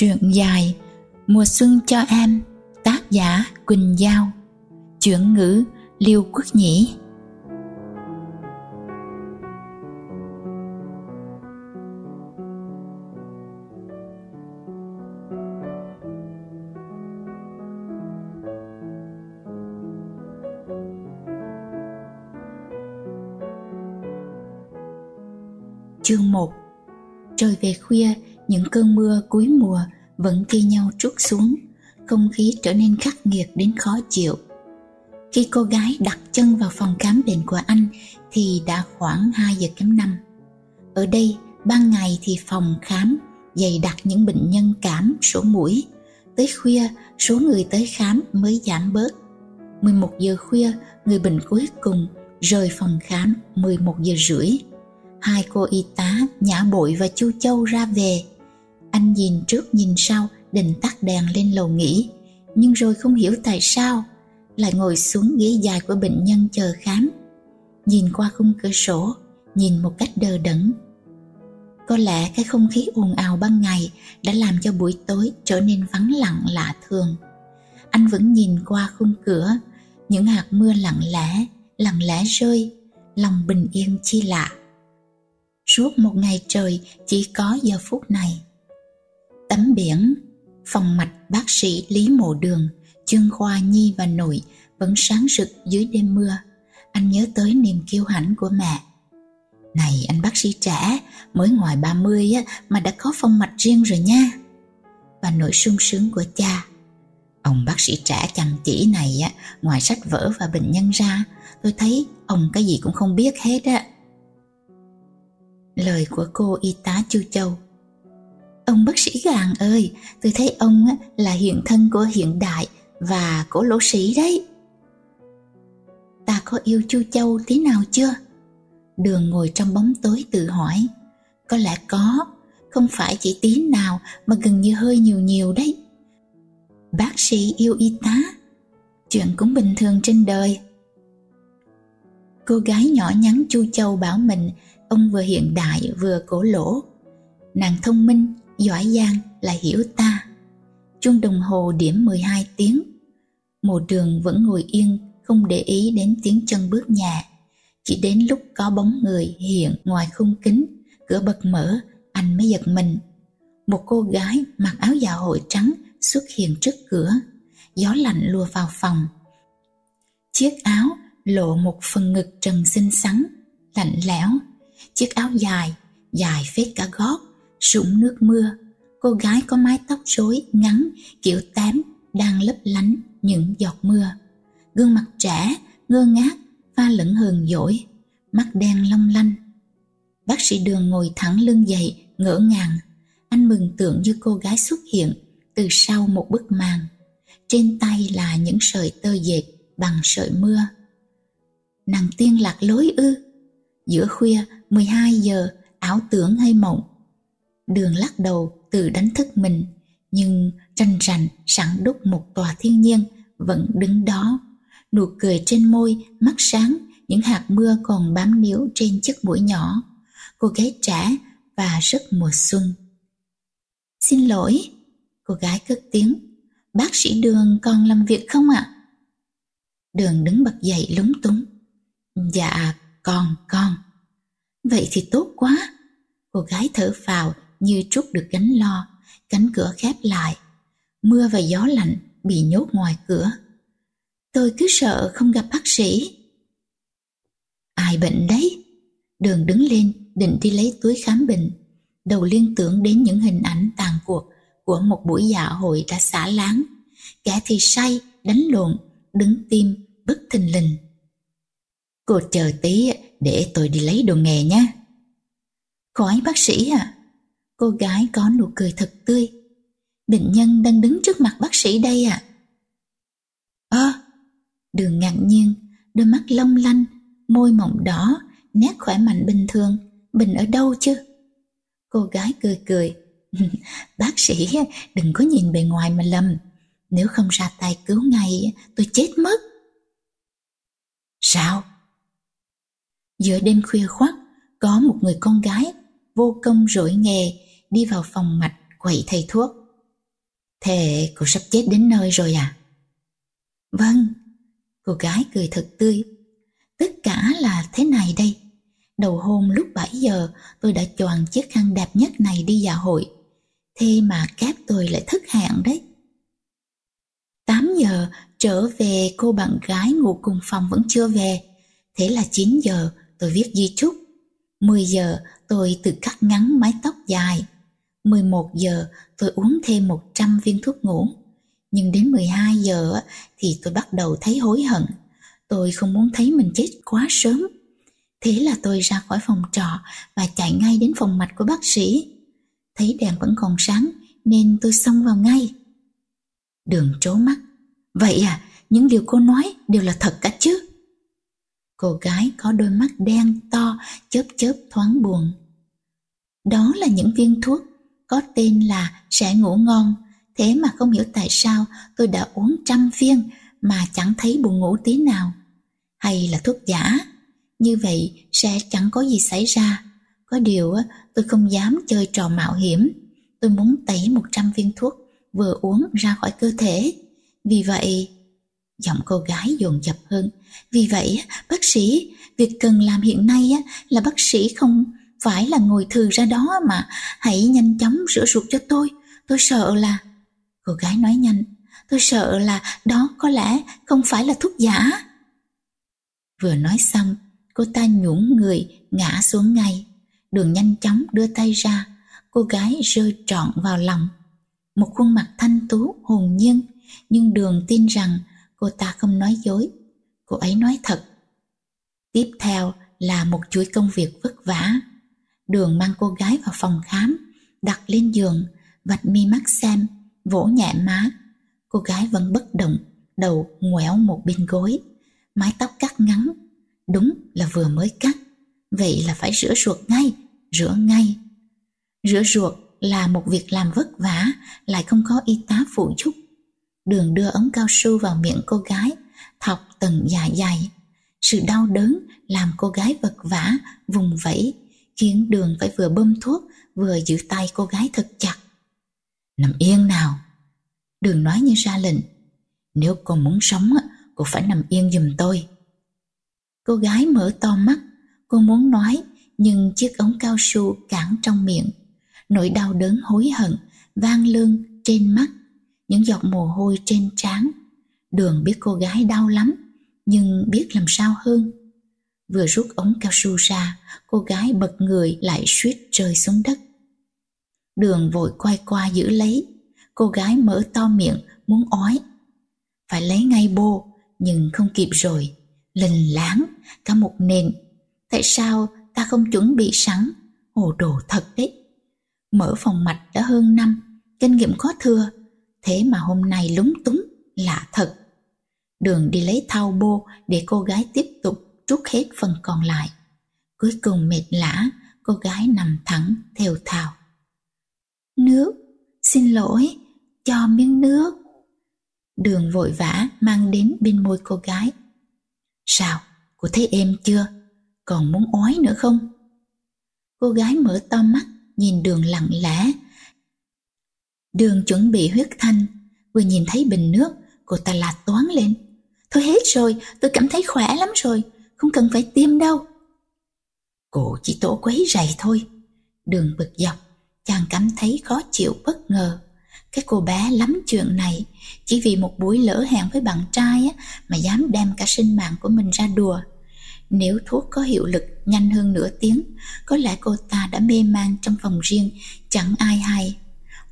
Truyện dài Mùa xuân cho em Tác giả Quỳnh Giao Chuyển ngữ Liêu Quốc Nhĩ Chương 1 Trời về khuya những cơn mưa cuối mùa vẫn thi nhau trút xuống, không khí trở nên khắc nghiệt đến khó chịu. Khi cô gái đặt chân vào phòng khám bệnh của anh thì đã khoảng 2 giờ kém năm. Ở đây, ban ngày thì phòng khám dày đặt những bệnh nhân cảm, sổ mũi. Tới khuya, số người tới khám mới giảm bớt. 11 giờ khuya, người bệnh cuối cùng rời phòng khám 11 giờ rưỡi. Hai cô y tá nhã bội và chu châu ra về anh nhìn trước nhìn sau Định tắt đèn lên lầu nghỉ Nhưng rồi không hiểu tại sao Lại ngồi xuống ghế dài của bệnh nhân chờ khám Nhìn qua khung cửa sổ Nhìn một cách đờ đẫn Có lẽ cái không khí ồn ào ban ngày Đã làm cho buổi tối trở nên vắng lặng lạ thường Anh vẫn nhìn qua khung cửa Những hạt mưa lặng lẽ Lặng lẽ rơi Lòng bình yên chi lạ Suốt một ngày trời chỉ có giờ phút này tấm biển phòng mạch bác sĩ lý mộ đường chuyên khoa nhi và nội vẫn sáng rực dưới đêm mưa anh nhớ tới niềm kiêu hãnh của mẹ này anh bác sĩ trẻ mới ngoài 30 á, mà đã có phong mạch riêng rồi nha và nỗi sung sướng của cha ông bác sĩ trẻ chăm chỉ này á, ngoài sách vở và bệnh nhân ra tôi thấy ông cái gì cũng không biết hết á lời của cô y tá chu châu Ông bác sĩ Gàng ơi, tôi thấy ông là hiện thân của hiện đại và của lỗ sĩ đấy. Ta có yêu chu Châu tí nào chưa? Đường ngồi trong bóng tối tự hỏi. Có lẽ có, không phải chỉ tí nào mà gần như hơi nhiều nhiều đấy. Bác sĩ yêu y tá, chuyện cũng bình thường trên đời. Cô gái nhỏ nhắn Chu Châu bảo mình ông vừa hiện đại vừa cổ lỗ. Nàng thông minh giỏi giang là hiểu ta. Chuông đồng hồ điểm 12 tiếng. Mộ đường vẫn ngồi yên, không để ý đến tiếng chân bước nhà. Chỉ đến lúc có bóng người hiện ngoài khung kính, cửa bật mở, anh mới giật mình. Một cô gái mặc áo dạ hội trắng xuất hiện trước cửa. Gió lạnh lùa vào phòng. Chiếc áo lộ một phần ngực trần xinh xắn, lạnh lẽo. Chiếc áo dài, dài phết cả gót, sũng nước mưa cô gái có mái tóc rối ngắn kiểu tám đang lấp lánh những giọt mưa gương mặt trẻ ngơ ngác pha lẫn hờn dỗi mắt đen long lanh bác sĩ đường ngồi thẳng lưng dậy ngỡ ngàng anh mừng tượng như cô gái xuất hiện từ sau một bức màn trên tay là những sợi tơ dệt bằng sợi mưa nàng tiên lạc lối ư giữa khuya 12 giờ ảo tưởng hay mộng Đường lắc đầu tự đánh thức mình, nhưng tranh rành sẵn đúc một tòa thiên nhiên vẫn đứng đó. Nụ cười trên môi, mắt sáng, những hạt mưa còn bám níu trên chiếc mũi nhỏ. Cô gái trẻ và rất mùa xuân. Xin lỗi, cô gái cất tiếng. Bác sĩ Đường còn làm việc không ạ? À? Đường đứng bật dậy lúng túng. Dạ, còn, còn. Vậy thì tốt quá. Cô gái thở phào như trút được gánh lo, cánh cửa khép lại. Mưa và gió lạnh bị nhốt ngoài cửa. Tôi cứ sợ không gặp bác sĩ. Ai bệnh đấy? Đường đứng lên định đi lấy túi khám bệnh. Đầu liên tưởng đến những hình ảnh tàn cuộc của một buổi dạ hội đã xả láng. Kẻ thì say, đánh lộn, đứng tim, bất thình lình. Cô chờ tí để tôi đi lấy đồ nghề nhé. Khỏi bác sĩ à? Cô gái có nụ cười thật tươi. Bệnh nhân đang đứng trước mặt bác sĩ đây ạ. Ơ, đường ngạc nhiên, đôi mắt long lanh, môi mọng đỏ, nét khỏe mạnh bình thường. Bình ở đâu chứ? Cô gái cười cười. bác sĩ đừng có nhìn bề ngoài mà lầm. Nếu không ra tay cứu ngay, tôi chết mất. Sao? Giữa đêm khuya khoắt, có một người con gái vô công rỗi nghề đi vào phòng mạch quậy thầy thuốc. Thế cô sắp chết đến nơi rồi à? Vâng, cô gái cười thật tươi. Tất cả là thế này đây. Đầu hôm lúc 7 giờ tôi đã choàng chiếc khăn đẹp nhất này đi dạ hội. Thế mà kép tôi lại thất hẹn đấy. 8 giờ trở về cô bạn gái ngủ cùng phòng vẫn chưa về. Thế là 9 giờ tôi viết di chúc. 10 giờ tôi tự cắt ngắn mái tóc dài 11 giờ tôi uống thêm 100 viên thuốc ngủ. Nhưng đến 12 giờ thì tôi bắt đầu thấy hối hận. Tôi không muốn thấy mình chết quá sớm. Thế là tôi ra khỏi phòng trọ và chạy ngay đến phòng mạch của bác sĩ. Thấy đèn vẫn còn sáng nên tôi xông vào ngay. Đường trố mắt. Vậy à, những điều cô nói đều là thật cả chứ? Cô gái có đôi mắt đen to, chớp chớp thoáng buồn. Đó là những viên thuốc có tên là sẽ ngủ ngon. Thế mà không hiểu tại sao tôi đã uống trăm viên mà chẳng thấy buồn ngủ tí nào. Hay là thuốc giả? Như vậy sẽ chẳng có gì xảy ra. Có điều tôi không dám chơi trò mạo hiểm. Tôi muốn tẩy 100 viên thuốc vừa uống ra khỏi cơ thể. Vì vậy, giọng cô gái dồn dập hơn. Vì vậy, bác sĩ, việc cần làm hiện nay là bác sĩ không phải là ngồi thừ ra đó mà, hãy nhanh chóng rửa ruột cho tôi, tôi sợ là... Cô gái nói nhanh, tôi sợ là đó có lẽ không phải là thuốc giả. Vừa nói xong, cô ta nhũn người ngã xuống ngay. Đường nhanh chóng đưa tay ra, cô gái rơi trọn vào lòng. Một khuôn mặt thanh tú, hồn nhiên, nhưng đường tin rằng cô ta không nói dối. Cô ấy nói thật. Tiếp theo là một chuỗi công việc vất vả. Đường mang cô gái vào phòng khám, đặt lên giường, vạch mi mắt xem, vỗ nhẹ má. Cô gái vẫn bất động, đầu ngoéo một bên gối, mái tóc cắt ngắn. Đúng là vừa mới cắt, vậy là phải rửa ruột ngay, rửa ngay. Rửa ruột là một việc làm vất vả, lại không có y tá phụ giúp. Đường đưa ống cao su vào miệng cô gái, thọc từng dạ dày. Sự đau đớn làm cô gái vật vã, vùng vẫy, khiến đường phải vừa bơm thuốc vừa giữ tay cô gái thật chặt. Nằm yên nào. Đường nói như ra lệnh. Nếu cô muốn sống, cô phải nằm yên giùm tôi. Cô gái mở to mắt, cô muốn nói nhưng chiếc ống cao su cản trong miệng. Nỗi đau đớn hối hận, vang lương trên mắt, những giọt mồ hôi trên trán. Đường biết cô gái đau lắm, nhưng biết làm sao hơn. Vừa rút ống cao su ra, cô gái bật người lại suýt rơi xuống đất. Đường vội quay qua giữ lấy, cô gái mở to miệng muốn ói. Phải lấy ngay bô, nhưng không kịp rồi, lình láng, cả một nền. Tại sao ta không chuẩn bị sẵn, hồ đồ thật đấy. Mở phòng mạch đã hơn năm, kinh nghiệm khó thưa. thế mà hôm nay lúng túng, lạ thật. Đường đi lấy thau bô để cô gái tiếp tục trút hết phần còn lại. Cuối cùng mệt lã, cô gái nằm thẳng theo thào. Nước, xin lỗi, cho miếng nước. Đường vội vã mang đến bên môi cô gái. Sao, cô thấy êm chưa? Còn muốn ói nữa không? Cô gái mở to mắt, nhìn đường lặng lẽ. Đường chuẩn bị huyết thanh, vừa nhìn thấy bình nước, cô ta la toán lên. Thôi hết rồi, tôi cảm thấy khỏe lắm rồi, không cần phải tiêm đâu. Cô chỉ tổ quấy rầy thôi. Đường bực dọc, chàng cảm thấy khó chịu bất ngờ. Cái cô bé lắm chuyện này, chỉ vì một buổi lỡ hẹn với bạn trai á, mà dám đem cả sinh mạng của mình ra đùa. Nếu thuốc có hiệu lực nhanh hơn nửa tiếng, có lẽ cô ta đã mê man trong phòng riêng, chẳng ai hay.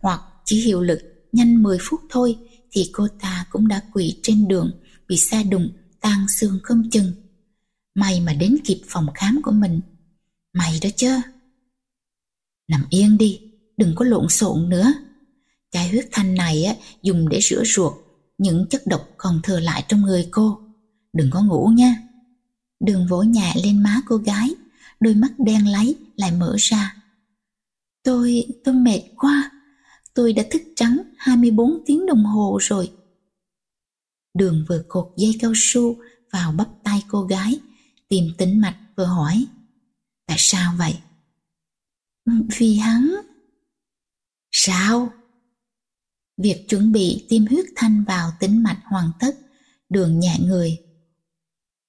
Hoặc chỉ hiệu lực nhanh 10 phút thôi thì cô ta cũng đã quỳ trên đường bị xe đụng tan xương không chừng May mà đến kịp phòng khám của mình. Mày đó chứ. Nằm yên đi, đừng có lộn xộn nữa. Chai huyết thanh này á, dùng để rửa ruột, những chất độc còn thừa lại trong người cô. Đừng có ngủ nha. Đường vỗ nhẹ lên má cô gái, đôi mắt đen láy lại mở ra. Tôi, tôi mệt quá. Tôi đã thức trắng 24 tiếng đồng hồ rồi. Đường vừa cột dây cao su vào bắp tay cô gái tìm tĩnh mạch vừa hỏi Tại sao vậy? Ừ, vì hắn Sao? Việc chuẩn bị tiêm huyết thanh vào tĩnh mạch hoàn tất Đường nhẹ người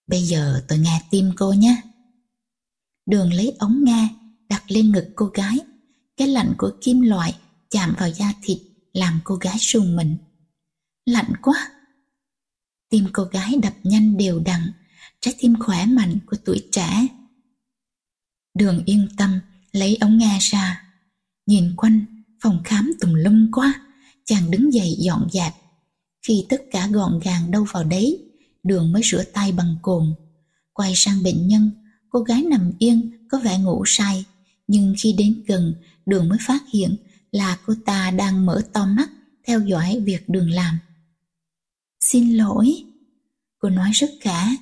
Bây giờ tôi nghe tim cô nhé Đường lấy ống nghe đặt lên ngực cô gái Cái lạnh của kim loại chạm vào da thịt làm cô gái rùng mình Lạnh quá! Tim cô gái đập nhanh đều đặn trái tim khỏe mạnh của tuổi trẻ. Đường yên tâm lấy ống nghe ra, nhìn quanh phòng khám tùm lum quá, chàng đứng dậy dọn dẹp. Khi tất cả gọn gàng đâu vào đấy, đường mới rửa tay bằng cồn. Quay sang bệnh nhân, cô gái nằm yên có vẻ ngủ say, nhưng khi đến gần, đường mới phát hiện là cô ta đang mở to mắt theo dõi việc đường làm. Xin lỗi, cô nói rất khẽ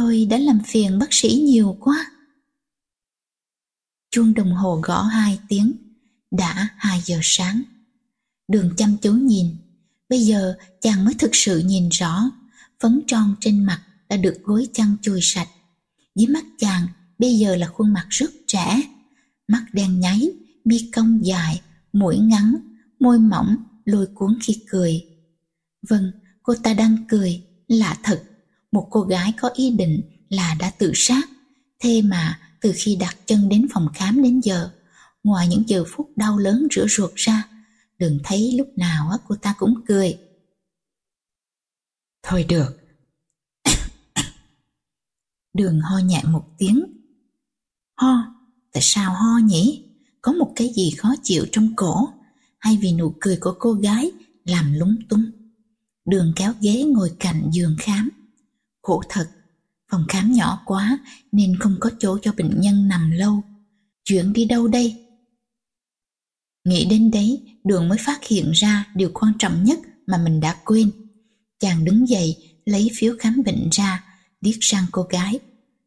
Tôi đã làm phiền bác sĩ nhiều quá. Chuông đồng hồ gõ hai tiếng, đã hai giờ sáng. Đường chăm chú nhìn, bây giờ chàng mới thực sự nhìn rõ, phấn tròn trên mặt đã được gối chăn chùi sạch. Dưới mắt chàng bây giờ là khuôn mặt rất trẻ, mắt đen nháy, mi cong dài, mũi ngắn, môi mỏng, lôi cuốn khi cười. Vâng, cô ta đang cười, lạ thật một cô gái có ý định là đã tự sát. Thế mà từ khi đặt chân đến phòng khám đến giờ, ngoài những giờ phút đau lớn rửa ruột ra, đừng thấy lúc nào cô ta cũng cười. Thôi được. đường ho nhẹ một tiếng. Ho, tại sao ho nhỉ? Có một cái gì khó chịu trong cổ, hay vì nụ cười của cô gái làm lúng túng. Đường kéo ghế ngồi cạnh giường khám, khổ thật. Phòng khám nhỏ quá nên không có chỗ cho bệnh nhân nằm lâu. Chuyển đi đâu đây? Nghĩ đến đấy, đường mới phát hiện ra điều quan trọng nhất mà mình đã quên. Chàng đứng dậy, lấy phiếu khám bệnh ra, điếc sang cô gái.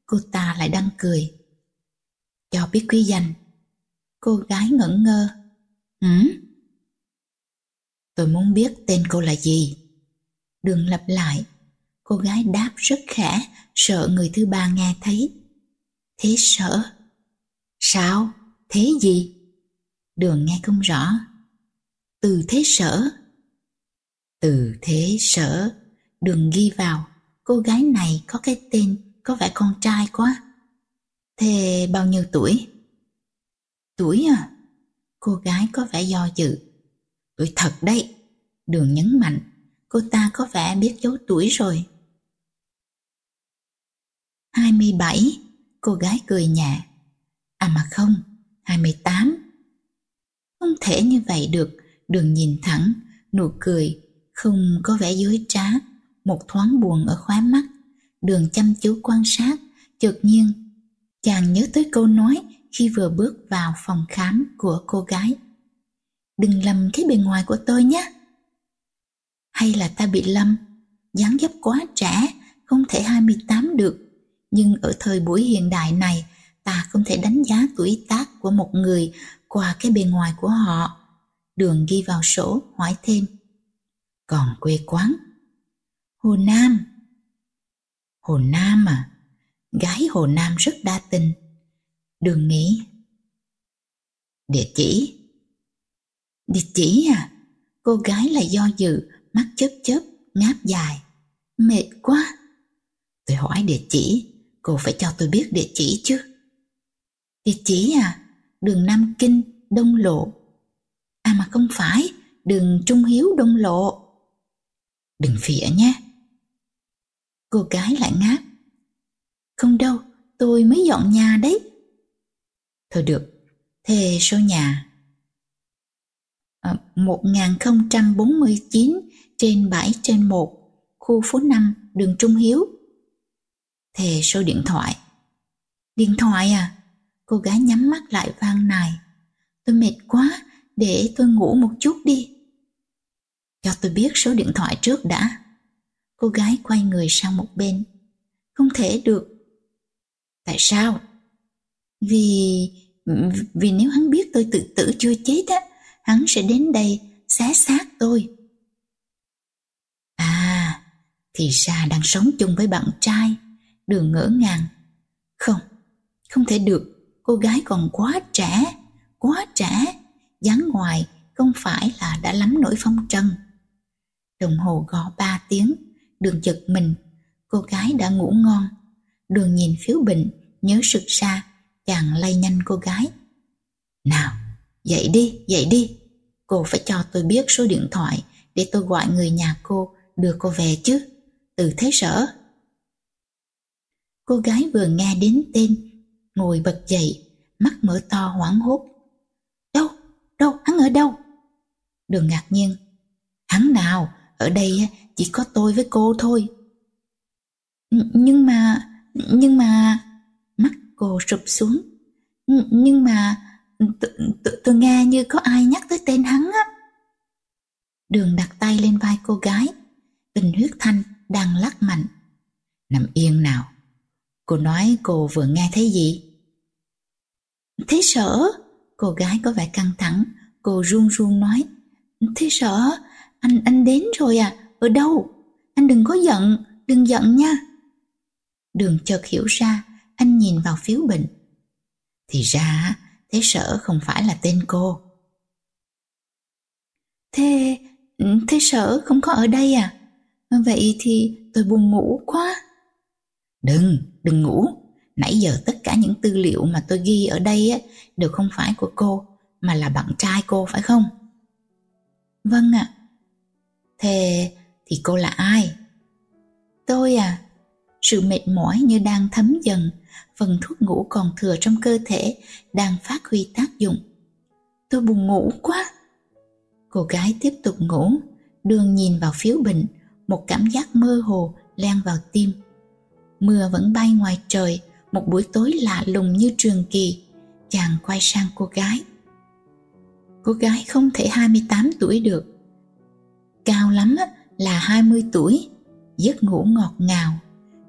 Cô ta lại đang cười. Cho biết quý dành Cô gái ngẩn ngơ. Ừ? Tôi muốn biết tên cô là gì? Đường lặp lại, Cô gái đáp rất khẽ, sợ người thứ ba nghe thấy. Thế sợ? Sao? Thế gì? Đường nghe không rõ. Từ thế sợ Từ thế sợ Đường ghi vào, cô gái này có cái tên có vẻ con trai quá. Thế bao nhiêu tuổi? Tuổi à? Cô gái có vẻ do dự. Tuổi thật đấy. Đường nhấn mạnh, cô ta có vẻ biết dấu tuổi rồi. 27 Cô gái cười nhẹ À mà không 28 Không thể như vậy được Đường nhìn thẳng Nụ cười Không có vẻ dối trá Một thoáng buồn ở khóe mắt Đường chăm chú quan sát Chợt nhiên Chàng nhớ tới câu nói Khi vừa bước vào phòng khám của cô gái Đừng lầm cái bề ngoài của tôi nhé Hay là ta bị lầm dáng dấp quá trẻ Không thể 28 được nhưng ở thời buổi hiện đại này ta không thể đánh giá tuổi tác của một người qua cái bề ngoài của họ đường ghi vào sổ hỏi thêm còn quê quán hồ nam hồ nam à gái hồ nam rất đa tình đường nghĩ địa chỉ địa chỉ à cô gái là do dự mắt chớp chớp ngáp dài mệt quá tôi hỏi địa chỉ cô phải cho tôi biết địa chỉ chứ. Địa chỉ à? Đường Nam Kinh, Đông Lộ. À mà không phải, đường Trung Hiếu, Đông Lộ. Đừng phịa nhé. Cô gái lại ngáp. Không đâu, tôi mới dọn nhà đấy. Thôi được, thề số nhà? À, 1049 trên 7 trên 1, khu phố 5, đường Trung Hiếu, thề số điện thoại. Điện thoại à? Cô gái nhắm mắt lại vang nài. Tôi mệt quá, để tôi ngủ một chút đi. Cho tôi biết số điện thoại trước đã. Cô gái quay người sang một bên. Không thể được. Tại sao? Vì... Vì nếu hắn biết tôi tự tử chưa chết á, hắn sẽ đến đây xé xác tôi. À, thì sa đang sống chung với bạn trai Đường ngỡ ngàng. Không, không thể được, cô gái còn quá trẻ, quá trẻ, dáng ngoài không phải là đã lắm nổi phong trần. Đồng hồ gõ ba tiếng, đường giật mình, cô gái đã ngủ ngon. Đường nhìn phiếu bệnh, nhớ sực xa, chàng lay nhanh cô gái. Nào, dậy đi, dậy đi, cô phải cho tôi biết số điện thoại để tôi gọi người nhà cô đưa cô về chứ. Từ thế sở Cô gái vừa nghe đến tên, ngồi bật dậy, mắt mở to hoảng hốt. Đâu? Đâu? Hắn ở đâu? Đường ngạc nhiên. Hắn nào? Ở đây chỉ có tôi với cô thôi. Nhưng mà... Nhưng mà... Mắt cô sụp xuống. Nhưng mà... Tôi nghe như có ai nhắc tới tên hắn á. Đường đặt tay lên vai cô gái. Bình huyết thanh đang lắc mạnh. Nằm yên nào, Cô nói cô vừa nghe thấy gì? Thế sở, cô gái có vẻ căng thẳng, cô run run nói. Thế sở, anh anh đến rồi à, ở đâu? Anh đừng có giận, đừng giận nha. Đường chợt hiểu ra, anh nhìn vào phiếu bệnh. Thì ra, thế sở không phải là tên cô. Thế, thế sở không có ở đây à? Vậy thì tôi buồn ngủ quá. Đừng, đừng ngủ. Nãy giờ tất cả những tư liệu mà tôi ghi ở đây á, đều không phải của cô, mà là bạn trai cô phải không? Vâng ạ. À. Thế thì cô là ai? Tôi à, sự mệt mỏi như đang thấm dần, phần thuốc ngủ còn thừa trong cơ thể đang phát huy tác dụng. Tôi buồn ngủ quá. Cô gái tiếp tục ngủ, đường nhìn vào phiếu bệnh, một cảm giác mơ hồ len vào tim mưa vẫn bay ngoài trời một buổi tối lạ lùng như trường kỳ chàng quay sang cô gái cô gái không thể 28 tuổi được cao lắm là 20 tuổi giấc ngủ ngọt ngào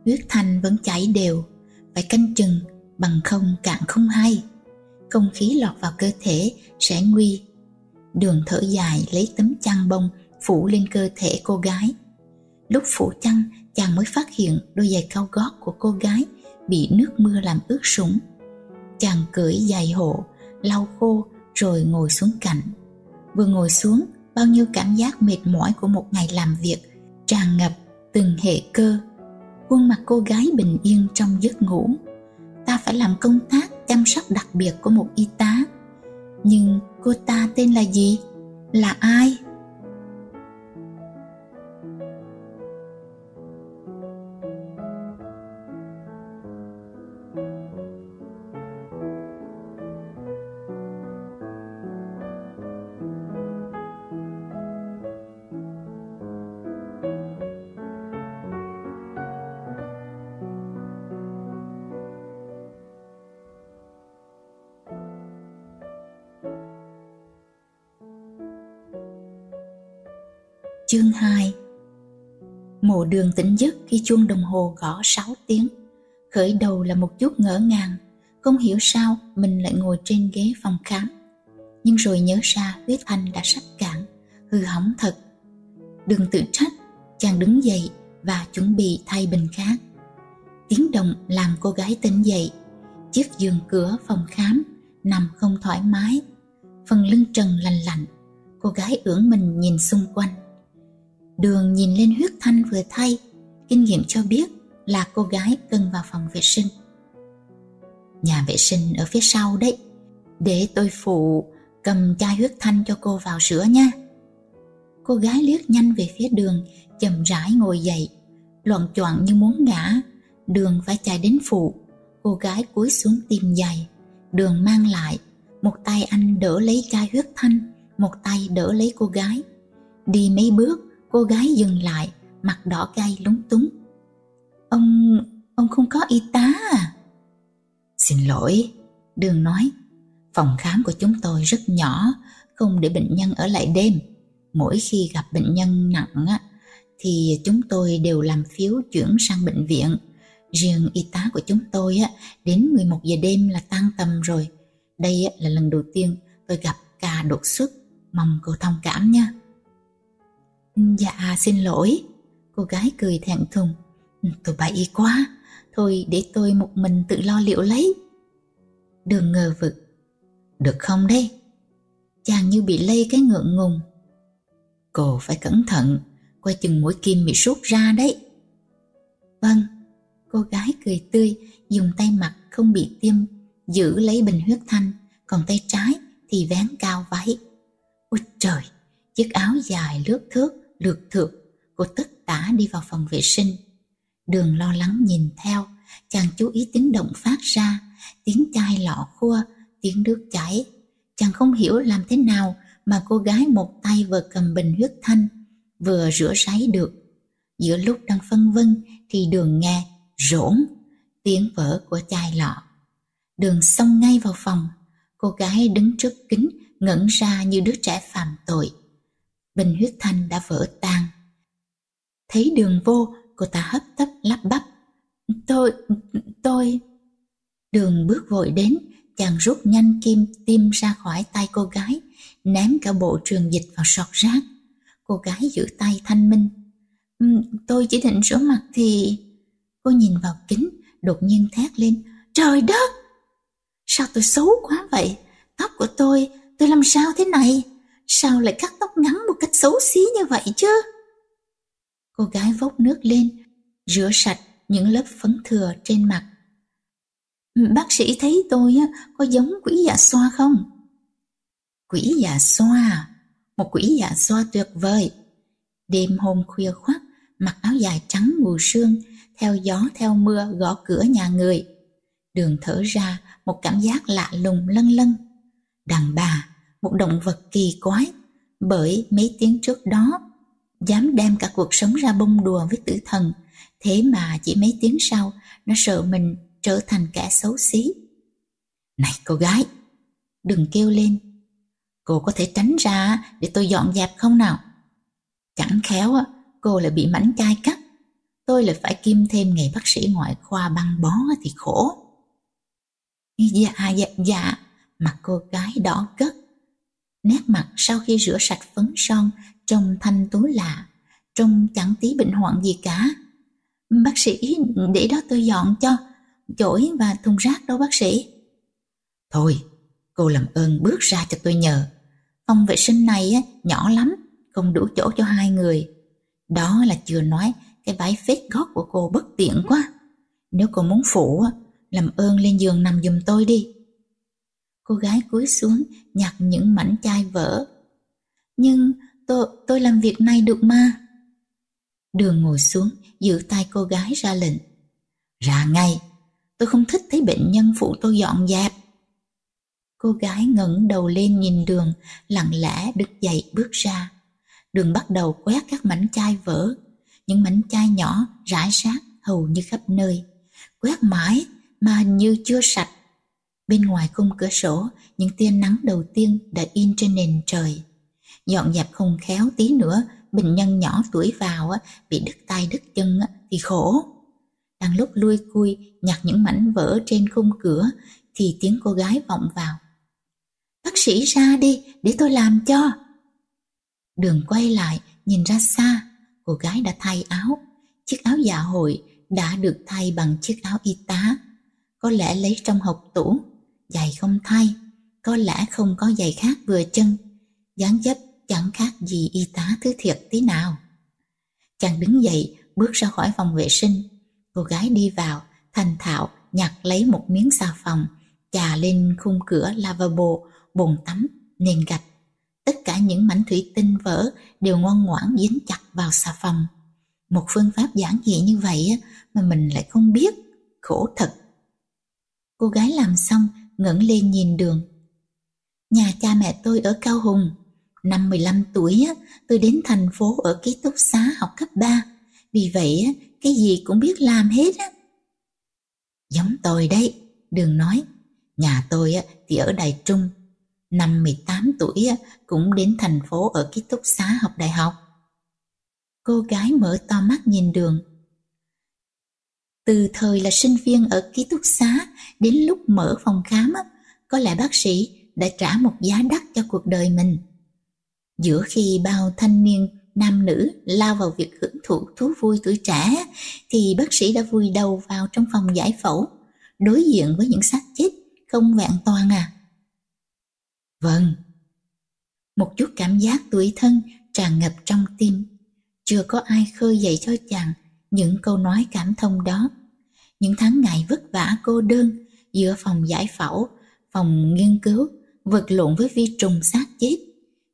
huyết thanh vẫn chảy đều phải canh chừng bằng không cạn không hay không khí lọt vào cơ thể sẽ nguy đường thở dài lấy tấm chăn bông phủ lên cơ thể cô gái lúc phủ chăn chàng mới phát hiện đôi giày cao gót của cô gái bị nước mưa làm ướt sũng. Chàng cởi giày hộ, lau khô rồi ngồi xuống cạnh. Vừa ngồi xuống, bao nhiêu cảm giác mệt mỏi của một ngày làm việc tràn ngập từng hệ cơ. Khuôn mặt cô gái bình yên trong giấc ngủ. Ta phải làm công tác chăm sóc đặc biệt của một y tá. Nhưng cô ta tên là gì? Là ai? Chương 2 Mộ đường tỉnh giấc khi chuông đồng hồ gõ 6 tiếng. Khởi đầu là một chút ngỡ ngàng, không hiểu sao mình lại ngồi trên ghế phòng khám. Nhưng rồi nhớ ra huyết thanh đã sắp cạn, hư hỏng thật. Đường tự trách, chàng đứng dậy và chuẩn bị thay bình khác. Tiếng động làm cô gái tỉnh dậy. Chiếc giường cửa phòng khám nằm không thoải mái. Phần lưng trần lành lạnh, cô gái ưỡn mình nhìn xung quanh Đường nhìn lên huyết thanh vừa thay, kinh nghiệm cho biết là cô gái cần vào phòng vệ sinh. Nhà vệ sinh ở phía sau đấy, để tôi phụ cầm chai huyết thanh cho cô vào sữa nha. Cô gái liếc nhanh về phía đường, chậm rãi ngồi dậy, loạn choạng như muốn ngã. Đường phải chạy đến phụ, cô gái cúi xuống tìm giày. Đường mang lại, một tay anh đỡ lấy chai huyết thanh, một tay đỡ lấy cô gái. Đi mấy bước, cô gái dừng lại, mặt đỏ cay lúng túng. Ông, ông không có y tá à? Xin lỗi, Đường nói, phòng khám của chúng tôi rất nhỏ, không để bệnh nhân ở lại đêm. Mỗi khi gặp bệnh nhân nặng á, thì chúng tôi đều làm phiếu chuyển sang bệnh viện. Riêng y tá của chúng tôi á, đến 11 giờ đêm là tan tầm rồi. Đây là lần đầu tiên tôi gặp ca đột xuất, mong cô thông cảm nha. Dạ xin lỗi Cô gái cười thẹn thùng ừ, tôi bậy quá Thôi để tôi một mình tự lo liệu lấy Đường ngờ vực Được không đấy Chàng như bị lây cái ngượng ngùng Cô phải cẩn thận Coi chừng mũi kim bị sốt ra đấy Vâng Cô gái cười tươi Dùng tay mặt không bị tiêm Giữ lấy bình huyết thanh Còn tay trái thì vén cao váy Ôi trời Chiếc áo dài lướt thước được thượng, cô tất tả đi vào phòng vệ sinh. Đường lo lắng nhìn theo, chàng chú ý tiếng động phát ra, tiếng chai lọ khua, tiếng nước chảy. Chàng không hiểu làm thế nào mà cô gái một tay vừa cầm bình huyết thanh, vừa rửa ráy được. Giữa lúc đang phân vân thì đường nghe rỗng tiếng vỡ của chai lọ. Đường xông ngay vào phòng, cô gái đứng trước kính ngẩn ra như đứa trẻ phạm tội bình huyết thanh đã vỡ tan. Thấy đường vô, cô ta hấp tấp lắp bắp. Tôi, tôi... Đường bước vội đến, chàng rút nhanh kim tim ra khỏi tay cô gái, ném cả bộ trường dịch vào sọt rác. Cô gái giữ tay thanh minh. Ừ, tôi chỉ định số mặt thì... Cô nhìn vào kính, đột nhiên thét lên. Trời đất! Sao tôi xấu quá vậy? Tóc của tôi, tôi làm sao thế này? sao lại cắt tóc ngắn một cách xấu xí như vậy chứ? Cô gái vốc nước lên, rửa sạch những lớp phấn thừa trên mặt. Bác sĩ thấy tôi có giống quỷ dạ xoa không? Quỷ dạ xoa, à? một quỷ dạ xoa tuyệt vời. Đêm hôm khuya khoắt, mặc áo dài trắng mù sương, theo gió theo mưa gõ cửa nhà người. Đường thở ra một cảm giác lạ lùng lân lân. Đàn bà một động vật kỳ quái, bởi mấy tiếng trước đó dám đem cả cuộc sống ra bông đùa với tử thần, thế mà chỉ mấy tiếng sau nó sợ mình trở thành kẻ xấu xí. Này cô gái, đừng kêu lên, cô có thể tránh ra để tôi dọn dẹp không nào? Chẳng khéo cô lại bị mảnh chai cắt, tôi lại phải kim thêm ngày bác sĩ ngoại khoa băng bó thì khổ. Dạ, dạ, dạ, mặt cô gái đỏ cất, Nét mặt sau khi rửa sạch phấn son trông thanh tú lạ, trông chẳng tí bệnh hoạn gì cả. Bác sĩ, để đó tôi dọn cho, chổi và thùng rác đâu bác sĩ. Thôi, cô làm ơn bước ra cho tôi nhờ. Phòng vệ sinh này nhỏ lắm, không đủ chỗ cho hai người. Đó là chưa nói cái váy phết gót của cô bất tiện quá. Nếu cô muốn phủ làm ơn lên giường nằm giùm tôi đi cô gái cúi xuống nhặt những mảnh chai vỡ. Nhưng tôi, tôi làm việc này được mà. Đường ngồi xuống, giữ tay cô gái ra lệnh. Ra ngay, tôi không thích thấy bệnh nhân phụ tôi dọn dẹp. Cô gái ngẩng đầu lên nhìn đường, lặng lẽ đứng dậy bước ra. Đường bắt đầu quét các mảnh chai vỡ, những mảnh chai nhỏ rải rác hầu như khắp nơi. Quét mãi mà như chưa sạch Bên ngoài khung cửa sổ, những tia nắng đầu tiên đã in trên nền trời. Dọn dẹp không khéo tí nữa, bệnh nhân nhỏ tuổi vào bị đứt tay đứt chân thì khổ. Đang lúc lui cui nhặt những mảnh vỡ trên khung cửa thì tiếng cô gái vọng vào. Bác sĩ ra đi để tôi làm cho. Đường quay lại nhìn ra xa, cô gái đã thay áo. Chiếc áo dạ hội đã được thay bằng chiếc áo y tá. Có lẽ lấy trong hộp tủ giày không thay, có lẽ không có giày khác vừa chân, dáng dấp chẳng khác gì y tá thứ thiệt tí nào. Chàng đứng dậy, bước ra khỏi phòng vệ sinh. Cô gái đi vào, thành thạo nhặt lấy một miếng xà phòng, chà lên khung cửa lavabo, bồn tắm, nền gạch. Tất cả những mảnh thủy tinh vỡ đều ngoan ngoãn dính chặt vào xà phòng. Một phương pháp giản dị như vậy mà mình lại không biết, khổ thật. Cô gái làm xong ngẩng lên nhìn đường. Nhà cha mẹ tôi ở Cao Hùng. Năm 15 tuổi, tôi đến thành phố ở ký túc xá học cấp 3. Vì vậy, cái gì cũng biết làm hết Giống tôi đấy, đường nói. Nhà tôi thì ở Đài Trung. Năm 18 tuổi cũng đến thành phố ở ký túc xá học đại học. Cô gái mở to mắt nhìn đường. Từ thời là sinh viên ở ký túc xá đến lúc mở phòng khám, có lẽ bác sĩ đã trả một giá đắt cho cuộc đời mình. Giữa khi bao thanh niên nam nữ lao vào việc hưởng thụ thú vui tuổi trẻ, thì bác sĩ đã vui đầu vào trong phòng giải phẫu, đối diện với những xác chết không vẹn toàn à. Vâng, một chút cảm giác tuổi thân tràn ngập trong tim, chưa có ai khơi dậy cho chàng những câu nói cảm thông đó. Những tháng ngày vất vả cô đơn giữa phòng giải phẫu, phòng nghiên cứu, vật lộn với vi trùng xác chết.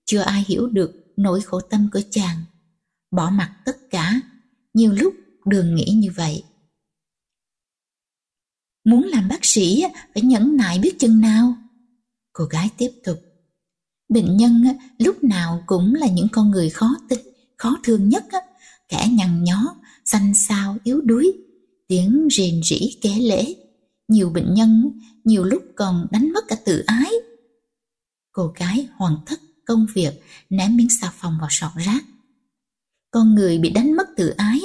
Chưa ai hiểu được nỗi khổ tâm của chàng. Bỏ mặt tất cả, nhiều lúc đường nghĩ như vậy. Muốn làm bác sĩ phải nhẫn nại biết chừng nào. Cô gái tiếp tục. Bệnh nhân lúc nào cũng là những con người khó tính, khó thương nhất, kẻ nhằn nhó, xanh xao yếu đuối, tiếng rền rỉ ké lễ. Nhiều bệnh nhân nhiều lúc còn đánh mất cả tự ái. Cô gái hoàn thất công việc ném miếng xà phòng vào sọt rác. Con người bị đánh mất tự ái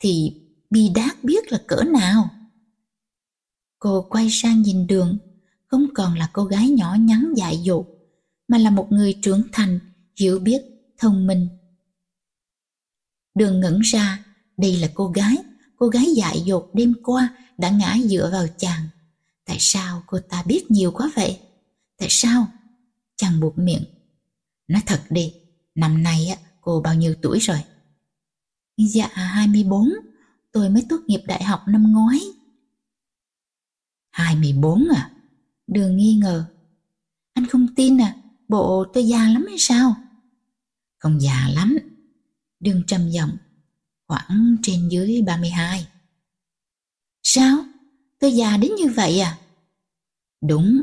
thì bi đát biết là cỡ nào. Cô quay sang nhìn đường, không còn là cô gái nhỏ nhắn dại dột, mà là một người trưởng thành, hiểu biết, thông minh. Đường ngẩn ra, đây là cô gái, cô gái dại dột đêm qua đã ngã dựa vào chàng. Tại sao cô ta biết nhiều quá vậy? Tại sao? Chàng buộc miệng. Nói thật đi, năm nay á, cô bao nhiêu tuổi rồi? Dạ 24, tôi mới tốt nghiệp đại học năm ngoái. 24 à? Đường nghi ngờ. Anh không tin à, bộ tôi già lắm hay sao? Không già lắm. Đường trầm giọng khoảng trên dưới 32. Sao? Tôi già đến như vậy à? Đúng,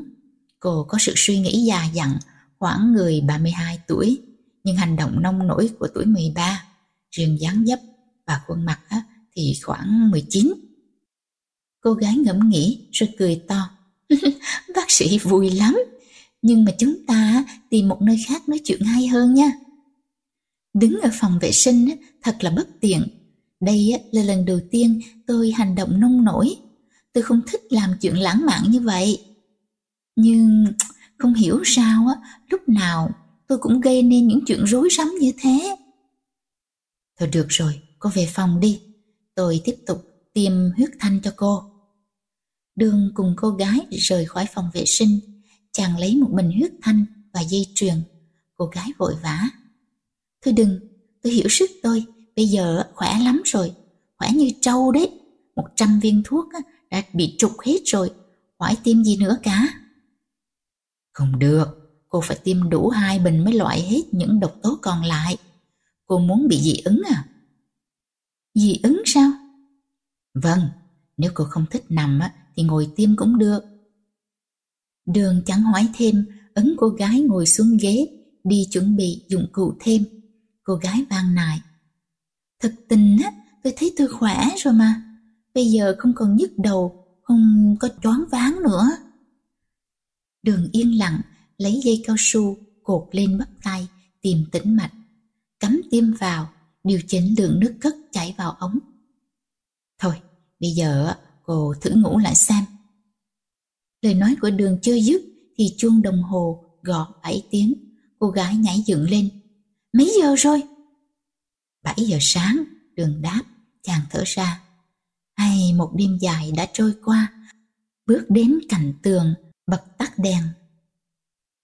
cô có sự suy nghĩ già dặn khoảng người 32 tuổi, nhưng hành động nông nổi của tuổi 13, riêng dáng dấp và khuôn mặt thì khoảng 19. Cô gái ngẫm nghĩ rồi cười to. Bác sĩ vui lắm, nhưng mà chúng ta tìm một nơi khác nói chuyện hay hơn nha. Đứng ở phòng vệ sinh thật là bất tiện đây là lần đầu tiên tôi hành động nông nổi. Tôi không thích làm chuyện lãng mạn như vậy. Nhưng không hiểu sao á, lúc nào tôi cũng gây nên những chuyện rối rắm như thế. Thôi được rồi, cô về phòng đi. Tôi tiếp tục tiêm huyết thanh cho cô. Đường cùng cô gái rời khỏi phòng vệ sinh. Chàng lấy một bình huyết thanh và dây truyền, Cô gái vội vã. Thôi đừng, tôi hiểu sức tôi, bây giờ khỏe lắm rồi, khỏe như trâu đấy. một trăm viên thuốc đã bị trục hết rồi, hỏi tiêm gì nữa cả. Không được, cô phải tiêm đủ hai bình mới loại hết những độc tố còn lại. Cô muốn bị dị ứng à? Dị ứng sao? Vâng, nếu cô không thích nằm thì ngồi tiêm cũng được. Đường chẳng hỏi thêm, ấn cô gái ngồi xuống ghế, đi chuẩn bị dụng cụ thêm. Cô gái vang nài. Thật tình á, tôi thấy tôi khỏe rồi mà. Bây giờ không còn nhức đầu, không có choáng váng nữa. Đường yên lặng, lấy dây cao su cột lên bắp tay, tìm tĩnh mạch. Cắm tiêm vào, điều chỉnh lượng nước cất chảy vào ống. Thôi, bây giờ cô thử ngủ lại xem. Lời nói của đường chưa dứt thì chuông đồng hồ gõ bảy tiếng. Cô gái nhảy dựng lên. Mấy giờ rồi? 7 giờ sáng, đường đáp, chàng thở ra. Hay một đêm dài đã trôi qua, bước đến cạnh tường, bật tắt đèn.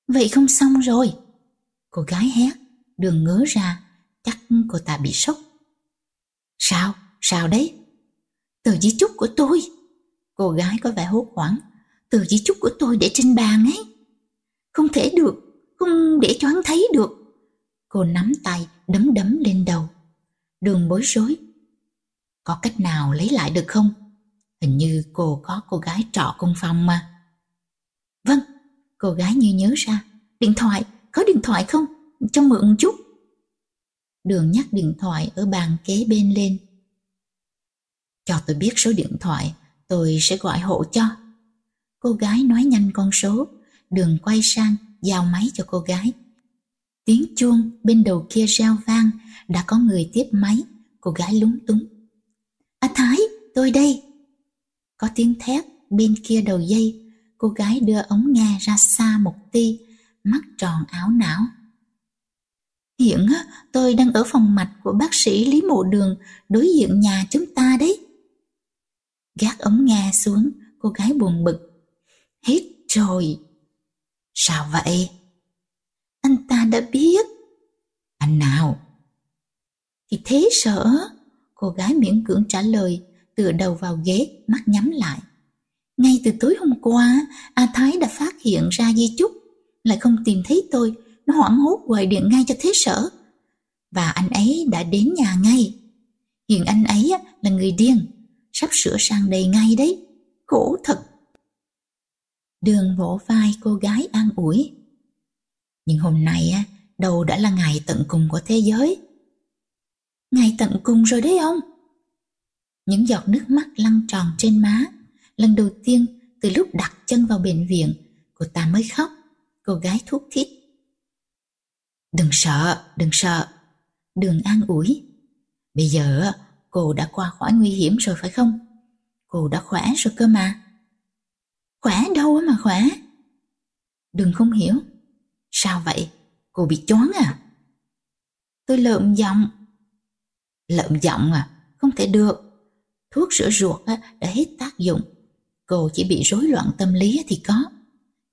Vậy không xong rồi. Cô gái hét, đường ngớ ra, chắc cô ta bị sốc. Sao? Sao đấy? Tờ di chúc của tôi. Cô gái có vẻ hốt hoảng. Tờ di chúc của tôi để trên bàn ấy. Không thể được, không để cho hắn thấy được. Cô nắm tay, đấm đấm lên đầu. Đường bối rối. Có cách nào lấy lại được không? Hình như cô có cô gái trọ cùng phòng mà. Vâng, cô gái như nhớ ra. Điện thoại, có điện thoại không? Cho mượn một chút. Đường nhắc điện thoại ở bàn kế bên lên. Cho tôi biết số điện thoại, tôi sẽ gọi hộ cho. Cô gái nói nhanh con số, đường quay sang, giao máy cho cô gái. Tiếng chuông bên đầu kia reo vang, đã có người tiếp máy, cô gái lúng túng. Anh Thái, tôi đây. Có tiếng thét bên kia đầu dây, cô gái đưa ống nghe ra xa một tí, mắt tròn áo não. Hiện tôi đang ở phòng mạch của bác sĩ Lý Mộ Đường đối diện nhà chúng ta đấy. Gác ống nghe xuống, cô gái buồn bực. Hết rồi. Sao vậy? Anh ta đã biết. Anh nào? thì thế sợ cô gái miễn cưỡng trả lời tựa đầu vào ghế mắt nhắm lại ngay từ tối hôm qua a thái đã phát hiện ra di chúc lại không tìm thấy tôi nó hoảng hốt gọi điện ngay cho thế sở và anh ấy đã đến nhà ngay hiện anh ấy là người điên sắp sửa sang đầy ngay đấy khổ thật đường vỗ vai cô gái an ủi nhưng hôm nay đầu đã là ngày tận cùng của thế giới Ngài tận cùng rồi đấy ông. Những giọt nước mắt lăn tròn trên má. Lần đầu tiên từ lúc đặt chân vào bệnh viện, cô ta mới khóc. Cô gái thuốc thít. Đừng sợ, đừng sợ. Đường an ủi. Bây giờ cô đã qua khỏi nguy hiểm rồi phải không? Cô đã khỏe rồi cơ mà. Khỏe đâu mà khỏe. Đừng không hiểu. Sao vậy? Cô bị choáng à? Tôi lợm giọng lợm giọng à, không thể được. Thuốc sữa ruột á đã hết tác dụng, cô chỉ bị rối loạn tâm lý thì có.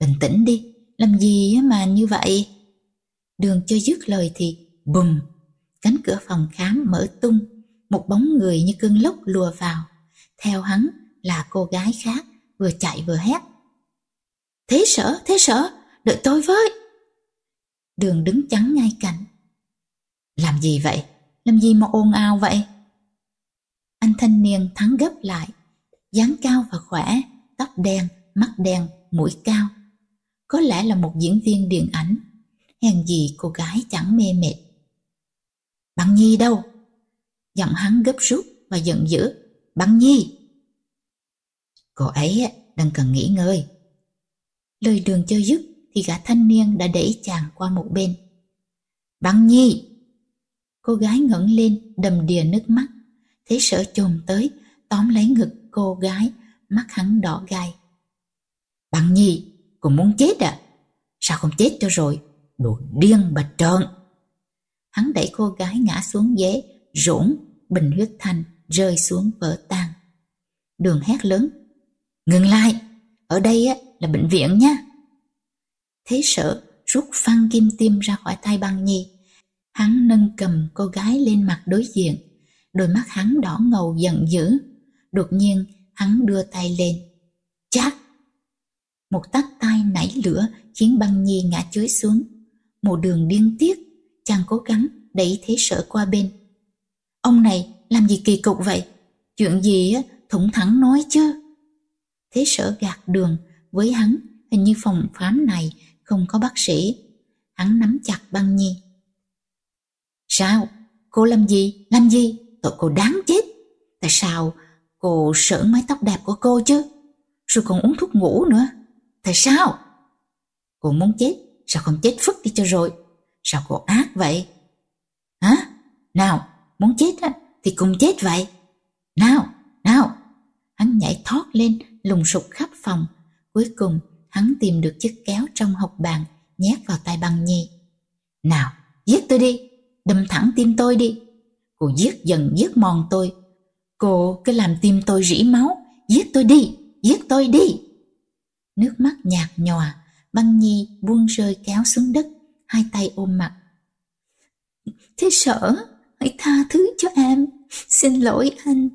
Bình tĩnh đi, làm gì mà như vậy? Đường chưa dứt lời thì bùm, cánh cửa phòng khám mở tung, một bóng người như cơn lốc lùa vào. Theo hắn là cô gái khác, vừa chạy vừa hét. Thế sở, thế sở, đợi tôi với. Đường đứng chắn ngay cạnh. Làm gì vậy? làm gì mà ồn ào vậy? Anh thanh niên thắng gấp lại, dáng cao và khỏe, tóc đen, mắt đen, mũi cao. Có lẽ là một diễn viên điện ảnh, hèn gì cô gái chẳng mê mệt. Bằng Nhi đâu? Giọng hắn gấp rút và giận dữ. Bằng Nhi! Cô ấy đang cần nghỉ ngơi. Lời đường chơi dứt thì gã thanh niên đã đẩy chàng qua một bên. Bằng Nhi! Cô gái ngẩng lên, đầm đìa nước mắt. Thấy sở chồn tới, tóm lấy ngực cô gái, mắt hắn đỏ gai. Bằng nhi, cô muốn chết à? Sao không chết cho rồi? Đồ điên bà trơn Hắn đẩy cô gái ngã xuống ghế, rỗng, bình huyết thanh, rơi xuống vỡ tan. Đường hét lớn. Ngừng lại, ở đây á, là bệnh viện nha. Thế sợ rút phăng kim tim ra khỏi tay băng nhi Hắn nâng cầm cô gái lên mặt đối diện, đôi mắt hắn đỏ ngầu giận dữ. Đột nhiên, hắn đưa tay lên. Chát! Một tắt tay nảy lửa khiến băng nhi ngã chới xuống. một đường điên tiết chàng cố gắng đẩy thế sở qua bên. Ông này làm gì kỳ cục vậy? Chuyện gì á thủng thẳng nói chứ? Thế sở gạt đường với hắn hình như phòng khám này không có bác sĩ. Hắn nắm chặt băng nhi. Sao? Cô làm gì? Làm gì? Tội cô đáng chết. Tại sao cô sợ mái tóc đẹp của cô chứ? Rồi còn uống thuốc ngủ nữa. Tại sao? Cô muốn chết, sao không chết phức đi cho rồi? Sao cô ác vậy? Hả? Nào, muốn chết á, thì cùng chết vậy. Nào, nào. Hắn nhảy thoát lên, lùng sục khắp phòng. Cuối cùng, hắn tìm được chiếc kéo trong hộp bàn, nhét vào tay băng nhi. Nào, giết tôi đi, đâm thẳng tim tôi đi. Cô giết dần giết mòn tôi. Cô cứ làm tim tôi rỉ máu, giết tôi đi, giết tôi đi. Nước mắt nhạt nhòa, băng nhi buông rơi kéo xuống đất, hai tay ôm mặt. Thế sở, hãy tha thứ cho em, xin lỗi anh.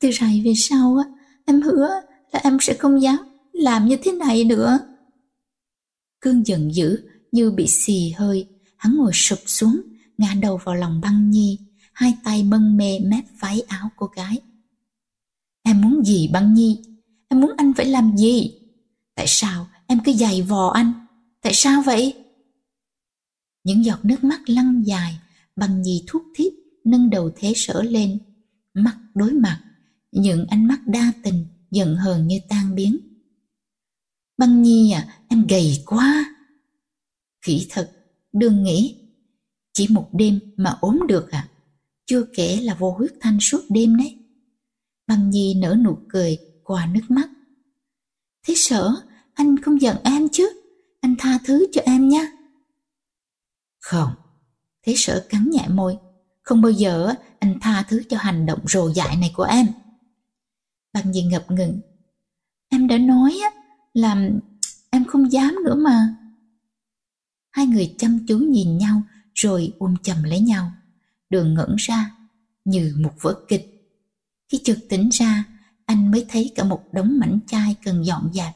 Từ rày về sau, á em hứa là em sẽ không dám làm như thế này nữa. Cương giận dữ như bị xì hơi, hắn ngồi sụp xuống, ngã đầu vào lòng băng nhi, hai tay mân mê mép váy áo cô gái. Em muốn gì băng nhi? Em muốn anh phải làm gì? Tại sao em cứ giày vò anh? Tại sao vậy? Những giọt nước mắt lăn dài, băng nhi thuốc thiết, nâng đầu thế sở lên, mắt đối mặt, những ánh mắt đa tình, giận hờn như tan biến. Băng nhi à, em gầy quá. Khỉ thật, đừng nghĩ chỉ một đêm mà ốm được à? Chưa kể là vô huyết thanh suốt đêm đấy. Băng Nhi nở nụ cười qua nước mắt. Thế sở, anh không giận em chứ? Anh tha thứ cho em nha. Không, thế sở cắn nhẹ môi. Không bao giờ anh tha thứ cho hành động rồ dại này của em. Băng Nhi ngập ngừng. Em đã nói á, là em không dám nữa mà. Hai người chăm chú nhìn nhau rồi ôm chầm lấy nhau. Đường ngẩn ra, như một vở kịch. Khi chợt tỉnh ra, anh mới thấy cả một đống mảnh chai cần dọn dẹp.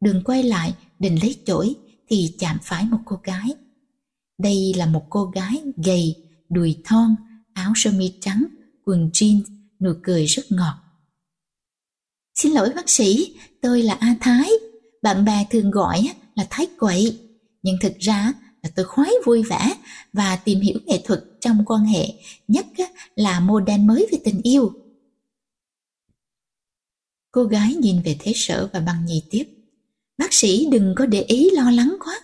Đường quay lại định lấy chổi thì chạm phải một cô gái. Đây là một cô gái gầy, đùi thon, áo sơ mi trắng, quần jean, nụ cười rất ngọt. Xin lỗi bác sĩ, tôi là A Thái. Bạn bè thường gọi là Thái Quậy. Nhưng thực ra tôi khoái vui vẻ và tìm hiểu nghệ thuật trong quan hệ, nhất là mô đen mới về tình yêu. Cô gái nhìn về thế sở và bằng nhì tiếp. Bác sĩ đừng có để ý lo lắng quá.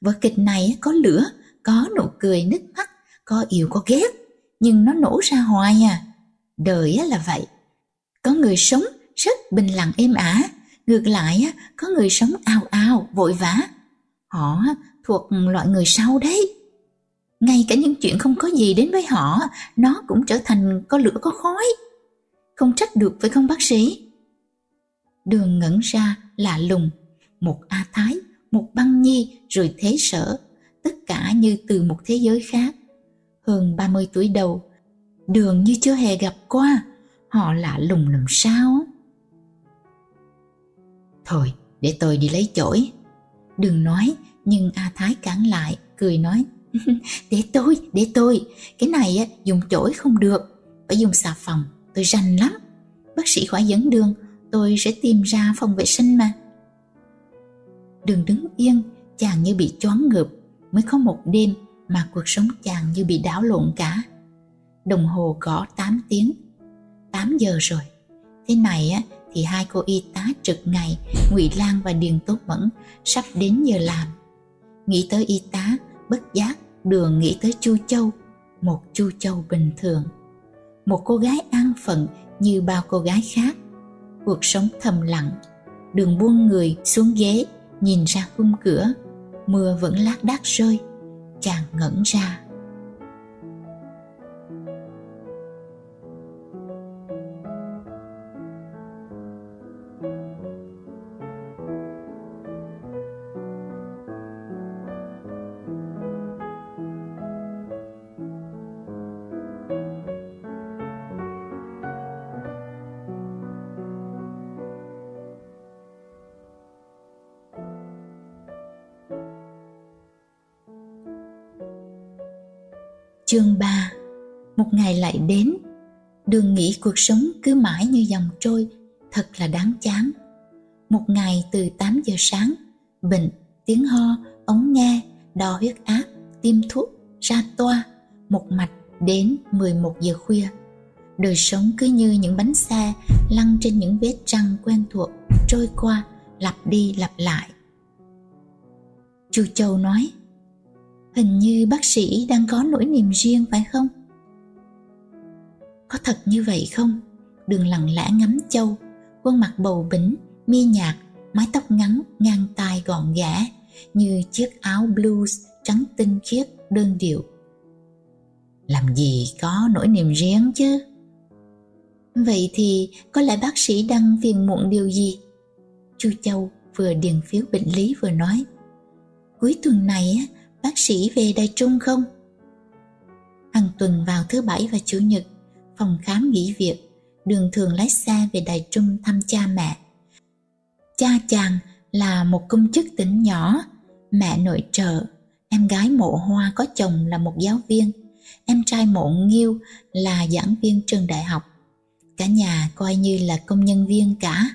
Vở kịch này có lửa, có nụ cười nứt mắt, có yêu có ghét, nhưng nó nổ ra hoài à. Đời là vậy. Có người sống rất bình lặng êm ả, ngược lại có người sống ao ao, vội vã. Họ thuộc loại người sau đấy. Ngay cả những chuyện không có gì đến với họ, nó cũng trở thành có lửa có khói. Không trách được phải không bác sĩ? Đường ngẩn ra lạ lùng, một A Thái, một Băng Nhi rồi Thế Sở, tất cả như từ một thế giới khác. Hơn 30 tuổi đầu, đường như chưa hề gặp qua, họ lạ lùng làm sao? Thôi, để tôi đi lấy chổi. đường nói, nhưng A Thái cản lại, cười nói Để tôi, để tôi, cái này á dùng chổi không được, phải dùng xà phòng, tôi rành lắm Bác sĩ khỏi dẫn đường, tôi sẽ tìm ra phòng vệ sinh mà Đường đứng yên, chàng như bị choáng ngợp Mới có một đêm mà cuộc sống chàng như bị đảo lộn cả Đồng hồ gõ 8 tiếng 8 giờ rồi Thế này á, thì hai cô y tá trực ngày Ngụy Lan và Điền Tốt Mẫn sắp đến giờ làm nghĩ tới y tá bất giác đường nghĩ tới chu châu một chu châu bình thường một cô gái an phận như bao cô gái khác cuộc sống thầm lặng đường buông người xuống ghế nhìn ra khung cửa mưa vẫn lác đác rơi chàng ngẩn ra Chương 3 Một ngày lại đến Đường nghĩ cuộc sống cứ mãi như dòng trôi Thật là đáng chán Một ngày từ 8 giờ sáng Bệnh, tiếng ho, ống nghe, đo huyết áp, tiêm thuốc, ra toa Một mạch đến 11 giờ khuya Đời sống cứ như những bánh xe Lăn trên những vết trăng quen thuộc Trôi qua, lặp đi lặp lại Chu Châu nói hình như bác sĩ đang có nỗi niềm riêng phải không có thật như vậy không đường lặng lẽ ngắm châu khuôn mặt bầu bỉnh mi nhạt mái tóc ngắn ngang tai gọn gã như chiếc áo blues trắng tinh khiết đơn điệu làm gì có nỗi niềm riêng chứ vậy thì có lẽ bác sĩ đang phiền muộn điều gì chu châu vừa điền phiếu bệnh lý vừa nói cuối tuần này á bác sĩ về Đài Trung không? Hàng tuần vào thứ bảy và chủ nhật, phòng khám nghỉ việc, đường thường lái xe về Đài Trung thăm cha mẹ. Cha chàng là một công chức tỉnh nhỏ, mẹ nội trợ, em gái mộ hoa có chồng là một giáo viên, em trai mộ nghiêu là giảng viên trường đại học. Cả nhà coi như là công nhân viên cả.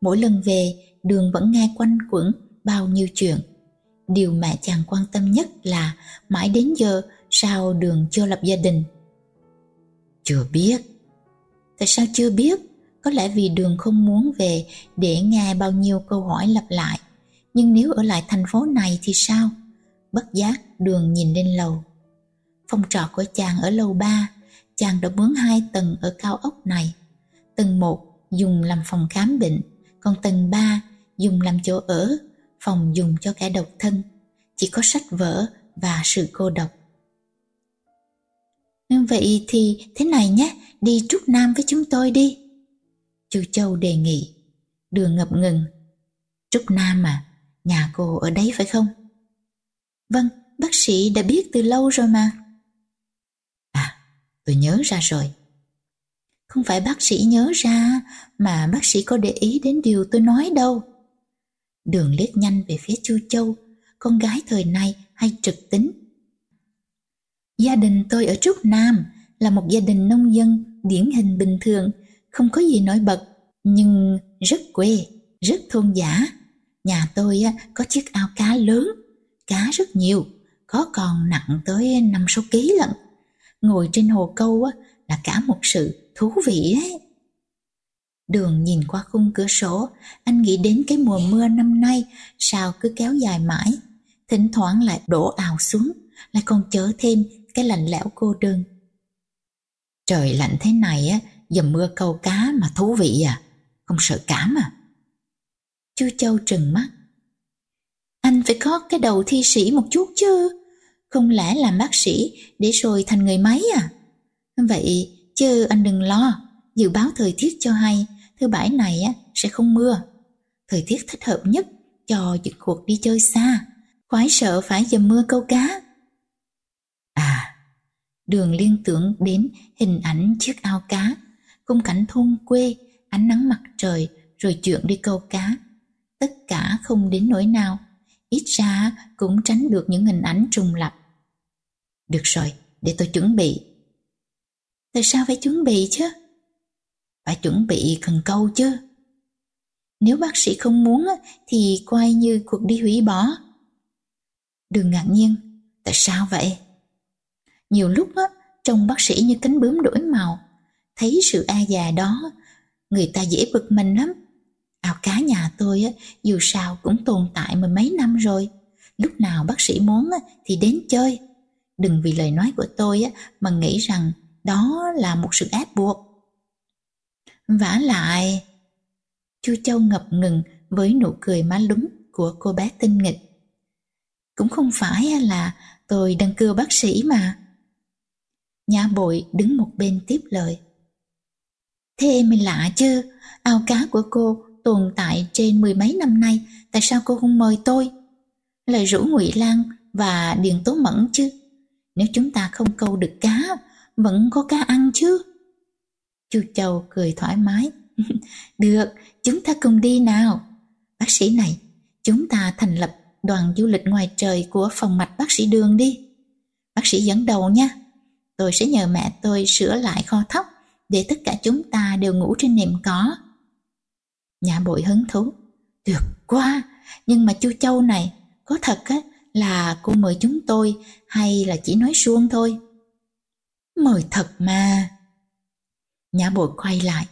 Mỗi lần về, đường vẫn nghe quanh quẩn bao nhiêu chuyện – điều mẹ chàng quan tâm nhất là mãi đến giờ sao đường chưa lập gia đình chưa biết tại sao chưa biết có lẽ vì đường không muốn về để nghe bao nhiêu câu hỏi lặp lại nhưng nếu ở lại thành phố này thì sao bất giác đường nhìn lên lầu phòng trọ của chàng ở lầu ba chàng đã mướn hai tầng ở cao ốc này tầng một dùng làm phòng khám bệnh còn tầng ba dùng làm chỗ ở phòng dùng cho kẻ độc thân, chỉ có sách vở và sự cô độc. Vậy thì thế này nhé, đi Trúc Nam với chúng tôi đi. Chu Châu đề nghị. Đường ngập ngừng. Trúc Nam à, nhà cô ở đấy phải không? Vâng, bác sĩ đã biết từ lâu rồi mà. À, tôi nhớ ra rồi. Không phải bác sĩ nhớ ra, mà bác sĩ có để ý đến điều tôi nói đâu. Đường liếc nhanh về phía Chu Châu, con gái thời nay hay trực tính. Gia đình tôi ở Trúc Nam là một gia đình nông dân điển hình bình thường, không có gì nổi bật, nhưng rất quê, rất thôn giả. Nhà tôi có chiếc ao cá lớn, cá rất nhiều, có còn nặng tới 5 số ký lận. Ngồi trên hồ câu là cả một sự thú vị ấy. Đường nhìn qua khung cửa sổ, anh nghĩ đến cái mùa mưa năm nay, sao cứ kéo dài mãi, thỉnh thoảng lại đổ ào xuống, lại còn chở thêm cái lạnh lẽo cô đơn. Trời lạnh thế này á, dầm mưa câu cá mà thú vị à, không sợ cảm à. Chú Châu trừng mắt. Anh phải có cái đầu thi sĩ một chút chứ, không lẽ làm bác sĩ để rồi thành người máy à? Vậy chứ anh đừng lo, dự báo thời tiết cho hay, thứ bảy này á, sẽ không mưa. Thời tiết thích hợp nhất cho những cuộc đi chơi xa, khoái sợ phải dầm mưa câu cá. À, đường liên tưởng đến hình ảnh chiếc ao cá, khung cảnh thôn quê, ánh nắng mặt trời, rồi chuyện đi câu cá. Tất cả không đến nỗi nào, ít ra cũng tránh được những hình ảnh trùng lập Được rồi, để tôi chuẩn bị. Tại sao phải chuẩn bị chứ? phải chuẩn bị cần câu chứ. Nếu bác sĩ không muốn thì coi như cuộc đi hủy bỏ. Đừng ngạc nhiên, tại sao vậy? Nhiều lúc á, trông bác sĩ như cánh bướm đổi màu, thấy sự a già đó, người ta dễ bực mình lắm. Ao cá nhà tôi á, dù sao cũng tồn tại mười mấy năm rồi, lúc nào bác sĩ muốn á, thì đến chơi. Đừng vì lời nói của tôi á, mà nghĩ rằng đó là một sự ép buộc vả lại. Chu Châu ngập ngừng với nụ cười má lúng của cô bé tinh nghịch. Cũng không phải là tôi đang cưa bác sĩ mà. nhà bội đứng một bên tiếp lời. Thế mình lạ chứ, ao cá của cô tồn tại trên mười mấy năm nay, tại sao cô không mời tôi? Lời rủ Ngụy Lan và Điền Tố Mẫn chứ. Nếu chúng ta không câu được cá, vẫn có cá ăn chứ. Chu Châu cười thoải mái. Được, chúng ta cùng đi nào. Bác sĩ này, chúng ta thành lập đoàn du lịch ngoài trời của phòng mạch bác sĩ Đường đi. Bác sĩ dẫn đầu nha. Tôi sẽ nhờ mẹ tôi sửa lại kho thóc để tất cả chúng ta đều ngủ trên nệm cỏ. Nhà bội hứng thú. Được quá, nhưng mà chu Châu này, có thật á, là cô mời chúng tôi hay là chỉ nói suông thôi? Mời thật mà. Nhã bội quay lại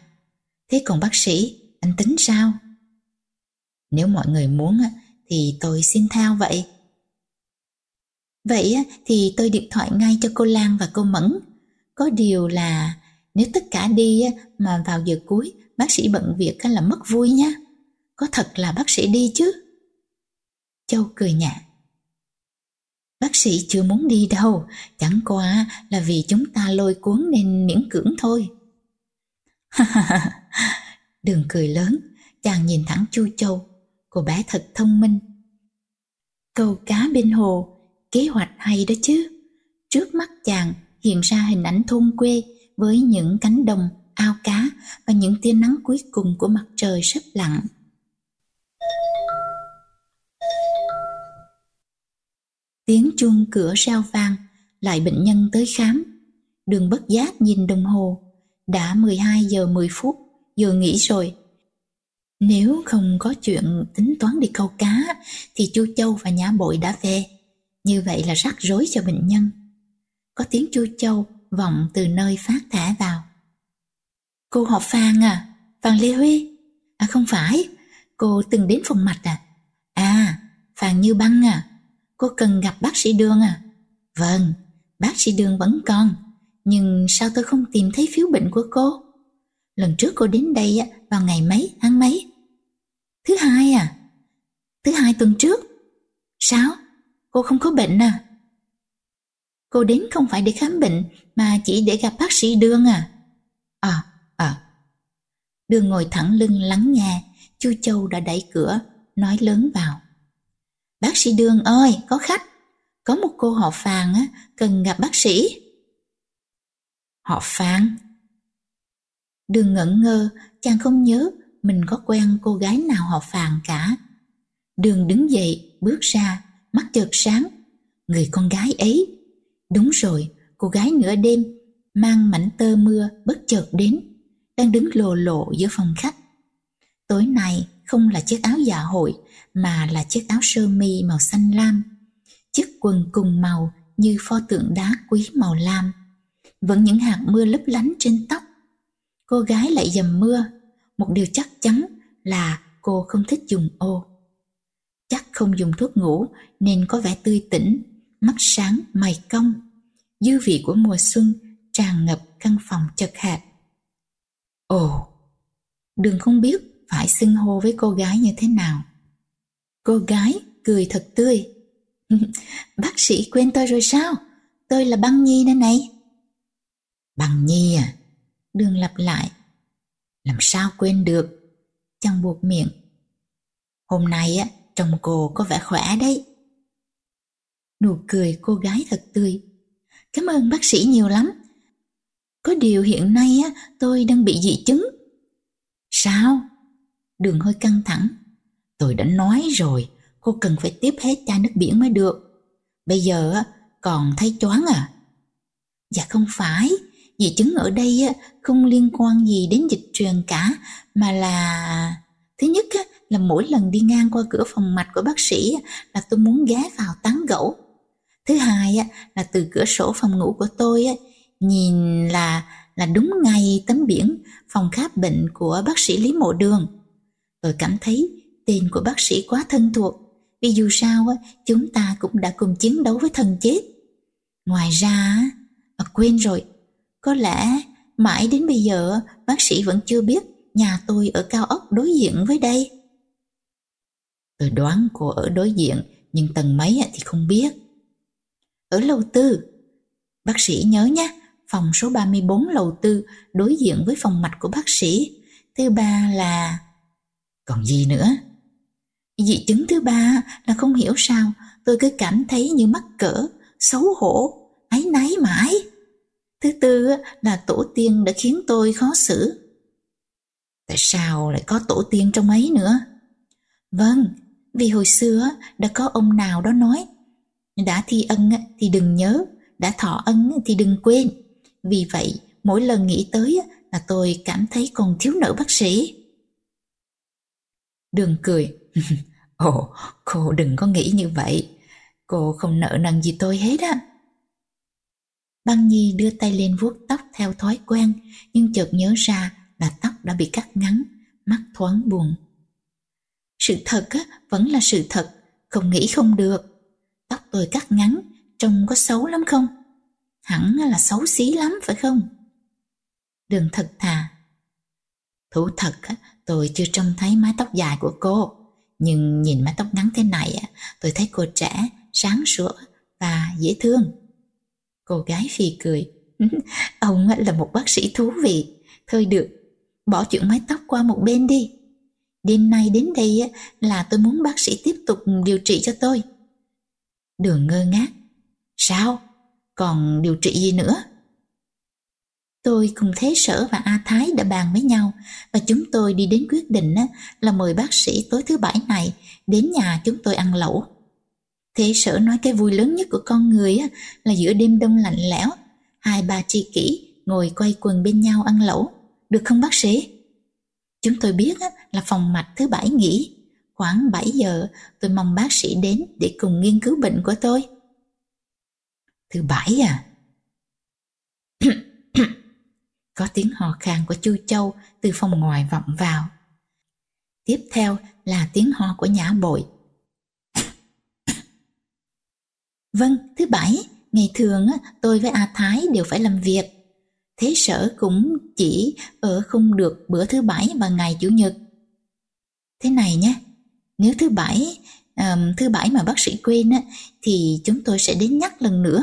Thế còn bác sĩ, anh tính sao? Nếu mọi người muốn thì tôi xin theo vậy Vậy thì tôi điện thoại ngay cho cô Lan và cô Mẫn Có điều là nếu tất cả đi mà vào giờ cuối bác sĩ bận việc là mất vui nhá Có thật là bác sĩ đi chứ? Châu cười nhạt Bác sĩ chưa muốn đi đâu, chẳng qua là vì chúng ta lôi cuốn nên miễn cưỡng thôi. đừng cười lớn, chàng nhìn thẳng Chu Châu, cô bé thật thông minh. Câu cá bên hồ, kế hoạch hay đó chứ. Trước mắt chàng hiện ra hình ảnh thôn quê với những cánh đồng, ao cá và những tia nắng cuối cùng của mặt trời sắp lặn. Tiếng chuông cửa reo vang, lại bệnh nhân tới khám. Đường bất giác nhìn đồng hồ, đã 12 giờ 10 phút, giờ nghỉ rồi. Nếu không có chuyện tính toán đi câu cá, thì chú Châu và Nhã Bội đã về. Như vậy là rắc rối cho bệnh nhân. Có tiếng chú Châu vọng từ nơi phát thả vào. Cô họ Phan à? Phan Lê Huy? À không phải, cô từng đến phòng mạch à? À, Phan Như Băng à? Cô cần gặp bác sĩ Đường à? Vâng, bác sĩ Đường vẫn còn. Nhưng sao tôi không tìm thấy phiếu bệnh của cô? Lần trước cô đến đây vào ngày mấy, tháng mấy? Thứ hai à? Thứ hai tuần trước? Sao? Cô không có bệnh à? Cô đến không phải để khám bệnh mà chỉ để gặp bác sĩ Đương à? À, à. Đương ngồi thẳng lưng lắng nghe, chu Châu đã đẩy cửa, nói lớn vào. Bác sĩ Đương ơi, có khách, có một cô họ phàn cần gặp bác sĩ. Họ phán Đừng ngẩn ngơ, chàng không nhớ mình có quen cô gái nào họ phàn cả. Đường đứng dậy, bước ra, mắt chợt sáng. Người con gái ấy. Đúng rồi, cô gái nửa đêm, mang mảnh tơ mưa bất chợt đến, đang đứng lồ lộ giữa phòng khách. Tối nay không là chiếc áo dạ hội mà là chiếc áo sơ mi màu xanh lam, chiếc quần cùng màu như pho tượng đá quý màu lam vẫn những hạt mưa lấp lánh trên tóc. Cô gái lại dầm mưa, một điều chắc chắn là cô không thích dùng ô. Chắc không dùng thuốc ngủ nên có vẻ tươi tỉnh, mắt sáng, mày cong. Dư vị của mùa xuân tràn ngập căn phòng chật hẹp. Ồ, đường không biết phải xưng hô với cô gái như thế nào. Cô gái cười thật tươi. Bác sĩ quên tôi rồi sao? Tôi là băng nhi đây này. Bằng nhi à? Đường lặp lại. Làm sao quên được? Chàng buộc miệng. Hôm nay á, chồng cô có vẻ khỏe đấy. Nụ cười cô gái thật tươi. Cảm ơn bác sĩ nhiều lắm. Có điều hiện nay á, tôi đang bị dị chứng. Sao? Đường hơi căng thẳng. Tôi đã nói rồi, cô cần phải tiếp hết chai nước biển mới được. Bây giờ á, còn thấy choáng à? Dạ không phải di chứng ở đây không liên quan gì đến dịch truyền cả mà là thứ nhất là mỗi lần đi ngang qua cửa phòng mạch của bác sĩ là tôi muốn ghé vào tán gẫu thứ hai là từ cửa sổ phòng ngủ của tôi nhìn là là đúng ngay tấm biển phòng khám bệnh của bác sĩ lý mộ đường tôi cảm thấy tên của bác sĩ quá thân thuộc vì dù sao chúng ta cũng đã cùng chiến đấu với thần chết ngoài ra à, quên rồi có lẽ mãi đến bây giờ bác sĩ vẫn chưa biết nhà tôi ở cao ốc đối diện với đây. Tôi đoán cô ở đối diện nhưng tầng mấy thì không biết. Ở lầu tư, bác sĩ nhớ nhé, phòng số 34 lầu tư đối diện với phòng mạch của bác sĩ. Thứ ba là... Còn gì nữa? Dị chứng thứ ba là không hiểu sao tôi cứ cảm thấy như mắc cỡ, xấu hổ, áy náy mãi. Thứ tư là tổ tiên đã khiến tôi khó xử. Tại sao lại có tổ tiên trong ấy nữa? Vâng, vì hồi xưa đã có ông nào đó nói đã thi ân thì đừng nhớ, đã thọ ân thì đừng quên. Vì vậy, mỗi lần nghĩ tới là tôi cảm thấy còn thiếu nợ bác sĩ. Đường cười. Ồ, cô đừng có nghĩ như vậy. Cô không nợ nần gì tôi hết á. Băng Nhi đưa tay lên vuốt tóc theo thói quen, nhưng chợt nhớ ra là tóc đã bị cắt ngắn, mắt thoáng buồn. Sự thật á, vẫn là sự thật, không nghĩ không được. Tóc tôi cắt ngắn, trông có xấu lắm không? Hẳn là xấu xí lắm phải không? Đừng thật thà. thủ thật, á, tôi chưa trông thấy mái tóc dài của cô. Nhưng nhìn mái tóc ngắn thế này, á, tôi thấy cô trẻ, sáng sủa và dễ thương. Cô gái phì cười. Ông là một bác sĩ thú vị. Thôi được, bỏ chuyện mái tóc qua một bên đi. Đêm nay đến đây là tôi muốn bác sĩ tiếp tục điều trị cho tôi. Đường ngơ ngác. Sao? Còn điều trị gì nữa? Tôi cùng Thế Sở và A Thái đã bàn với nhau và chúng tôi đi đến quyết định là mời bác sĩ tối thứ bảy này đến nhà chúng tôi ăn lẩu. Thế sở nói cái vui lớn nhất của con người là giữa đêm đông lạnh lẽo, hai ba chi kỷ ngồi quay quần bên nhau ăn lẩu, được không bác sĩ? Chúng tôi biết là phòng mạch thứ bảy nghỉ, khoảng 7 giờ tôi mong bác sĩ đến để cùng nghiên cứu bệnh của tôi. Thứ bảy à? Có tiếng hò khan của Chu Châu từ phòng ngoài vọng vào. Tiếp theo là tiếng ho của Nhã Bội Vâng, thứ bảy, ngày thường tôi với A Thái đều phải làm việc. Thế sở cũng chỉ ở không được bữa thứ bảy và ngày chủ nhật. Thế này nhé, nếu thứ bảy um, thứ bảy mà bác sĩ quên á, thì chúng tôi sẽ đến nhắc lần nữa.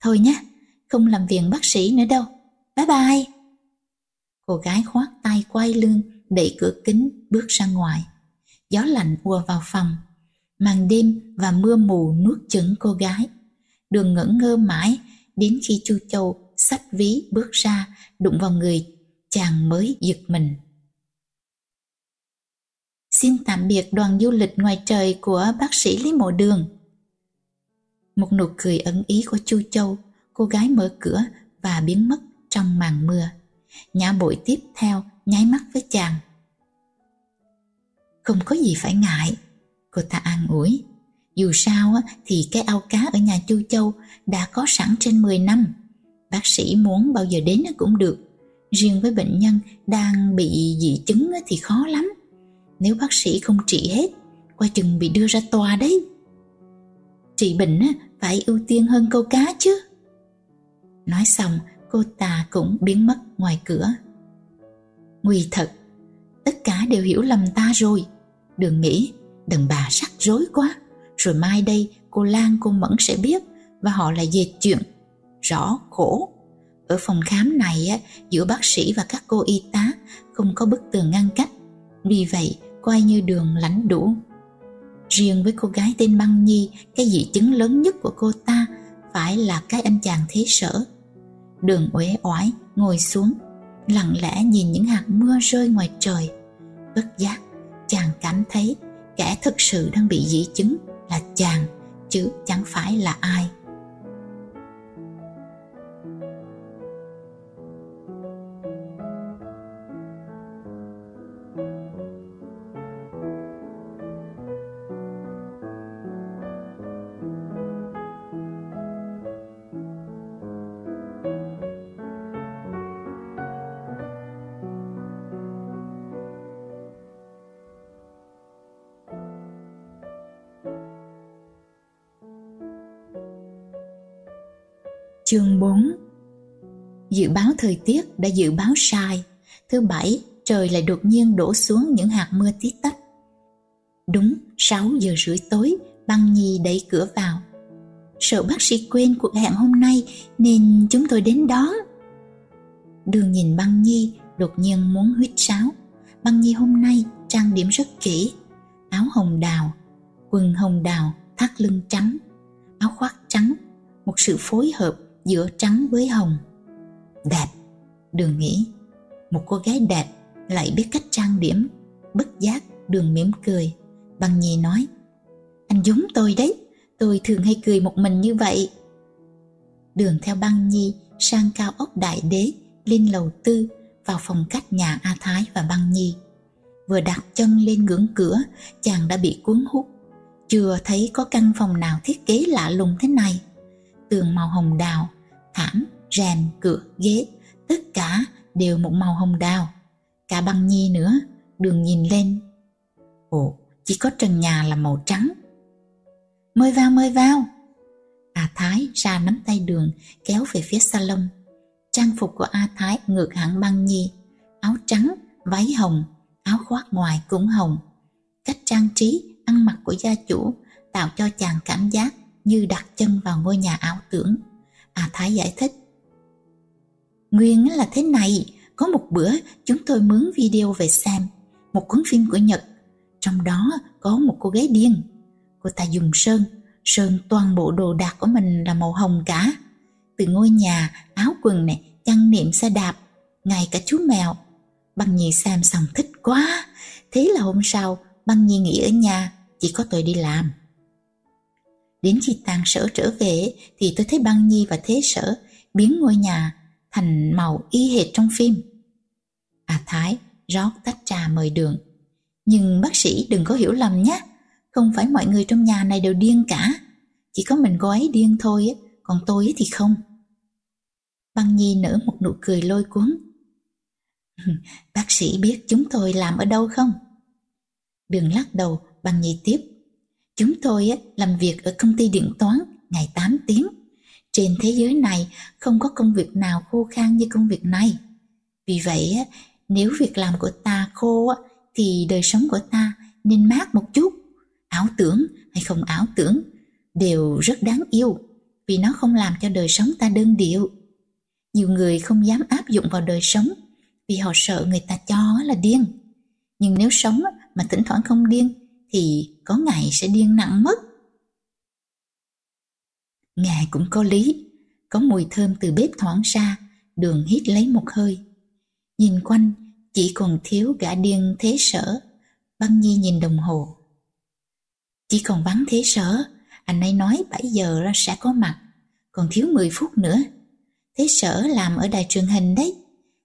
Thôi nhé, không làm viện bác sĩ nữa đâu. Bye bye. Cô gái khoác tay quay lưng, đẩy cửa kính, bước ra ngoài. Gió lạnh ùa vào phòng, màn đêm và mưa mù nuốt chửng cô gái. Đường ngẩn ngơ mãi, đến khi Chu Châu sách ví bước ra, đụng vào người, chàng mới giật mình. Xin tạm biệt đoàn du lịch ngoài trời của bác sĩ Lý Mộ Đường. Một nụ cười ẩn ý của Chu Châu, cô gái mở cửa và biến mất trong màn mưa. Nhã bội tiếp theo nháy mắt với chàng. Không có gì phải ngại, Cô ta an ủi. Dù sao thì cái ao cá ở nhà Chu Châu đã có sẵn trên 10 năm. Bác sĩ muốn bao giờ đến cũng được. Riêng với bệnh nhân đang bị dị chứng thì khó lắm. Nếu bác sĩ không trị hết, qua chừng bị đưa ra tòa đấy. Trị bệnh phải ưu tiên hơn câu cá chứ. Nói xong, cô ta cũng biến mất ngoài cửa. Nguy thật, tất cả đều hiểu lầm ta rồi. đừng nghĩ đàn bà rắc rối quá rồi mai đây cô lan cô mẫn sẽ biết và họ lại dệt chuyện rõ khổ ở phòng khám này giữa bác sĩ và các cô y tá không có bức tường ngăn cách vì vậy coi như đường lãnh đủ riêng với cô gái tên băng nhi cái dị chứng lớn nhất của cô ta phải là cái anh chàng thế sở đường uể oải ngồi xuống lặng lẽ nhìn những hạt mưa rơi ngoài trời bất giác chàng cảm thấy kẻ thực sự đang bị dĩ chứng là chàng chứ chẳng phải là ai Chương 4 Dự báo thời tiết đã dự báo sai. Thứ bảy, trời lại đột nhiên đổ xuống những hạt mưa tí tách. Đúng 6 giờ rưỡi tối, băng nhi đẩy cửa vào. Sợ bác sĩ quên cuộc hẹn hôm nay nên chúng tôi đến đón. Đường nhìn băng nhi đột nhiên muốn huyết sáo. Băng nhi hôm nay trang điểm rất kỹ. Áo hồng đào, quần hồng đào, thắt lưng trắng, áo khoác trắng. Một sự phối hợp giữa trắng với hồng đẹp đường nghĩ một cô gái đẹp lại biết cách trang điểm bất giác đường mỉm cười bằng nhì nói anh giống tôi đấy tôi thường hay cười một mình như vậy đường theo băng nhi sang cao ốc đại đế lên lầu tư vào phòng khách nhà a thái và băng nhi vừa đặt chân lên ngưỡng cửa chàng đã bị cuốn hút chưa thấy có căn phòng nào thiết kế lạ lùng thế này tường màu hồng đào, thảm, rèm, cửa, ghế, tất cả đều một màu hồng đào. Cả băng nhi nữa, đường nhìn lên. Ồ, chỉ có trần nhà là màu trắng. Mời vào, mời vào. A Thái ra nắm tay đường, kéo về phía salon. Trang phục của A Thái ngược hẳn băng nhi, áo trắng, váy hồng, áo khoác ngoài cũng hồng. Cách trang trí, ăn mặc của gia chủ tạo cho chàng cảm giác như đặt chân vào ngôi nhà ảo tưởng. À Thái giải thích. Nguyên là thế này, có một bữa chúng tôi mướn video về xem một cuốn phim của Nhật. Trong đó có một cô gái điên. Cô ta dùng sơn, sơn toàn bộ đồ đạc của mình là màu hồng cả. Từ ngôi nhà, áo quần này, chăn niệm xe đạp, ngay cả chú mèo. Băng Nhi xem xong thích quá. Thế là hôm sau, Băng Nhi nghỉ ở nhà, chỉ có tôi đi làm. Đến khi tang sở trở về thì tôi thấy băng nhi và thế sở biến ngôi nhà thành màu y hệt trong phim. À Thái rót tách trà mời đường. Nhưng bác sĩ đừng có hiểu lầm nhé. Không phải mọi người trong nhà này đều điên cả. Chỉ có mình cô ấy điên thôi, còn tôi thì không. Băng Nhi nở một nụ cười lôi cuốn. bác sĩ biết chúng tôi làm ở đâu không? Đường lắc đầu, Băng Nhi tiếp. Chúng tôi làm việc ở công ty điện toán ngày 8 tiếng. Trên thế giới này không có công việc nào khô khan như công việc này. Vì vậy, nếu việc làm của ta khô thì đời sống của ta nên mát một chút. Ảo tưởng hay không ảo tưởng đều rất đáng yêu vì nó không làm cho đời sống ta đơn điệu. Nhiều người không dám áp dụng vào đời sống vì họ sợ người ta cho là điên. Nhưng nếu sống mà thỉnh thoảng không điên thì có ngày sẽ điên nặng mất. Ngài cũng có lý, có mùi thơm từ bếp thoảng ra, đường hít lấy một hơi. Nhìn quanh, chỉ còn thiếu gã điên thế sở, băng nhi nhìn đồng hồ. Chỉ còn bắn thế sở, anh ấy nói 7 giờ ra sẽ có mặt, còn thiếu 10 phút nữa. Thế sở làm ở đài truyền hình đấy,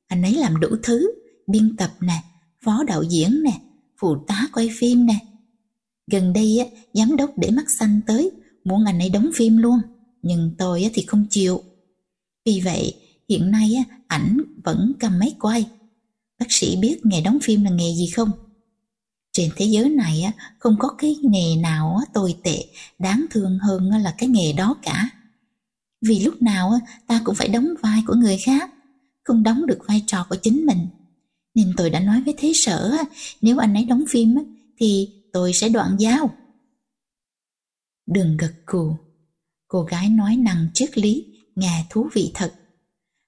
anh ấy làm đủ thứ, biên tập nè, phó đạo diễn nè, phụ tá quay phim nè, Gần đây á, giám đốc để mắt xanh tới, muốn anh ấy đóng phim luôn, nhưng tôi á, thì không chịu. Vì vậy, hiện nay á, ảnh vẫn cầm máy quay. Bác sĩ biết nghề đóng phim là nghề gì không? Trên thế giới này á, không có cái nghề nào á, tồi tệ, đáng thương hơn là cái nghề đó cả. Vì lúc nào á, ta cũng phải đóng vai của người khác, không đóng được vai trò của chính mình. Nên tôi đã nói với thế sở nếu anh ấy đóng phim á, thì tôi sẽ đoạn giao. Đừng gật cù. Cô gái nói năng triết lý, nghe thú vị thật.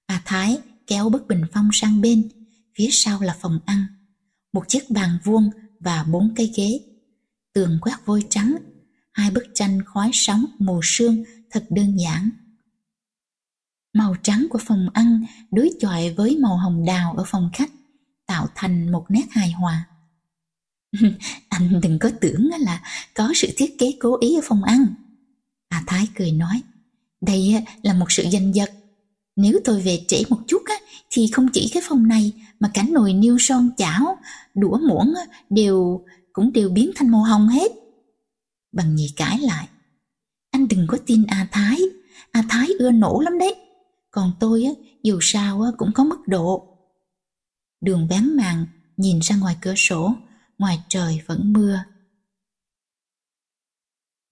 À Thái kéo bức bình phong sang bên, phía sau là phòng ăn. Một chiếc bàn vuông và bốn cây ghế. Tường quét vôi trắng, hai bức tranh khói sóng mù sương thật đơn giản. Màu trắng của phòng ăn đối chọi với màu hồng đào ở phòng khách, tạo thành một nét hài hòa. anh đừng có tưởng là có sự thiết kế cố ý ở phòng ăn. À Thái cười nói, đây là một sự danh giật. Nếu tôi về trễ một chút á, thì không chỉ cái phòng này mà cả nồi niêu son chảo, đũa muỗng đều cũng đều biến thành màu hồng hết. Bằng nhì cãi lại, anh đừng có tin A Thái, A Thái ưa nổ lắm đấy. Còn tôi á, dù sao á, cũng có mức độ. Đường bán màn nhìn ra ngoài cửa sổ, ngoài trời vẫn mưa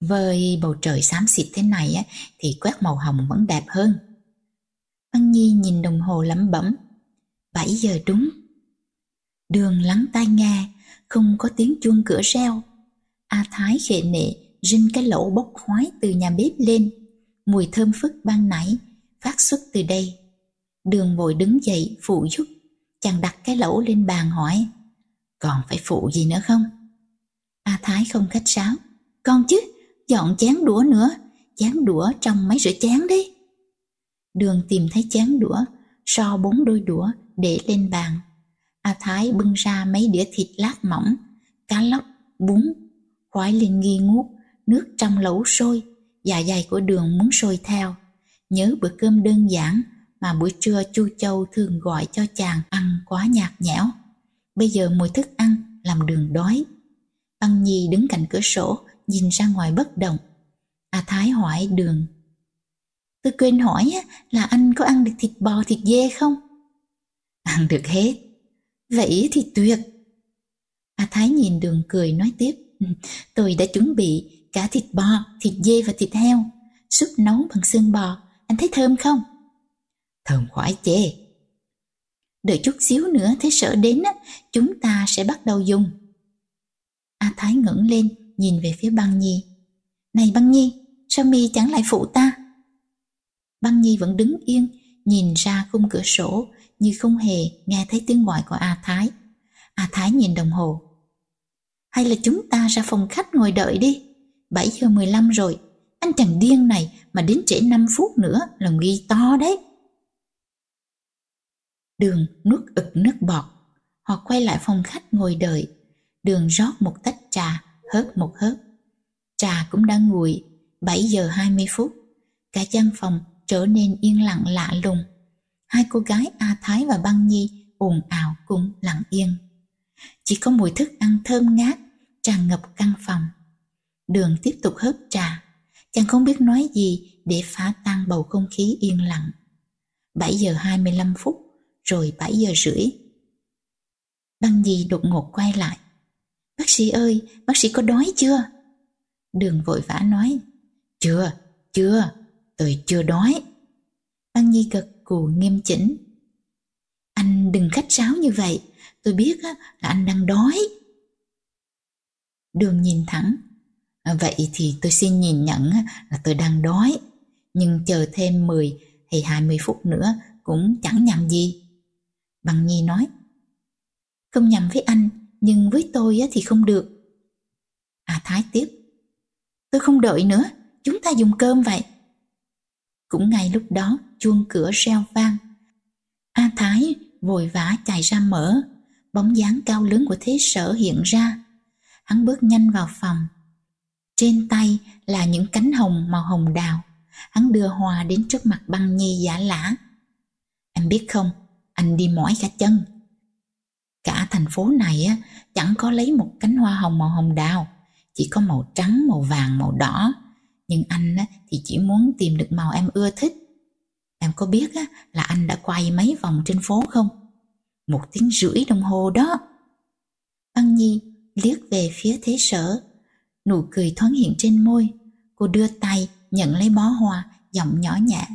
với bầu trời xám xịt thế này thì quét màu hồng vẫn đẹp hơn Văn Nhi nhìn đồng hồ lẩm bẩm 7 giờ đúng Đường lắng tai nghe Không có tiếng chuông cửa reo A Thái khệ nệ Rinh cái lỗ bốc khói từ nhà bếp lên Mùi thơm phức ban nãy Phát xuất từ đây Đường vội đứng dậy phụ giúp Chàng đặt cái lẩu lên bàn hỏi còn phải phụ gì nữa không? A Thái không khách sáo, con chứ, dọn chén đũa nữa, chén đũa trong máy rửa chén đi. Đường tìm thấy chén đũa, so bốn đôi đũa để lên bàn. A Thái bưng ra mấy đĩa thịt lát mỏng, cá lóc, bún, khoai lên nghi ngút, nước trong lẩu sôi, dạ dày của đường muốn sôi theo. Nhớ bữa cơm đơn giản mà buổi trưa chu châu thường gọi cho chàng ăn quá nhạt nhẽo. Bây giờ mùi thức ăn làm đường đói. Băng Nhi đứng cạnh cửa sổ, nhìn ra ngoài bất động. A Thái hỏi đường. Tôi quên hỏi là anh có ăn được thịt bò, thịt dê không? Ăn được hết. Vậy thì tuyệt. A Thái nhìn đường cười nói tiếp. Ừ, tôi đã chuẩn bị cả thịt bò, thịt dê và thịt heo. Súp nấu bằng xương bò. Anh thấy thơm không? Thơm khoái chê. Đợi chút xíu nữa thế sợ đến á, chúng ta sẽ bắt đầu dùng. A Thái ngẩng lên, nhìn về phía băng nhi. Này băng nhi, sao mi chẳng lại phụ ta? Băng nhi vẫn đứng yên, nhìn ra khung cửa sổ như không hề nghe thấy tiếng gọi của A Thái. A Thái nhìn đồng hồ. Hay là chúng ta ra phòng khách ngồi đợi đi. bảy giờ mười lăm rồi, anh chàng điên này mà đến trễ năm phút nữa là nghi to đấy. Đường nuốt ực nước bọt. Họ quay lại phòng khách ngồi đợi. Đường rót một tách trà, hớp một hớp. Trà cũng đã nguội, 7 giờ 20 phút. Cả gian phòng trở nên yên lặng lạ lùng. Hai cô gái A Thái và Băng Nhi ồn ào cùng lặng yên. Chỉ có mùi thức ăn thơm ngát tràn ngập căn phòng. Đường tiếp tục hớp trà, chàng không biết nói gì để phá tan bầu không khí yên lặng. 7 giờ 25 phút, rồi 7 giờ rưỡi. Băng gì đột ngột quay lại. Bác sĩ ơi, bác sĩ có đói chưa? Đường vội vã nói. Chưa, chưa, tôi chưa đói. Băng Nhi gật cù nghiêm chỉnh. Anh đừng khách sáo như vậy, tôi biết là anh đang đói. Đường nhìn thẳng. À, vậy thì tôi xin nhìn nhận là tôi đang đói, nhưng chờ thêm 10 hay 20 phút nữa cũng chẳng nhận gì. Bằng Nhi nói Không nhầm với anh Nhưng với tôi thì không được Hà Thái tiếp Tôi không đợi nữa Chúng ta dùng cơm vậy Cũng ngay lúc đó chuông cửa reo vang A Thái vội vã chạy ra mở Bóng dáng cao lớn của thế sở hiện ra Hắn bước nhanh vào phòng Trên tay là những cánh hồng màu hồng đào Hắn đưa Hòa đến trước mặt băng nhi giả lã Em biết không anh đi mỏi cả chân. Cả thành phố này á, chẳng có lấy một cánh hoa hồng màu hồng đào, chỉ có màu trắng, màu vàng, màu đỏ. Nhưng anh á, thì chỉ muốn tìm được màu em ưa thích. Em có biết á, là anh đã quay mấy vòng trên phố không? Một tiếng rưỡi đồng hồ đó. Băng Nhi liếc về phía thế sở. Nụ cười thoáng hiện trên môi. Cô đưa tay nhận lấy bó hoa, giọng nhỏ nhẹ.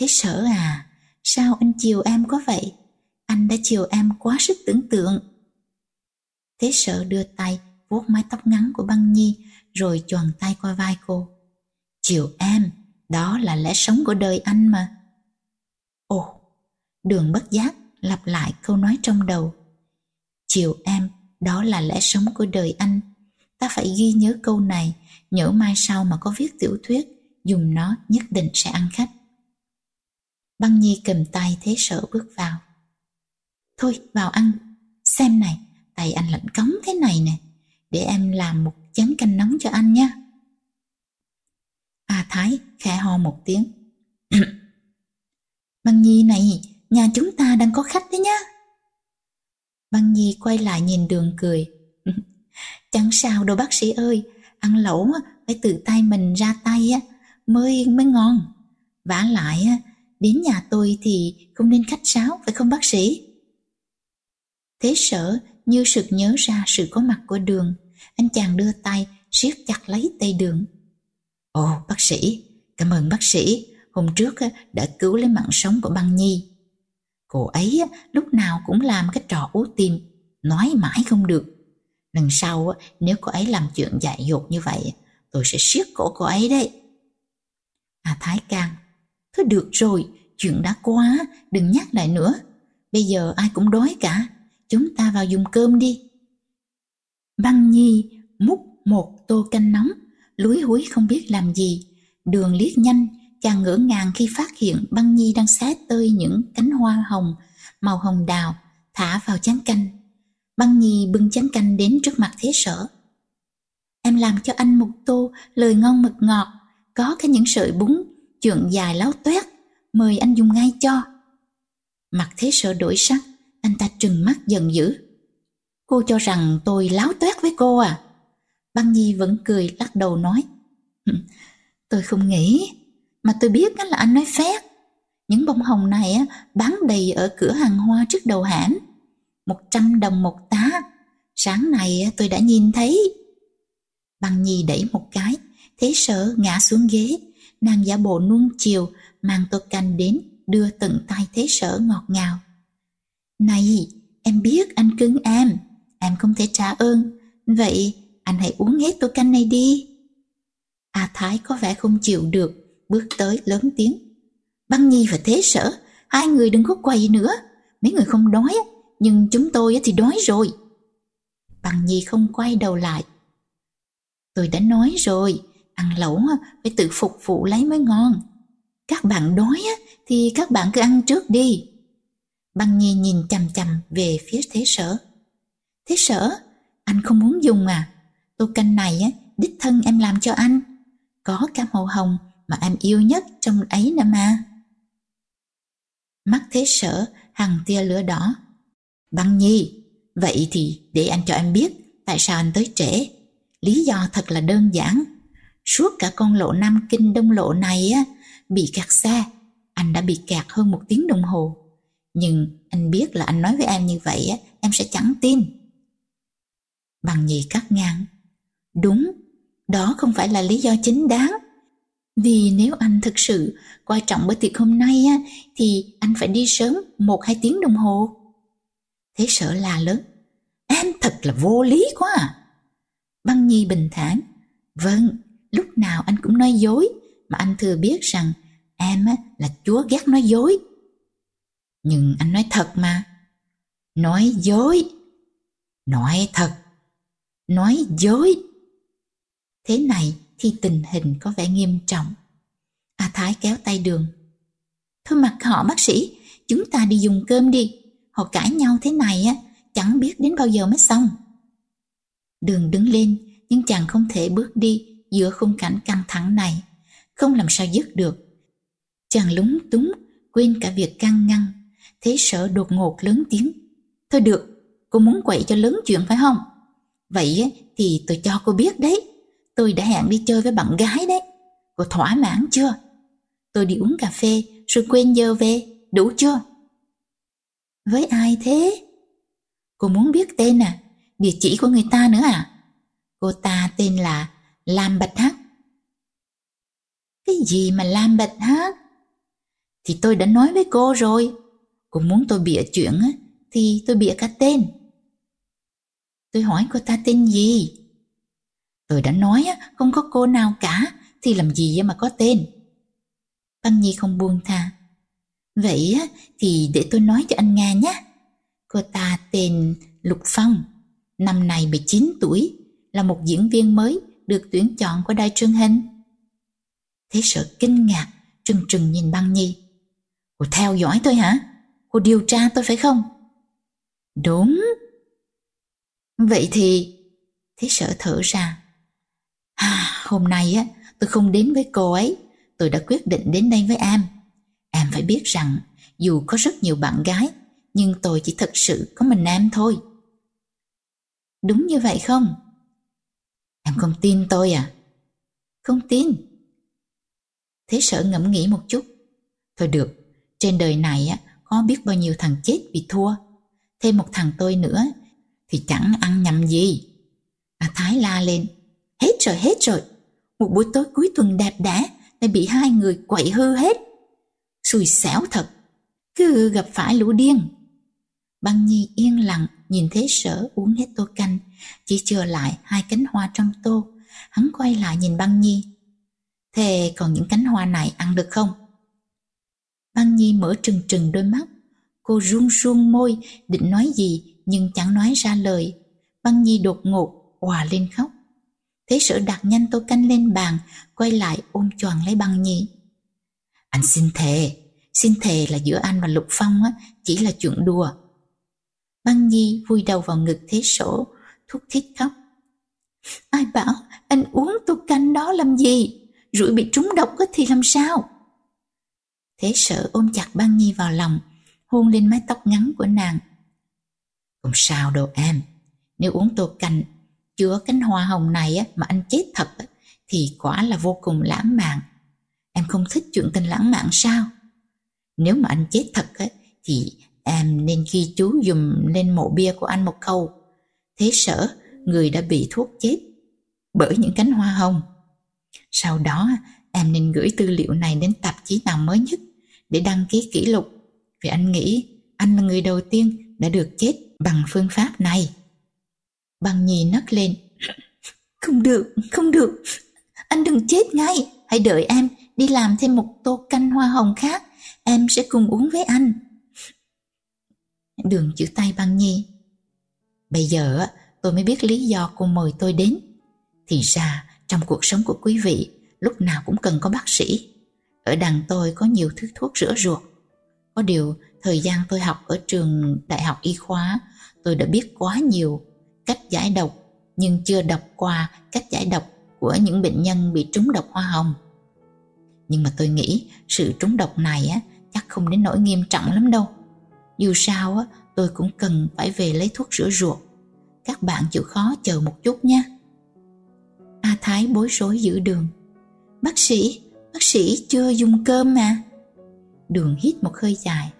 Thế sở à, Sao anh chiều em có vậy? Anh đã chiều em quá sức tưởng tượng. Thế sợ đưa tay vuốt mái tóc ngắn của băng nhi rồi choàng tay qua vai cô. Chiều em, đó là lẽ sống của đời anh mà. Ồ, đường bất giác lặp lại câu nói trong đầu. Chiều em, đó là lẽ sống của đời anh. Ta phải ghi nhớ câu này, nhỡ mai sau mà có viết tiểu thuyết, dùng nó nhất định sẽ ăn khách. Băng Nhi cầm tay thế sở bước vào. Thôi vào ăn, xem này, tay anh lạnh cống thế này nè, để em làm một chén canh nóng cho anh nha. A à, Thái khẽ ho một tiếng. Băng Nhi này, nhà chúng ta đang có khách đấy nhá. Băng Nhi quay lại nhìn đường cười. Chẳng sao đâu bác sĩ ơi, ăn lẩu phải tự tay mình ra tay á, mới mới ngon. Vả lại á. Đến nhà tôi thì không nên khách sáo phải không bác sĩ? Thế sở như sực nhớ ra sự có mặt của đường. Anh chàng đưa tay siết chặt lấy tay đường. Ồ bác sĩ, cảm ơn bác sĩ. Hôm trước đã cứu lấy mạng sống của băng nhi. Cô ấy lúc nào cũng làm cái trò ố tim, nói mãi không được. Lần sau nếu cô ấy làm chuyện dại dột như vậy, tôi sẽ siết cổ cô ấy đấy. À Thái Cang Thôi được rồi, chuyện đã qua, đừng nhắc lại nữa. Bây giờ ai cũng đói cả, chúng ta vào dùng cơm đi. Băng Nhi múc một tô canh nóng, lúi húi không biết làm gì. Đường liếc nhanh, chàng ngỡ ngàng khi phát hiện Băng Nhi đang xé tơi những cánh hoa hồng, màu hồng đào, thả vào chén canh. Băng Nhi bưng chén canh đến trước mặt thế sở. Em làm cho anh một tô lời ngon mật ngọt, có cả những sợi bún chuyện dài láo toét mời anh dùng ngay cho mặt thế sợ đổi sắc anh ta trừng mắt giận dữ cô cho rằng tôi láo toét với cô à băng nhi vẫn cười lắc đầu nói tôi không nghĩ mà tôi biết là anh nói phét những bông hồng này bán đầy ở cửa hàng hoa trước đầu hãng một trăm đồng một tá sáng nay tôi đã nhìn thấy băng nhi đẩy một cái thế sợ ngã xuống ghế nàng giả bộ nuông chiều mang tô canh đến đưa tận tay thế sở ngọt ngào này em biết anh cưng em em không thể trả ơn vậy anh hãy uống hết tô canh này đi a à thái có vẻ không chịu được bước tới lớn tiếng băng nhi và thế sở hai người đừng có quầy nữa mấy người không đói nhưng chúng tôi thì đói rồi băng nhi không quay đầu lại tôi đã nói rồi ăn lẩu phải tự phục vụ lấy mới ngon. Các bạn đói thì các bạn cứ ăn trước đi. Băng Nhi nhìn chằm chằm về phía thế sở. Thế sở, anh không muốn dùng à? Tô canh này đích thân em làm cho anh. Có cam hồ hồng mà em yêu nhất trong ấy nè mà. Mắt thế sở hằng tia lửa đỏ. Băng Nhi, vậy thì để anh cho em biết tại sao anh tới trễ. Lý do thật là đơn giản, Suốt cả con lộ Nam Kinh Đông Lộ này á, bị kẹt xe, anh đã bị kẹt hơn một tiếng đồng hồ. Nhưng anh biết là anh nói với em như vậy á, em sẽ chẳng tin. Bằng nhì cắt ngang. Đúng, đó không phải là lý do chính đáng. Vì nếu anh thực sự quan trọng bữa tiệc hôm nay á, thì anh phải đi sớm một hai tiếng đồng hồ. Thế sợ là lớn. Em thật là vô lý quá à. Băng Nhi bình thản. Vâng, lúc nào anh cũng nói dối mà anh thừa biết rằng em á, là chúa ghét nói dối nhưng anh nói thật mà nói dối nói thật nói dối thế này thì tình hình có vẻ nghiêm trọng a à thái kéo tay đường thôi mặc họ bác sĩ chúng ta đi dùng cơm đi họ cãi nhau thế này á chẳng biết đến bao giờ mới xong đường đứng lên nhưng chàng không thể bước đi giữa khung cảnh căng thẳng này, không làm sao dứt được. Chàng lúng túng, quên cả việc can ngăn, thế sợ đột ngột lớn tiếng. Thôi được, cô muốn quậy cho lớn chuyện phải không? Vậy thì tôi cho cô biết đấy, tôi đã hẹn đi chơi với bạn gái đấy. Cô thỏa mãn chưa? Tôi đi uống cà phê rồi quên giờ về, đủ chưa? Với ai thế? Cô muốn biết tên à? Địa chỉ của người ta nữa à? Cô ta tên là Lam Bạch Hắc. Cái gì mà Lam Bạch Hắc? Thì tôi đã nói với cô rồi. Cô muốn tôi bịa chuyện á, thì tôi bịa cả tên. Tôi hỏi cô ta tên gì? Tôi đã nói á, không có cô nào cả, thì làm gì mà có tên? Băng Nhi không buông tha. Vậy á, thì để tôi nói cho anh nghe nhé. Cô ta tên Lục Phong, năm nay 19 tuổi, là một diễn viên mới được tuyển chọn của đài truyền hình. Thế sự kinh ngạc, trừng trừng nhìn băng nhi. Cô theo dõi tôi hả? Cô điều tra tôi phải không? Đúng. Vậy thì... Thế sợ thở ra. À, hôm nay á, tôi không đến với cô ấy. Tôi đã quyết định đến đây với Am. Em phải biết rằng, dù có rất nhiều bạn gái, nhưng tôi chỉ thật sự có mình Am thôi. Đúng như vậy không? Em không tin tôi à? Không tin. Thế sở ngẫm nghĩ một chút. Thôi được, trên đời này á, có biết bao nhiêu thằng chết vì thua. Thêm một thằng tôi nữa thì chẳng ăn nhầm gì. À Thái la lên. Hết rồi, hết rồi. Một buổi tối cuối tuần đẹp đẽ lại bị hai người quậy hư hết. Xui xẻo thật, cứ gặp phải lũ điên. Băng Nhi yên lặng nhìn thấy sở uống hết tô canh, chỉ chừa lại hai cánh hoa trong tô. Hắn quay lại nhìn băng nhi. Thế còn những cánh hoa này ăn được không? Băng nhi mở trừng trừng đôi mắt. Cô run run môi, định nói gì nhưng chẳng nói ra lời. Băng nhi đột ngột, hòa lên khóc. Thế sở đặt nhanh tô canh lên bàn, quay lại ôm choàng lấy băng nhi. Anh xin thề, xin thề là giữa anh và Lục Phong á, chỉ là chuyện đùa. Băng Nhi vui đầu vào ngực thế sổ, thúc thiết khóc. Ai bảo anh uống tô canh đó làm gì? Rủi bị trúng độc thì làm sao? Thế Sở ôm chặt Băng Nhi vào lòng, hôn lên mái tóc ngắn của nàng. Không sao đâu em, nếu uống tô canh chứa cánh hoa hồng này mà anh chết thật thì quả là vô cùng lãng mạn. Em không thích chuyện tình lãng mạn sao? Nếu mà anh chết thật thì em nên ghi chú dùm lên mộ bia của anh một câu. Thế sở, người đã bị thuốc chết bởi những cánh hoa hồng. Sau đó, em nên gửi tư liệu này đến tạp chí nào mới nhất để đăng ký kỷ lục. Vì anh nghĩ anh là người đầu tiên đã được chết bằng phương pháp này. Bằng nhì nấc lên. Không được, không được. Anh đừng chết ngay. Hãy đợi em đi làm thêm một tô canh hoa hồng khác. Em sẽ cùng uống với anh đường chữ tay băng nhi. Bây giờ tôi mới biết lý do cô mời tôi đến. Thì ra trong cuộc sống của quý vị lúc nào cũng cần có bác sĩ. Ở đằng tôi có nhiều thứ thuốc rửa ruột. Có điều thời gian tôi học ở trường đại học y khoa tôi đã biết quá nhiều cách giải độc nhưng chưa đọc qua cách giải độc của những bệnh nhân bị trúng độc hoa hồng. Nhưng mà tôi nghĩ sự trúng độc này á, chắc không đến nỗi nghiêm trọng lắm đâu. Dù sao á, tôi cũng cần phải về lấy thuốc rửa ruột. Các bạn chịu khó chờ một chút nha. A Thái bối rối giữ đường. Bác sĩ, bác sĩ chưa dùng cơm mà. Đường hít một hơi dài.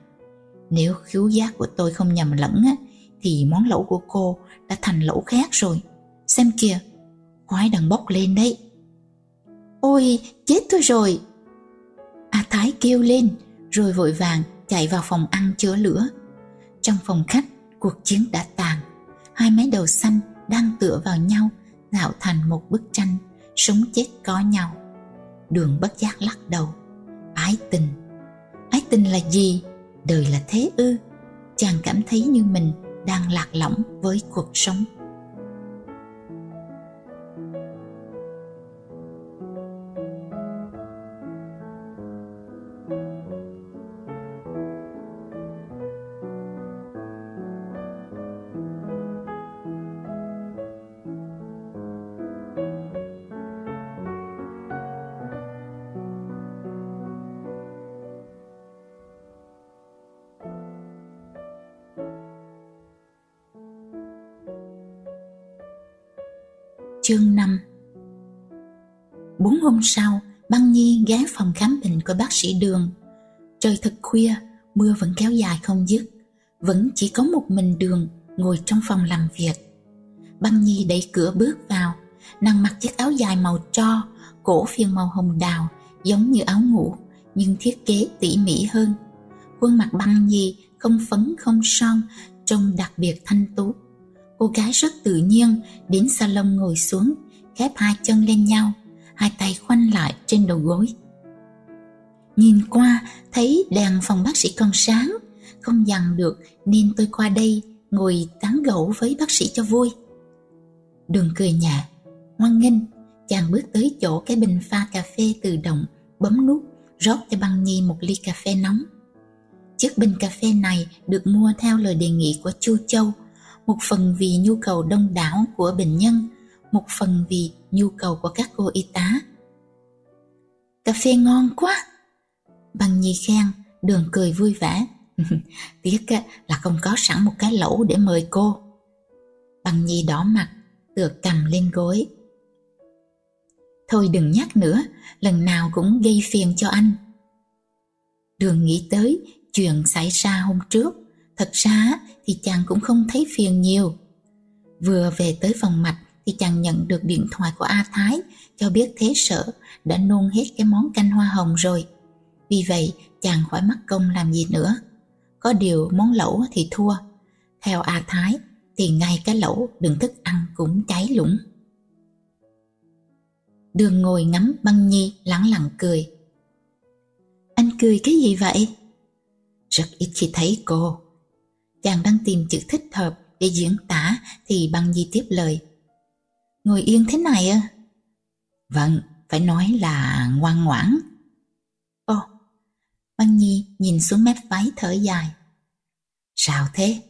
Nếu khiếu giác của tôi không nhầm lẫn á, thì món lẩu của cô đã thành lẩu khác rồi. Xem kìa, khoái đang bốc lên đấy. Ôi, chết tôi rồi. A Thái kêu lên, rồi vội vàng chạy vào phòng ăn chữa lửa. Trong phòng khách, cuộc chiến đã tàn. Hai mái đầu xanh đang tựa vào nhau, tạo thành một bức tranh, sống chết có nhau. Đường bất giác lắc đầu. Ái tình. Ái tình là gì? Đời là thế ư? Chàng cảm thấy như mình đang lạc lõng với cuộc sống. chương 5 Bốn hôm sau, băng nhi ghé phòng khám bệnh của bác sĩ Đường. Trời thật khuya, mưa vẫn kéo dài không dứt. Vẫn chỉ có một mình Đường ngồi trong phòng làm việc. Băng nhi đẩy cửa bước vào, nàng mặc chiếc áo dài màu tro, cổ phiền màu hồng đào, giống như áo ngủ, nhưng thiết kế tỉ mỉ hơn. Khuôn mặt băng nhi không phấn không son, trông đặc biệt thanh tú Cô gái rất tự nhiên đến salon ngồi xuống, khép hai chân lên nhau, hai tay khoanh lại trên đầu gối. Nhìn qua thấy đèn phòng bác sĩ còn sáng, không dằn được nên tôi qua đây ngồi tán gẫu với bác sĩ cho vui. Đường cười nhạt, ngoan nghênh, chàng bước tới chỗ cái bình pha cà phê tự động, bấm nút, rót cho băng nhi một ly cà phê nóng. Chiếc bình cà phê này được mua theo lời đề nghị của Chu Châu, một phần vì nhu cầu đông đảo của bệnh nhân, một phần vì nhu cầu của các cô y tá. Cà phê ngon quá! Bằng nhi khen, đường cười vui vẻ. Tiếc là không có sẵn một cái lẩu để mời cô. Bằng nhi đỏ mặt, tựa cầm lên gối. Thôi đừng nhắc nữa, lần nào cũng gây phiền cho anh. Đường nghĩ tới chuyện xảy ra hôm trước Thật ra thì chàng cũng không thấy phiền nhiều. Vừa về tới phòng mạch thì chàng nhận được điện thoại của A Thái cho biết thế sở đã nôn hết cái món canh hoa hồng rồi. Vì vậy chàng khỏi mắc công làm gì nữa. Có điều món lẩu thì thua. Theo A Thái thì ngay cái lẩu đừng thức ăn cũng cháy lũng. Đường ngồi ngắm băng nhi lắng lặng cười. Anh cười cái gì vậy? Rất ít khi thấy cô, chàng đang tìm chữ thích hợp để diễn tả thì băng di tiếp lời. Ngồi yên thế này à? Vâng, phải nói là ngoan ngoãn. Ồ, băng nhi nhìn xuống mép váy thở dài. Sao thế?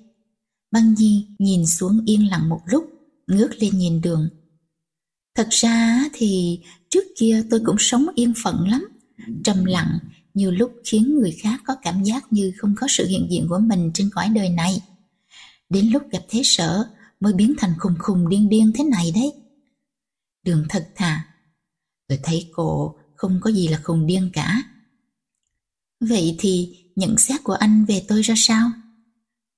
Băng nhi nhìn xuống yên lặng một lúc, ngước lên nhìn đường. Thật ra thì trước kia tôi cũng sống yên phận lắm, trầm lặng nhiều lúc khiến người khác có cảm giác như không có sự hiện diện của mình trên cõi đời này. Đến lúc gặp thế sở mới biến thành khùng khùng điên điên thế này đấy. Đường thật thà. Tôi thấy cô không có gì là khùng điên cả. Vậy thì nhận xét của anh về tôi ra sao?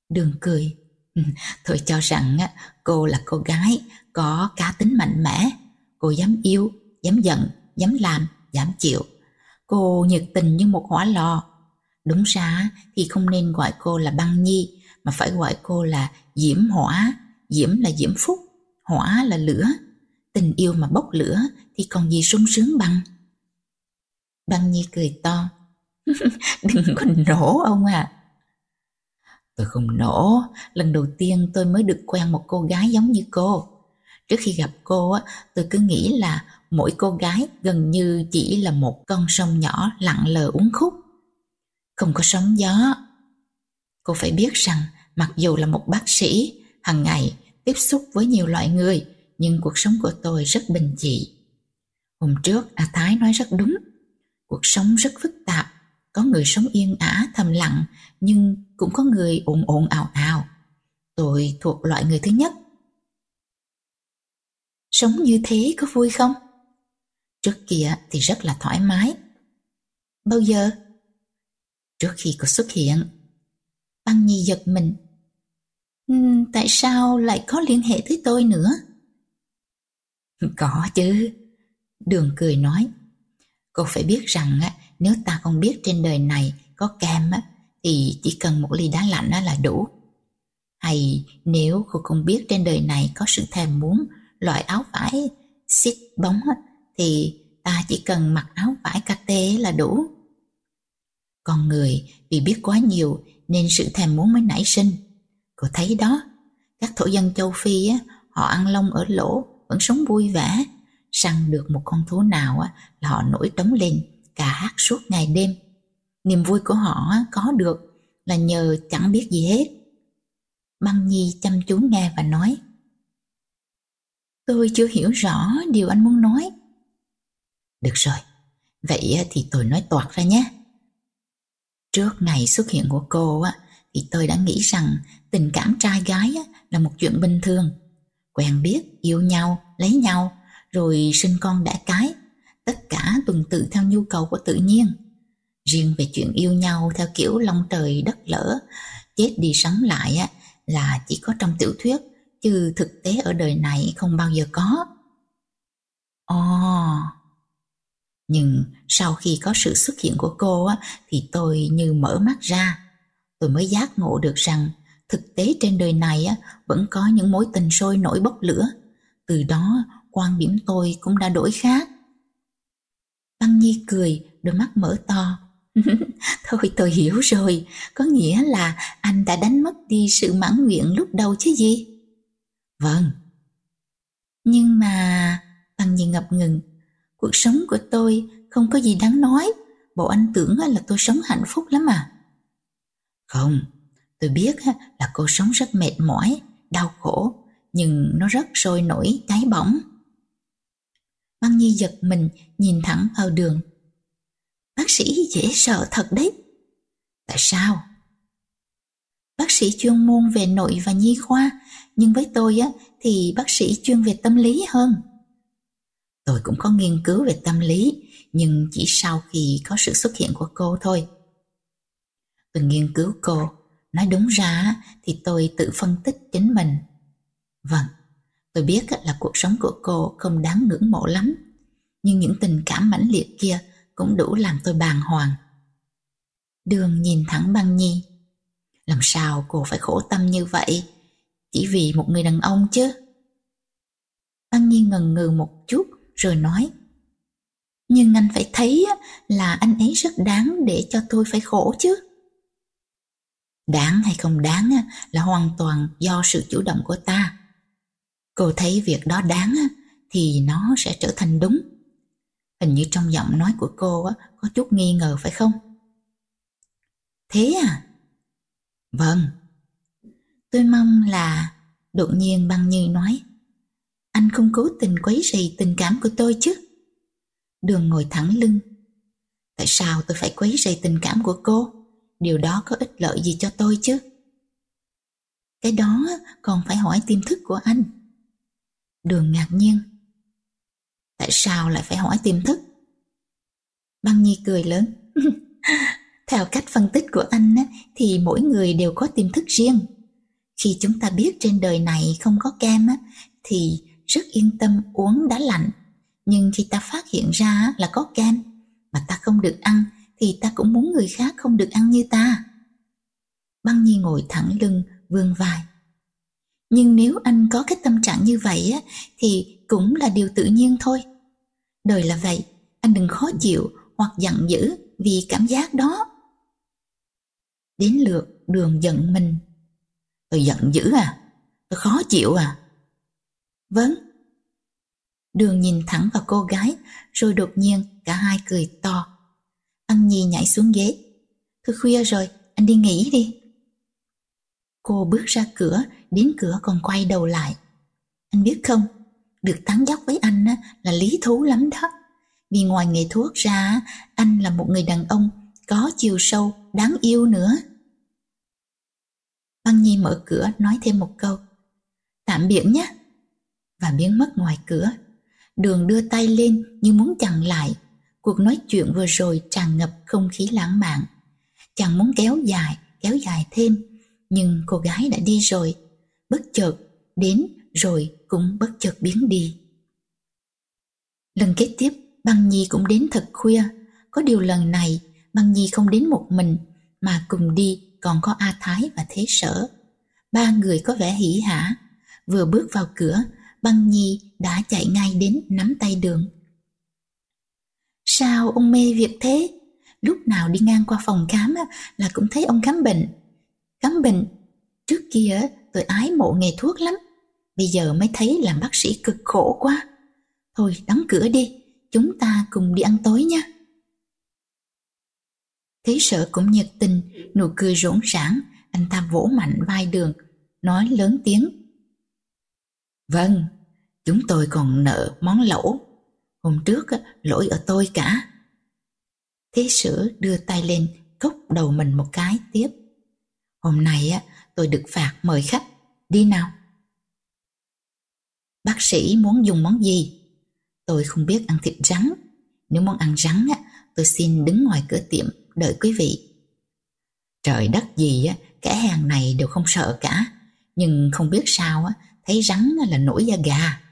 Đường cười. Tôi cho rằng cô là cô gái có cá tính mạnh mẽ. Cô dám yêu, dám giận, dám làm, dám chịu Cô nhiệt tình như một hỏa lò. Đúng ra thì không nên gọi cô là băng nhi, mà phải gọi cô là diễm hỏa. Diễm là diễm phúc, hỏa là lửa. Tình yêu mà bốc lửa thì còn gì sung sướng bằng. Băng nhi cười to. Đừng có nổ ông à. Tôi không nổ, lần đầu tiên tôi mới được quen một cô gái giống như cô. Trước khi gặp cô, tôi cứ nghĩ là mỗi cô gái gần như chỉ là một con sông nhỏ lặng lờ uống khúc. Không có sóng gió. Cô phải biết rằng mặc dù là một bác sĩ, hàng ngày tiếp xúc với nhiều loại người, nhưng cuộc sống của tôi rất bình dị. Hôm trước, A Thái nói rất đúng. Cuộc sống rất phức tạp, có người sống yên ả thầm lặng, nhưng cũng có người ồn ồn ào ào. Tôi thuộc loại người thứ nhất. Sống như thế có vui không? Trước kia thì rất là thoải mái. Bao giờ? Trước khi cô xuất hiện. Băng Nhi giật mình. Ừ, tại sao lại có liên hệ với tôi nữa? Có chứ. Đường cười nói. Cô phải biết rằng nếu ta không biết trên đời này có kem thì chỉ cần một ly đá lạnh là đủ. Hay nếu cô không biết trên đời này có sự thèm muốn loại áo vải xích bóng thì ta chỉ cần mặc áo vải kate là đủ. Con người vì biết quá nhiều nên sự thèm muốn mới nảy sinh. Cậu thấy đó, các thổ dân châu Phi á, họ ăn lông ở lỗ, vẫn sống vui vẻ. Săn được một con thú nào á, là họ nổi trống lên, cả hát suốt ngày đêm. Niềm vui của họ á, có được là nhờ chẳng biết gì hết. Băng Nhi chăm chú nghe và nói Tôi chưa hiểu rõ điều anh muốn nói được rồi, vậy thì tôi nói toạc ra nhé. Trước ngày xuất hiện của cô á, thì tôi đã nghĩ rằng tình cảm trai gái á, là một chuyện bình thường. Quen biết, yêu nhau, lấy nhau, rồi sinh con đẻ cái. Tất cả tuần tự theo nhu cầu của tự nhiên. Riêng về chuyện yêu nhau theo kiểu long trời đất lỡ, chết đi sống lại á, là chỉ có trong tiểu thuyết, chứ thực tế ở đời này không bao giờ có. Ồ... Oh. Nhưng sau khi có sự xuất hiện của cô á, thì tôi như mở mắt ra. Tôi mới giác ngộ được rằng thực tế trên đời này á, vẫn có những mối tình sôi nổi bốc lửa. Từ đó quan điểm tôi cũng đã đổi khác. Băng Nhi cười, đôi mắt mở to. Thôi tôi hiểu rồi, có nghĩa là anh đã đánh mất đi sự mãn nguyện lúc đầu chứ gì? Vâng. Nhưng mà... Băng Nhi ngập ngừng, cuộc sống của tôi không có gì đáng nói, bộ anh tưởng là tôi sống hạnh phúc lắm à. Không, tôi biết là cô sống rất mệt mỏi, đau khổ, nhưng nó rất sôi nổi, cháy bỏng. Băng Nhi giật mình nhìn thẳng vào đường. Bác sĩ dễ sợ thật đấy. Tại sao? Bác sĩ chuyên môn về nội và nhi khoa, nhưng với tôi á thì bác sĩ chuyên về tâm lý hơn. Tôi cũng có nghiên cứu về tâm lý, nhưng chỉ sau khi có sự xuất hiện của cô thôi. Tôi nghiên cứu cô, nói đúng ra thì tôi tự phân tích chính mình. Vâng, tôi biết là cuộc sống của cô không đáng ngưỡng mộ lắm, nhưng những tình cảm mãnh liệt kia cũng đủ làm tôi bàng hoàng. Đường nhìn thẳng băng nhi. Làm sao cô phải khổ tâm như vậy? Chỉ vì một người đàn ông chứ? Băng nhi ngần ngừ một chút rồi nói nhưng anh phải thấy là anh ấy rất đáng để cho tôi phải khổ chứ đáng hay không đáng là hoàn toàn do sự chủ động của ta cô thấy việc đó đáng thì nó sẽ trở thành đúng hình như trong giọng nói của cô có chút nghi ngờ phải không thế à vâng tôi mong là đột nhiên băng như nói anh không cố tình quấy rầy tình cảm của tôi chứ? Đường ngồi thẳng lưng. Tại sao tôi phải quấy rầy tình cảm của cô? Điều đó có ích lợi gì cho tôi chứ? Cái đó còn phải hỏi tiềm thức của anh. Đường ngạc nhiên. Tại sao lại phải hỏi tiềm thức? Băng Nhi cười lớn. Theo cách phân tích của anh thì mỗi người đều có tiềm thức riêng. Khi chúng ta biết trên đời này không có kem thì rất yên tâm uống đá lạnh. Nhưng khi ta phát hiện ra là có gan, mà ta không được ăn, thì ta cũng muốn người khác không được ăn như ta. Băng Nhi ngồi thẳng lưng, vươn vai. Nhưng nếu anh có cái tâm trạng như vậy á, thì cũng là điều tự nhiên thôi. Đời là vậy, anh đừng khó chịu hoặc giận dữ vì cảm giác đó. Đến lượt đường giận mình. Tôi giận dữ à? Tôi khó chịu à? Vâng. Đường nhìn thẳng vào cô gái, rồi đột nhiên cả hai cười to. Ăn nhi nhảy xuống ghế. Thôi khuya rồi, anh đi nghỉ đi. Cô bước ra cửa, đến cửa còn quay đầu lại. Anh biết không, được tán dóc với anh là lý thú lắm đó. Vì ngoài nghề thuốc ra, anh là một người đàn ông có chiều sâu, đáng yêu nữa. Băng Nhi mở cửa nói thêm một câu. Tạm biệt nhé và biến mất ngoài cửa. Đường đưa tay lên như muốn chặn lại. Cuộc nói chuyện vừa rồi tràn ngập không khí lãng mạn. Chàng muốn kéo dài, kéo dài thêm, nhưng cô gái đã đi rồi. Bất chợt, đến rồi cũng bất chợt biến đi. Lần kế tiếp, Băng Nhi cũng đến thật khuya. Có điều lần này, Băng Nhi không đến một mình, mà cùng đi còn có A Thái và Thế Sở. Ba người có vẻ hỉ hả, vừa bước vào cửa băng nhi đã chạy ngay đến nắm tay đường. Sao ông mê việc thế? Lúc nào đi ngang qua phòng khám là cũng thấy ông khám bệnh. Khám bệnh, trước kia tôi ái mộ nghề thuốc lắm. Bây giờ mới thấy làm bác sĩ cực khổ quá. Thôi đóng cửa đi, chúng ta cùng đi ăn tối nha. Thế sợ cũng nhiệt tình, nụ cười rỗng rãng, anh ta vỗ mạnh vai đường, nói lớn tiếng. Vâng, Chúng tôi còn nợ món lẩu. Hôm trước lỗi ở tôi cả. Thế sữa đưa tay lên cốc đầu mình một cái tiếp. Hôm nay tôi được phạt mời khách. Đi nào. Bác sĩ muốn dùng món gì? Tôi không biết ăn thịt rắn. Nếu muốn ăn rắn, tôi xin đứng ngoài cửa tiệm đợi quý vị. Trời đất gì, cả hàng này đều không sợ cả. Nhưng không biết sao, thấy rắn là nổi da gà.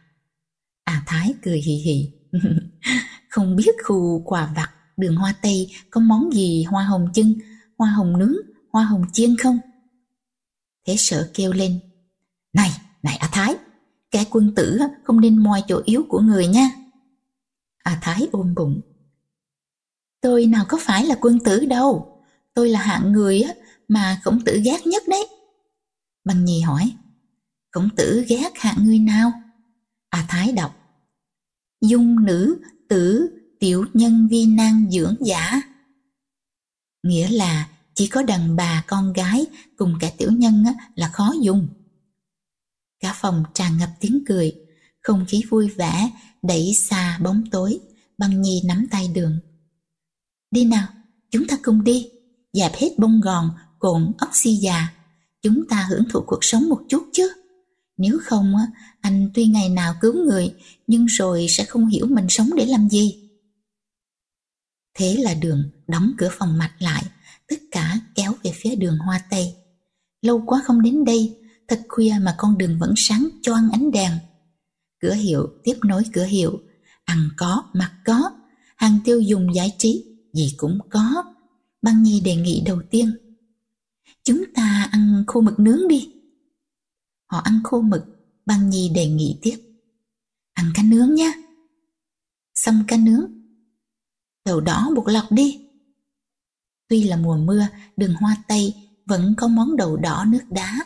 À Thái cười hì hì. không biết khu quà vặt đường hoa Tây có món gì hoa hồng chân, hoa hồng nướng, hoa hồng chiên không? Thế sợ kêu lên. Này, này A Thái, kẻ quân tử không nên moi chỗ yếu của người nha. A Thái ôm bụng. Tôi nào có phải là quân tử đâu, tôi là hạng người mà khổng tử ghét nhất đấy. Bằng nhì hỏi, khổng tử ghét hạng người nào? à Thái đọc Dung nữ tử tiểu nhân vi nan dưỡng giả Nghĩa là chỉ có đàn bà con gái cùng cả tiểu nhân là khó dùng Cả phòng tràn ngập tiếng cười Không khí vui vẻ đẩy xa bóng tối Băng Nhi nắm tay đường Đi nào, chúng ta cùng đi Dạp hết bông gòn, cồn, ốc si già Chúng ta hưởng thụ cuộc sống một chút chứ nếu không, anh tuy ngày nào cứu người, nhưng rồi sẽ không hiểu mình sống để làm gì. Thế là đường đóng cửa phòng mạch lại, tất cả kéo về phía đường Hoa Tây. Lâu quá không đến đây, thật khuya mà con đường vẫn sáng choang ánh đèn. Cửa hiệu tiếp nối cửa hiệu, ăn có, mặc có, hàng tiêu dùng giải trí, gì cũng có. Băng Nhi đề nghị đầu tiên. Chúng ta ăn khô mực nướng đi, Họ ăn khô mực, băng nhi đề nghị tiếp. Ăn cá nướng nhé. Xong cá nướng. Đầu đỏ buộc lọc đi. Tuy là mùa mưa, đường hoa Tây vẫn có món đầu đỏ nước đá.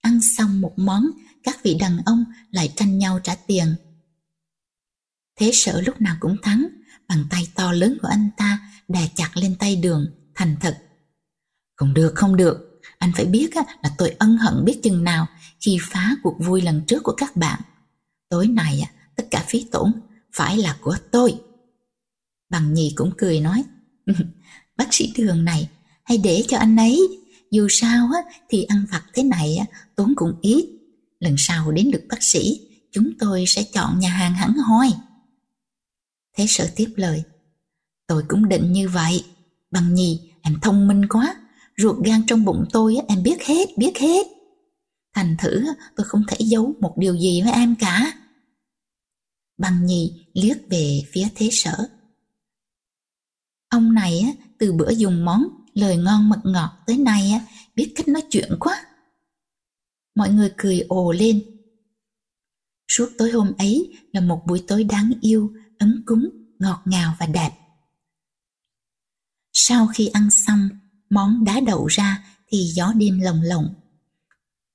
Ăn xong một món, các vị đàn ông lại tranh nhau trả tiền. Thế sở lúc nào cũng thắng, bàn tay to lớn của anh ta đè chặt lên tay đường, thành thật. Không được, không được, anh phải biết là tôi ân hận biết chừng nào khi phá cuộc vui lần trước của các bạn. Tối nay à, tất cả phí tổn phải là của tôi. Bằng nhì cũng cười nói, bác sĩ thường này hãy để cho anh ấy, dù sao thì ăn vặt thế này tốn cũng ít. Lần sau đến được bác sĩ, chúng tôi sẽ chọn nhà hàng hẳn hoi. Thế sở tiếp lời, tôi cũng định như vậy. Bằng nhì, em thông minh quá, ruột gan trong bụng tôi em biết hết, biết hết. Thành thử tôi không thể giấu một điều gì với em cả. Bằng nhì liếc về phía thế sở. Ông này từ bữa dùng món lời ngon mật ngọt tới nay biết cách nói chuyện quá. Mọi người cười ồ lên. Suốt tối hôm ấy là một buổi tối đáng yêu, ấm cúng, ngọt ngào và đẹp. Sau khi ăn xong, món đá đậu ra thì gió đêm lồng lộng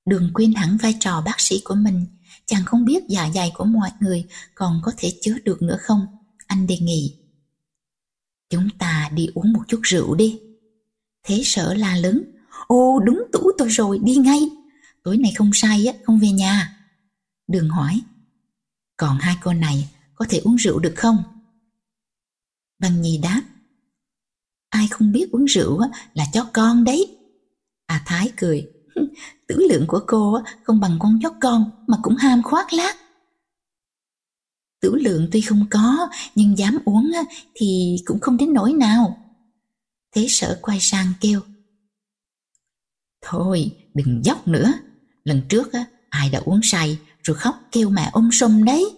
đừng quên hẳn vai trò bác sĩ của mình chàng không biết dạ dày của mọi người còn có thể chứa được nữa không anh đề nghị chúng ta đi uống một chút rượu đi thế sở la lớn ô đúng tủ tôi rồi đi ngay tối nay không say á không về nhà đường hỏi còn hai cô này có thể uống rượu được không bằng nhì đáp ai không biết uống rượu á là chó con đấy à thái cười Tứ lượng của cô không bằng con chó con mà cũng ham khoác lác. Tứ lượng tuy không có nhưng dám uống thì cũng không đến nỗi nào. Thế sở quay sang kêu. Thôi đừng dốc nữa, lần trước ai đã uống say rồi khóc kêu mẹ ôm sông đấy.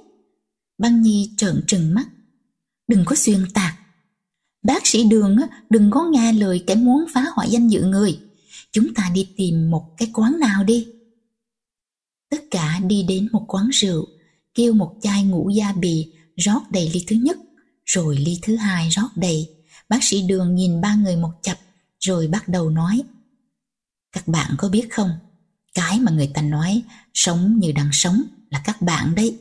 Băng Nhi trợn trừng mắt. Đừng có xuyên tạc. Bác sĩ Đường đừng có nghe lời kẻ muốn phá hoại danh dự người chúng ta đi tìm một cái quán nào đi tất cả đi đến một quán rượu kêu một chai ngũ gia bì rót đầy ly thứ nhất rồi ly thứ hai rót đầy bác sĩ đường nhìn ba người một chập rồi bắt đầu nói các bạn có biết không cái mà người ta nói sống như đang sống là các bạn đấy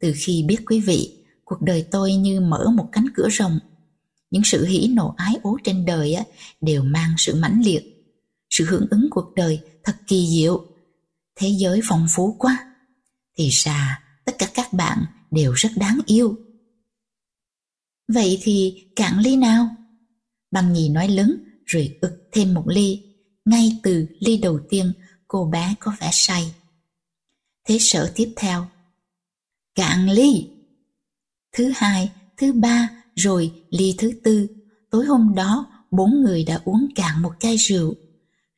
từ khi biết quý vị cuộc đời tôi như mở một cánh cửa rộng những sự hỉ nộ ái ố trên đời á đều mang sự mãnh liệt sự hưởng ứng cuộc đời thật kỳ diệu. Thế giới phong phú quá. Thì ra tất cả các bạn đều rất đáng yêu. Vậy thì cạn ly nào? Bằng nhì nói lớn rồi ực thêm một ly. Ngay từ ly đầu tiên cô bé có vẻ say. Thế sở tiếp theo. Cạn ly. Thứ hai, thứ ba, rồi ly thứ tư. Tối hôm đó bốn người đã uống cạn một chai rượu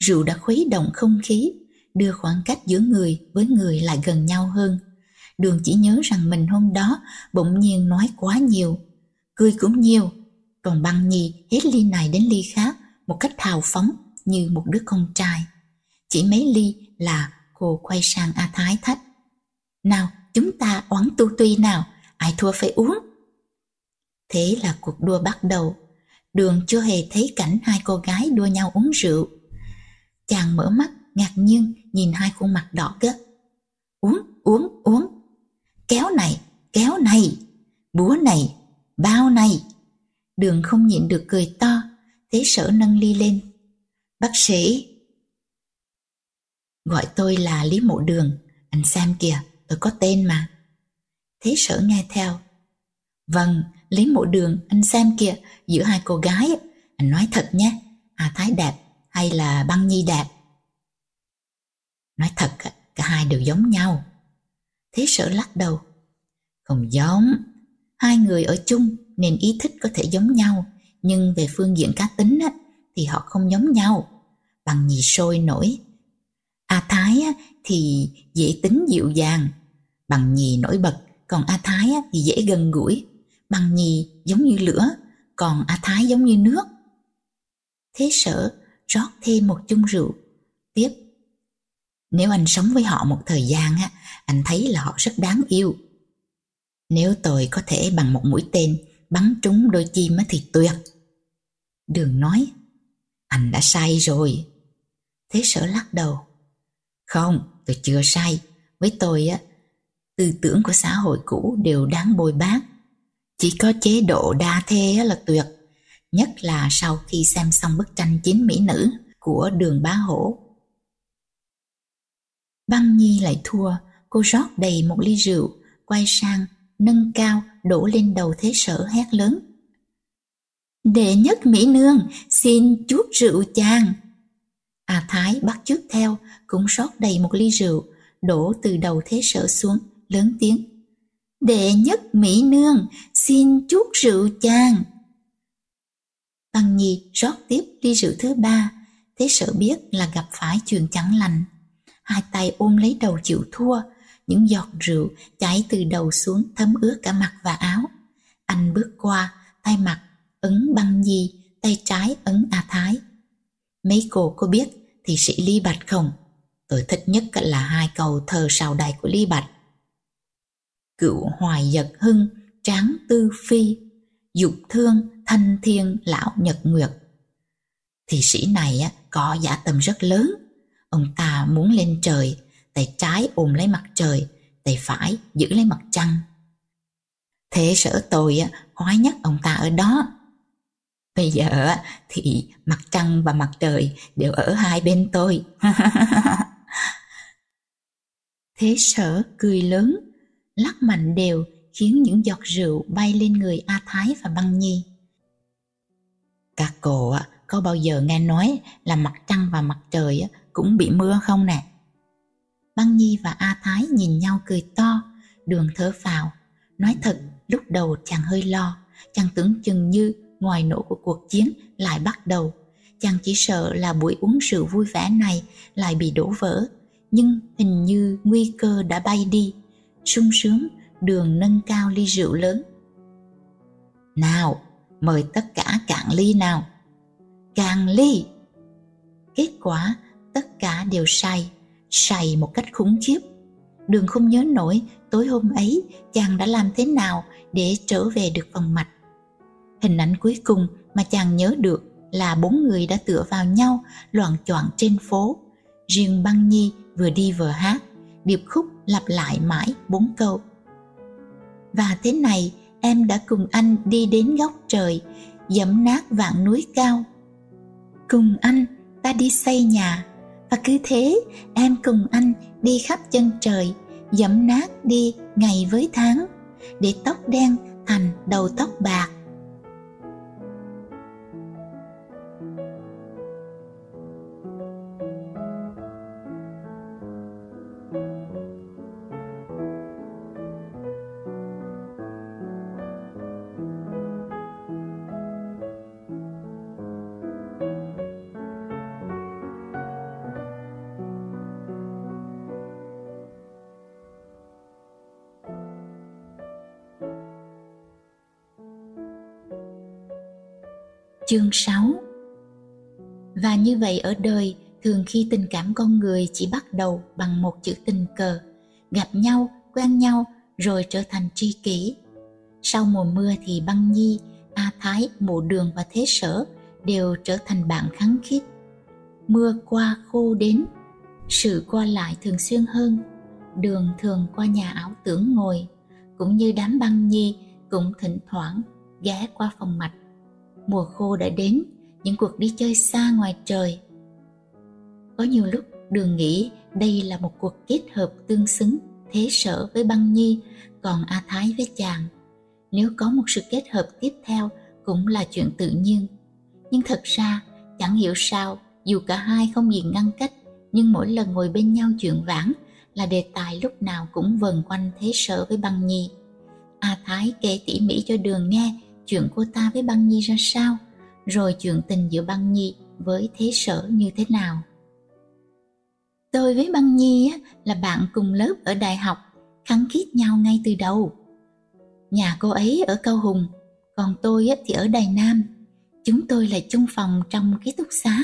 rượu đã khuấy động không khí, đưa khoảng cách giữa người với người lại gần nhau hơn. Đường chỉ nhớ rằng mình hôm đó bỗng nhiên nói quá nhiều, cười cũng nhiều, còn băng nhi hết ly này đến ly khác một cách hào phóng như một đứa con trai. Chỉ mấy ly là cô quay sang A Thái thách. Nào, chúng ta oán tu tuy nào, ai thua phải uống. Thế là cuộc đua bắt đầu. Đường chưa hề thấy cảnh hai cô gái đua nhau uống rượu. Chàng mở mắt, ngạc nhiên, nhìn hai khuôn mặt đỏ gắt. Uống, uống, uống. Kéo này, kéo này, búa này, bao này. Đường không nhịn được cười to, thế sở nâng ly lên. Bác sĩ. Gọi tôi là Lý Mộ Đường, anh xem kìa, tôi có tên mà. Thế sở nghe theo. Vâng, Lý Mộ Đường, anh xem kìa, giữa hai cô gái, anh nói thật nhé, Hà Thái đẹp hay là băng nhi đạt nói thật cả hai đều giống nhau thế sở lắc đầu không giống hai người ở chung nên ý thích có thể giống nhau nhưng về phương diện cá tính thì họ không giống nhau bằng nhì sôi nổi a thái thì dễ tính dịu dàng bằng nhì nổi bật còn a thái thì dễ gần gũi bằng nhì giống như lửa còn a thái giống như nước thế sở rót thêm một chung rượu. Tiếp, nếu anh sống với họ một thời gian, á, anh thấy là họ rất đáng yêu. Nếu tôi có thể bằng một mũi tên bắn trúng đôi chim thì tuyệt. Đường nói, anh đã sai rồi. Thế sở lắc đầu. Không, tôi chưa sai. Với tôi, á, tư tưởng của xã hội cũ đều đáng bồi bác. Chỉ có chế độ đa thê là tuyệt nhất là sau khi xem xong bức tranh Chín Mỹ Nữ của Đường Bá Hổ. Băng Nhi lại thua, cô rót đầy một ly rượu, quay sang, nâng cao, đổ lên đầu thế sở hét lớn. Đệ nhất Mỹ Nương, xin chút rượu chàng. À Thái bắt chước theo, cũng rót đầy một ly rượu, đổ từ đầu thế sở xuống, lớn tiếng. Đệ nhất Mỹ Nương, xin chút rượu chàng. Băng Nhi rót tiếp ly rượu thứ ba, thế sợ biết là gặp phải chuyện chẳng lành. Hai tay ôm lấy đầu chịu thua, những giọt rượu chảy từ đầu xuống thấm ướt cả mặt và áo. Anh bước qua, tay mặt, ấn băng nhi, tay trái ấn A Thái. Mấy cô có biết thì sĩ Ly Bạch không? Tôi thích nhất là hai câu thơ sào đài của Ly Bạch. Cựu hoài giật hưng, tráng tư phi, dục thương thanh thiên lão nhật nguyệt. Thì sĩ này có giả tâm rất lớn, ông ta muốn lên trời, tay trái ôm lấy mặt trời, tay phải giữ lấy mặt trăng. Thế sở tôi khoái nhất ông ta ở đó. Bây giờ thì mặt trăng và mặt trời đều ở hai bên tôi. Thế sở cười lớn, lắc mạnh đều khiến những giọt rượu bay lên người A Thái và Băng Nhi. Các cô có bao giờ nghe nói là mặt trăng và mặt trời cũng bị mưa không nè? Băng Nhi và A Thái nhìn nhau cười to, đường thở phào. Nói thật, lúc đầu chàng hơi lo, chàng tưởng chừng như ngoài nổ của cuộc chiến lại bắt đầu. Chàng chỉ sợ là buổi uống rượu vui vẻ này lại bị đổ vỡ, nhưng hình như nguy cơ đã bay đi. sung sướng, đường nâng cao ly rượu lớn. Nào, mời tất cả cạn ly nào cạn ly kết quả tất cả đều say say một cách khủng khiếp đường không nhớ nổi tối hôm ấy chàng đã làm thế nào để trở về được phần mạch hình ảnh cuối cùng mà chàng nhớ được là bốn người đã tựa vào nhau loạn choạng trên phố riêng băng nhi vừa đi vừa hát điệp khúc lặp lại mãi bốn câu và thế này em đã cùng anh đi đến góc trời dẫm nát vạn núi cao cùng anh ta đi xây nhà và cứ thế em cùng anh đi khắp chân trời dẫm nát đi ngày với tháng để tóc đen thành đầu tóc bạc Chương 6 Và như vậy ở đời, thường khi tình cảm con người chỉ bắt đầu bằng một chữ tình cờ, gặp nhau, quen nhau rồi trở thành tri kỷ. Sau mùa mưa thì Băng Nhi, A Thái, Mộ Đường và Thế Sở đều trở thành bạn kháng khít. Mưa qua khô đến, sự qua lại thường xuyên hơn, đường thường qua nhà ảo tưởng ngồi, cũng như đám băng nhi cũng thỉnh thoảng ghé qua phòng mạch mùa khô đã đến những cuộc đi chơi xa ngoài trời có nhiều lúc đường nghĩ đây là một cuộc kết hợp tương xứng thế sở với băng nhi còn a thái với chàng nếu có một sự kết hợp tiếp theo cũng là chuyện tự nhiên nhưng thật ra chẳng hiểu sao dù cả hai không gì ngăn cách nhưng mỗi lần ngồi bên nhau chuyện vãng là đề tài lúc nào cũng vần quanh thế sở với băng nhi a thái kể tỉ mỉ cho đường nghe chuyện cô ta với băng nhi ra sao rồi chuyện tình giữa băng nhi với thế sở như thế nào tôi với băng nhi là bạn cùng lớp ở đại học khăng khít nhau ngay từ đầu nhà cô ấy ở cao hùng còn tôi thì ở đài nam chúng tôi là chung phòng trong ký túc xá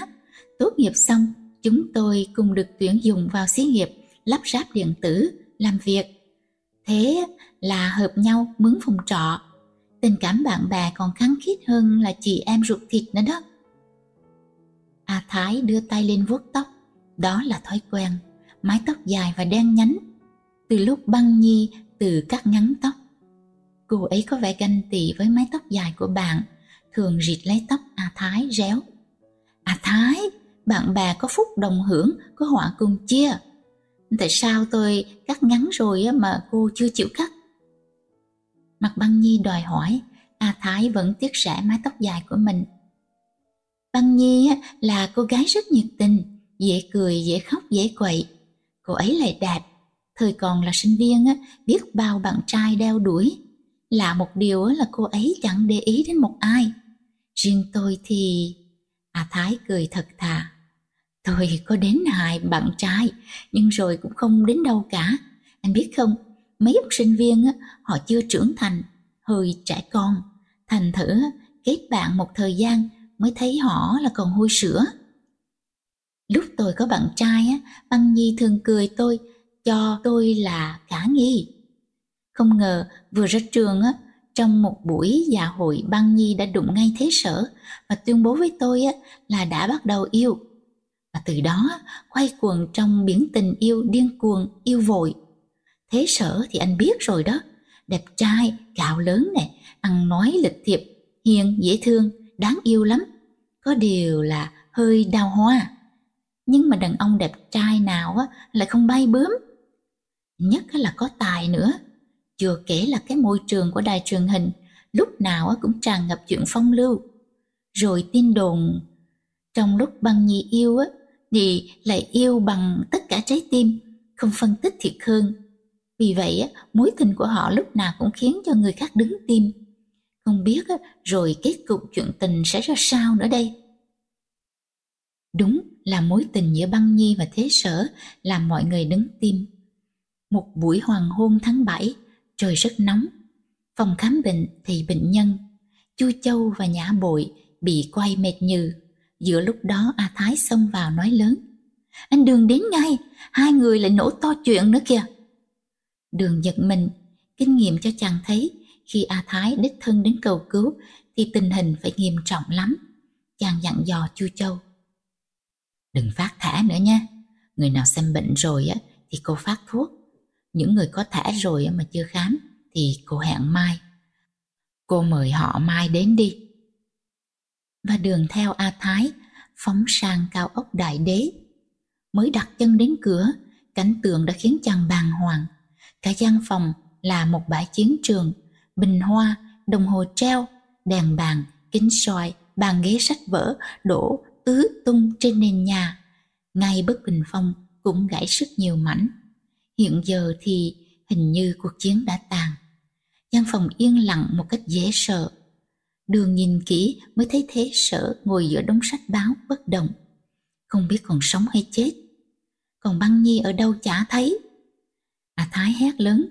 tốt nghiệp xong chúng tôi cùng được tuyển dụng vào xí nghiệp lắp ráp điện tử làm việc thế là hợp nhau mướn phòng trọ tình cảm bạn bè còn khăng khít hơn là chị em ruột thịt nữa đó a thái đưa tay lên vuốt tóc đó là thói quen mái tóc dài và đen nhánh từ lúc băng nhi từ cắt ngắn tóc cô ấy có vẻ ganh tị với mái tóc dài của bạn thường rịt lấy tóc a thái réo a thái bạn bè có phúc đồng hưởng có họa cùng chia tại sao tôi cắt ngắn rồi mà cô chưa chịu cắt Mặt băng nhi đòi hỏi, A Thái vẫn tiếc rẻ mái tóc dài của mình. Băng nhi là cô gái rất nhiệt tình, dễ cười, dễ khóc, dễ quậy. Cô ấy lại đẹp thời còn là sinh viên biết bao bạn trai đeo đuổi. Lạ một điều là cô ấy chẳng để ý đến một ai. Riêng tôi thì... A Thái cười thật thà. Tôi có đến hại bạn trai, nhưng rồi cũng không đến đâu cả. Anh biết không, mấy học sinh viên họ chưa trưởng thành, hơi trẻ con, thành thử kết bạn một thời gian mới thấy họ là còn hôi sữa. Lúc tôi có bạn trai, Băng Nhi thường cười tôi, cho tôi là khả nghi. Không ngờ vừa ra trường, trong một buổi dạ hội Băng Nhi đã đụng ngay thế sở và tuyên bố với tôi là đã bắt đầu yêu. Và từ đó quay cuồng trong biển tình yêu điên cuồng, yêu vội. Thế sở thì anh biết rồi đó, đẹp trai, gạo lớn nè, ăn nói lịch thiệp, hiền, dễ thương, đáng yêu lắm. Có điều là hơi đau hoa. Nhưng mà đàn ông đẹp trai nào á lại không bay bướm. Nhất là có tài nữa. Chưa kể là cái môi trường của đài truyền hình lúc nào cũng tràn ngập chuyện phong lưu. Rồi tin đồn trong lúc băng nhi yêu á thì lại yêu bằng tất cả trái tim, không phân tích thiệt hơn vì vậy, mối tình của họ lúc nào cũng khiến cho người khác đứng tim. Không biết rồi kết cục chuyện tình sẽ ra sao nữa đây. Đúng là mối tình giữa Băng Nhi và Thế Sở làm mọi người đứng tim. Một buổi hoàng hôn tháng 7, trời rất nóng. Phòng khám bệnh thì bệnh nhân. Chu Châu và Nhã Bội bị quay mệt nhừ. Giữa lúc đó A Thái xông vào nói lớn. Anh Đường đến ngay, hai người lại nổ to chuyện nữa kìa. Đường giật mình, kinh nghiệm cho chàng thấy khi A Thái đích thân đến cầu cứu thì tình hình phải nghiêm trọng lắm. Chàng dặn dò Chu Châu. Đừng phát thẻ nữa nha, người nào xem bệnh rồi á thì cô phát thuốc. Những người có thẻ rồi mà chưa khám thì cô hẹn mai. Cô mời họ mai đến đi. Và đường theo A Thái phóng sang cao ốc đại đế. Mới đặt chân đến cửa, cảnh tượng đã khiến chàng bàng hoàng. Cả gian phòng là một bãi chiến trường, bình hoa, đồng hồ treo, đèn bàn, kính soi, bàn ghế sách vỡ, đổ tứ tung trên nền nhà. Ngay bức bình phong cũng gãy sức nhiều mảnh. Hiện giờ thì hình như cuộc chiến đã tàn. Gian phòng yên lặng một cách dễ sợ. Đường nhìn kỹ mới thấy thế sở ngồi giữa đống sách báo bất động. Không biết còn sống hay chết. Còn băng nhi ở đâu chả thấy. A Thái hét lớn.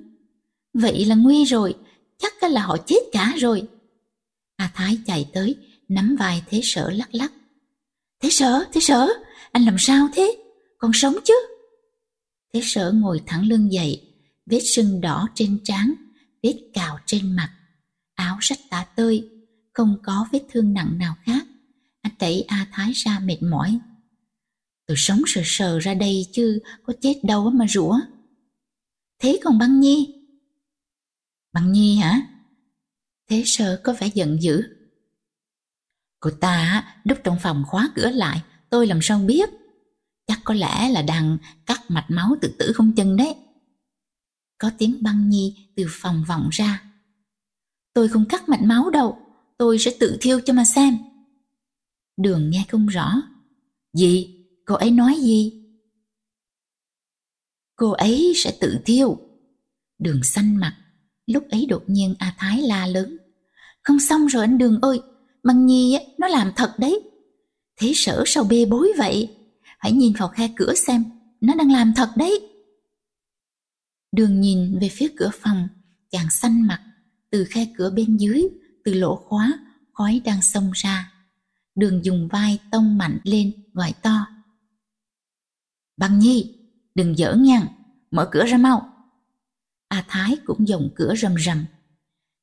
Vậy là nguy rồi, chắc là họ chết cả rồi. A Thái chạy tới, nắm vai Thế Sở lắc lắc. Thế Sở, Thế Sở, anh làm sao thế? Còn sống chứ? Thế Sở ngồi thẳng lưng dậy, vết sưng đỏ trên trán, vết cào trên mặt, áo rách tả tơi, không có vết thương nặng nào khác. Anh đẩy A Thái ra mệt mỏi. Tôi sống sờ sờ ra đây chứ có chết đâu mà rủa. Thế còn băng nhi? Băng nhi hả? Thế sơ có vẻ giận dữ. Cô ta đúc trong phòng khóa cửa lại, tôi làm sao biết? Chắc có lẽ là đang cắt mạch máu tự tử không chân đấy. Có tiếng băng nhi từ phòng vọng ra. Tôi không cắt mạch máu đâu, tôi sẽ tự thiêu cho mà xem. Đường nghe không rõ. Gì? Cô ấy nói gì? cô ấy sẽ tự thiêu. Đường xanh mặt, lúc ấy đột nhiên A Thái la lớn. Không xong rồi anh Đường ơi, bằng nhi nó làm thật đấy. Thế sở sao bê bối vậy? Hãy nhìn vào khe cửa xem, nó đang làm thật đấy. Đường nhìn về phía cửa phòng, chàng xanh mặt, từ khe cửa bên dưới, từ lỗ khóa, khói đang xông ra. Đường dùng vai tông mạnh lên, gọi to. băng nhi, Đừng giỡn nha, mở cửa ra mau. A Thái cũng dòng cửa rầm rầm.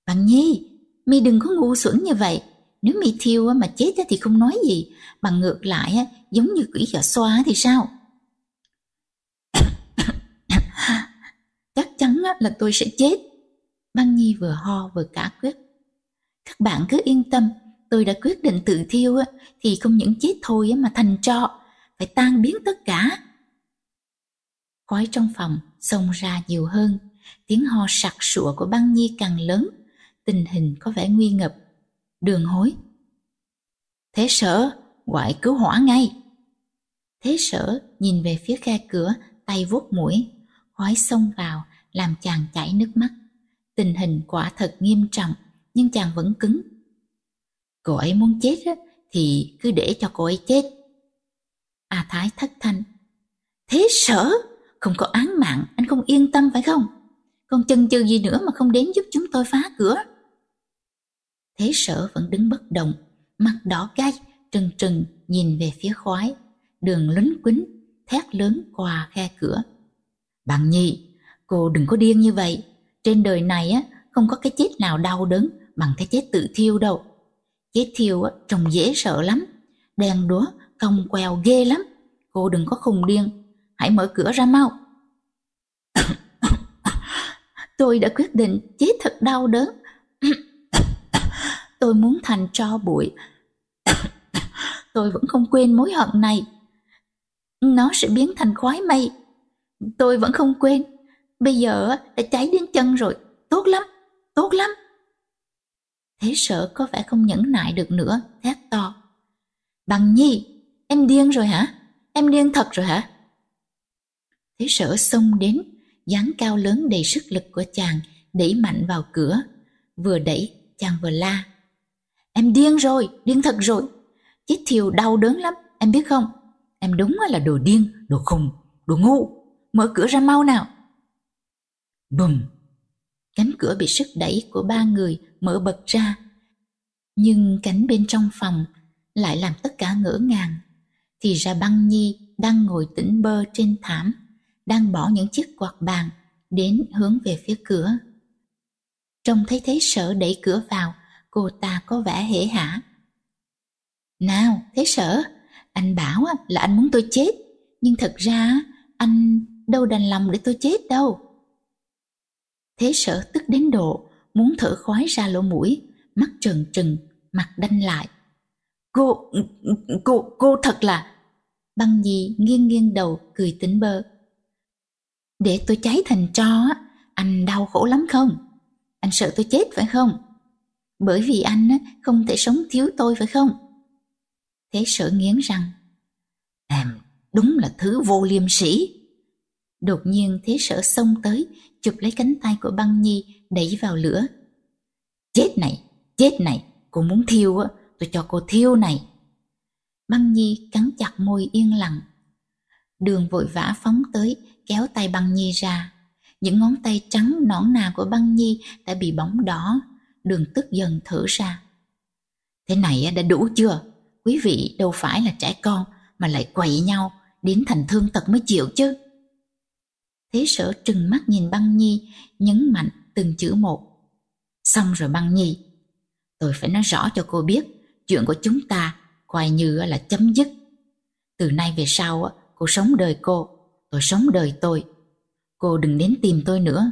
Bạn Nhi, mi đừng có ngu xuẩn như vậy. Nếu mi thiêu mà chết thì không nói gì, bằng ngược lại giống như quỷ gà xoa thì sao? Chắc chắn là tôi sẽ chết. Băng Nhi vừa ho vừa cả quyết. Các bạn cứ yên tâm, tôi đã quyết định tự thiêu thì không những chết thôi mà thành trọ, phải tan biến tất cả khói trong phòng xông ra nhiều hơn, tiếng ho sặc sụa của băng nhi càng lớn, tình hình có vẻ nguy ngập. Đường hối. Thế sở, gọi cứu hỏa ngay. Thế sở nhìn về phía khe cửa, tay vuốt mũi, khói xông vào làm chàng chảy nước mắt. Tình hình quả thật nghiêm trọng, nhưng chàng vẫn cứng. Cô ấy muốn chết thì cứ để cho cô ấy chết. A à Thái thất thanh. Thế sở! Không có án mạng, anh không yên tâm phải không? Còn chân chừ gì nữa mà không đến giúp chúng tôi phá cửa? Thế sở vẫn đứng bất động, mặt đỏ gai trừng trừng nhìn về phía khói. Đường lấn quýnh, thét lớn qua khe cửa. Bạn Nhi, cô đừng có điên như vậy. Trên đời này á không có cái chết nào đau đớn bằng cái chết tự thiêu đâu. Chết thiêu á trông dễ sợ lắm, đèn đúa cong quèo ghê lắm. Cô đừng có khùng điên, hãy mở cửa ra mau. tôi đã quyết định chết thật đau đớn. tôi muốn thành cho bụi. tôi vẫn không quên mối hận này. Nó sẽ biến thành khói mây. Tôi vẫn không quên. Bây giờ đã cháy đến chân rồi. Tốt lắm, tốt lắm. Thế sợ có vẻ không nhẫn nại được nữa, thét to. Bằng nhi, em điên rồi hả? Em điên thật rồi hả? Thế sở xông đến, dáng cao lớn đầy sức lực của chàng đẩy mạnh vào cửa. Vừa đẩy, chàng vừa la. Em điên rồi, điên thật rồi. Chết thiều đau đớn lắm, em biết không? Em đúng là đồ điên, đồ khùng, đồ ngu. Mở cửa ra mau nào. Bùm! Cánh cửa bị sức đẩy của ba người mở bật ra. Nhưng cánh bên trong phòng lại làm tất cả ngỡ ngàng. Thì ra băng nhi đang ngồi tĩnh bơ trên thảm đang bỏ những chiếc quạt bàn đến hướng về phía cửa. Trông thấy Thế Sở đẩy cửa vào, cô ta có vẻ hễ hả. Nào, Thế Sở, anh bảo là anh muốn tôi chết, nhưng thật ra anh đâu đành lòng để tôi chết đâu. Thế Sở tức đến độ, muốn thở khói ra lỗ mũi, mắt trừng trừng, mặt đanh lại. Cô, cô, cô thật là... Băng Nhi nghiêng nghiêng đầu cười tỉnh bơ. Để tôi cháy thành tro á, anh đau khổ lắm không? Anh sợ tôi chết phải không? Bởi vì anh á, không thể sống thiếu tôi phải không? Thế sợ nghiến rằng Em đúng là thứ vô liêm sĩ Đột nhiên thế sở xông tới Chụp lấy cánh tay của băng nhi Đẩy vào lửa Chết này, chết này Cô muốn thiêu á, tôi cho cô thiêu này Băng nhi cắn chặt môi yên lặng Đường vội vã phóng tới kéo tay băng nhi ra. Những ngón tay trắng nõn nà của băng nhi đã bị bóng đỏ, đường tức dần thở ra. Thế này đã đủ chưa? Quý vị đâu phải là trẻ con mà lại quậy nhau, đến thành thương tật mới chịu chứ. Thế sở trừng mắt nhìn băng nhi, nhấn mạnh từng chữ một. Xong rồi băng nhi, tôi phải nói rõ cho cô biết, chuyện của chúng ta coi như là chấm dứt. Từ nay về sau, cô sống đời cô, tôi sống đời tôi. Cô đừng đến tìm tôi nữa,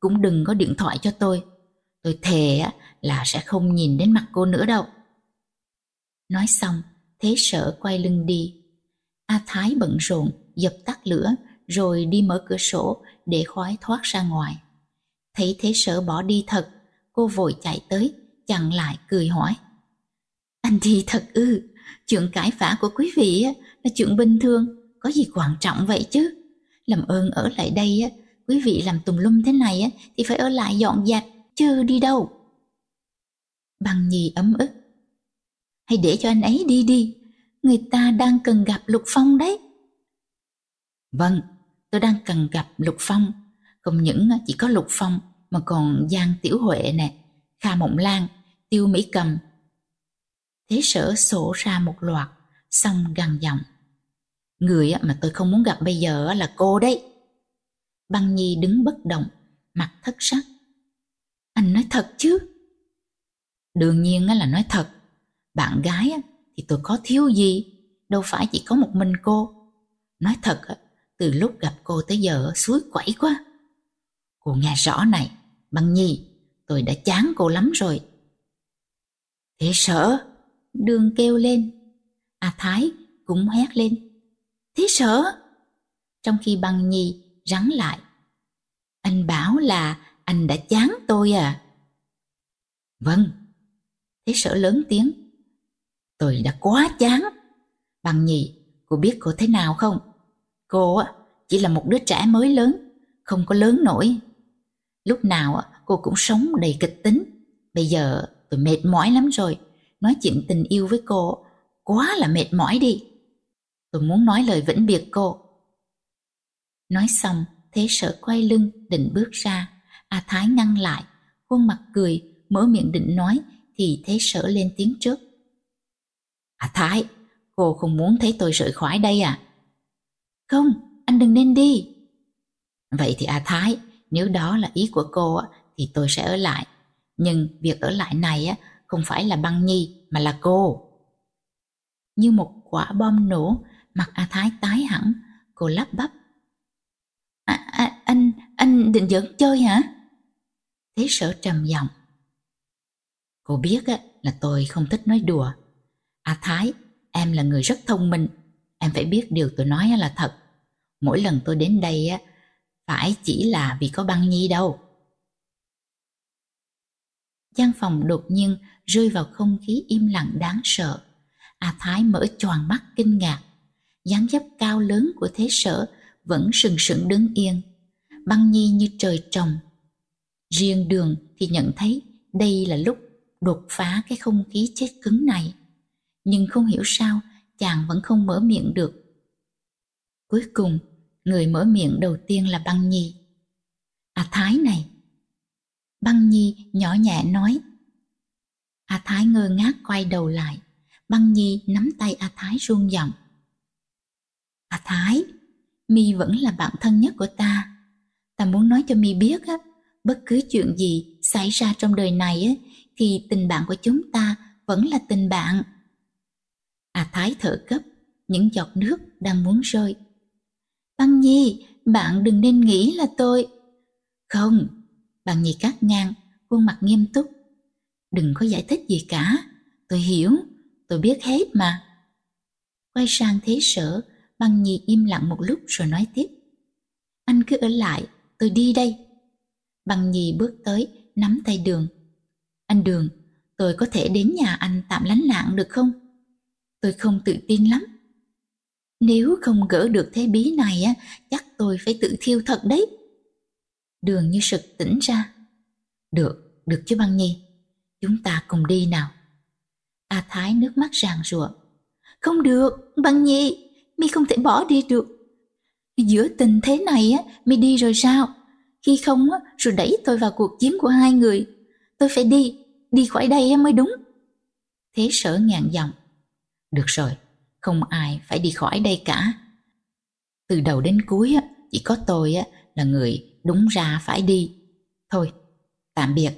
cũng đừng có điện thoại cho tôi. Tôi thề là sẽ không nhìn đến mặt cô nữa đâu. Nói xong, thế sợ quay lưng đi. A Thái bận rộn, dập tắt lửa, rồi đi mở cửa sổ để khói thoát ra ngoài. Thấy thế sở bỏ đi thật, cô vội chạy tới, chặn lại cười hỏi. Anh đi thật ư, chuyện cãi phả của quý vị là chuyện bình thường, có gì quan trọng vậy chứ? làm ơn ở lại đây á, quý vị làm tùm lum thế này á, thì phải ở lại dọn dẹp, chứ đi đâu. Bằng nhì ấm ức. Hãy để cho anh ấy đi đi, người ta đang cần gặp Lục Phong đấy. Vâng, tôi đang cần gặp Lục Phong. Không những chỉ có Lục Phong mà còn Giang Tiểu Huệ nè, Kha Mộng Lan, Tiêu Mỹ Cầm. Thế sở sổ ra một loạt, xong gằn giọng. Người mà tôi không muốn gặp bây giờ là cô đấy. Băng Nhi đứng bất động, mặt thất sắc. Anh nói thật chứ? Đương nhiên là nói thật. Bạn gái thì tôi có thiếu gì, đâu phải chỉ có một mình cô. Nói thật, từ lúc gặp cô tới giờ suối quẩy quá. Cô nghe rõ này, Băng Nhi, tôi đã chán cô lắm rồi. Thế sợ, đường kêu lên. A à Thái cũng hét lên. Thế sợ Trong khi băng nhi rắn lại. Anh bảo là anh đã chán tôi à? Vâng. Thế sợ lớn tiếng. Tôi đã quá chán. Bằng nhì, cô biết cô thế nào không? Cô chỉ là một đứa trẻ mới lớn, không có lớn nổi. Lúc nào cô cũng sống đầy kịch tính. Bây giờ tôi mệt mỏi lắm rồi. Nói chuyện tình yêu với cô quá là mệt mỏi đi. Tôi muốn nói lời vĩnh biệt cô. Nói xong, thế sở quay lưng định bước ra. A Thái ngăn lại, khuôn mặt cười, mở miệng định nói thì thế sở lên tiếng trước. A Thái, cô không muốn thấy tôi rời khỏi đây à? Không, anh đừng nên đi. Vậy thì A Thái, nếu đó là ý của cô thì tôi sẽ ở lại. Nhưng việc ở lại này không phải là băng nhi mà là cô. Như một quả bom nổ, mặt A Thái tái hẳn, cô lắp bắp. À, à, anh, anh định dẫn chơi hả? Thế sở trầm giọng. Cô biết á, là tôi không thích nói đùa. A Thái, em là người rất thông minh, em phải biết điều tôi nói là thật. Mỗi lần tôi đến đây á, phải chỉ là vì có băng nhi đâu. Gian phòng đột nhiên rơi vào không khí im lặng đáng sợ. A Thái mở choàng mắt kinh ngạc, dáng dấp cao lớn của thế sở vẫn sừng sững đứng yên, băng nhi như trời trồng. Riêng đường thì nhận thấy đây là lúc đột phá cái không khí chết cứng này. Nhưng không hiểu sao chàng vẫn không mở miệng được. Cuối cùng, người mở miệng đầu tiên là băng nhi. À Thái này! Băng nhi nhỏ nhẹ nói. A à Thái ngơ ngác quay đầu lại. Băng nhi nắm tay A à Thái run giọng À Thái, Mi vẫn là bạn thân nhất của ta. Ta muốn nói cho Mi biết á, bất cứ chuyện gì xảy ra trong đời này á, thì tình bạn của chúng ta vẫn là tình bạn. À Thái thở gấp, những giọt nước đang muốn rơi. Băng Nhi, bạn đừng nên nghĩ là tôi. Không, bạn Nhi cắt ngang, khuôn mặt nghiêm túc. Đừng có giải thích gì cả, tôi hiểu, tôi biết hết mà. Quay sang thế sở, Băng Nhi im lặng một lúc rồi nói tiếp. Anh cứ ở lại, tôi đi đây. Băng Nhi bước tới, nắm tay đường. Anh Đường, tôi có thể đến nhà anh tạm lánh nạn được không? Tôi không tự tin lắm. Nếu không gỡ được thế bí này á, chắc tôi phải tự thiêu thật đấy. Đường như sực tỉnh ra. Được, được chứ băng nhi. Chúng ta cùng đi nào. A Thái nước mắt ràng rụa. Không được, băng nhi mi không thể bỏ đi được. Giữa tình thế này á, mi đi rồi sao? Khi không á, rồi đẩy tôi vào cuộc chiến của hai người. Tôi phải đi, đi khỏi đây mới đúng. Thế sở ngàn giọng. Được rồi, không ai phải đi khỏi đây cả. Từ đầu đến cuối á, chỉ có tôi á, là người đúng ra phải đi. Thôi, tạm biệt.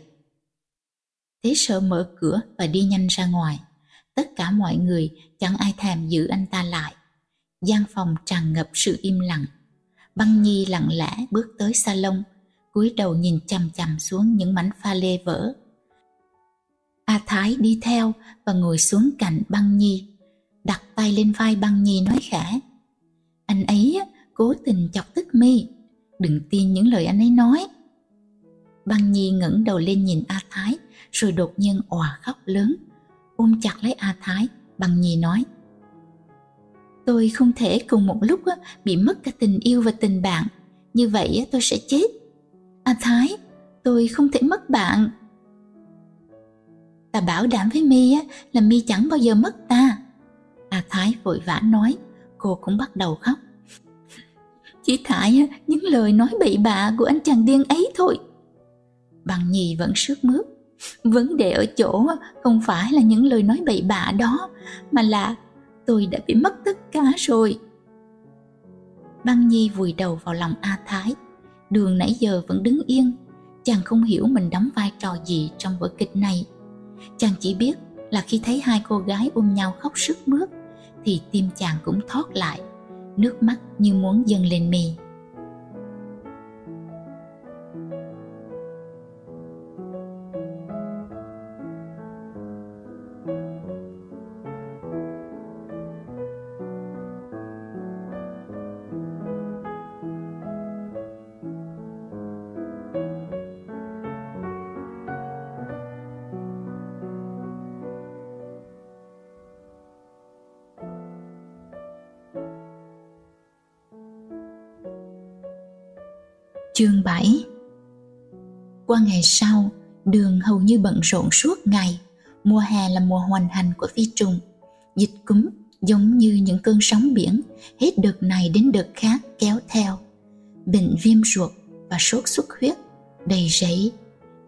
Thế sở mở cửa và đi nhanh ra ngoài. Tất cả mọi người chẳng ai thèm giữ anh ta lại gian phòng tràn ngập sự im lặng. Băng Nhi lặng lẽ bước tới salon, cúi đầu nhìn chằm chằm xuống những mảnh pha lê vỡ. A Thái đi theo và ngồi xuống cạnh băng nhi, đặt tay lên vai băng nhi nói khẽ. Anh ấy cố tình chọc tức mi, đừng tin những lời anh ấy nói. Băng nhi ngẩng đầu lên nhìn A Thái, rồi đột nhiên òa khóc lớn. Ôm chặt lấy A Thái, băng nhi nói tôi không thể cùng một lúc bị mất cả tình yêu và tình bạn như vậy tôi sẽ chết à thái tôi không thể mất bạn ta bảo đảm với mi là mi chẳng bao giờ mất ta a à, thái vội vã nói cô cũng bắt đầu khóc chỉ thải những lời nói bậy bạ của anh chàng điên ấy thôi bằng nhì vẫn sướt mướt vấn đề ở chỗ không phải là những lời nói bậy bạ đó mà là tôi đã bị mất tất cả rồi băng nhi vùi đầu vào lòng a thái đường nãy giờ vẫn đứng yên chàng không hiểu mình đóng vai trò gì trong vở kịch này chàng chỉ biết là khi thấy hai cô gái ôm nhau khóc sức mướt thì tim chàng cũng thoát lại nước mắt như muốn dâng lên mi Chương 7 Qua ngày sau, đường hầu như bận rộn suốt ngày. Mùa hè là mùa hoành hành của vi trùng. Dịch cúm giống như những cơn sóng biển, hết đợt này đến đợt khác kéo theo. Bệnh viêm ruột và sốt xuất huyết, đầy rẫy.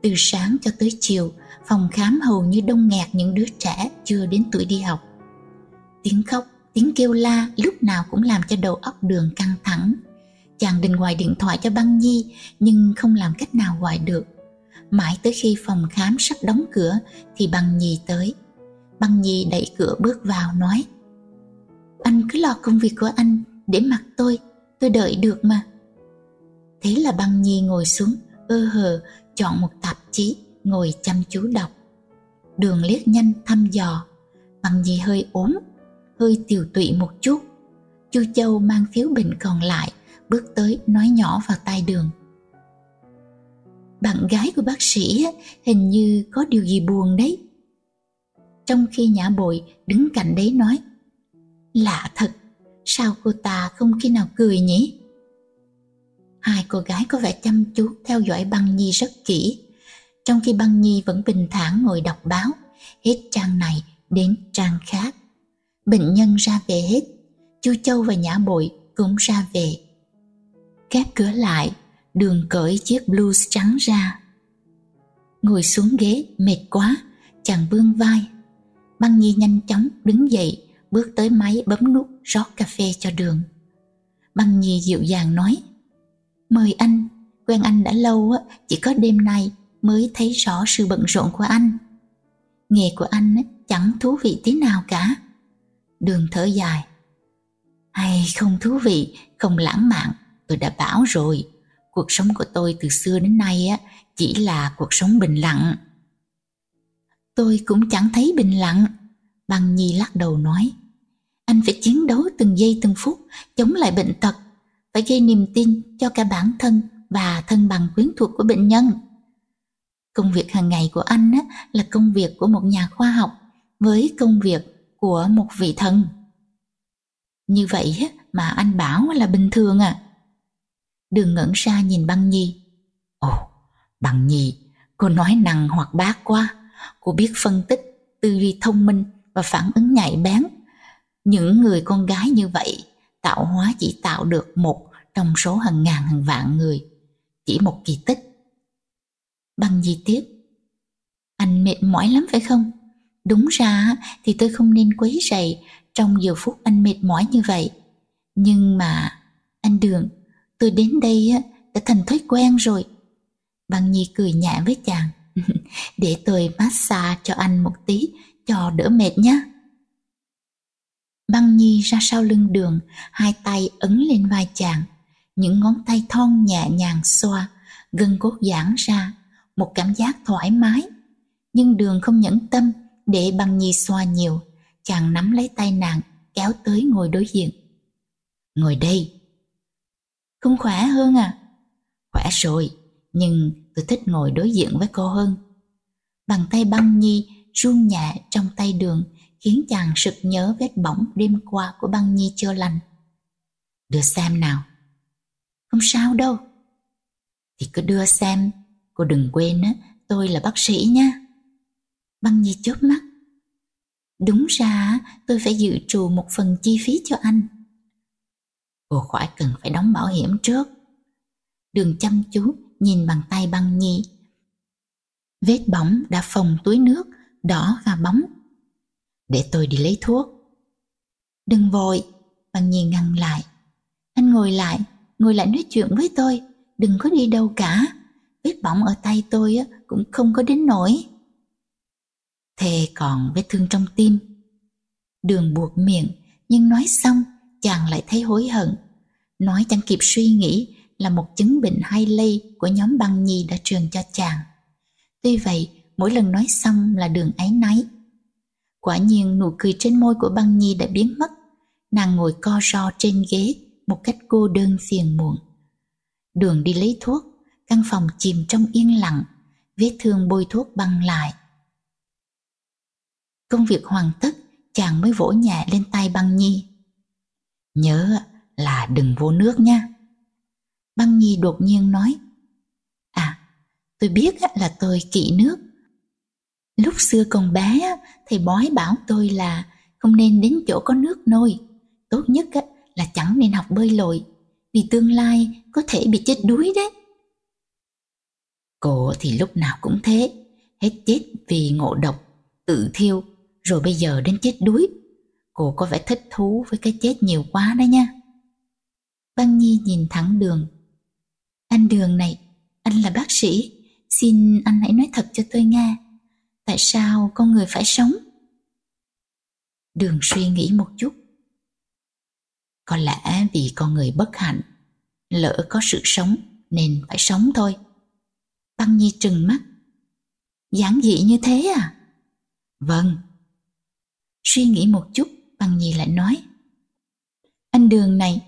Từ sáng cho tới chiều, phòng khám hầu như đông nghẹt những đứa trẻ chưa đến tuổi đi học. Tiếng khóc, tiếng kêu la lúc nào cũng làm cho đầu óc đường căng thẳng, Chàng định gọi điện thoại cho băng nhi nhưng không làm cách nào gọi được. Mãi tới khi phòng khám sắp đóng cửa thì băng nhi tới. Băng nhi đẩy cửa bước vào nói Anh cứ lo công việc của anh để mặc tôi, tôi đợi được mà. Thế là băng nhi ngồi xuống, ơ hờ, chọn một tạp chí, ngồi chăm chú đọc. Đường liếc nhanh thăm dò, băng nhi hơi ốm, hơi tiều tụy một chút. Chu Châu mang phiếu bệnh còn lại – bước tới nói nhỏ vào tai đường bạn gái của bác sĩ hình như có điều gì buồn đấy trong khi nhã bội đứng cạnh đấy nói lạ thật sao cô ta không khi nào cười nhỉ hai cô gái có vẻ chăm chú theo dõi băng nhi rất kỹ trong khi băng nhi vẫn bình thản ngồi đọc báo hết trang này đến trang khác bệnh nhân ra về hết chu châu và nhã bội cũng ra về khép cửa lại đường cởi chiếc blues trắng ra ngồi xuống ghế mệt quá chàng vươn vai băng nhi nhanh chóng đứng dậy bước tới máy bấm nút rót cà phê cho đường băng nhi dịu dàng nói mời anh quen anh đã lâu á chỉ có đêm nay mới thấy rõ sự bận rộn của anh nghề của anh chẳng thú vị tí nào cả đường thở dài hay không thú vị không lãng mạn tôi đã bảo rồi, cuộc sống của tôi từ xưa đến nay á chỉ là cuộc sống bình lặng. Tôi cũng chẳng thấy bình lặng, Băng Nhi lắc đầu nói. Anh phải chiến đấu từng giây từng phút chống lại bệnh tật, phải gây niềm tin cho cả bản thân và thân bằng quyến thuộc của bệnh nhân. Công việc hàng ngày của anh á, là công việc của một nhà khoa học với công việc của một vị thần. Như vậy mà anh bảo là bình thường à. Đường ngẩn ra nhìn băng nhi. Ồ, băng nhi, cô nói năng hoặc bác quá. Cô biết phân tích, tư duy thông minh và phản ứng nhạy bén. Những người con gái như vậy, tạo hóa chỉ tạo được một trong số hàng ngàn hàng vạn người. Chỉ một kỳ tích. Băng nhi tiếp. Anh mệt mỏi lắm phải không? Đúng ra thì tôi không nên quấy rầy trong giờ phút anh mệt mỏi như vậy. Nhưng mà anh Đường, tôi đến đây đã thành thói quen rồi. băng Nhi cười nhẹ với chàng. Để tôi massage cho anh một tí cho đỡ mệt nhé. Băng Nhi ra sau lưng đường, hai tay ấn lên vai chàng. Những ngón tay thon nhẹ nhàng xoa, gân cốt giãn ra, một cảm giác thoải mái. Nhưng đường không nhẫn tâm để băng Nhi xoa nhiều. Chàng nắm lấy tay nàng, kéo tới ngồi đối diện. Ngồi đây, không khỏe hơn à? Khỏe rồi, nhưng tôi thích ngồi đối diện với cô hơn. Bàn tay băng nhi run nhẹ trong tay đường khiến chàng sực nhớ vết bỏng đêm qua của băng nhi chưa lành. Đưa xem nào. Không sao đâu. Thì cứ đưa xem, cô đừng quên á, tôi là bác sĩ nha. Băng nhi chớp mắt. Đúng ra tôi phải dự trù một phần chi phí cho anh cô khỏi cần phải đóng bảo hiểm trước. Đường chăm chú nhìn bằng tay băng nhi. Vết bỏng đã phồng túi nước, đỏ và bóng. Để tôi đi lấy thuốc. Đừng vội, băng nhi ngăn lại. Anh ngồi lại, ngồi lại nói chuyện với tôi, đừng có đi đâu cả. Vết bỏng ở tay tôi cũng không có đến nổi. Thề còn vết thương trong tim. Đường buộc miệng, nhưng nói xong chàng lại thấy hối hận. Nói chẳng kịp suy nghĩ là một chứng bệnh hay lây của nhóm băng nhi đã truyền cho chàng. Tuy vậy, mỗi lần nói xong là đường áy náy. Quả nhiên nụ cười trên môi của băng nhi đã biến mất. Nàng ngồi co ro trên ghế một cách cô đơn phiền muộn. Đường đi lấy thuốc, căn phòng chìm trong yên lặng, vết thương bôi thuốc băng lại. Công việc hoàn tất, chàng mới vỗ nhẹ lên tay băng nhi. Nhớ là đừng vô nước nha. Băng Nhi đột nhiên nói. À, tôi biết là tôi kỵ nước. Lúc xưa còn bé, thầy bói bảo tôi là không nên đến chỗ có nước nôi. Tốt nhất là chẳng nên học bơi lội, vì tương lai có thể bị chết đuối đấy. Cô thì lúc nào cũng thế, hết chết vì ngộ độc, tự thiêu, rồi bây giờ đến chết đuối Cô có vẻ thích thú với cái chết nhiều quá đấy nha. Băng Nhi nhìn thẳng đường. Anh Đường này, anh là bác sĩ. Xin anh hãy nói thật cho tôi nghe. Tại sao con người phải sống? Đường suy nghĩ một chút. Có lẽ vì con người bất hạnh, lỡ có sự sống nên phải sống thôi. Băng Nhi trừng mắt. Giản dị như thế à? Vâng. Suy nghĩ một chút, bằng nhì lại nói Anh Đường này,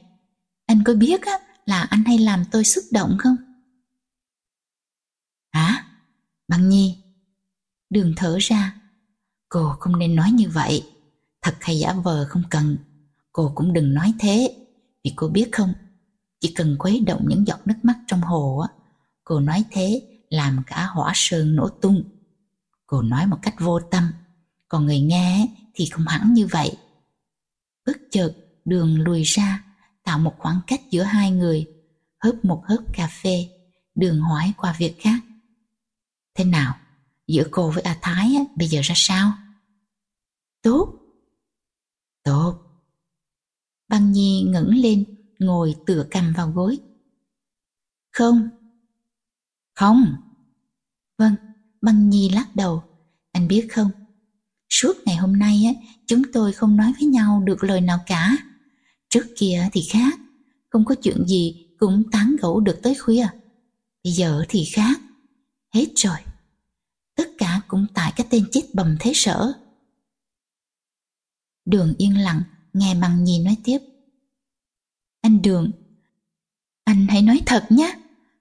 anh có biết á, là anh hay làm tôi xúc động không? Hả? Bằng nhi Đường thở ra Cô không nên nói như vậy Thật hay giả vờ không cần Cô cũng đừng nói thế Vì cô biết không Chỉ cần khuấy động những giọt nước mắt trong hồ á Cô nói thế Làm cả hỏa sơn nổ tung Cô nói một cách vô tâm Còn người nghe thì không hẳn như vậy Bất chợt, đường lùi ra, tạo một khoảng cách giữa hai người. Hớp một hớp cà phê, đường hỏi qua việc khác. Thế nào? Giữa cô với A Thái bây giờ ra sao? Tốt. Tốt. Băng Nhi ngẩng lên, ngồi tựa cằm vào gối. Không. Không. Vâng, Băng Nhi lắc đầu. Anh biết không, Suốt ngày hôm nay á, chúng tôi không nói với nhau được lời nào cả. Trước kia thì khác, không có chuyện gì cũng tán gẫu được tới khuya. Bây giờ thì khác, hết rồi. Tất cả cũng tại cái tên chết bầm thế sở. Đường yên lặng, nghe bằng nhì nói tiếp. Anh Đường, anh hãy nói thật nhé.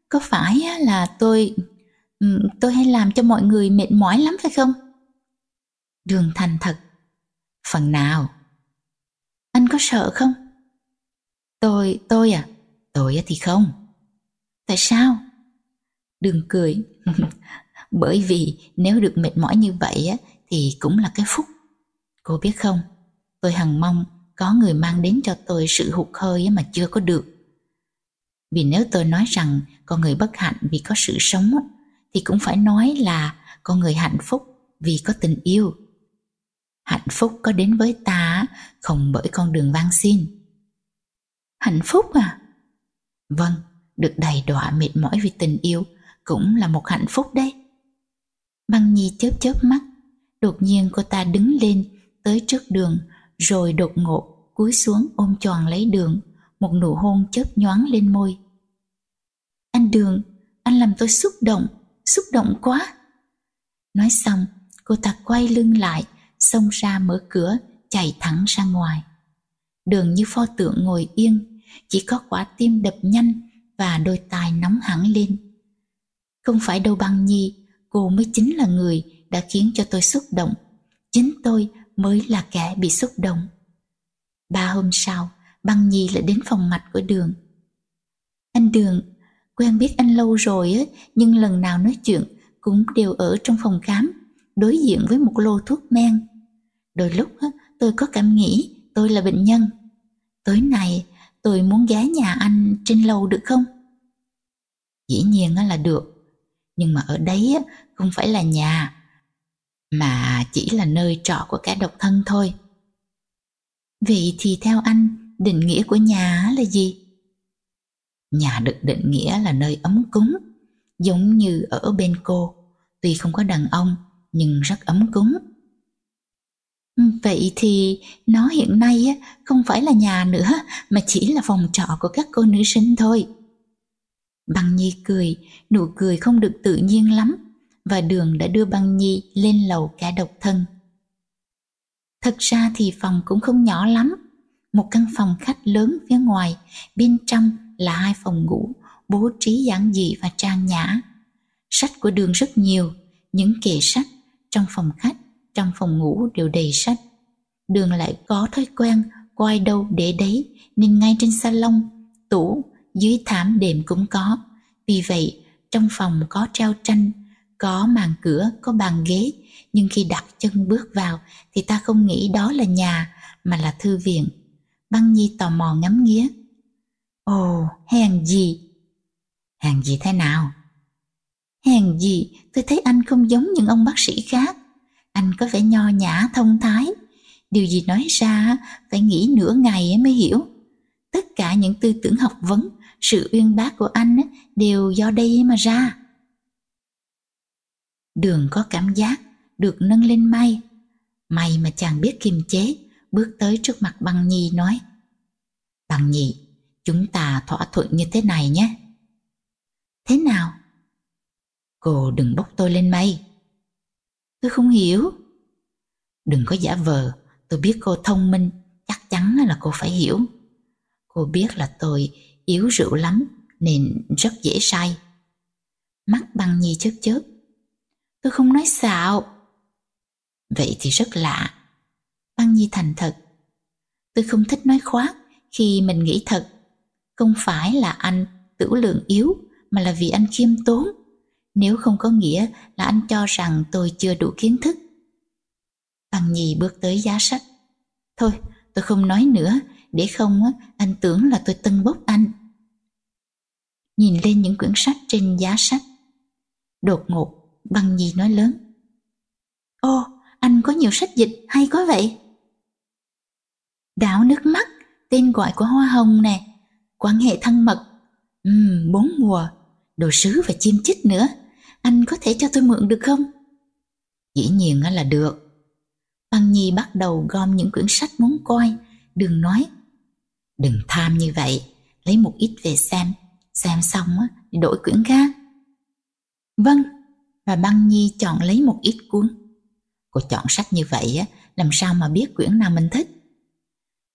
Có phải là tôi... tôi hay làm cho mọi người mệt mỏi lắm phải không? Đường thành thật. Phần nào? Anh có sợ không? Tôi, tôi à? Tôi thì không. Tại sao? Đường cười. Bởi vì nếu được mệt mỏi như vậy á, thì cũng là cái phúc. Cô biết không, tôi hằng mong có người mang đến cho tôi sự hụt hơi mà chưa có được. Vì nếu tôi nói rằng con người bất hạnh vì có sự sống thì cũng phải nói là con người hạnh phúc vì có tình yêu hạnh phúc có đến với ta không bởi con đường van xin. Hạnh phúc à? Vâng, được đầy đọa mệt mỏi vì tình yêu cũng là một hạnh phúc đấy. Băng Nhi chớp chớp mắt, đột nhiên cô ta đứng lên tới trước đường rồi đột ngột cúi xuống ôm tròn lấy đường, một nụ hôn chớp nhoáng lên môi. Anh Đường, anh làm tôi xúc động, xúc động quá. Nói xong, cô ta quay lưng lại, xông ra mở cửa, chạy thẳng ra ngoài. Đường như pho tượng ngồi yên, chỉ có quả tim đập nhanh và đôi tai nóng hẳn lên. Không phải đâu băng nhi, cô mới chính là người đã khiến cho tôi xúc động. Chính tôi mới là kẻ bị xúc động. Ba hôm sau, băng nhi lại đến phòng mạch của đường. Anh Đường, quen biết anh lâu rồi á nhưng lần nào nói chuyện cũng đều ở trong phòng khám, đối diện với một lô thuốc men. Đôi lúc tôi có cảm nghĩ tôi là bệnh nhân. Tối nay tôi muốn ghé nhà anh trên lầu được không? Dĩ nhiên là được, nhưng mà ở đấy không phải là nhà, mà chỉ là nơi trọ của kẻ độc thân thôi. Vậy thì theo anh, định nghĩa của nhà là gì? Nhà được định nghĩa là nơi ấm cúng, giống như ở bên cô, tuy không có đàn ông nhưng rất ấm cúng. Ừ, vậy thì nó hiện nay không phải là nhà nữa mà chỉ là phòng trọ của các cô nữ sinh thôi. Băng Nhi cười, nụ cười không được tự nhiên lắm và đường đã đưa Băng Nhi lên lầu cả độc thân. Thật ra thì phòng cũng không nhỏ lắm, một căn phòng khách lớn phía ngoài, bên trong là hai phòng ngủ, bố trí giản dị và trang nhã. Sách của đường rất nhiều, những kệ sách trong phòng khách trong phòng ngủ đều đầy sách. Đường lại có thói quen coi đâu để đấy nên ngay trên salon, tủ, dưới thảm đệm cũng có. Vì vậy, trong phòng có treo tranh, có màn cửa, có bàn ghế, nhưng khi đặt chân bước vào thì ta không nghĩ đó là nhà mà là thư viện. Băng Nhi tò mò ngắm nghía. Ồ, hèn gì? Hèn gì thế nào? Hèn gì, tôi thấy anh không giống những ông bác sĩ khác anh có vẻ nho nhã thông thái điều gì nói ra phải nghĩ nửa ngày mới hiểu tất cả những tư tưởng học vấn sự uyên bác của anh đều do đây mà ra đường có cảm giác được nâng lên may may mà chàng biết kiềm chế bước tới trước mặt bằng nhi nói bằng nhị chúng ta thỏa thuận như thế này nhé thế nào cô đừng bốc tôi lên mây Tôi không hiểu. Đừng có giả vờ, tôi biết cô thông minh, chắc chắn là cô phải hiểu. Cô biết là tôi yếu rượu lắm nên rất dễ sai. Mắt băng nhi chớp chớp. Tôi không nói xạo. Vậy thì rất lạ. Băng nhi thành thật. Tôi không thích nói khoác khi mình nghĩ thật. Không phải là anh tửu lượng yếu mà là vì anh khiêm tốn nếu không có nghĩa là anh cho rằng tôi chưa đủ kiến thức. Bằng nhì bước tới giá sách. Thôi, tôi không nói nữa, để không anh tưởng là tôi tân bốc anh. Nhìn lên những quyển sách trên giá sách. Đột ngột, bằng nhì nói lớn. Ô, anh có nhiều sách dịch hay quá vậy. Đảo nước mắt, tên gọi của hoa hồng nè, quan hệ thân mật, ừm, bốn mùa, đồ sứ và chim chích nữa, anh có thể cho tôi mượn được không? Dĩ nhiên là được. Băng Nhi bắt đầu gom những quyển sách muốn coi, đừng nói. Đừng tham như vậy, lấy một ít về xem, xem xong thì đổi quyển khác. Vâng, và Băng Nhi chọn lấy một ít cuốn. Cô chọn sách như vậy làm sao mà biết quyển nào mình thích?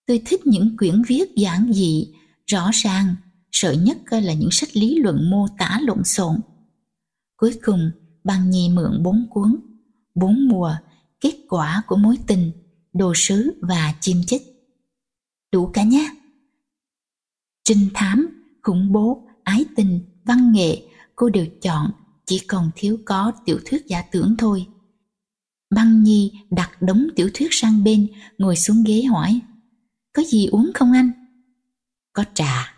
Tôi thích những quyển viết giản dị, rõ ràng, sợ nhất là những sách lý luận mô tả lộn xộn Cuối cùng, băng Nhi mượn bốn cuốn, bốn mùa, kết quả của mối tình, đồ sứ và chim chích. Đủ cả nhé! Trinh thám, khủng bố, ái tình, văn nghệ, cô đều chọn, chỉ còn thiếu có tiểu thuyết giả tưởng thôi. Băng Nhi đặt đống tiểu thuyết sang bên, ngồi xuống ghế hỏi. Có gì uống không anh? Có trà.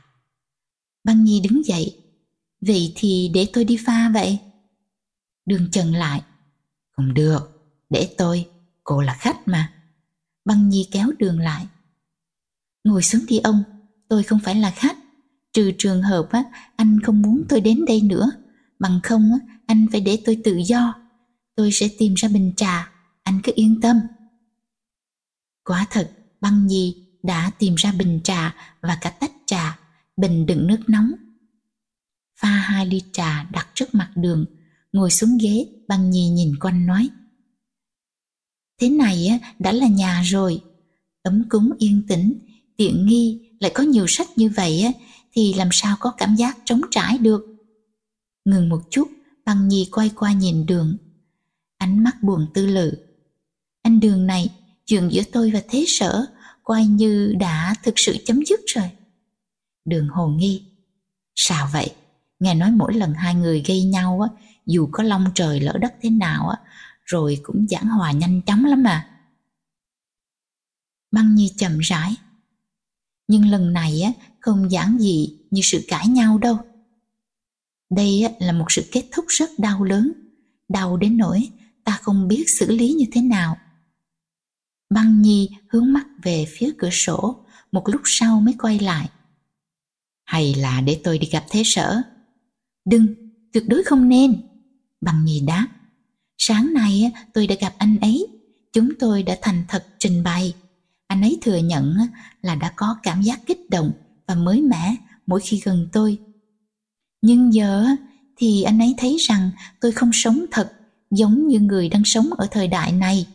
Băng Nhi đứng dậy. Vậy thì để tôi đi pha vậy đương chân lại không được để tôi cô là khách mà băng nhi kéo đường lại ngồi xuống đi ông tôi không phải là khách trừ trường hợp á, anh không muốn tôi đến đây nữa bằng không á, anh phải để tôi tự do tôi sẽ tìm ra bình trà anh cứ yên tâm quả thật băng nhi đã tìm ra bình trà và cả tách trà bình đựng nước nóng pha hai ly trà đặt trước mặt đường ngồi xuống ghế, băng nhi nhìn quanh nói. Thế này đã là nhà rồi, ấm cúng yên tĩnh, tiện nghi, lại có nhiều sách như vậy á, thì làm sao có cảm giác trống trải được. Ngừng một chút, băng nhi quay qua nhìn đường. Ánh mắt buồn tư lự. Anh đường này, chuyện giữa tôi và thế sở coi như đã thực sự chấm dứt rồi. Đường hồ nghi. Sao vậy? Nghe nói mỗi lần hai người gây nhau á, dù có long trời lỡ đất thế nào á, rồi cũng giảng hòa nhanh chóng lắm mà. Băng Nhi chậm rãi. Nhưng lần này á, không giảng gì như sự cãi nhau đâu. Đây á, là một sự kết thúc rất đau lớn, đau đến nỗi ta không biết xử lý như thế nào. Băng Nhi hướng mắt về phía cửa sổ, một lúc sau mới quay lại. Hay là để tôi đi gặp thế sở? Đừng, tuyệt đối không nên. Bằng nhì đáp, sáng nay tôi đã gặp anh ấy, chúng tôi đã thành thật trình bày. Anh ấy thừa nhận là đã có cảm giác kích động và mới mẻ mỗi khi gần tôi. Nhưng giờ thì anh ấy thấy rằng tôi không sống thật giống như người đang sống ở thời đại này.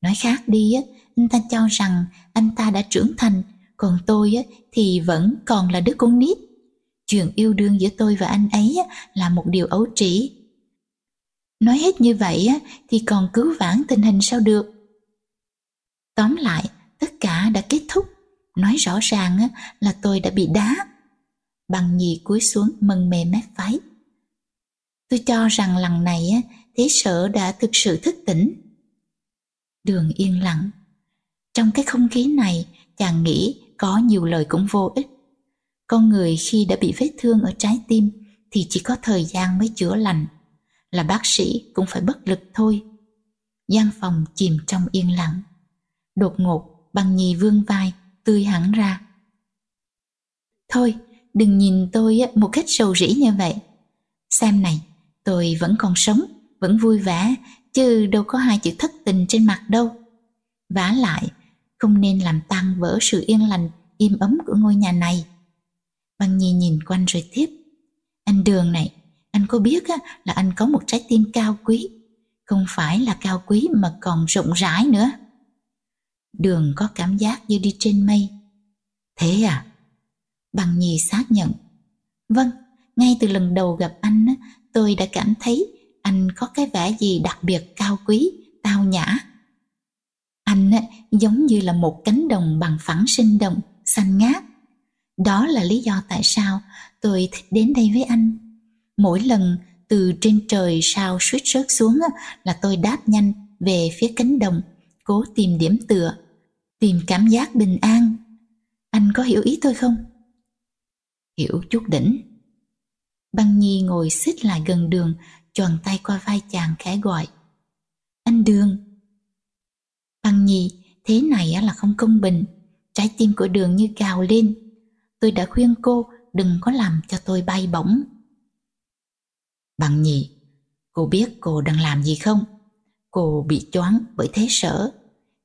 Nói khác đi, anh ta cho rằng anh ta đã trưởng thành, còn tôi thì vẫn còn là đứa con nít. Chuyện yêu đương giữa tôi và anh ấy là một điều ấu trĩ, Nói hết như vậy á thì còn cứu vãn tình hình sao được. Tóm lại, tất cả đã kết thúc. Nói rõ ràng á là tôi đã bị đá. Bằng nhì cúi xuống mừng mề mép váy. Tôi cho rằng lần này thế sở đã thực sự thức tỉnh. Đường yên lặng. Trong cái không khí này, chàng nghĩ có nhiều lời cũng vô ích. Con người khi đã bị vết thương ở trái tim thì chỉ có thời gian mới chữa lành là bác sĩ cũng phải bất lực thôi. gian phòng chìm trong yên lặng. Đột ngột, băng nhì vương vai, tươi hẳn ra. Thôi, đừng nhìn tôi một cách sầu rỉ như vậy. Xem này, tôi vẫn còn sống, vẫn vui vẻ, chứ đâu có hai chữ thất tình trên mặt đâu. Vả lại, không nên làm tan vỡ sự yên lành, im ấm của ngôi nhà này. Băng nhì nhìn quanh rồi tiếp. Anh Đường này, anh có biết á, là anh có một trái tim cao quý không phải là cao quý mà còn rộng rãi nữa đường có cảm giác như đi trên mây thế à bằng nhì xác nhận vâng ngay từ lần đầu gặp anh tôi đã cảm thấy anh có cái vẻ gì đặc biệt cao quý tao nhã anh giống như là một cánh đồng bằng phẳng sinh động xanh ngát đó là lý do tại sao tôi thích đến đây với anh mỗi lần từ trên trời sao suýt rớt xuống là tôi đáp nhanh về phía cánh đồng cố tìm điểm tựa tìm cảm giác bình an anh có hiểu ý tôi không hiểu chút đỉnh băng nhi ngồi xích lại gần đường tròn tay qua vai chàng khẽ gọi anh đường băng nhi thế này là không công bình trái tim của đường như cào lên tôi đã khuyên cô đừng có làm cho tôi bay bổng Bằng nhì, cô biết cô đang làm gì không? Cô bị choáng bởi thế sở.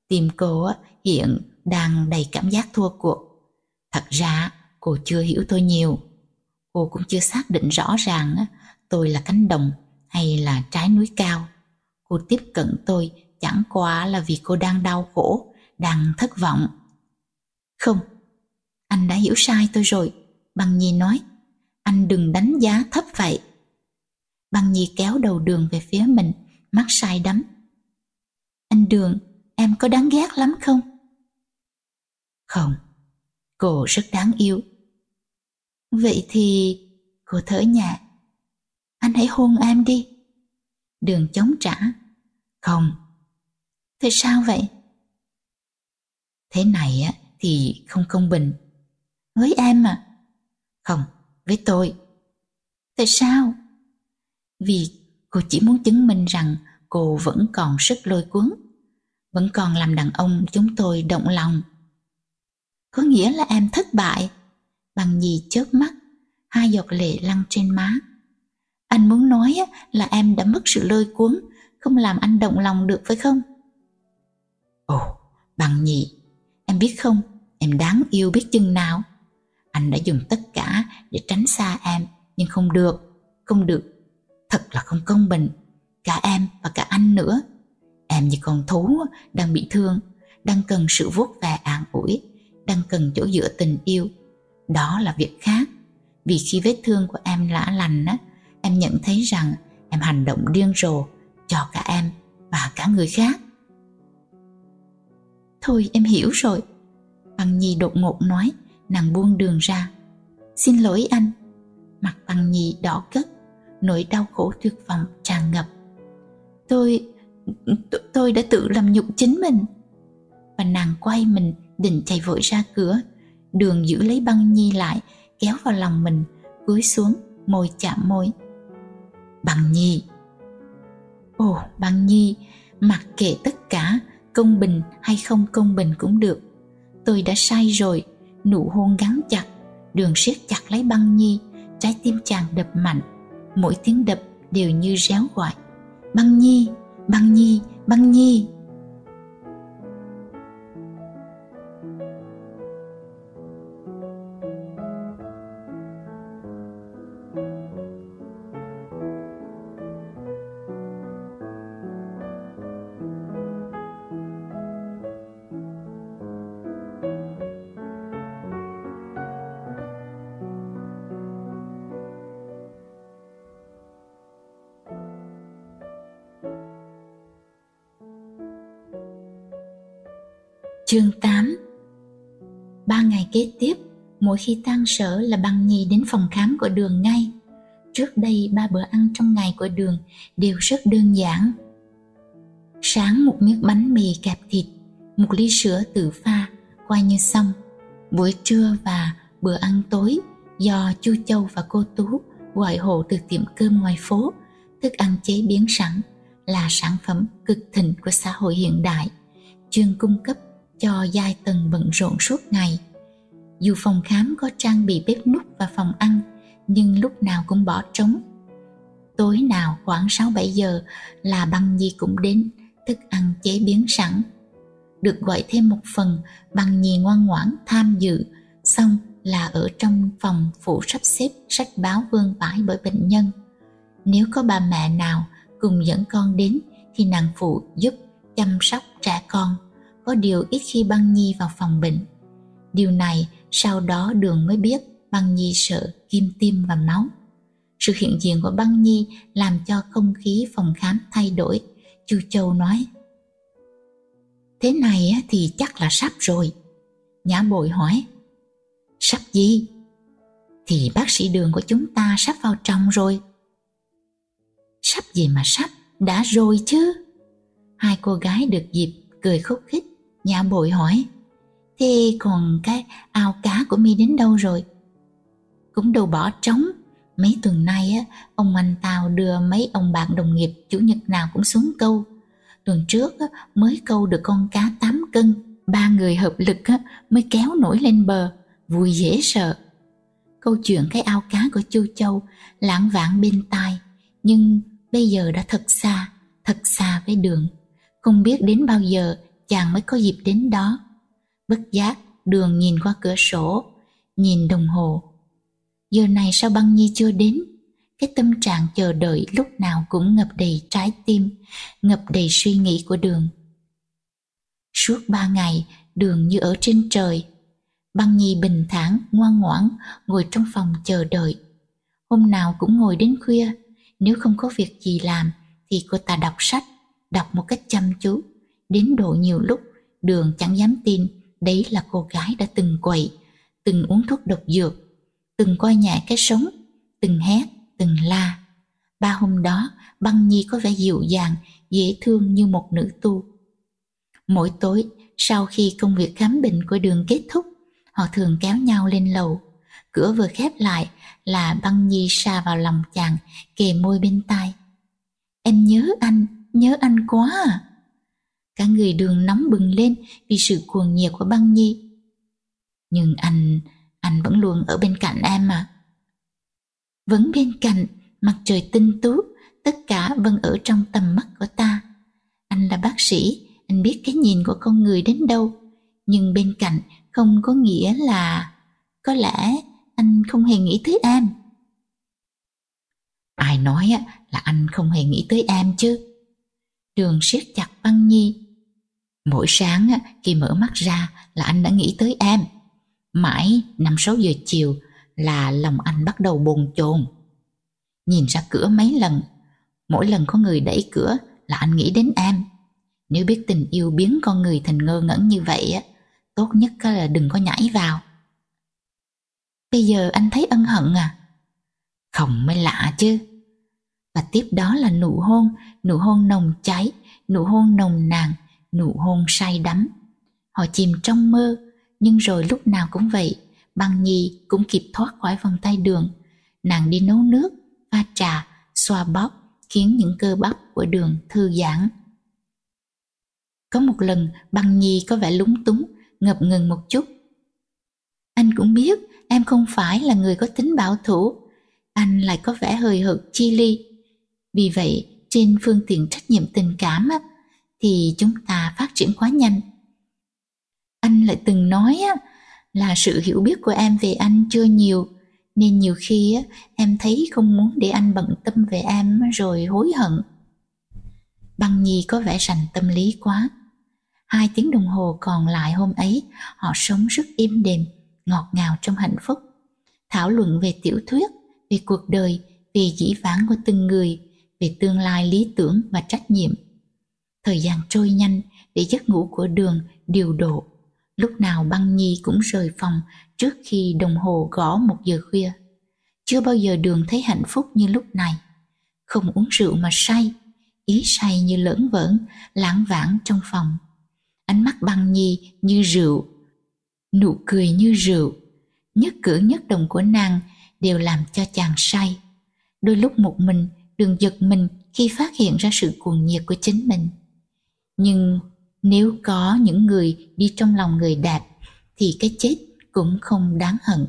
Tim cô hiện đang đầy cảm giác thua cuộc. Thật ra cô chưa hiểu tôi nhiều. Cô cũng chưa xác định rõ ràng tôi là cánh đồng hay là trái núi cao. Cô tiếp cận tôi chẳng qua là vì cô đang đau khổ, đang thất vọng. Không, anh đã hiểu sai tôi rồi. Bằng nhì nói, anh đừng đánh giá thấp vậy. Bằng nhì kéo đầu đường về phía mình, mắt sai đắm. Anh Đường, em có đáng ghét lắm không? Không, cô rất đáng yêu. Vậy thì... Cô thở nhẹ. Anh hãy hôn em đi. Đường chống trả. Không. Thế sao vậy? Thế này á thì không công bình. Với em à? Không, với tôi. Tại sao? vì cô chỉ muốn chứng minh rằng cô vẫn còn sức lôi cuốn, vẫn còn làm đàn ông chúng tôi động lòng. Có nghĩa là em thất bại. Bằng nhì chớp mắt, hai giọt lệ lăn trên má. Anh muốn nói là em đã mất sự lôi cuốn, không làm anh động lòng được phải không? Ồ, bằng nhì, em biết không, em đáng yêu biết chừng nào. Anh đã dùng tất cả để tránh xa em, nhưng không được, không được Thật là không công bình Cả em và cả anh nữa Em như con thú đang bị thương Đang cần sự vuốt ve an ủi Đang cần chỗ dựa tình yêu Đó là việc khác Vì khi vết thương của em lã lành á, Em nhận thấy rằng Em hành động điên rồ Cho cả em và cả người khác Thôi em hiểu rồi băng Nhi đột ngột nói Nàng buông đường ra Xin lỗi anh Mặt băng Nhi đỏ cất nỗi đau khổ tuyệt vọng tràn ngập tôi tôi đã tự làm nhục chính mình và nàng quay mình định chạy vội ra cửa đường giữ lấy băng nhi lại kéo vào lòng mình cúi xuống môi chạm môi Băng nhi ồ băng nhi mặc kệ tất cả công bình hay không công bình cũng được tôi đã sai rồi nụ hôn gắn chặt đường siết chặt lấy băng nhi trái tim chàng đập mạnh mỗi tiếng đập đều như réo gọi băng nhi băng nhi băng nhi Chương 8 Ba ngày kế tiếp, mỗi khi tan sở là bằng nhì đến phòng khám của đường ngay. Trước đây ba bữa ăn trong ngày của đường đều rất đơn giản. Sáng một miếng bánh mì kẹp thịt, một ly sữa tự pha, qua như xong. Buổi trưa và bữa ăn tối do Chu Châu và cô Tú gọi hộ từ tiệm cơm ngoài phố, thức ăn chế biến sẵn là sản phẩm cực thịnh của xã hội hiện đại, chuyên cung cấp cho giai tầng bận rộn suốt ngày. Dù phòng khám có trang bị bếp nút và phòng ăn, nhưng lúc nào cũng bỏ trống. Tối nào khoảng 6-7 giờ là băng nhi cũng đến, thức ăn chế biến sẵn. Được gọi thêm một phần, băng nhi ngoan ngoãn tham dự, xong là ở trong phòng phụ sắp xếp sách báo vương vãi bởi bệnh nhân. Nếu có bà mẹ nào cùng dẫn con đến thì nàng phụ giúp chăm sóc trẻ con có điều ít khi băng nhi vào phòng bệnh điều này sau đó đường mới biết băng nhi sợ kim tim và máu sự hiện diện của băng nhi làm cho không khí phòng khám thay đổi chu châu nói thế này thì chắc là sắp rồi nhã bội hỏi sắp gì thì bác sĩ đường của chúng ta sắp vào trong rồi sắp gì mà sắp đã rồi chứ hai cô gái được dịp cười khúc khích Nhà dạ, bội hỏi Thế còn cái ao cá của mi đến đâu rồi? Cũng đồ bỏ trống Mấy tuần nay á, ông anh tao đưa mấy ông bạn đồng nghiệp chủ nhật nào cũng xuống câu. Tuần trước á, mới câu được con cá 8 cân, ba người hợp lực á, mới kéo nổi lên bờ, vui dễ sợ. Câu chuyện cái ao cá của Chu Châu lãng vạn bên tai, nhưng bây giờ đã thật xa, thật xa với đường. Không biết đến bao giờ chàng mới có dịp đến đó. Bất giác, đường nhìn qua cửa sổ, nhìn đồng hồ. Giờ này sao băng nhi chưa đến? Cái tâm trạng chờ đợi lúc nào cũng ngập đầy trái tim, ngập đầy suy nghĩ của đường. Suốt ba ngày, đường như ở trên trời. Băng nhi bình thản, ngoan ngoãn, ngồi trong phòng chờ đợi. Hôm nào cũng ngồi đến khuya, nếu không có việc gì làm thì cô ta đọc sách, đọc một cách chăm chú đến độ nhiều lúc đường chẳng dám tin đấy là cô gái đã từng quậy, từng uống thuốc độc dược, từng coi nhẹ cái sống, từng hét, từng la. Ba hôm đó, băng nhi có vẻ dịu dàng, dễ thương như một nữ tu. Mỗi tối, sau khi công việc khám bệnh của đường kết thúc, họ thường kéo nhau lên lầu. Cửa vừa khép lại là băng nhi xa vào lòng chàng, kề môi bên tai. Em nhớ anh, nhớ anh quá à. Cả người đường nóng bừng lên vì sự cuồng nhiệt của băng nhi. Nhưng anh, anh vẫn luôn ở bên cạnh em mà. Vẫn bên cạnh, mặt trời tinh tú, tất cả vẫn ở trong tầm mắt của ta. Anh là bác sĩ, anh biết cái nhìn của con người đến đâu. Nhưng bên cạnh không có nghĩa là... Có lẽ anh không hề nghĩ tới em. Ai nói là anh không hề nghĩ tới em chứ? Trường siết chặt băng nhi. Mỗi sáng khi mở mắt ra là anh đã nghĩ tới em. Mãi năm sáu giờ chiều là lòng anh bắt đầu bồn chồn. Nhìn ra cửa mấy lần, mỗi lần có người đẩy cửa là anh nghĩ đến em. Nếu biết tình yêu biến con người thành ngơ ngẩn như vậy, tốt nhất là đừng có nhảy vào. Bây giờ anh thấy ân hận à? Không mới lạ chứ và tiếp đó là nụ hôn nụ hôn nồng cháy nụ hôn nồng nàn nụ hôn say đắm họ chìm trong mơ nhưng rồi lúc nào cũng vậy băng nhi cũng kịp thoát khỏi vòng tay đường nàng đi nấu nước pha trà xoa bóp khiến những cơ bắp của đường thư giãn có một lần băng nhi có vẻ lúng túng ngập ngừng một chút anh cũng biết em không phải là người có tính bảo thủ anh lại có vẻ hời hợt chi ly vì vậy, trên phương tiện trách nhiệm tình cảm thì chúng ta phát triển quá nhanh. Anh lại từng nói là sự hiểu biết của em về anh chưa nhiều, nên nhiều khi em thấy không muốn để anh bận tâm về em rồi hối hận. Băng Nhi có vẻ sành tâm lý quá. Hai tiếng đồng hồ còn lại hôm ấy, họ sống rất im đềm, ngọt ngào trong hạnh phúc. Thảo luận về tiểu thuyết, về cuộc đời, về dĩ vãng của từng người – về tương lai lý tưởng và trách nhiệm. Thời gian trôi nhanh để giấc ngủ của đường điều độ. Lúc nào băng nhi cũng rời phòng trước khi đồng hồ gõ một giờ khuya. Chưa bao giờ đường thấy hạnh phúc như lúc này. Không uống rượu mà say, ý say như lỡn vỡn, lãng vãng trong phòng. Ánh mắt băng nhi như rượu, nụ cười như rượu. Nhất cử nhất động của nàng đều làm cho chàng say. Đôi lúc một mình Đường giật mình khi phát hiện ra sự cuồng nhiệt của chính mình. Nhưng nếu có những người đi trong lòng người đạt thì cái chết cũng không đáng hận.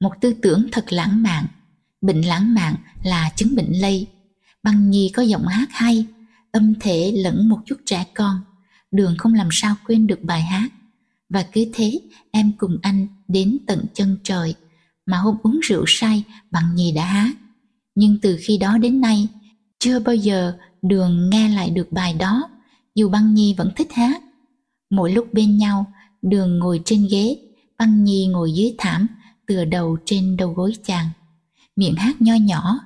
Một tư tưởng thật lãng mạn, bệnh lãng mạn là chứng bệnh lây. Băng Nhi có giọng hát hay, âm thể lẫn một chút trẻ con, đường không làm sao quên được bài hát. Và cứ thế em cùng anh đến tận chân trời, mà hôm uống rượu say Băng Nhi đã hát nhưng từ khi đó đến nay chưa bao giờ đường nghe lại được bài đó dù băng nhi vẫn thích hát mỗi lúc bên nhau đường ngồi trên ghế băng nhi ngồi dưới thảm tựa đầu trên đầu gối chàng miệng hát nho nhỏ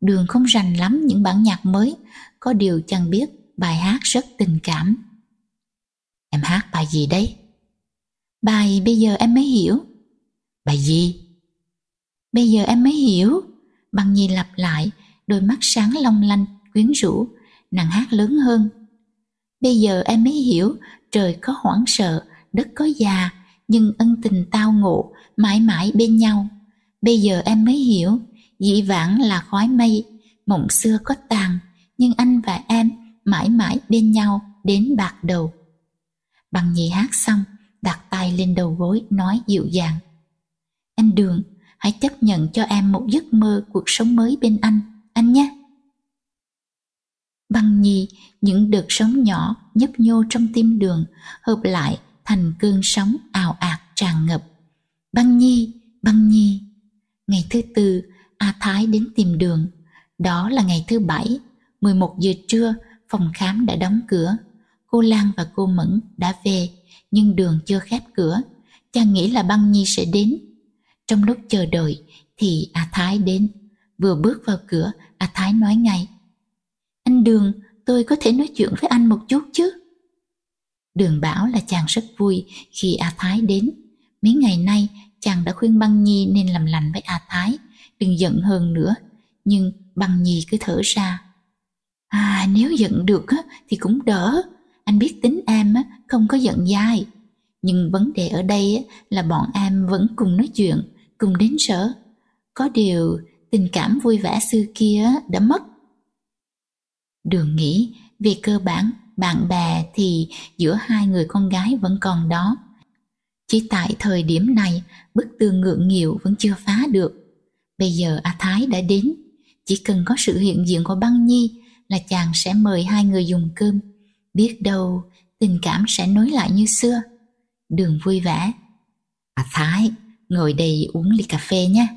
đường không rành lắm những bản nhạc mới có điều chàng biết bài hát rất tình cảm em hát bài gì đấy bài bây giờ em mới hiểu bài gì bây giờ em mới hiểu Bằng nhi lặp lại, đôi mắt sáng long lanh, quyến rũ, nàng hát lớn hơn. Bây giờ em mới hiểu, trời có hoảng sợ, đất có già, nhưng ân tình tao ngộ, mãi mãi bên nhau. Bây giờ em mới hiểu, dĩ vãng là khói mây, mộng xưa có tàn, nhưng anh và em mãi mãi bên nhau đến bạc đầu. Bằng nhì hát xong, đặt tay lên đầu gối nói dịu dàng. Anh Đường, hãy chấp nhận cho em một giấc mơ cuộc sống mới bên anh, anh nhé. Băng nhi, những đợt sóng nhỏ nhấp nhô trong tim đường, hợp lại thành cơn sóng ào ạt tràn ngập. Băng nhi, băng nhi. Ngày thứ tư, A Thái đến tìm đường. Đó là ngày thứ bảy, 11 giờ trưa, phòng khám đã đóng cửa. Cô Lan và cô Mẫn đã về, nhưng đường chưa khép cửa. Chàng nghĩ là băng nhi sẽ đến, trong lúc chờ đợi thì A Thái đến. Vừa bước vào cửa, A Thái nói ngay. Anh Đường, tôi có thể nói chuyện với anh một chút chứ? Đường bảo là chàng rất vui khi A Thái đến. Mấy ngày nay, chàng đã khuyên Băng Nhi nên làm lành với A Thái, đừng giận hơn nữa. Nhưng Băng Nhi cứ thở ra. À, nếu giận được thì cũng đỡ. Anh biết tính em không có giận dai. Nhưng vấn đề ở đây là bọn em vẫn cùng nói chuyện, cùng đến sở. Có điều, tình cảm vui vẻ xưa kia đã mất. Đường nghĩ, về cơ bản, bạn bè thì giữa hai người con gái vẫn còn đó. Chỉ tại thời điểm này, bức tường ngượng nghịu vẫn chưa phá được. Bây giờ A Thái đã đến, chỉ cần có sự hiện diện của băng nhi là chàng sẽ mời hai người dùng cơm. Biết đâu, tình cảm sẽ nối lại như xưa. Đường vui vẻ. A Thái, ngồi đây uống ly cà phê nhé.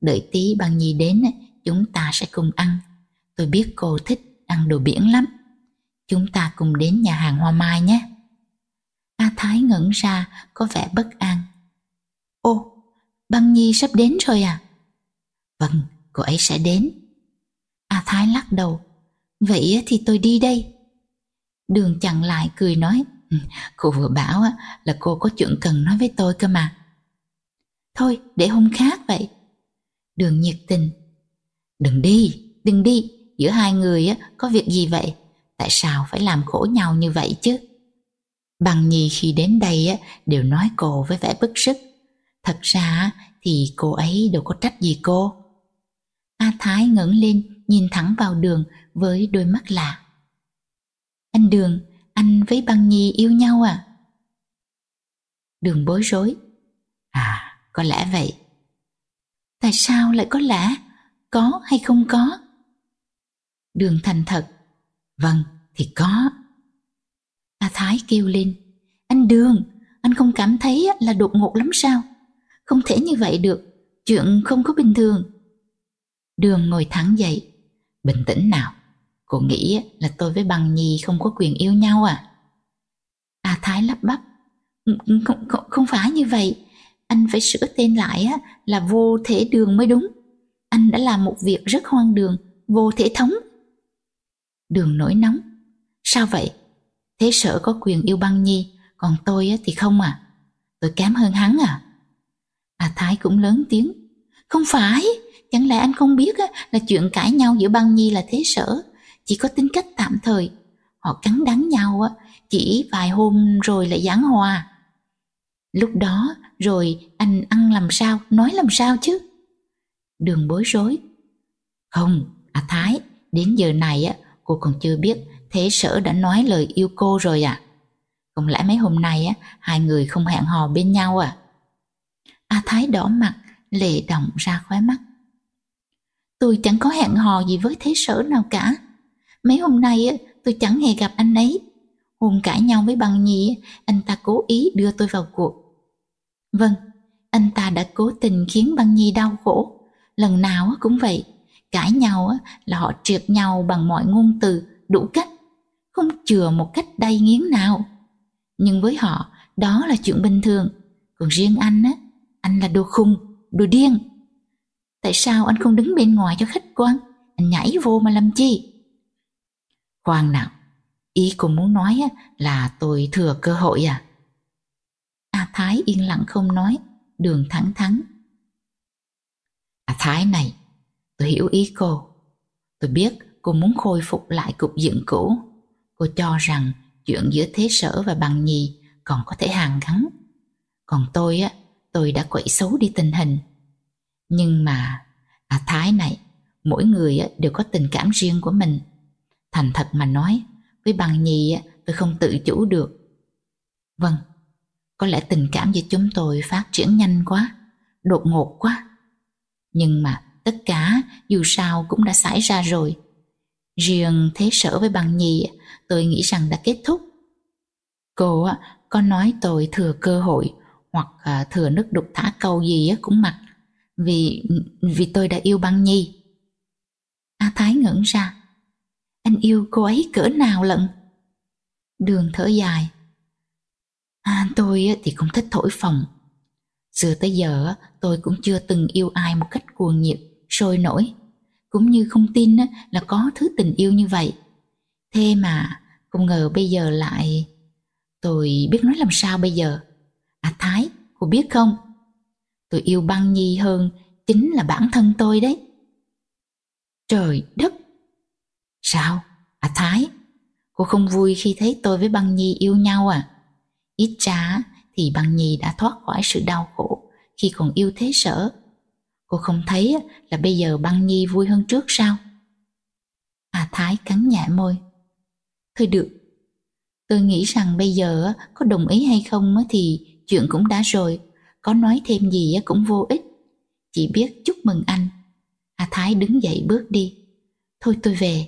Đợi tí băng nhi đến, chúng ta sẽ cùng ăn. Tôi biết cô thích ăn đồ biển lắm. Chúng ta cùng đến nhà hàng Hoa Mai nhé. A Thái ngẩn ra, có vẻ bất an. Ô, băng nhi sắp đến rồi à? Vâng, cô ấy sẽ đến. A Thái lắc đầu. Vậy thì tôi đi đây. Đường chặn lại cười nói. Cô vừa bảo là cô có chuyện cần nói với tôi cơ mà. Thôi để hôm khác vậy Đường nhiệt tình Đừng đi, đừng đi Giữa hai người á, có việc gì vậy Tại sao phải làm khổ nhau như vậy chứ Bằng nhì khi đến đây á, đều nói cô với vẻ bức sức Thật ra thì cô ấy đâu có trách gì cô A Thái ngẩng lên nhìn thẳng vào đường với đôi mắt lạ Anh Đường, anh với Bằng Nhi yêu nhau à? Đường bối rối À có lẽ vậy. Tại sao lại có lẽ? Có hay không có? Đường thành thật. Vâng, thì có. A Thái kêu lên. Anh Đường, anh không cảm thấy là đột ngột lắm sao? Không thể như vậy được, chuyện không có bình thường. Đường ngồi thẳng dậy. Bình tĩnh nào, cô nghĩ là tôi với bằng Nhi không có quyền yêu nhau à? A Thái lắp bắp. Không, không, không phải như vậy, anh phải sửa tên lại á, là vô thể đường mới đúng. Anh đã làm một việc rất hoang đường, vô thể thống. Đường nổi nóng. Sao vậy? Thế sở có quyền yêu băng nhi, còn tôi á, thì không à? Tôi kém hơn hắn à? À Thái cũng lớn tiếng. Không phải, chẳng lẽ anh không biết á, là chuyện cãi nhau giữa băng nhi là thế sở, chỉ có tính cách tạm thời. Họ cắn đắng nhau á, chỉ vài hôm rồi lại giảng hòa. Lúc đó rồi anh ăn làm sao nói làm sao chứ đường bối rối không à thái đến giờ này á cô còn chưa biết thế sở đã nói lời yêu cô rồi à không lẽ mấy hôm nay á hai người không hẹn hò bên nhau à a à, thái đỏ mặt lệ động ra khóe mắt tôi chẳng có hẹn hò gì với thế sở nào cả mấy hôm nay á tôi chẳng hề gặp anh ấy Hôn cãi nhau với bằng nhì anh ta cố ý đưa tôi vào cuộc Vâng, anh ta đã cố tình khiến băng nhi đau khổ. Lần nào cũng vậy, cãi nhau là họ triệt nhau bằng mọi ngôn từ, đủ cách, không chừa một cách đầy nghiến nào. Nhưng với họ, đó là chuyện bình thường. Còn riêng anh á, anh là đồ khùng, đồ điên. Tại sao anh không đứng bên ngoài cho khách quan? Anh nhảy vô mà làm chi? Khoan nào, ý cô muốn nói là tôi thừa cơ hội à? A Thái yên lặng không nói, đường thẳng thắng. A Thái này, tôi hiểu ý cô. Tôi biết cô muốn khôi phục lại cục diện cũ. Cô cho rằng chuyện giữa thế sở và bằng nhì còn có thể hàn gắn. Còn tôi á, tôi đã quậy xấu đi tình hình. Nhưng mà, à Thái này, mỗi người á, đều có tình cảm riêng của mình. Thành thật mà nói, với bằng nhì á, tôi không tự chủ được. Vâng, có lẽ tình cảm giữa chúng tôi phát triển nhanh quá, đột ngột quá. Nhưng mà tất cả dù sao cũng đã xảy ra rồi. Riêng thế sở với bằng nhì tôi nghĩ rằng đã kết thúc. Cô có nói tôi thừa cơ hội hoặc à, thừa nước đục thả câu gì cũng mặc vì vì tôi đã yêu băng nhi a thái ngẩn ra anh yêu cô ấy cỡ nào lận đường thở dài À, tôi thì cũng thích thổi phồng. Xưa tới giờ tôi cũng chưa từng yêu ai một cách cuồng nhiệt, sôi nổi. Cũng như không tin là có thứ tình yêu như vậy. Thế mà không ngờ bây giờ lại... Tôi biết nói làm sao bây giờ. À Thái, cô biết không? Tôi yêu băng nhi hơn chính là bản thân tôi đấy. Trời đất! Sao? À Thái, cô không vui khi thấy tôi với băng nhi yêu nhau à? Ít trá thì băng nhi đã thoát khỏi sự đau khổ khi còn yêu thế sở. Cô không thấy là bây giờ băng nhi vui hơn trước sao? Hà Thái cắn nhẹ môi. Thôi được, tôi nghĩ rằng bây giờ có đồng ý hay không thì chuyện cũng đã rồi, có nói thêm gì cũng vô ích. Chỉ biết chúc mừng anh. Hà Thái đứng dậy bước đi. Thôi tôi về,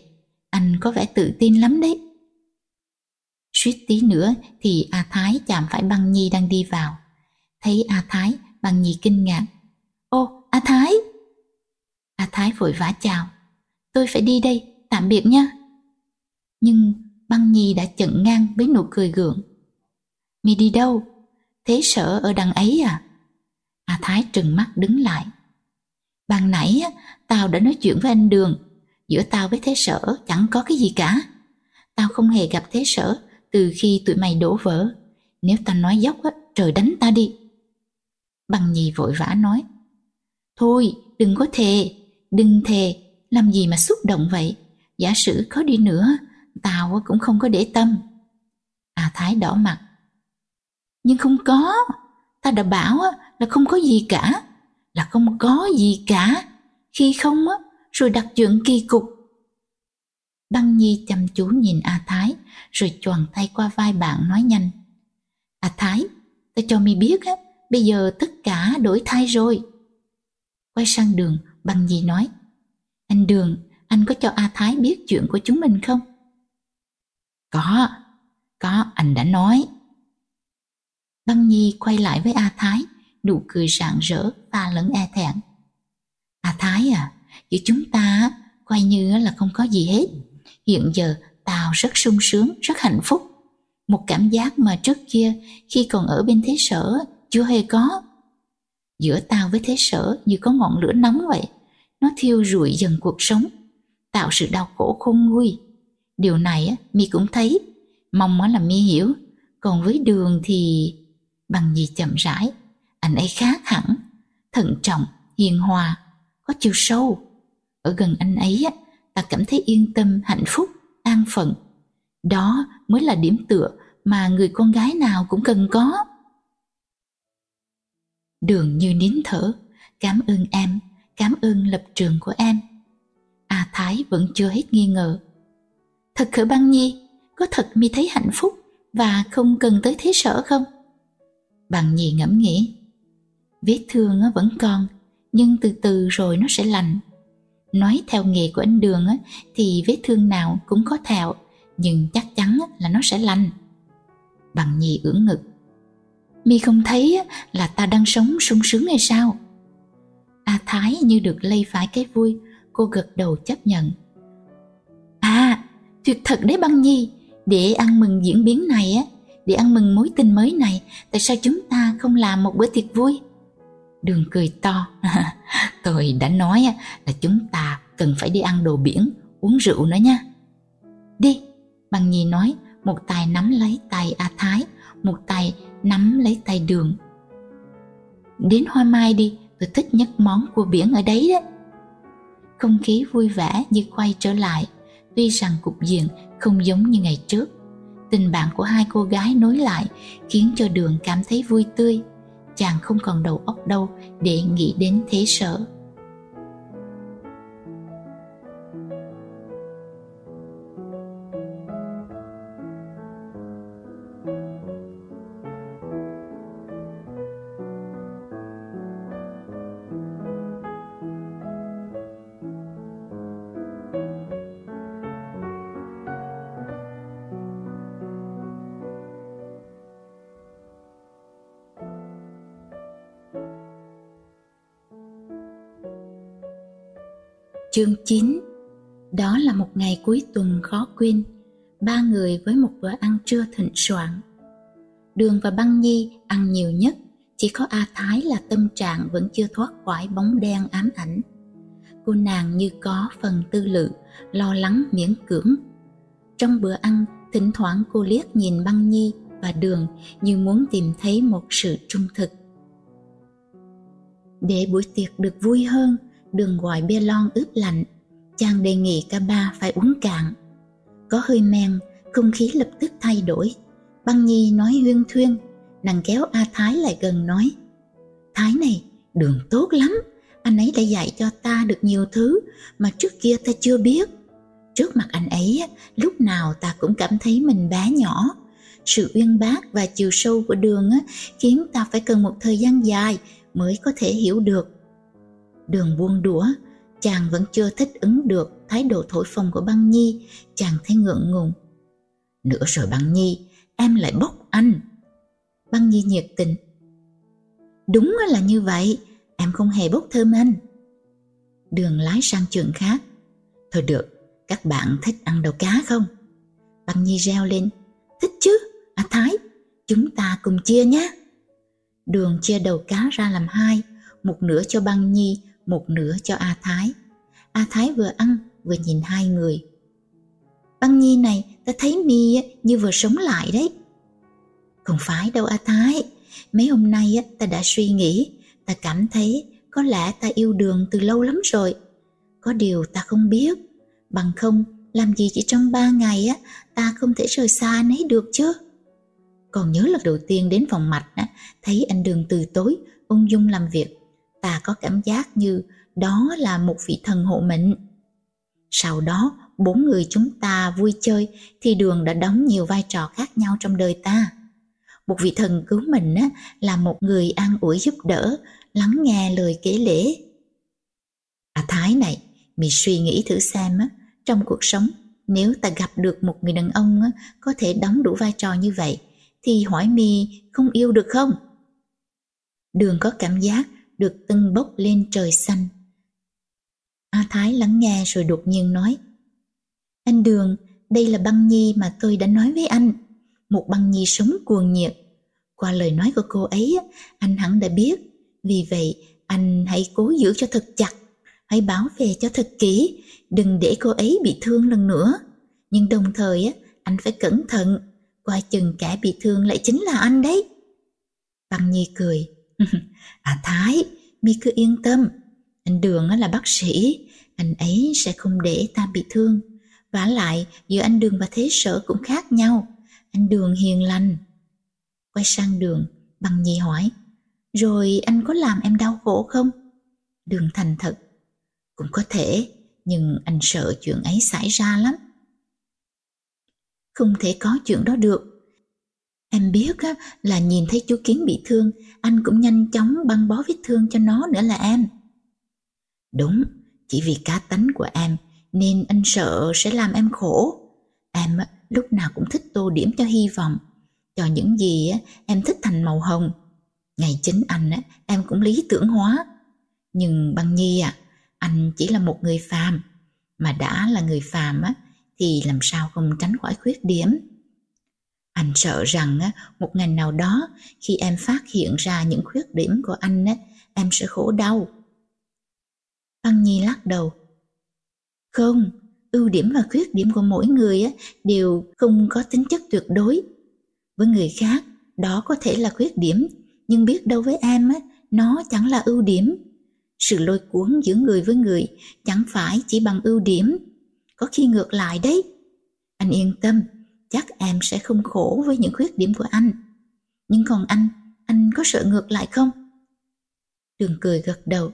anh có vẻ tự tin lắm đấy. Suýt tí nữa thì A Thái chạm phải băng nhi đang đi vào. Thấy A Thái, băng nhi kinh ngạc. Ô, A Thái! A Thái vội vã chào. Tôi phải đi đây, tạm biệt nha. Nhưng băng nhi đã chận ngang với nụ cười gượng. Mày đi đâu? Thế sợ ở đằng ấy à? A Thái trừng mắt đứng lại. ban nãy tao đã nói chuyện với anh Đường Giữa tao với Thế Sở chẳng có cái gì cả Tao không hề gặp Thế Sở từ khi tụi mày đổ vỡ. Nếu tao nói dốc á, trời đánh ta đi. Bằng nhì vội vã nói. Thôi, đừng có thề, đừng thề, làm gì mà xúc động vậy. Giả sử có đi nữa, tao cũng không có để tâm. À Thái đỏ mặt. Nhưng không có, ta đã bảo là không có gì cả, là không có gì cả. Khi không á, rồi đặt chuyện kỳ cục băng Nhi chăm chú nhìn A Thái, rồi choàng tay qua vai bạn nói nhanh. A Thái, ta cho mi biết á, bây giờ tất cả đổi thay rồi. Quay sang đường, băng nhi nói. Anh Đường, anh có cho A Thái biết chuyện của chúng mình không? Có, có, anh đã nói. Băng Nhi quay lại với A Thái, nụ cười rạng rỡ và lẫn e thẹn. A Thái à, giữa chúng ta coi như là không có gì hết hiện giờ tao rất sung sướng, rất hạnh phúc. Một cảm giác mà trước kia khi còn ở bên thế sở chưa hề có. Giữa tao với thế sở như có ngọn lửa nóng vậy. Nó thiêu rụi dần cuộc sống, tạo sự đau khổ khôn nguôi. Điều này mi cũng thấy, mong là mi hiểu. Còn với đường thì... Bằng gì chậm rãi, anh ấy khác hẳn, thận trọng, hiền hòa, có chiều sâu. Ở gần anh ấy ta cảm thấy yên tâm hạnh phúc an phận đó mới là điểm tựa mà người con gái nào cũng cần có đường như nín thở cảm ơn em cảm ơn lập trường của em a à, thái vẫn chưa hết nghi ngờ thật khởi băng nhi có thật mi thấy hạnh phúc và không cần tới thế sở không bằng nhì ngẫm nghĩ vết thương vẫn còn nhưng từ từ rồi nó sẽ lành nói theo nghề của anh Đường á, thì vết thương nào cũng có thẹo nhưng chắc chắn là nó sẽ lành. Bằng nhì ưỡn ngực. Mi không thấy là ta đang sống sung sướng hay sao? A Thái như được lây phải cái vui, cô gật đầu chấp nhận. À, tuyệt thật đấy băng nhi, để ăn mừng diễn biến này á, để ăn mừng mối tình mới này, tại sao chúng ta không làm một bữa tiệc vui? đừng cười to Tôi đã nói là chúng ta cần phải đi ăn đồ biển Uống rượu nữa nha Đi Bằng Nhi nói Một tay nắm lấy tay A Thái Một tay nắm lấy tay đường Đến hoa mai đi Tôi thích nhất món của biển ở đấy đấy Không khí vui vẻ như quay trở lại Tuy rằng cục diện không giống như ngày trước Tình bạn của hai cô gái nối lại Khiến cho đường cảm thấy vui tươi chàng không còn đầu óc đâu để nghĩ đến thế sở Chương 9 Đó là một ngày cuối tuần khó quên Ba người với một bữa ăn trưa thịnh soạn Đường và Băng Nhi ăn nhiều nhất Chỉ có A Thái là tâm trạng vẫn chưa thoát khỏi bóng đen ám ảnh Cô nàng như có phần tư lự, lo lắng miễn cưỡng Trong bữa ăn, thỉnh thoảng cô liếc nhìn Băng Nhi và Đường Như muốn tìm thấy một sự trung thực Để buổi tiệc được vui hơn, đừng gọi bia lon ướp lạnh chàng đề nghị ca ba phải uống cạn có hơi men không khí lập tức thay đổi băng nhi nói huyên thuyên nàng kéo a thái lại gần nói thái này đường tốt lắm anh ấy đã dạy cho ta được nhiều thứ mà trước kia ta chưa biết trước mặt anh ấy lúc nào ta cũng cảm thấy mình bé nhỏ sự uyên bác và chiều sâu của đường khiến ta phải cần một thời gian dài mới có thể hiểu được Đường buông đũa, chàng vẫn chưa thích ứng được thái độ thổi phồng của băng nhi, chàng thấy ngượng ngùng. Nữa rồi băng nhi, em lại bốc anh. Băng nhi nhiệt tình. Đúng là như vậy, em không hề bốc thơm anh. Đường lái sang chuyện khác. Thôi được, các bạn thích ăn đầu cá không? Băng nhi reo lên. Thích chứ, à Thái, chúng ta cùng chia nhé. Đường chia đầu cá ra làm hai, một nửa cho băng nhi, một nửa cho A Thái. A Thái vừa ăn vừa nhìn hai người. Băng Nhi này, ta thấy mi như vừa sống lại đấy. Không phải đâu A Thái, mấy hôm nay ta đã suy nghĩ, ta cảm thấy có lẽ ta yêu đường từ lâu lắm rồi. Có điều ta không biết, bằng không làm gì chỉ trong ba ngày á ta không thể rời xa anh ấy được chứ. Còn nhớ lần đầu tiên đến phòng mạch thấy anh đường từ tối ung dung làm việc ta có cảm giác như đó là một vị thần hộ mệnh. Sau đó, bốn người chúng ta vui chơi thì đường đã đóng nhiều vai trò khác nhau trong đời ta. Một vị thần cứu mình á, là một người an ủi giúp đỡ, lắng nghe lời kể lễ. À Thái này, mày suy nghĩ thử xem á, trong cuộc sống nếu ta gặp được một người đàn ông á, có thể đóng đủ vai trò như vậy thì hỏi mi không yêu được không? Đường có cảm giác được tưng bốc lên trời xanh. A Thái lắng nghe rồi đột nhiên nói, Anh Đường, đây là băng nhi mà tôi đã nói với anh, một băng nhi sống cuồng nhiệt. Qua lời nói của cô ấy, anh hẳn đã biết, vì vậy anh hãy cố giữ cho thật chặt, hãy bảo vệ cho thật kỹ, đừng để cô ấy bị thương lần nữa. Nhưng đồng thời anh phải cẩn thận, qua chừng kẻ bị thương lại chính là anh đấy. Băng Nhi cười, à Thái, Mi cứ yên tâm, anh Đường là bác sĩ, anh ấy sẽ không để ta bị thương. Vả lại, giữa anh Đường và Thế Sở cũng khác nhau. Anh Đường hiền lành. Quay sang Đường, bằng nhì hỏi, rồi anh có làm em đau khổ không? Đường thành thật, cũng có thể, nhưng anh sợ chuyện ấy xảy ra lắm. Không thể có chuyện đó được, Em biết á, là nhìn thấy chú kiến bị thương, anh cũng nhanh chóng băng bó vết thương cho nó nữa là em. Đúng, chỉ vì cá tánh của em nên anh sợ sẽ làm em khổ. Em á, lúc nào cũng thích tô điểm cho hy vọng, cho những gì á, em thích thành màu hồng. Ngày chính anh á, em cũng lý tưởng hóa. Nhưng băng nhi à, anh chỉ là một người phàm, mà đã là người phàm á, thì làm sao không tránh khỏi khuyết điểm anh sợ rằng một ngày nào đó khi em phát hiện ra những khuyết điểm của anh em sẽ khổ đau. Băng Nhi lắc đầu. Không, ưu điểm và khuyết điểm của mỗi người đều không có tính chất tuyệt đối. Với người khác, đó có thể là khuyết điểm, nhưng biết đâu với em nó chẳng là ưu điểm. Sự lôi cuốn giữa người với người chẳng phải chỉ bằng ưu điểm, có khi ngược lại đấy. Anh yên tâm, chắc em sẽ không khổ với những khuyết điểm của anh. Nhưng còn anh, anh có sợ ngược lại không? đường cười gật đầu.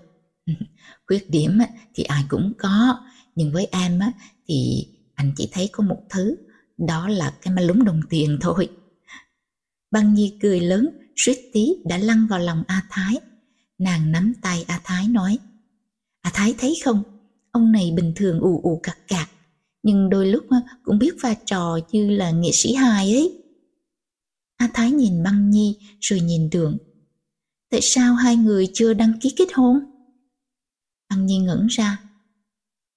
khuyết điểm thì ai cũng có, nhưng với em thì anh chỉ thấy có một thứ, đó là cái mà lúng đồng tiền thôi. Băng Nhi cười lớn, suýt tí đã lăn vào lòng A Thái. Nàng nắm tay A Thái nói, A Thái thấy không, ông này bình thường ù ù cặc cạc, nhưng đôi lúc ờ, cũng biết pha trò như là nghệ sĩ hài ấy. A Thái nhìn Băng Nhi rồi nhìn Đường. Tại sao hai người chưa đăng ký kết hôn? Băng Nhi ngẩn ra.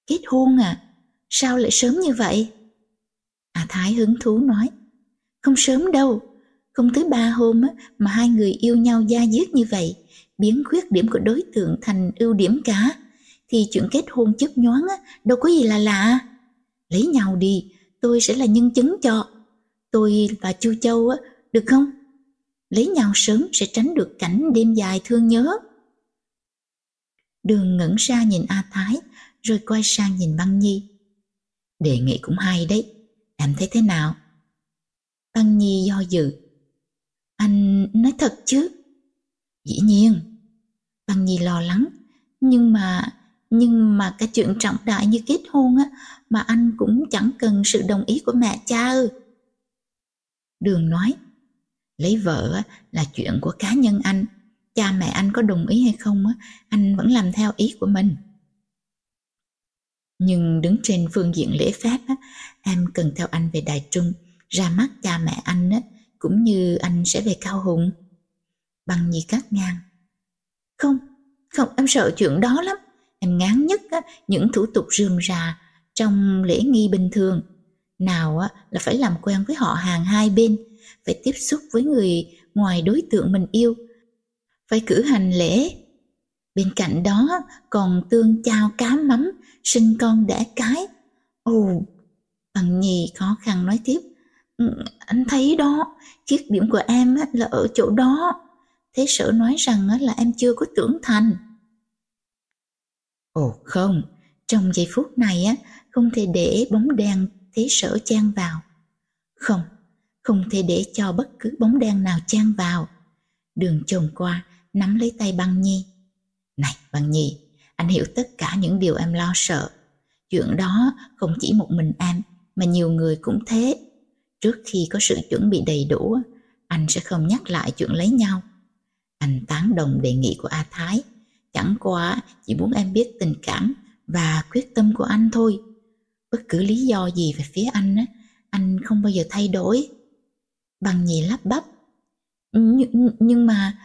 Kết hôn à? Sao lại sớm như vậy? A Thái hứng thú nói. Không sớm đâu, không tới ba hôm mà hai người yêu nhau da diết như vậy, biến khuyết điểm của đối tượng thành ưu điểm cả, thì chuyện kết hôn chớp nhoáng đâu có gì là lạ lấy nhau đi, tôi sẽ là nhân chứng cho. Tôi và Chu Châu á, được không? Lấy nhau sớm sẽ tránh được cảnh đêm dài thương nhớ. Đường ngẩn ra nhìn A Thái, rồi quay sang nhìn Băng Nhi. Đề nghị cũng hay đấy, em thấy thế nào? Băng Nhi do dự. Anh nói thật chứ? Dĩ nhiên. Băng Nhi lo lắng, nhưng mà nhưng mà cái chuyện trọng đại như kết hôn á mà anh cũng chẳng cần sự đồng ý của mẹ cha ư đường nói lấy vợ là chuyện của cá nhân anh cha mẹ anh có đồng ý hay không á anh vẫn làm theo ý của mình nhưng đứng trên phương diện lễ phép em cần theo anh về đài trung ra mắt cha mẹ anh á, cũng như anh sẽ về cao hùng bằng nhi cắt ngang không không em sợ chuyện đó lắm Em ngán nhất á, những thủ tục rườm rà trong lễ nghi bình thường. Nào á, là phải làm quen với họ hàng hai bên, phải tiếp xúc với người ngoài đối tượng mình yêu, phải cử hành lễ. Bên cạnh đó còn tương chao cá mắm, sinh con đẻ cái. Ồ, bằng nhì khó khăn nói tiếp. Ừ, anh thấy đó, khuyết điểm của em á là ở chỗ đó. Thế sở nói rằng á là em chưa có trưởng thành. Ồ không, trong giây phút này á, không thể để bóng đen thế sở chan vào. Không, không thể để cho bất cứ bóng đen nào chan vào. Đường chồng qua, nắm lấy tay băng nhi. Này băng nhi, anh hiểu tất cả những điều em lo sợ. Chuyện đó không chỉ một mình em, mà nhiều người cũng thế. Trước khi có sự chuẩn bị đầy đủ, anh sẽ không nhắc lại chuyện lấy nhau. Anh tán đồng đề nghị của A Thái Chẳng qua chỉ muốn em biết tình cảm và quyết tâm của anh thôi. Bất cứ lý do gì về phía anh, á, anh không bao giờ thay đổi. Bằng nhì lắp bắp. Nh- nhưng mà,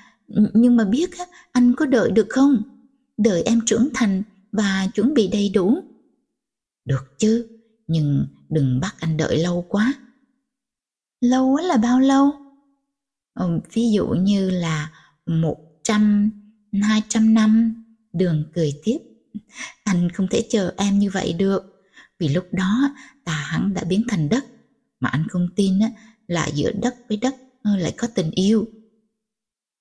nhưng mà biết á, anh có đợi được không? Đợi em trưởng thành và chuẩn bị đầy đủ. Được chứ, nhưng đừng bắt anh đợi lâu quá. Lâu quá là bao lâu? Ví dụ như là một trăm 200 năm, Đường cười tiếp. Anh không thể chờ em như vậy được, vì lúc đó tà hắn đã biến thành đất, mà anh không tin là giữa đất với đất ờ, lại có tình yêu.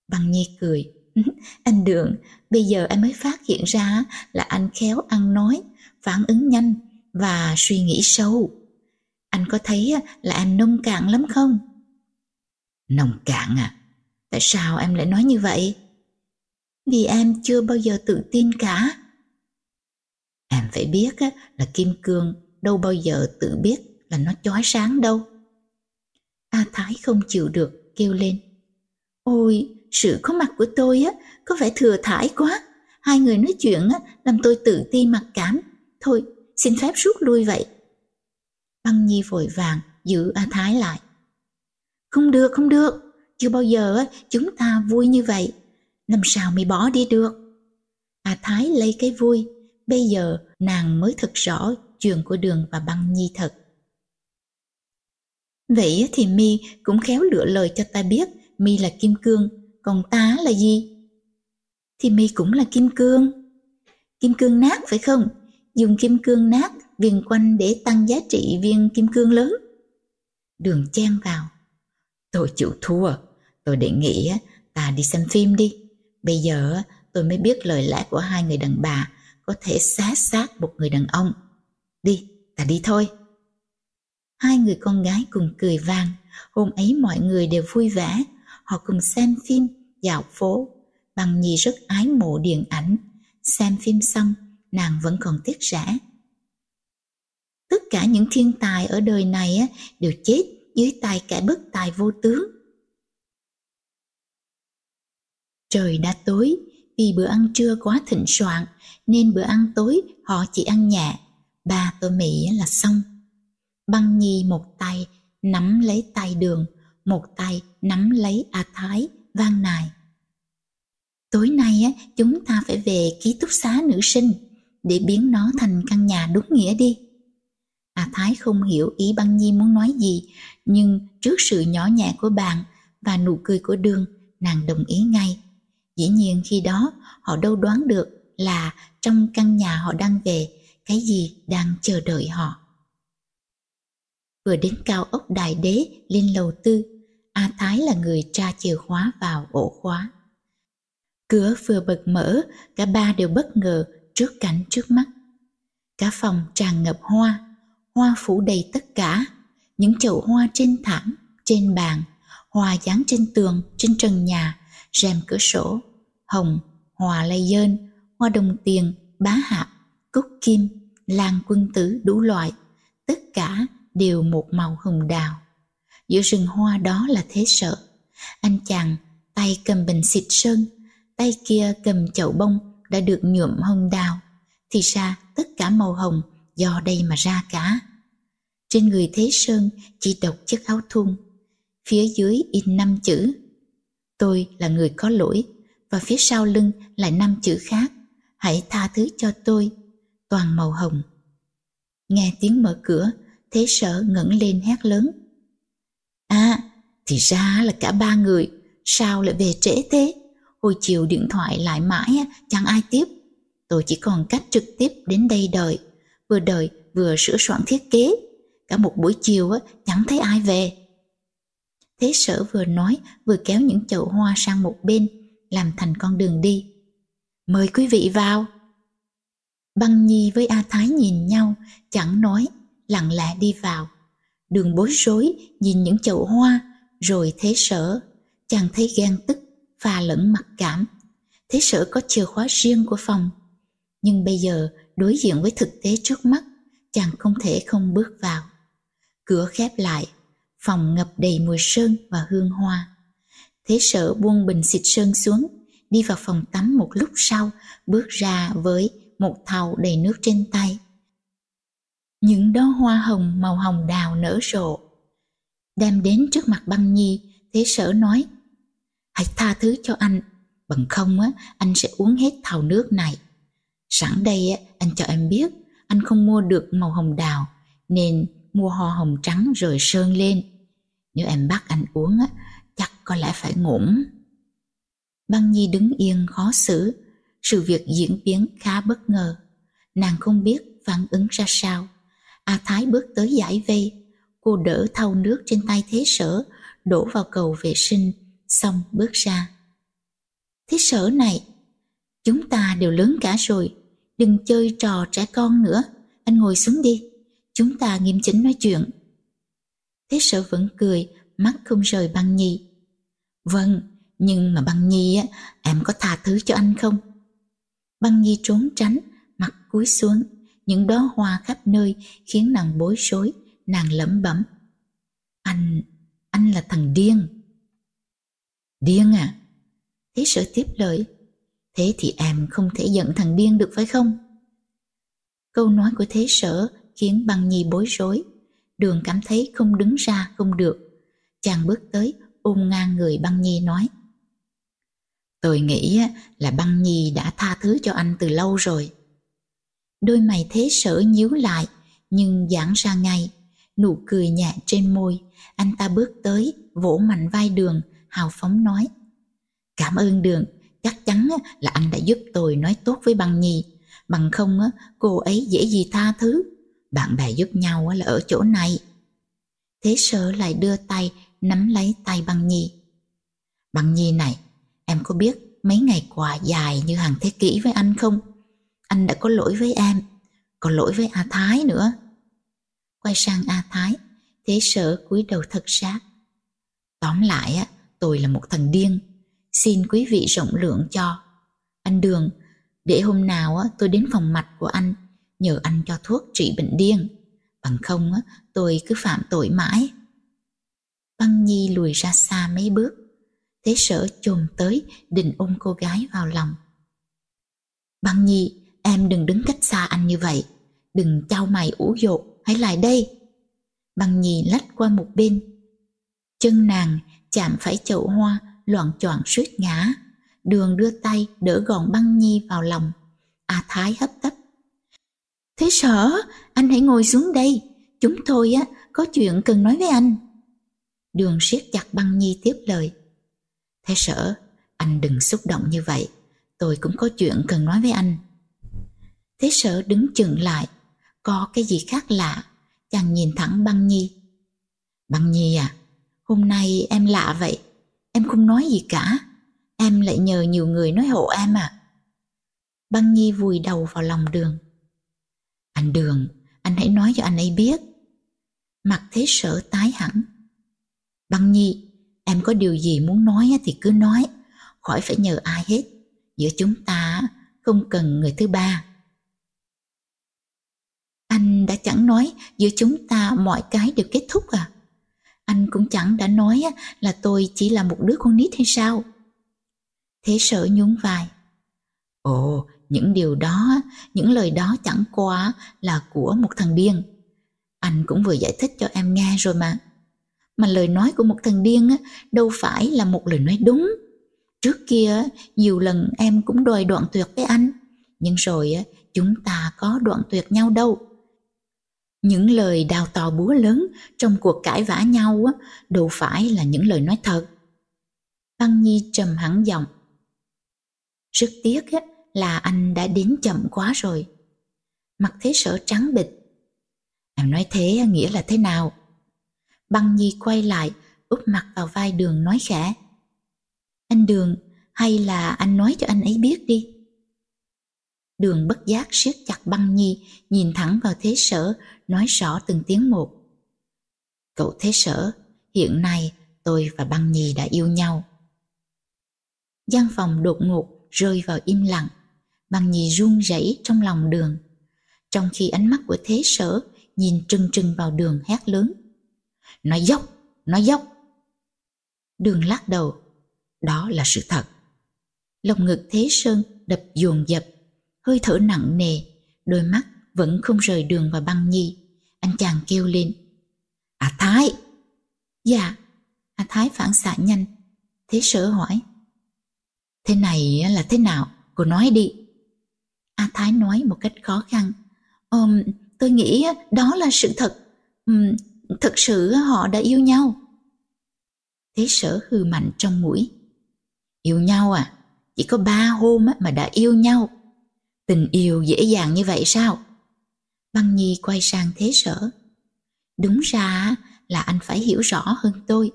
Băng Nhi cười. Anh Đường, bây giờ em mới phát hiện ra là anh khéo ăn nói, phản ứng nhanh và suy nghĩ sâu. Anh có thấy là em nông cạn lắm không? Nông cạn à? Tại sao em lại nói như vậy? vì em chưa bao giờ tự tin cả em phải biết là kim cương đâu bao giờ tự biết là nó chói sáng đâu a thái không chịu được kêu lên ôi sự có mặt của tôi á có vẻ thừa thải quá hai người nói chuyện á làm tôi tự ti mặc cảm thôi xin phép rút lui vậy băng nhi vội vàng giữ a thái lại không được không được chưa bao giờ chúng ta vui như vậy năm sao mày bỏ đi được. Hà Thái lấy cái vui, bây giờ nàng mới thật rõ chuyện của Đường và Băng Nhi thật. Vậy thì mi cũng khéo lựa lời cho ta biết mi là kim cương, còn tá là gì? Thì mi cũng là kim cương. Kim cương nát phải không? Dùng kim cương nát viền quanh để tăng giá trị viên kim cương lớn. Đường chen vào. Tôi chịu thua, tôi đề nghị ta đi xem phim đi. Bây giờ tôi mới biết lời lẽ của hai người đàn bà có thể xá xác một người đàn ông. Đi, ta đi thôi. Hai người con gái cùng cười vang, hôm ấy mọi người đều vui vẻ, họ cùng xem phim, dạo phố. Bằng nhì rất ái mộ điện ảnh, xem phim xong, nàng vẫn còn tiếc rẻ. Tất cả những thiên tài ở đời này đều chết dưới tay kẻ bất tài vô tướng. Trời đã tối, vì bữa ăn trưa quá thịnh soạn nên bữa ăn tối họ chỉ ăn nhẹ, ba tô mì là xong. Băng Nhi một tay nắm lấy tay đường, một tay nắm lấy A Thái, vang nài. Tối nay chúng ta phải về ký túc xá nữ sinh để biến nó thành căn nhà đúng nghĩa đi. A Thái không hiểu ý Băng Nhi muốn nói gì, nhưng trước sự nhỏ nhẹ của bạn và nụ cười của đường, nàng đồng ý ngay Dĩ nhiên khi đó họ đâu đoán được là trong căn nhà họ đang về, cái gì đang chờ đợi họ. Vừa đến cao ốc đại đế lên lầu tư, A Thái là người tra chìa khóa vào ổ khóa. Cửa vừa bật mở, cả ba đều bất ngờ trước cảnh trước mắt. Cả phòng tràn ngập hoa, hoa phủ đầy tất cả, những chậu hoa trên thảm, trên bàn, hoa dán trên tường, trên trần nhà, rèm cửa sổ, hồng, hòa lây dơn, hoa đồng tiền, bá hạp, cúc kim, lan quân tử đủ loại, tất cả đều một màu hồng đào. Giữa rừng hoa đó là thế sợ. Anh chàng tay cầm bình xịt sơn, tay kia cầm chậu bông đã được nhuộm hồng đào. Thì ra tất cả màu hồng do đây mà ra cả. Trên người Thế Sơn chỉ độc chiếc áo thun, phía dưới in năm chữ tôi là người có lỗi và phía sau lưng là năm chữ khác hãy tha thứ cho tôi toàn màu hồng nghe tiếng mở cửa thế sở ngẩng lên hét lớn à thì ra là cả ba người sao lại về trễ thế hồi chiều điện thoại lại mãi chẳng ai tiếp tôi chỉ còn cách trực tiếp đến đây đợi vừa đợi vừa sửa soạn thiết kế cả một buổi chiều chẳng thấy ai về Thế sở vừa nói vừa kéo những chậu hoa sang một bên, làm thành con đường đi. Mời quý vị vào. Băng Nhi với A Thái nhìn nhau, chẳng nói, lặng lẽ đi vào. Đường bối rối nhìn những chậu hoa, rồi thế sở. Chàng thấy ghen tức, pha lẫn mặc cảm. Thế sở có chìa khóa riêng của phòng. Nhưng bây giờ đối diện với thực tế trước mắt, chàng không thể không bước vào. Cửa khép lại, phòng ngập đầy mùi sơn và hương hoa. Thế sợ buông bình xịt sơn xuống, đi vào phòng tắm một lúc sau, bước ra với một thau đầy nước trên tay. Những đóa hoa hồng màu hồng đào nở rộ. Đem đến trước mặt băng nhi, thế sở nói, hãy tha thứ cho anh, bằng không á, anh sẽ uống hết thau nước này. Sẵn đây á, anh cho em biết, anh không mua được màu hồng đào, nên mua hoa hồng trắng rồi sơn lên. Nếu em bắt anh uống á, chắc có lẽ phải ngủm. Băng Nhi đứng yên khó xử, sự việc diễn biến khá bất ngờ. Nàng không biết phản ứng ra sao. A à Thái bước tới giải vây, cô đỡ thau nước trên tay thế sở, đổ vào cầu vệ sinh, xong bước ra. Thế sở này, chúng ta đều lớn cả rồi, đừng chơi trò trẻ con nữa, anh ngồi xuống đi, chúng ta nghiêm chỉnh nói chuyện. Thế sở vẫn cười, mắt không rời băng nhi. Vâng, nhưng mà băng nhi á, em có tha thứ cho anh không? Băng nhi trốn tránh, mặt cúi xuống, những đóa hoa khắp nơi khiến nàng bối rối, nàng lẩm bẩm. Anh, anh là thằng điên. Điên à? Thế sở tiếp lời. Thế thì em không thể giận thằng điên được phải không? Câu nói của thế sở khiến băng nhi bối rối. Đường cảm thấy không đứng ra không được. Chàng bước tới, ôm ngang người băng nhi nói. Tôi nghĩ là băng nhi đã tha thứ cho anh từ lâu rồi. Đôi mày thế sở nhíu lại, nhưng giãn ra ngay. Nụ cười nhẹ trên môi, anh ta bước tới, vỗ mạnh vai đường, hào phóng nói. Cảm ơn đường, chắc chắn là anh đã giúp tôi nói tốt với băng nhi. Bằng không cô ấy dễ gì tha thứ bạn bè giúp nhau là ở chỗ này. Thế sở lại đưa tay nắm lấy tay băng nhi. Băng nhi này, em có biết mấy ngày qua dài như hàng thế kỷ với anh không? Anh đã có lỗi với em, có lỗi với A Thái nữa. Quay sang A Thái, thế sở cúi đầu thật sát. Tóm lại, á, tôi là một thằng điên. Xin quý vị rộng lượng cho. Anh Đường, để hôm nào á, tôi đến phòng mặt của anh nhờ anh cho thuốc trị bệnh điên. Bằng không tôi cứ phạm tội mãi. Băng Nhi lùi ra xa mấy bước. Thế sở chồm tới định ôm cô gái vào lòng. Băng Nhi, em đừng đứng cách xa anh như vậy. Đừng trao mày ủ dột, hãy lại đây. Băng Nhi lách qua một bên. Chân nàng chạm phải chậu hoa, loạn choạng suýt ngã. Đường đưa tay đỡ gọn băng nhi vào lòng. A Thái hấp tấp Thế sở, anh hãy ngồi xuống đây, chúng tôi á có chuyện cần nói với anh. Đường siết chặt băng nhi tiếp lời. Thế sở, anh đừng xúc động như vậy, tôi cũng có chuyện cần nói với anh. Thế sở đứng chừng lại, có cái gì khác lạ, chàng nhìn thẳng băng nhi. Băng nhi à, hôm nay em lạ vậy, em không nói gì cả, em lại nhờ nhiều người nói hộ em à. Băng nhi vùi đầu vào lòng đường. Anh Đường, anh hãy nói cho anh ấy biết. Mặt thế sở tái hẳn. Băng nhi, em có điều gì muốn nói thì cứ nói, khỏi phải nhờ ai hết. Giữa chúng ta không cần người thứ ba. Anh đã chẳng nói giữa chúng ta mọi cái đều kết thúc à? Anh cũng chẳng đã nói là tôi chỉ là một đứa con nít hay sao? Thế sở nhún vai. Ồ, những điều đó, những lời đó chẳng qua là của một thằng điên. Anh cũng vừa giải thích cho em nghe rồi mà. Mà lời nói của một thằng điên á, đâu phải là một lời nói đúng. Trước kia nhiều lần em cũng đòi đoạn tuyệt với anh, nhưng rồi chúng ta có đoạn tuyệt nhau đâu. Những lời đào tò búa lớn trong cuộc cãi vã nhau á, đâu phải là những lời nói thật. Băng Nhi trầm hẳn giọng. Rất tiếc á, là anh đã đến chậm quá rồi. Mặt thế sở trắng bịch. Em nói thế nghĩa là thế nào? Băng Nhi quay lại, úp mặt vào vai Đường nói khẽ. Anh Đường, hay là anh nói cho anh ấy biết đi. Đường bất giác siết chặt băng nhi, nhìn thẳng vào thế sở, nói rõ từng tiếng một. Cậu thế sở, hiện nay tôi và băng nhi đã yêu nhau. gian phòng đột ngột rơi vào im lặng bằng nhì run rẩy trong lòng đường trong khi ánh mắt của thế sở nhìn trừng trừng vào đường hét lớn nó dốc nó dốc đường lắc đầu đó là sự thật lồng ngực thế sơn đập dồn dập hơi thở nặng nề đôi mắt vẫn không rời đường và băng nhi anh chàng kêu lên à thái dạ à thái phản xạ nhanh thế sở hỏi thế này là thế nào cô nói đi A Thái nói một cách khó khăn. Ừm, tôi nghĩ đó là sự thật. Ừm, thực sự họ đã yêu nhau. Thế sở hư mạnh trong mũi. Yêu nhau à? Chỉ có ba hôm mà đã yêu nhau. Tình yêu dễ dàng như vậy sao? Băng Nhi quay sang thế sở. Đúng ra là anh phải hiểu rõ hơn tôi.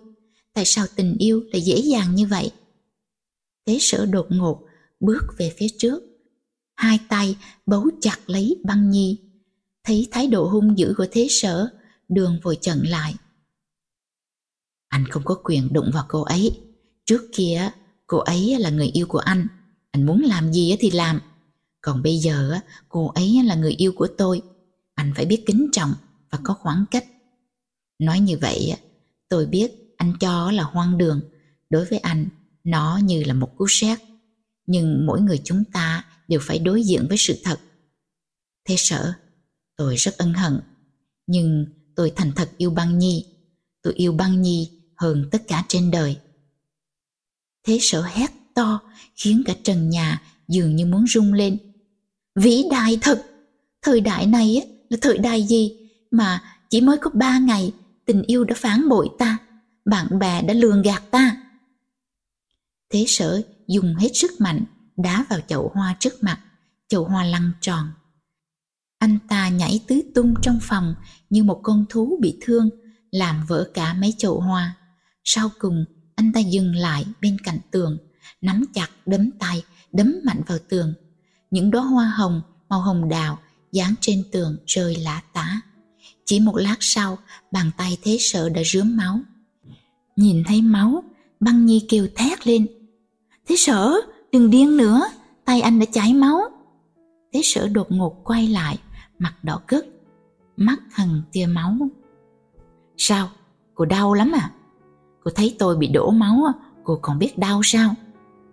Tại sao tình yêu lại dễ dàng như vậy? Thế sở đột ngột bước về phía trước hai tay bấu chặt lấy băng nhi. Thấy thái độ hung dữ của thế sở, đường vội chận lại. Anh không có quyền đụng vào cô ấy. Trước kia, cô ấy là người yêu của anh. Anh muốn làm gì thì làm. Còn bây giờ, cô ấy là người yêu của tôi. Anh phải biết kính trọng và có khoảng cách. Nói như vậy, tôi biết anh cho là hoang đường. Đối với anh, nó như là một cú sét. Nhưng mỗi người chúng ta đều phải đối diện với sự thật. Thế sở, tôi rất ân hận, nhưng tôi thành thật yêu băng nhi. Tôi yêu băng nhi hơn tất cả trên đời. Thế sở hét to khiến cả trần nhà dường như muốn rung lên. Vĩ đại thật! Thời đại này là thời đại gì mà chỉ mới có ba ngày tình yêu đã phản bội ta, bạn bè đã lường gạt ta. Thế sở dùng hết sức mạnh đá vào chậu hoa trước mặt, chậu hoa lăn tròn. Anh ta nhảy tứ tung trong phòng như một con thú bị thương, làm vỡ cả mấy chậu hoa. Sau cùng, anh ta dừng lại bên cạnh tường, nắm chặt đấm tay, đấm mạnh vào tường. Những đóa hoa hồng, màu hồng đào, dán trên tường rơi lã tả. Chỉ một lát sau, bàn tay thế sợ đã rướm máu. Nhìn thấy máu, băng nhi kêu thét lên. Thế sợ, đừng điên nữa, tay anh đã chảy máu. Thế sở đột ngột quay lại, mặt đỏ cất, mắt hằn tia máu. Sao, cô đau lắm à? Cô thấy tôi bị đổ máu, cô còn biết đau sao?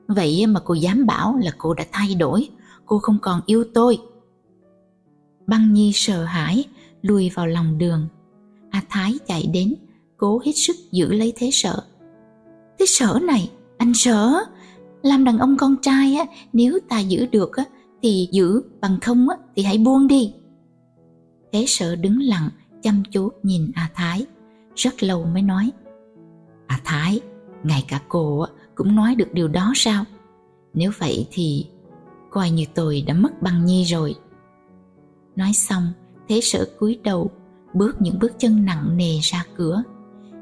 Vậy mà cô dám bảo là cô đã thay đổi, cô không còn yêu tôi. Băng Nhi sợ hãi, lùi vào lòng đường. A Thái chạy đến, cố hết sức giữ lấy thế sợ. Thế sợ này, anh sợ, làm đàn ông con trai á nếu ta giữ được á thì giữ bằng không á thì hãy buông đi thế sở đứng lặng chăm chú nhìn a thái rất lâu mới nói a thái ngay cả cô á cũng nói được điều đó sao nếu vậy thì coi như tôi đã mất bằng nhi rồi nói xong thế sở cúi đầu bước những bước chân nặng nề ra cửa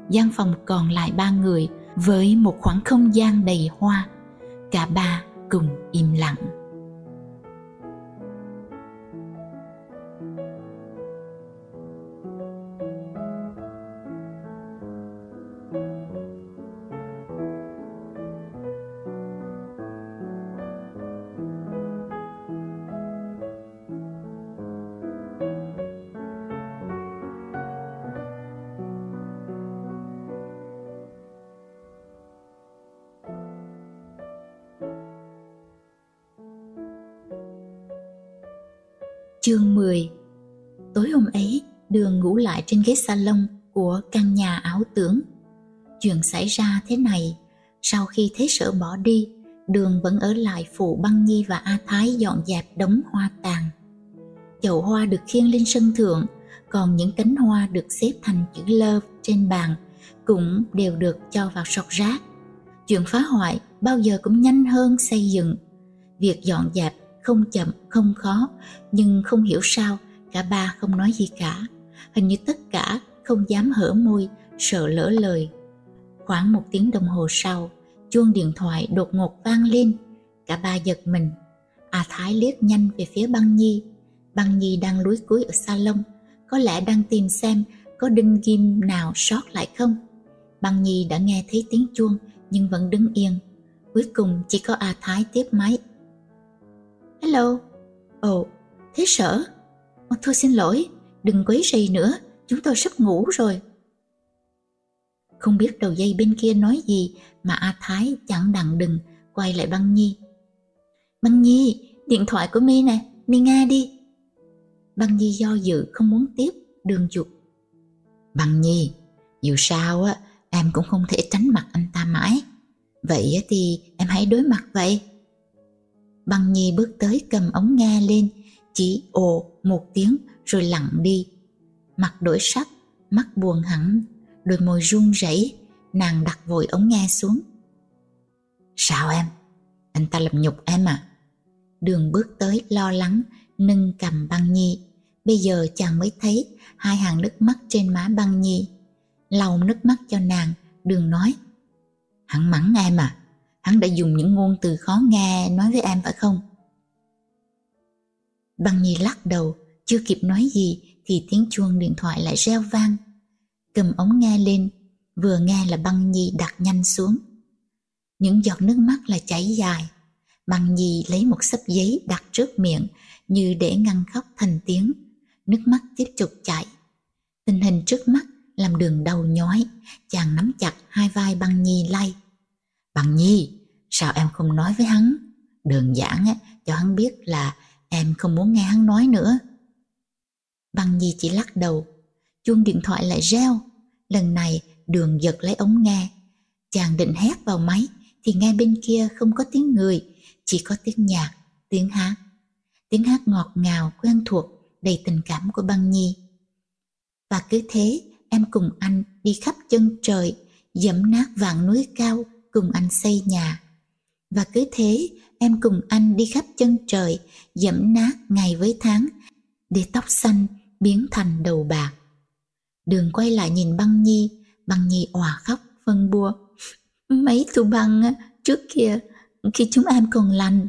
gian phòng còn lại ba người với một khoảng không gian đầy hoa cả ba cùng im lặng Chương 10 Tối hôm ấy, Đường ngủ lại trên ghế salon của căn nhà ảo tưởng. Chuyện xảy ra thế này, sau khi thế sở bỏ đi, Đường vẫn ở lại phụ Băng Nhi và A Thái dọn dẹp đống hoa tàn. Chậu hoa được khiêng lên sân thượng, còn những cánh hoa được xếp thành chữ lơ trên bàn cũng đều được cho vào sọt rác. Chuyện phá hoại bao giờ cũng nhanh hơn xây dựng. Việc dọn dẹp không chậm, không khó, nhưng không hiểu sao cả ba không nói gì cả. Hình như tất cả không dám hở môi, sợ lỡ lời. Khoảng một tiếng đồng hồ sau, chuông điện thoại đột ngột vang lên. Cả ba giật mình. A à Thái liếc nhanh về phía băng nhi. Băng nhi đang lúi cuối ở salon, có lẽ đang tìm xem có đinh ghim nào sót lại không. Băng nhi đã nghe thấy tiếng chuông nhưng vẫn đứng yên. Cuối cùng chỉ có A à Thái tiếp máy Hello. Ồ, thế sở? Ô, ờ, thôi xin lỗi, đừng quấy rầy nữa, chúng tôi sắp ngủ rồi. Không biết đầu dây bên kia nói gì mà A Thái chẳng đặng đừng quay lại Băng Nhi. Băng Nhi, điện thoại của mi nè, mi nghe đi. Băng Nhi do dự không muốn tiếp, đường chuột. Băng Nhi, dù sao á, em cũng không thể tránh mặt anh ta mãi. Vậy thì em hãy đối mặt vậy. Băng Nhi bước tới cầm ống nghe lên, chỉ ồ một tiếng rồi lặng đi. Mặt đổi sắc, mắt buồn hẳn, đôi môi run rẩy, nàng đặt vội ống nghe xuống. Sao em? Anh ta làm nhục em à? Đường bước tới lo lắng, nâng cầm băng nhi. Bây giờ chàng mới thấy hai hàng nước mắt trên má băng nhi. Lau nước mắt cho nàng, đường nói. Hắn mắng em à? hắn đã dùng những ngôn từ khó nghe nói với em phải không? Bằng Nhi lắc đầu, chưa kịp nói gì thì tiếng chuông điện thoại lại reo vang. Cầm ống nghe lên, vừa nghe là băng nhi đặt nhanh xuống. Những giọt nước mắt là chảy dài. Băng nhi lấy một sấp giấy đặt trước miệng như để ngăn khóc thành tiếng. Nước mắt tiếp tục chảy. Tình hình trước mắt làm đường đầu nhói, chàng nắm chặt hai vai băng nhi lay. Bằng nhi, sao em không nói với hắn đơn giản á, cho hắn biết là em không muốn nghe hắn nói nữa băng nhi chỉ lắc đầu chuông điện thoại lại reo lần này đường giật lấy ống nghe chàng định hét vào máy thì nghe bên kia không có tiếng người chỉ có tiếng nhạc tiếng hát tiếng hát ngọt ngào quen thuộc đầy tình cảm của băng nhi và cứ thế em cùng anh đi khắp chân trời dẫm nát vạn núi cao cùng anh xây nhà và cứ thế, em cùng anh đi khắp chân trời, dẫm nát ngày với tháng, để tóc xanh biến thành đầu bạc. Đường quay lại nhìn băng nhi, băng nhi òa khóc, phân bua. Mấy thu băng trước kia, khi chúng em còn lành,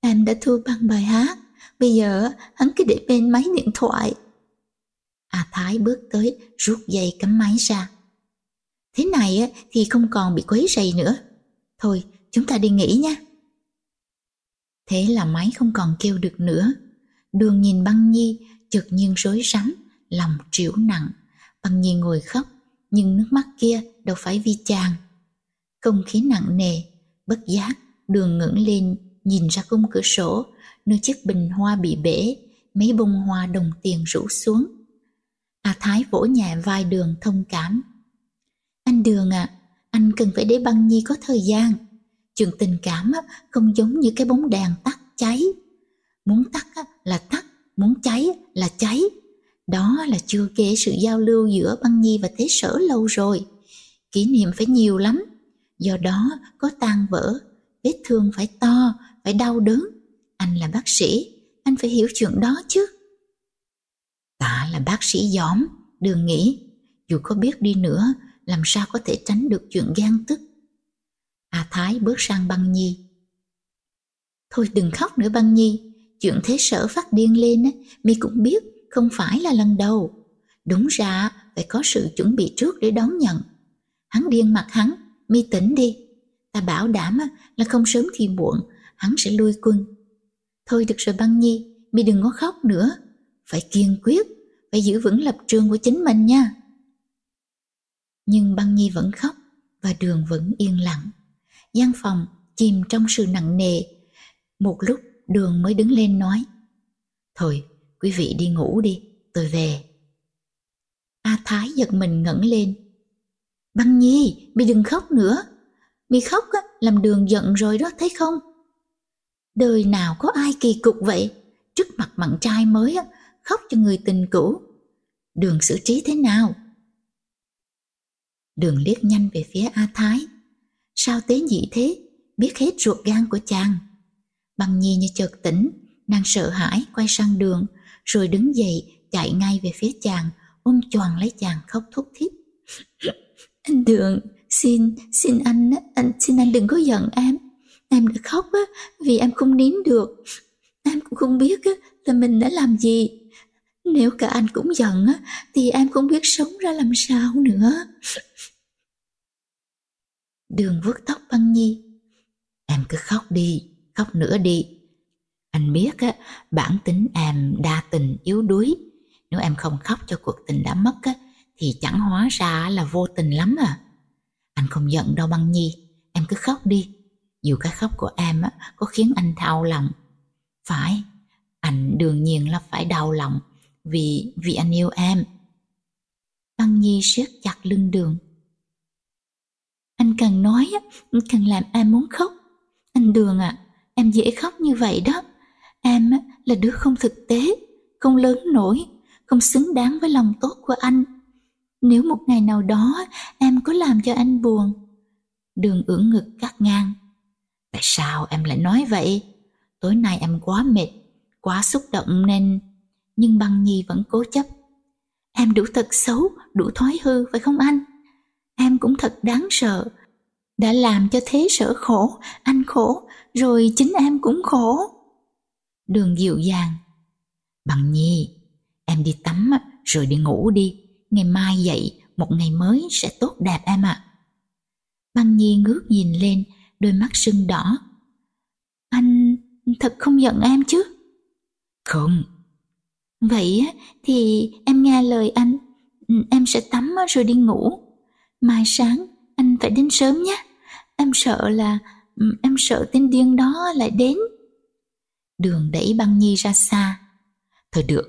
em đã thu băng bài hát, bây giờ hắn cứ để bên máy điện thoại. À Thái bước tới, rút dây cắm máy ra. Thế này thì không còn bị quấy rầy nữa. Thôi, chúng ta đi nghỉ nhé. Thế là máy không còn kêu được nữa. Đường nhìn băng nhi, chợt nhiên rối rắm, lòng triểu nặng. Băng nhi ngồi khóc, nhưng nước mắt kia đâu phải vi chàng. Không khí nặng nề, bất giác, đường ngẩng lên, nhìn ra khung cửa sổ, nơi chiếc bình hoa bị bể, mấy bông hoa đồng tiền rủ xuống. A à Thái vỗ nhẹ vai đường thông cảm. Anh Đường ạ, à, anh cần phải để băng nhi có thời gian. Trường tình cảm không giống như cái bóng đèn tắt cháy. Muốn tắt là tắt, muốn cháy là cháy. Đó là chưa kể sự giao lưu giữa Băng Nhi và Thế Sở lâu rồi. Kỷ niệm phải nhiều lắm. Do đó có tan vỡ, vết thương phải to, phải đau đớn. Anh là bác sĩ, anh phải hiểu chuyện đó chứ. Tạ là bác sĩ giỏm, đừng nghĩ. Dù có biết đi nữa, làm sao có thể tránh được chuyện gan tức A Thái bước sang băng nhi. Thôi đừng khóc nữa băng nhi, chuyện thế sở phát điên lên, mi cũng biết không phải là lần đầu. Đúng ra phải có sự chuẩn bị trước để đón nhận. Hắn điên mặt hắn, mi tỉnh đi. Ta bảo đảm là không sớm thì muộn, hắn sẽ lui quân. Thôi được rồi băng nhi, mi đừng có khóc nữa. Phải kiên quyết, phải giữ vững lập trường của chính mình nha. Nhưng băng nhi vẫn khóc và đường vẫn yên lặng gian phòng chìm trong sự nặng nề một lúc đường mới đứng lên nói thôi quý vị đi ngủ đi tôi về a thái giật mình ngẩng lên băng nhi mi đừng khóc nữa mi khóc á, làm đường giận rồi đó thấy không đời nào có ai kỳ cục vậy trước mặt bạn trai mới á, khóc cho người tình cũ đường xử trí thế nào đường liếc nhanh về phía a thái Sao tế nhị thế, biết hết ruột gan của chàng. Bằng nhi như chợt tỉnh, nàng sợ hãi quay sang đường, rồi đứng dậy chạy ngay về phía chàng, ôm choàng lấy chàng khóc thúc thiết. anh Đường, xin, xin anh, anh xin anh đừng có giận em. Em đã khóc á, vì em không nín được. Em cũng không biết á, là mình đã làm gì. Nếu cả anh cũng giận á, thì em không biết sống ra làm sao nữa. Đường vứt tóc Văn Nhi. Em cứ khóc đi, khóc nữa đi. Anh biết á, bản tính em đa tình yếu đuối. Nếu em không khóc cho cuộc tình đã mất á, thì chẳng hóa ra là vô tình lắm à. Anh không giận đâu Băng Nhi, em cứ khóc đi. Dù cái khóc của em á, có khiến anh thao lòng. Phải, anh đương nhiên là phải đau lòng vì vì anh yêu em. Băng Nhi siết chặt lưng đường anh càng nói càng làm An muốn khóc. Anh Đường ạ, à, em dễ khóc như vậy đó. Em là đứa không thực tế, không lớn nổi, không xứng đáng với lòng tốt của anh. Nếu một ngày nào đó em có làm cho anh buồn. Đường ưỡn ngực cắt ngang. Tại sao em lại nói vậy? Tối nay em quá mệt, quá xúc động nên... Nhưng băng nhi vẫn cố chấp. Em đủ thật xấu, đủ thói hư phải không anh? Em cũng thật đáng sợ, đã làm cho thế sở khổ anh khổ rồi chính em cũng khổ đường dịu dàng bằng nhi em đi tắm rồi đi ngủ đi ngày mai dậy một ngày mới sẽ tốt đẹp em ạ à. bằng nhi ngước nhìn lên đôi mắt sưng đỏ anh thật không giận em chứ không vậy thì em nghe lời anh em sẽ tắm rồi đi ngủ mai sáng anh phải đến sớm nhé Em sợ là... Ừ, em sợ tên điên đó lại đến. Đường đẩy băng nhi ra xa. Thôi được,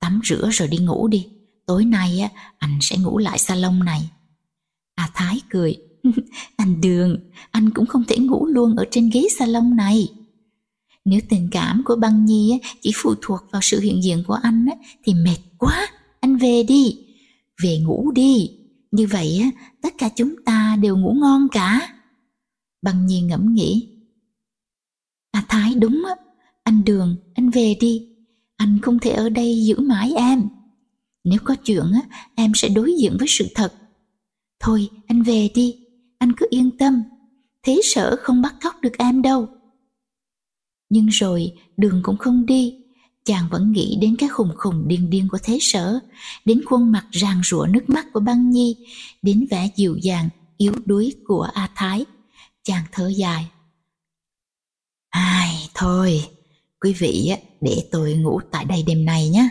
tắm rửa rồi đi ngủ đi. Tối nay á, anh sẽ ngủ lại salon này. À Thái cười. anh Đường, anh cũng không thể ngủ luôn ở trên ghế salon này. Nếu tình cảm của băng nhi á, chỉ phụ thuộc vào sự hiện diện của anh á, thì mệt quá. Anh về đi, về ngủ đi. Như vậy á, tất cả chúng ta đều ngủ ngon cả. Bằng nhi ngẫm nghĩ. À Thái đúng á, anh Đường, anh về đi, anh không thể ở đây giữ mãi em. Nếu có chuyện á, em sẽ đối diện với sự thật. Thôi, anh về đi, anh cứ yên tâm, thế sở không bắt cóc được em đâu. Nhưng rồi đường cũng không đi, chàng vẫn nghĩ đến cái khùng khùng điên điên của thế sở, đến khuôn mặt ràng rụa nước mắt của băng nhi, đến vẻ dịu dàng, yếu đuối của A Thái chàng thở dài. Ai, thôi, quý vị để tôi ngủ tại đây đêm nay nhé.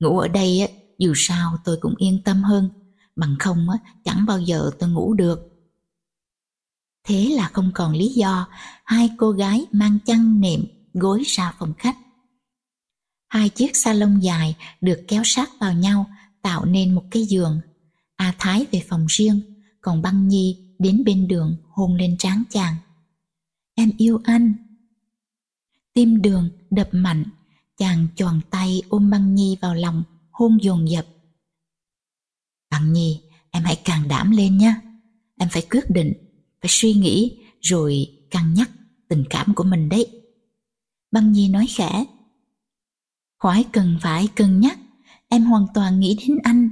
Ngủ ở đây dù sao tôi cũng yên tâm hơn, bằng không chẳng bao giờ tôi ngủ được. Thế là không còn lý do hai cô gái mang chăn nệm gối ra phòng khách. Hai chiếc sa lông dài được kéo sát vào nhau tạo nên một cái giường. A Thái về phòng riêng, còn Băng Nhi đến bên đường hôn lên trán chàng. Em yêu anh. Tim đường đập mạnh, chàng choàng tay ôm băng nhi vào lòng, hôn dồn dập. Băng nhi, em hãy càng đảm lên nhé. Em phải quyết định, phải suy nghĩ, rồi cân nhắc tình cảm của mình đấy. Băng nhi nói khẽ. Khỏi cần phải cân nhắc, em hoàn toàn nghĩ đến anh.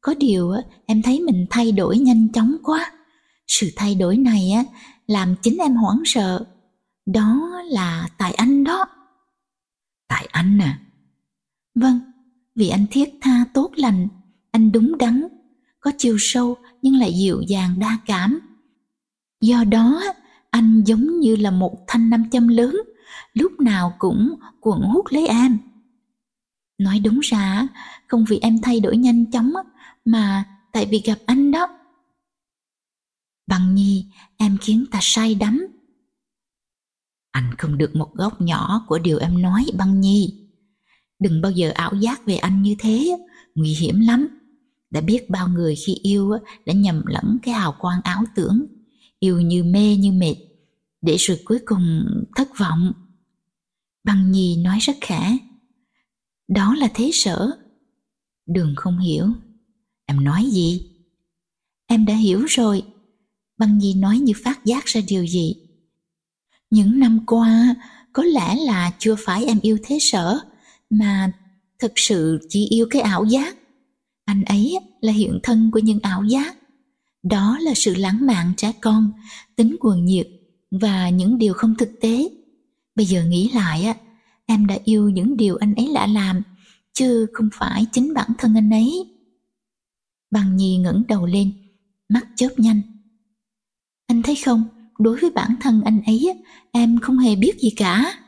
Có điều em thấy mình thay đổi nhanh chóng quá. Sự thay đổi này á làm chính em hoảng sợ. Đó là tại anh đó. Tại anh à? Vâng, vì anh thiết tha tốt lành, anh đúng đắn, có chiều sâu nhưng lại dịu dàng đa cảm. Do đó, anh giống như là một thanh nam châm lớn, lúc nào cũng cuộn hút lấy em. Nói đúng ra, không vì em thay đổi nhanh chóng mà tại vì gặp anh đó. Bằng nhi, em khiến ta say đắm. Anh không được một góc nhỏ của điều em nói, băng nhi. Đừng bao giờ ảo giác về anh như thế, nguy hiểm lắm. Đã biết bao người khi yêu đã nhầm lẫn cái hào quang ảo tưởng, yêu như mê như mệt, để rồi cuối cùng thất vọng. Băng nhi nói rất khẽ, đó là thế sở. Đường không hiểu, em nói gì? Em đã hiểu rồi, Băng Nhi nói như phát giác ra điều gì. Những năm qua, có lẽ là chưa phải em yêu thế sở, mà thực sự chỉ yêu cái ảo giác. Anh ấy là hiện thân của những ảo giác. Đó là sự lãng mạn trẻ con, tính cuồng nhiệt và những điều không thực tế. Bây giờ nghĩ lại, á em đã yêu những điều anh ấy đã làm, chứ không phải chính bản thân anh ấy. Bằng Nhi ngẩng đầu lên, mắt chớp nhanh, anh thấy không, đối với bản thân anh ấy, em không hề biết gì cả.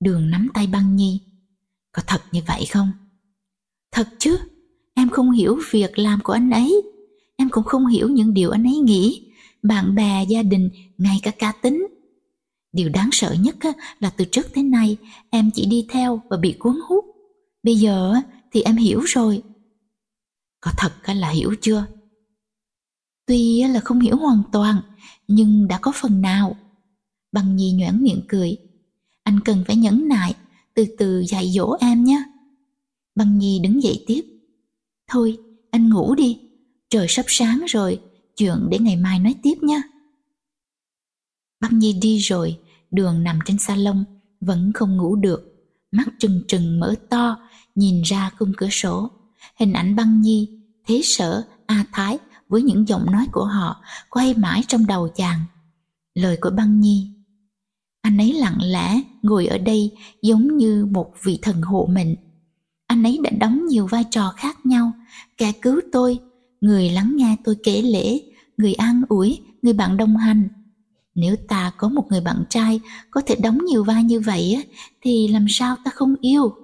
Đường nắm tay băng nhi. Có thật như vậy không? Thật chứ, em không hiểu việc làm của anh ấy. Em cũng không hiểu những điều anh ấy nghĩ, bạn bè, gia đình, ngay cả cá tính. Điều đáng sợ nhất là từ trước tới nay em chỉ đi theo và bị cuốn hút. Bây giờ thì em hiểu rồi. Có thật là hiểu chưa? Tuy là không hiểu hoàn toàn, nhưng đã có phần nào. Bằng nhì nhoảng miệng cười. Anh cần phải nhẫn nại, từ từ dạy dỗ em nhé. Bằng nhì đứng dậy tiếp. Thôi, anh ngủ đi, trời sắp sáng rồi, chuyện để ngày mai nói tiếp nhé. Băng Nhi đi rồi, đường nằm trên sa lông vẫn không ngủ được, mắt trừng trừng mở to, nhìn ra khung cửa sổ. Hình ảnh băng Nhi, thế sở, A Thái với những giọng nói của họ quay mãi trong đầu chàng. Lời của băng nhi Anh ấy lặng lẽ ngồi ở đây giống như một vị thần hộ mệnh. Anh ấy đã đóng nhiều vai trò khác nhau, kẻ cứu tôi, người lắng nghe tôi kể lễ, người an ủi, người bạn đồng hành. Nếu ta có một người bạn trai có thể đóng nhiều vai như vậy thì làm sao ta không yêu?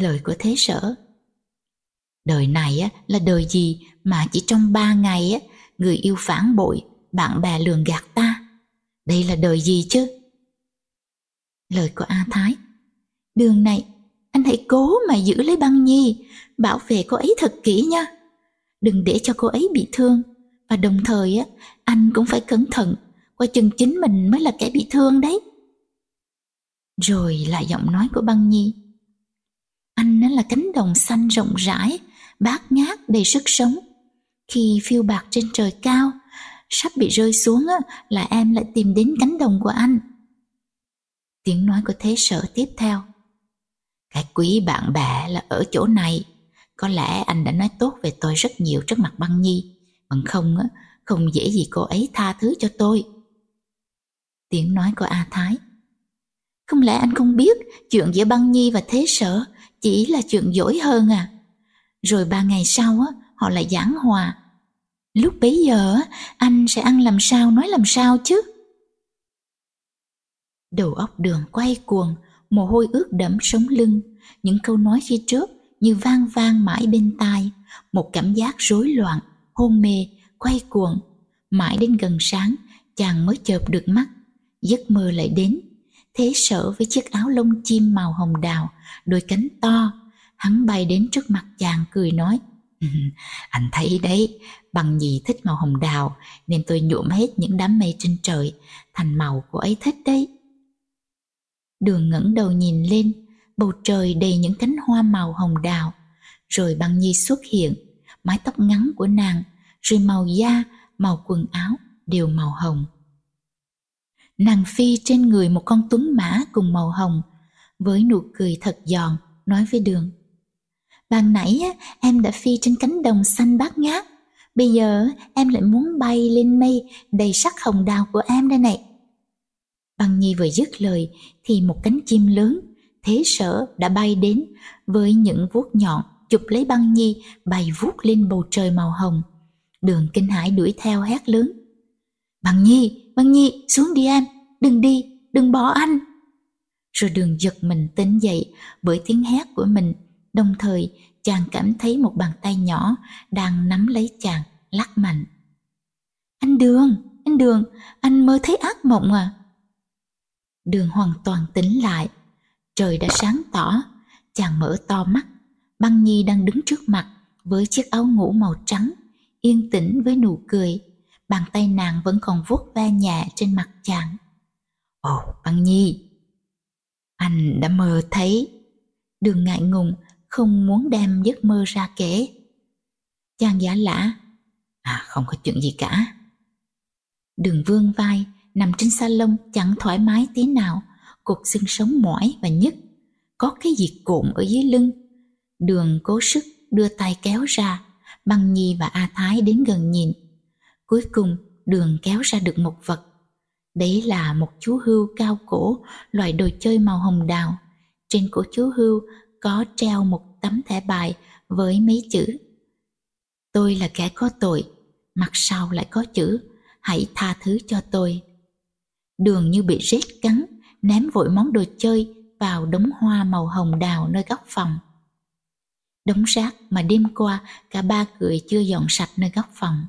Lời của thế sở Đời này là đời gì mà chỉ trong ba ngày á, người yêu phản bội, bạn bè lường gạt ta. Đây là đời gì chứ? Lời của A Thái Đường này, anh hãy cố mà giữ lấy băng nhi, bảo vệ cô ấy thật kỹ nha. Đừng để cho cô ấy bị thương. Và đồng thời, á, anh cũng phải cẩn thận, qua chừng chính mình mới là kẻ bị thương đấy. Rồi lại giọng nói của băng nhi Anh nó là cánh đồng xanh rộng rãi, bát ngát đầy sức sống khi phiêu bạc trên trời cao, sắp bị rơi xuống là em lại tìm đến cánh đồng của anh. Tiếng nói của thế sở tiếp theo. Cái quý bạn bè là ở chỗ này. Có lẽ anh đã nói tốt về tôi rất nhiều trước mặt băng nhi. Bằng không, không dễ gì cô ấy tha thứ cho tôi. Tiếng nói của A Thái. Không lẽ anh không biết chuyện giữa băng nhi và thế sở chỉ là chuyện dỗi hơn à? Rồi ba ngày sau á, họ lại giảng hòa. Lúc bấy giờ anh sẽ ăn làm sao nói làm sao chứ? Đầu óc đường quay cuồng, mồ hôi ướt đẫm sống lưng, những câu nói khi trước như vang vang mãi bên tai, một cảm giác rối loạn, hôn mê, quay cuồng. Mãi đến gần sáng, chàng mới chợp được mắt, giấc mơ lại đến. Thế sở với chiếc áo lông chim màu hồng đào, đôi cánh to, hắn bay đến trước mặt chàng cười nói – Anh thấy đấy, bằng nhì thích màu hồng đào nên tôi nhuộm hết những đám mây trên trời thành màu cô ấy thích đấy. Đường ngẩng đầu nhìn lên, bầu trời đầy những cánh hoa màu hồng đào. Rồi băng nhi xuất hiện, mái tóc ngắn của nàng, rồi màu da, màu quần áo đều màu hồng. Nàng phi trên người một con tuấn mã cùng màu hồng, với nụ cười thật giòn, nói với đường. Ban nãy em đã phi trên cánh đồng xanh bát ngát. Bây giờ em lại muốn bay lên mây đầy sắc hồng đào của em đây này. Băng Nhi vừa dứt lời thì một cánh chim lớn, thế sở đã bay đến với những vuốt nhọn chụp lấy băng nhi bay vuốt lên bầu trời màu hồng. Đường kinh hải đuổi theo hét lớn. Băng nhi, băng nhi, xuống đi em, đừng đi, đừng bỏ anh. Rồi đường giật mình tỉnh dậy bởi tiếng hét của mình Đồng thời, chàng cảm thấy một bàn tay nhỏ đang nắm lấy chàng, lắc mạnh. Anh Đường, anh Đường, anh mơ thấy ác mộng à? Đường hoàn toàn tỉnh lại. Trời đã sáng tỏ, chàng mở to mắt. Băng Nhi đang đứng trước mặt với chiếc áo ngủ màu trắng, yên tĩnh với nụ cười. Bàn tay nàng vẫn còn vuốt ve nhẹ trên mặt chàng. Ồ, Băng Nhi, anh đã mơ thấy. Đường ngại ngùng không muốn đem giấc mơ ra kể. Chàng giả lã, à không có chuyện gì cả. Đường vương vai, nằm trên sa lông chẳng thoải mái tí nào, cục xương sống mỏi và nhức, có cái gì cộm ở dưới lưng. Đường cố sức đưa tay kéo ra, băng nhi và A Thái đến gần nhìn. Cuối cùng, đường kéo ra được một vật. Đấy là một chú hươu cao cổ, loại đồ chơi màu hồng đào. Trên cổ chú hươu có treo một tấm thẻ bài với mấy chữ Tôi là kẻ có tội, mặt sau lại có chữ Hãy tha thứ cho tôi. Đường như bị rết cắn, ném vội món đồ chơi vào đống hoa màu hồng đào nơi góc phòng. Đống rác mà đêm qua cả ba người chưa dọn sạch nơi góc phòng.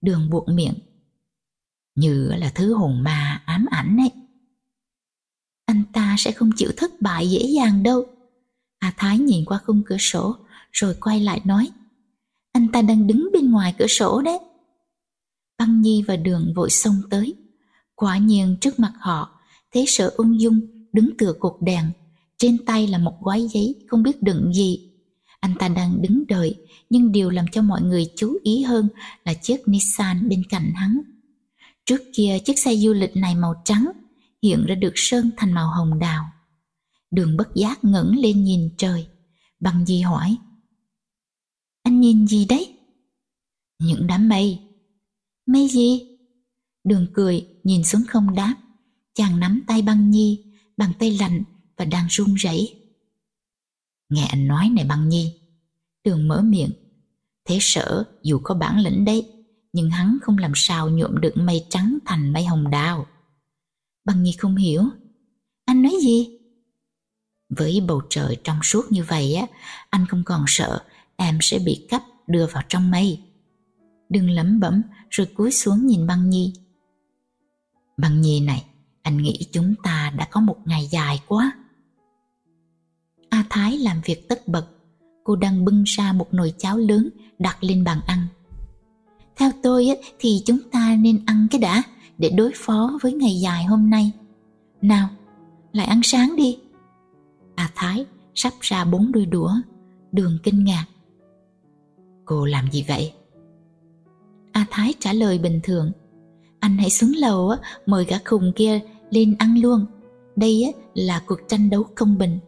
Đường buộc miệng. Như là thứ hồn ma ám ảnh ấy. Anh ta sẽ không chịu thất bại dễ dàng đâu. Hà Thái nhìn qua khung cửa sổ, rồi quay lại nói, anh ta đang đứng bên ngoài cửa sổ đấy. Băng Nhi và Đường vội xông tới. Quả nhiên trước mặt họ, thế sở ung dung đứng tựa cột đèn, trên tay là một gói giấy không biết đựng gì. Anh ta đang đứng đợi, nhưng điều làm cho mọi người chú ý hơn là chiếc Nissan bên cạnh hắn. Trước kia chiếc xe du lịch này màu trắng, hiện ra được sơn thành màu hồng đào. Đường bất giác ngẩng lên nhìn trời. Bằng gì hỏi. Anh nhìn gì đấy? Những đám mây. Mây gì? Đường cười, nhìn xuống không đáp. Chàng nắm tay băng nhi, bằng tay lạnh và đang run rẩy. Nghe anh nói này băng nhi. Đường mở miệng. Thế sở dù có bản lĩnh đấy, nhưng hắn không làm sao nhuộm được mây trắng thành mây hồng đào. Băng Nhi không hiểu. Anh nói gì? Với bầu trời trong suốt như vậy á, anh không còn sợ em sẽ bị cắp đưa vào trong mây. Đừng lấm bẩm rồi cúi xuống nhìn băng nhi. Băng nhi này, anh nghĩ chúng ta đã có một ngày dài quá. A Thái làm việc tất bật, cô đang bưng ra một nồi cháo lớn đặt lên bàn ăn. Theo tôi á thì chúng ta nên ăn cái đã để đối phó với ngày dài hôm nay. Nào, lại ăn sáng đi. A Thái sắp ra bốn đôi đũa, đường kinh ngạc. Cô làm gì vậy? A Thái trả lời bình thường. Anh hãy xuống lầu mời gã khùng kia lên ăn luôn. Đây là cuộc tranh đấu công bình.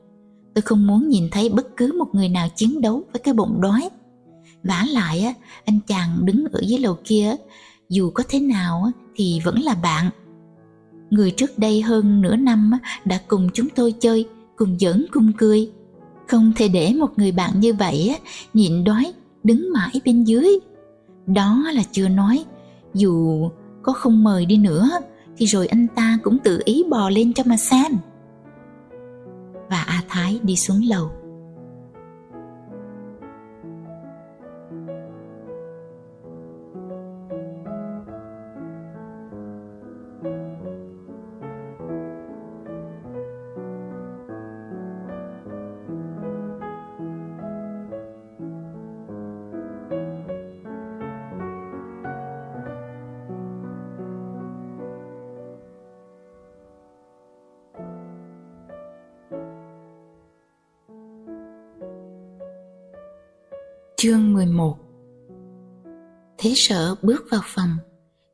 Tôi không muốn nhìn thấy bất cứ một người nào chiến đấu với cái bụng đói. Vả lại, anh chàng đứng ở dưới lầu kia, dù có thế nào thì vẫn là bạn. Người trước đây hơn nửa năm đã cùng chúng tôi chơi – cùng giỡn cùng cười không thể để một người bạn như vậy nhịn đói đứng mãi bên dưới đó là chưa nói dù có không mời đi nữa thì rồi anh ta cũng tự ý bò lên cho mà xem và a thái đi xuống lầu Thế sợ bước vào phòng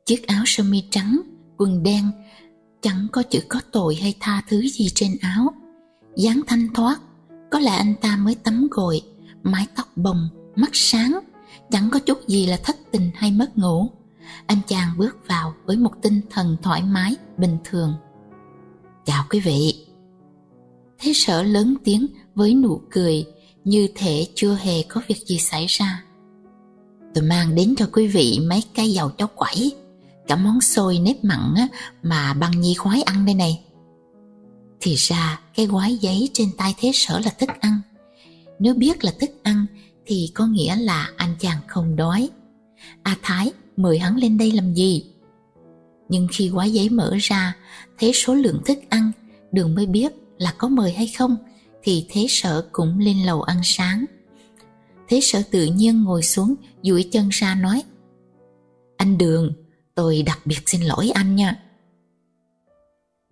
Chiếc áo sơ mi trắng Quần đen Chẳng có chữ có tội hay tha thứ gì trên áo dáng thanh thoát Có lẽ anh ta mới tắm gội Mái tóc bồng, mắt sáng Chẳng có chút gì là thất tình hay mất ngủ Anh chàng bước vào với một tinh thần thoải mái, bình thường Chào quý vị Thế sở lớn tiếng với nụ cười Như thể chưa hề có việc gì xảy ra Tôi mang đến cho quý vị mấy cái dầu cháo quẩy Cả món xôi nếp mặn mà băng nhi khoái ăn đây này Thì ra cái quái giấy trên tay thế sở là thức ăn Nếu biết là thức ăn thì có nghĩa là anh chàng không đói A à Thái mời hắn lên đây làm gì Nhưng khi quái giấy mở ra Thấy số lượng thức ăn Đường mới biết là có mời hay không Thì thế sở cũng lên lầu ăn sáng Thế sở tự nhiên ngồi xuống duỗi chân ra nói Anh Đường, tôi đặc biệt xin lỗi anh nha.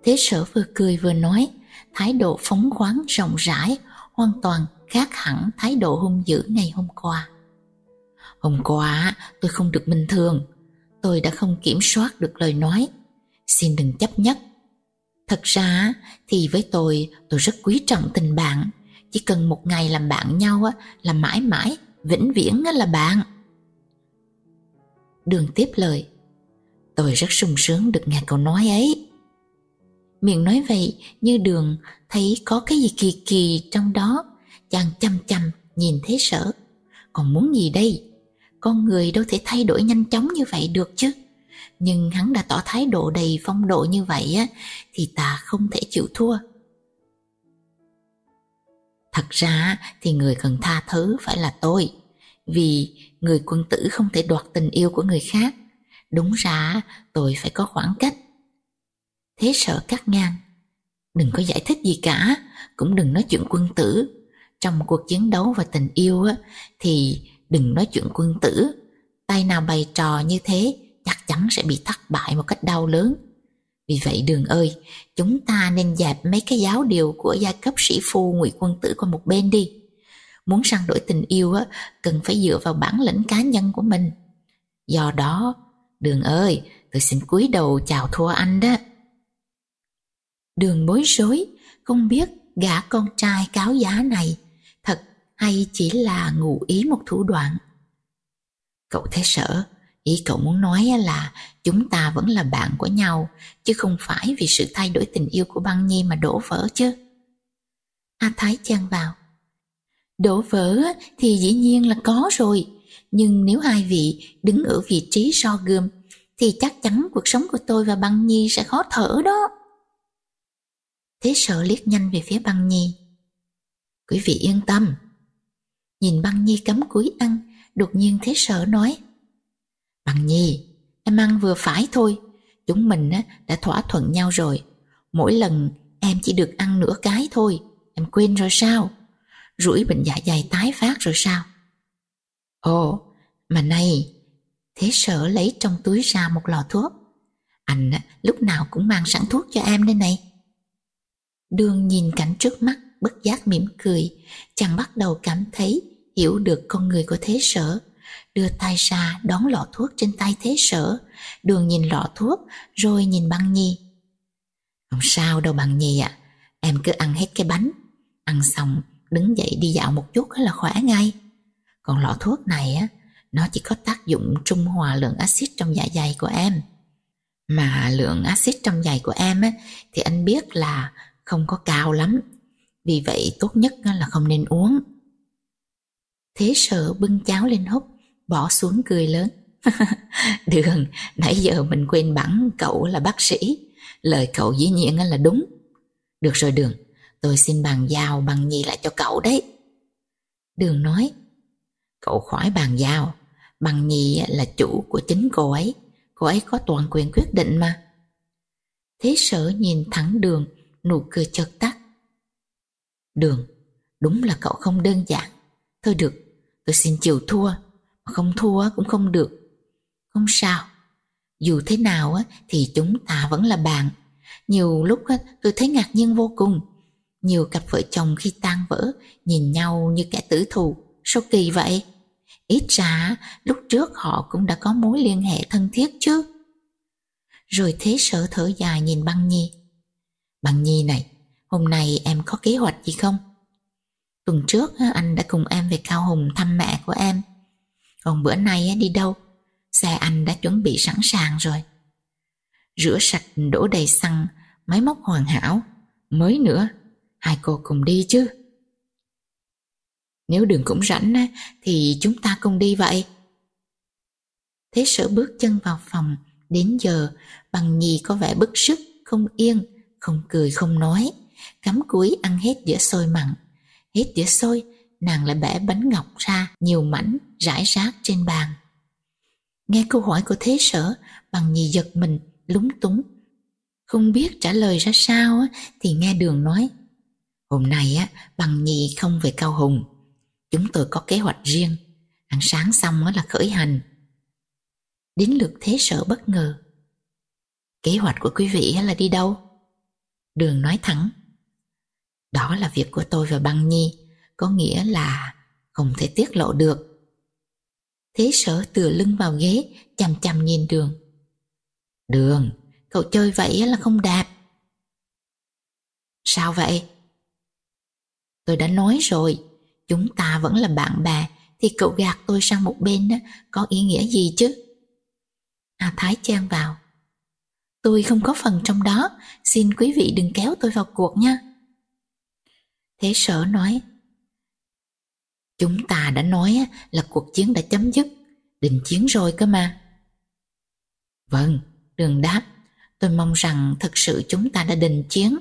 Thế sở vừa cười vừa nói, thái độ phóng khoáng rộng rãi, hoàn toàn khác hẳn thái độ hung dữ ngày hôm qua. Hôm qua tôi không được bình thường, tôi đã không kiểm soát được lời nói. Xin đừng chấp nhất. Thật ra thì với tôi, tôi rất quý trọng tình bạn. Chỉ cần một ngày làm bạn nhau là mãi mãi, vĩnh viễn là bạn. Đường tiếp lời Tôi rất sung sướng được nghe cậu nói ấy Miệng nói vậy như đường thấy có cái gì kỳ kỳ trong đó Chàng chăm chăm nhìn thấy sợ Còn muốn gì đây Con người đâu thể thay đổi nhanh chóng như vậy được chứ Nhưng hắn đã tỏ thái độ đầy phong độ như vậy á Thì ta không thể chịu thua Thật ra thì người cần tha thứ phải là tôi vì người quân tử không thể đoạt tình yêu của người khác. Đúng ra tôi phải có khoảng cách. Thế sợ cắt ngang. Đừng có giải thích gì cả, cũng đừng nói chuyện quân tử. Trong cuộc chiến đấu và tình yêu á, thì đừng nói chuyện quân tử. Tay nào bày trò như thế chắc chắn sẽ bị thất bại một cách đau lớn. Vì vậy đường ơi, chúng ta nên dẹp mấy cái giáo điều của gia cấp sĩ phu ngụy quân tử qua một bên đi muốn săn đổi tình yêu á, cần phải dựa vào bản lĩnh cá nhân của mình. Do đó, Đường ơi, tôi xin cúi đầu chào thua anh đó. Đường bối rối, không biết gã con trai cáo giá này thật hay chỉ là ngụ ý một thủ đoạn. Cậu thấy sợ, ý cậu muốn nói là chúng ta vẫn là bạn của nhau, chứ không phải vì sự thay đổi tình yêu của băng nhi mà đổ vỡ chứ. A Thái chen vào. Đổ vỡ thì dĩ nhiên là có rồi, nhưng nếu hai vị đứng ở vị trí so gươm thì chắc chắn cuộc sống của tôi và băng nhi sẽ khó thở đó. Thế sợ liếc nhanh về phía băng nhi. Quý vị yên tâm. Nhìn băng nhi cắm cúi ăn, đột nhiên thế sợ nói. Băng nhi, em ăn vừa phải thôi, chúng mình đã thỏa thuận nhau rồi. Mỗi lần em chỉ được ăn nửa cái thôi, em quên rồi sao? rủi bệnh dạ dày tái phát rồi sao? Ồ, mà này, thế sở lấy trong túi ra một lọ thuốc. Anh lúc nào cũng mang sẵn thuốc cho em đây này. Đường nhìn cảnh trước mắt, bất giác mỉm cười, chàng bắt đầu cảm thấy hiểu được con người của thế sở. Đưa tay ra đón lọ thuốc trên tay thế sở, đường nhìn lọ thuốc rồi nhìn băng nhi. Không sao đâu bằng nhi ạ, à. em cứ ăn hết cái bánh. Ăn xong đứng dậy đi dạo một chút là khỏe ngay. Còn lọ thuốc này á, nó chỉ có tác dụng trung hòa lượng axit trong dạ dày của em. Mà lượng axit trong dạ dày của em á, thì anh biết là không có cao lắm. Vì vậy tốt nhất là không nên uống. Thế sợ bưng cháo lên húp, bỏ xuống cười lớn. Đường, nãy giờ mình quên bẵng cậu là bác sĩ. Lời cậu dĩ nhiên là đúng. Được rồi Đường, Tôi xin bàn giao bằng gì lại cho cậu đấy. Đường nói, cậu khỏi bàn giao, bằng nhì là chủ của chính cô ấy, cô ấy có toàn quyền quyết định mà. Thế sở nhìn thẳng đường, nụ cười chợt tắt. Đường, đúng là cậu không đơn giản. Thôi được, tôi xin chịu thua, không thua cũng không được. Không sao, dù thế nào thì chúng ta vẫn là bạn. Nhiều lúc tôi thấy ngạc nhiên vô cùng nhiều cặp vợ chồng khi tan vỡ nhìn nhau như kẻ tử thù, sao kỳ vậy? Ít ra lúc trước họ cũng đã có mối liên hệ thân thiết chứ. Rồi thế sở thở dài nhìn băng nhi. Băng nhi này, hôm nay em có kế hoạch gì không? Tuần trước anh đã cùng em về Cao Hùng thăm mẹ của em. Còn bữa nay đi đâu? Xe anh đã chuẩn bị sẵn sàng rồi. Rửa sạch đổ đầy xăng, máy móc hoàn hảo. Mới nữa hai cô cùng đi chứ. Nếu đường cũng rảnh thì chúng ta cùng đi vậy. Thế sở bước chân vào phòng, đến giờ bằng nhì có vẻ bức sức, không yên, không cười không nói, cắm cúi ăn hết dĩa xôi mặn. Hết dĩa xôi, nàng lại bẻ bánh ngọc ra nhiều mảnh rải rác trên bàn. Nghe câu hỏi của thế sở, bằng nhì giật mình, lúng túng. Không biết trả lời ra sao thì nghe đường nói Hôm nay á, bằng nhì không về Cao Hùng. Chúng tôi có kế hoạch riêng. Ăn sáng xong á là khởi hành. Đến lượt thế sợ bất ngờ. Kế hoạch của quý vị là đi đâu? Đường nói thẳng. Đó là việc của tôi và băng nhi, có nghĩa là không thể tiết lộ được. Thế sở tựa lưng vào ghế, chằm chằm nhìn đường. Đường, cậu chơi vậy là không đạt. Sao vậy? Tôi đã nói rồi, chúng ta vẫn là bạn bè, thì cậu gạt tôi sang một bên có ý nghĩa gì chứ? A Thái chen vào. Tôi không có phần trong đó, xin quý vị đừng kéo tôi vào cuộc nha. Thế sở nói, chúng ta đã nói là cuộc chiến đã chấm dứt, đình chiến rồi cơ mà. Vâng, đường đáp, tôi mong rằng thật sự chúng ta đã đình chiến,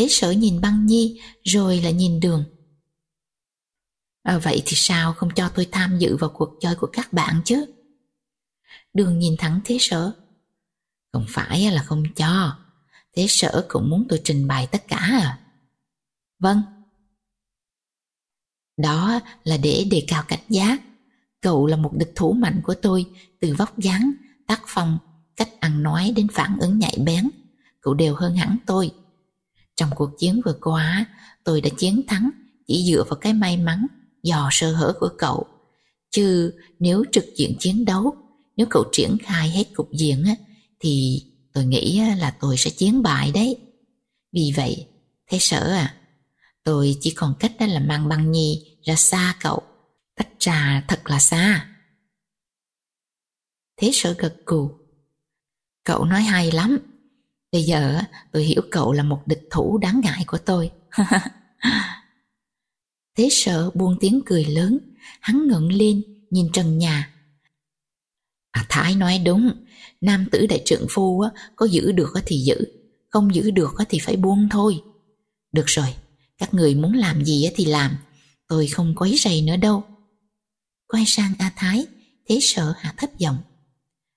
Tế sở nhìn băng nhi rồi lại nhìn đường. À, vậy thì sao không cho tôi tham dự vào cuộc chơi của các bạn chứ? Đường nhìn thẳng thế sở. Không phải là không cho, thế sở cũng muốn tôi trình bày tất cả à? Vâng. Đó là để đề cao cảnh giác. Cậu là một địch thủ mạnh của tôi, từ vóc dáng, tác phong, cách ăn nói đến phản ứng nhạy bén. Cậu đều hơn hẳn tôi, trong cuộc chiến vừa qua, tôi đã chiến thắng chỉ dựa vào cái may mắn, dò sơ hở của cậu. Chứ nếu trực diện chiến đấu, nếu cậu triển khai hết cục diện á, thì tôi nghĩ là tôi sẽ chiến bại đấy. Vì vậy, thế sở à? Tôi chỉ còn cách đó là mang băng nhi ra xa cậu, tách trà thật là xa. Thế sở gật cù. Cậu nói hay lắm, Bây giờ tôi hiểu cậu là một địch thủ đáng ngại của tôi. Thế sợ buông tiếng cười lớn, hắn ngẩng lên, nhìn trần nhà. À Thái nói đúng, nam tử đại trượng phu á có giữ được thì giữ, không giữ được thì phải buông thôi. Được rồi, các người muốn làm gì thì làm, tôi không quấy rầy nữa đâu. Quay sang A Thái, thế sợ hạ thấp giọng.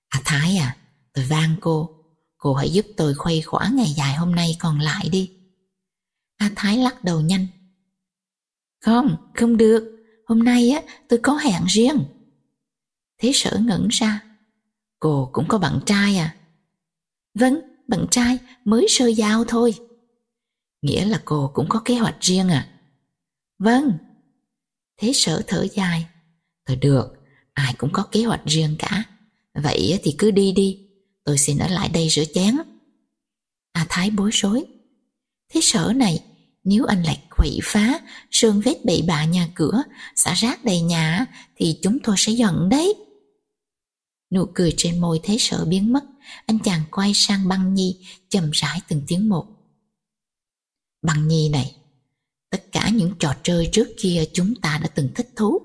A à, Thái à, tôi vang cô, Cô hãy giúp tôi khuây khỏa ngày dài hôm nay còn lại đi. A Thái lắc đầu nhanh. Không, không được. Hôm nay á tôi có hẹn riêng. Thế sở ngẩn ra. Cô cũng có bạn trai à? Vâng, bạn trai mới sơ giao thôi. Nghĩa là cô cũng có kế hoạch riêng à? Vâng. Thế sở thở dài. Thôi được, ai cũng có kế hoạch riêng cả. Vậy thì cứ đi đi, Tôi xin ở lại đây rửa chén A Thái bối rối Thế sở này Nếu anh lại quậy phá Sơn vết bậy bạ nhà cửa Xả rác đầy nhà Thì chúng tôi sẽ giận đấy Nụ cười trên môi thế sở biến mất Anh chàng quay sang băng nhi Chầm rãi từng tiếng một Băng nhi này Tất cả những trò chơi trước kia Chúng ta đã từng thích thú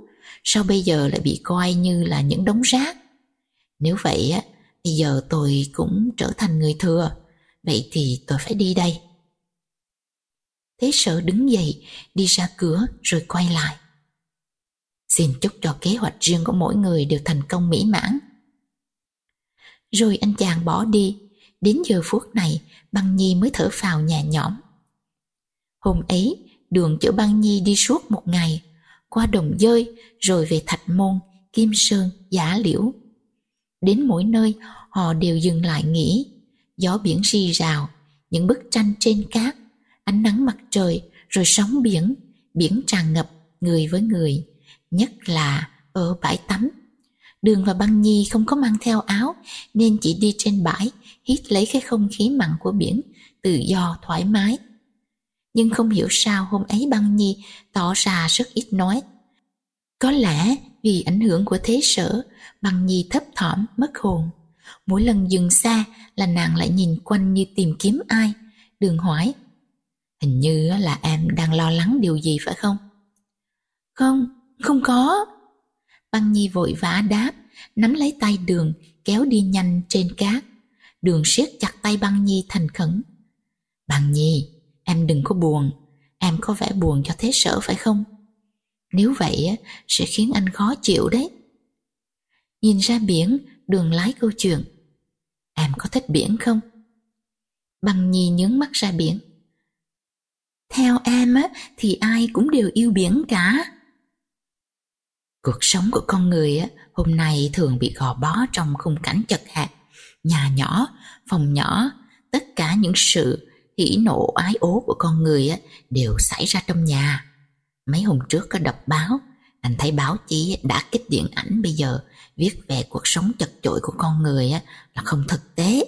Sao bây giờ lại bị coi như là những đống rác Nếu vậy á Bây giờ tôi cũng trở thành người thừa, vậy thì tôi phải đi đây. Thế sợ đứng dậy, đi ra cửa rồi quay lại. Xin chúc cho kế hoạch riêng của mỗi người đều thành công mỹ mãn. Rồi anh chàng bỏ đi, đến giờ phút này băng nhi mới thở phào nhẹ nhõm. Hôm ấy, đường chở băng nhi đi suốt một ngày, qua đồng dơi rồi về thạch môn, kim sơn, giả liễu, Đến mỗi nơi, họ đều dừng lại nghỉ. Gió biển rì rào, những bức tranh trên cát, ánh nắng mặt trời, rồi sóng biển, biển tràn ngập người với người, nhất là ở bãi tắm. Đường và băng nhi không có mang theo áo nên chỉ đi trên bãi, hít lấy cái không khí mặn của biển, tự do thoải mái. Nhưng không hiểu sao hôm ấy băng nhi tỏ ra rất ít nói. Có lẽ vì ảnh hưởng của thế sở bằng nhi thấp thỏm, mất hồn. Mỗi lần dừng xa là nàng lại nhìn quanh như tìm kiếm ai. Đường hỏi, hình như là em đang lo lắng điều gì phải không? Không, không có. Băng Nhi vội vã đáp, nắm lấy tay đường, kéo đi nhanh trên cát. Đường siết chặt tay băng Nhi thành khẩn. Băng Nhi, em đừng có buồn, em có vẻ buồn cho thế sở phải không? Nếu vậy sẽ khiến anh khó chịu đấy. Nhìn ra biển, đường lái câu chuyện. Em có thích biển không? Bằng nhì nhướng mắt ra biển. Theo em á, thì ai cũng đều yêu biển cả. Cuộc sống của con người á, hôm nay thường bị gò bó trong khung cảnh chật hẹp, nhà nhỏ, phòng nhỏ, tất cả những sự hỉ nộ ái ố của con người á, đều xảy ra trong nhà. Mấy hôm trước có đọc báo, anh thấy báo chí đã kích điện ảnh bây giờ viết về cuộc sống chật chội của con người á, là không thực tế.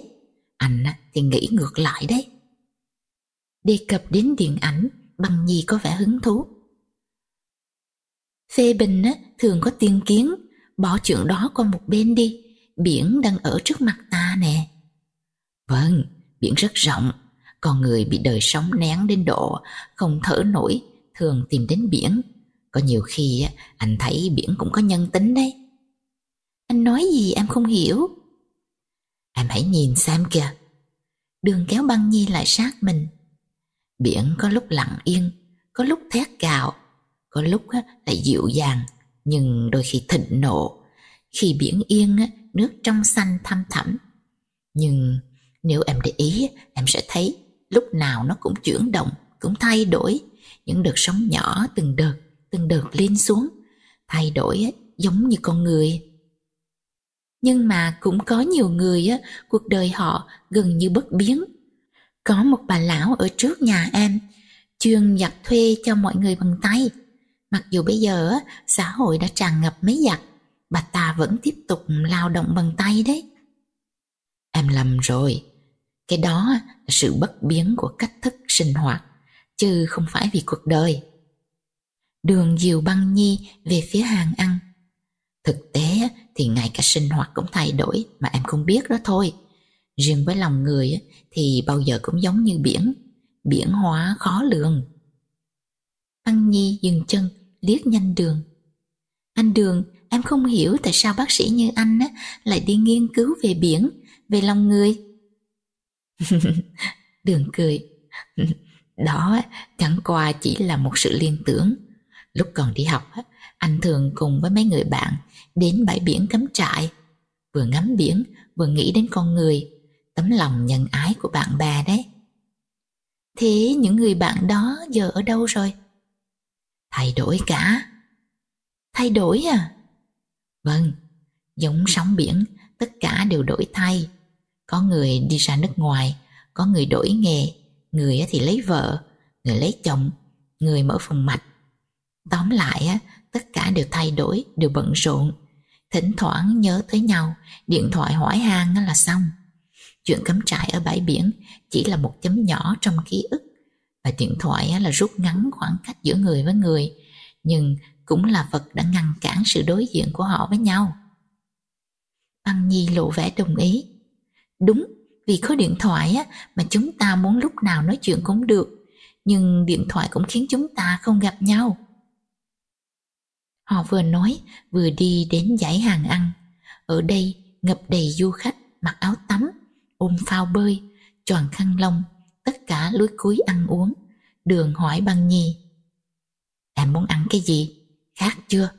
Anh á, thì nghĩ ngược lại đấy. Đề cập đến điện ảnh, bằng gì có vẻ hứng thú. Phê bình á, thường có tiên kiến, bỏ chuyện đó qua một bên đi, biển đang ở trước mặt ta nè. Vâng, biển rất rộng, con người bị đời sống nén đến độ không thở nổi, thường tìm đến biển. Có nhiều khi á anh thấy biển cũng có nhân tính đấy. Anh nói gì em không hiểu. Em hãy nhìn xem kìa. Đường kéo băng nhi lại sát mình. Biển có lúc lặng yên, có lúc thét gào, có lúc lại dịu dàng, nhưng đôi khi thịnh nộ. Khi biển yên, nước trong xanh thăm thẳm. Nhưng nếu em để ý, em sẽ thấy lúc nào nó cũng chuyển động, cũng thay đổi. Những đợt sóng nhỏ từng đợt, từng đợt lên xuống, thay đổi giống như con người nhưng mà cũng có nhiều người á, cuộc đời họ gần như bất biến. Có một bà lão ở trước nhà em, chuyên giặt thuê cho mọi người bằng tay. Mặc dù bây giờ á, xã hội đã tràn ngập máy giặt, bà ta vẫn tiếp tục lao động bằng tay đấy. Em lầm rồi, cái đó là sự bất biến của cách thức sinh hoạt, chứ không phải vì cuộc đời. Đường dìu băng nhi về phía hàng ăn, Thực tế thì ngay cả sinh hoạt cũng thay đổi mà em không biết đó thôi. Riêng với lòng người thì bao giờ cũng giống như biển, biển hóa khó lường. Ăn Nhi dừng chân, liếc nhanh đường. Anh Đường, em không hiểu tại sao bác sĩ như anh á, lại đi nghiên cứu về biển, về lòng người. đường cười. Đó chẳng qua chỉ là một sự liên tưởng. Lúc còn đi học, anh thường cùng với mấy người bạn đến bãi biển cắm trại. Vừa ngắm biển, vừa nghĩ đến con người, tấm lòng nhân ái của bạn bè đấy. Thế những người bạn đó giờ ở đâu rồi? Thay đổi cả. Thay đổi à? Vâng, giống sóng biển, tất cả đều đổi thay. Có người đi ra nước ngoài, có người đổi nghề, người thì lấy vợ, người lấy chồng, người mở phòng mạch. Tóm lại, tất cả đều thay đổi, đều bận rộn, thỉnh thoảng nhớ tới nhau, điện thoại hỏi han là xong. Chuyện cắm trại ở bãi biển chỉ là một chấm nhỏ trong ký ức và điện thoại là rút ngắn khoảng cách giữa người với người, nhưng cũng là vật đã ngăn cản sự đối diện của họ với nhau. Băng Nhi lộ vẻ đồng ý. Đúng, vì có điện thoại mà chúng ta muốn lúc nào nói chuyện cũng được, nhưng điện thoại cũng khiến chúng ta không gặp nhau. Họ vừa nói vừa đi đến dãy hàng ăn. Ở đây ngập đầy du khách mặc áo tắm, ôm phao bơi, choàng khăn lông, tất cả lối cuối ăn uống. Đường hỏi băng nhi. Em muốn ăn cái gì? Khác chưa?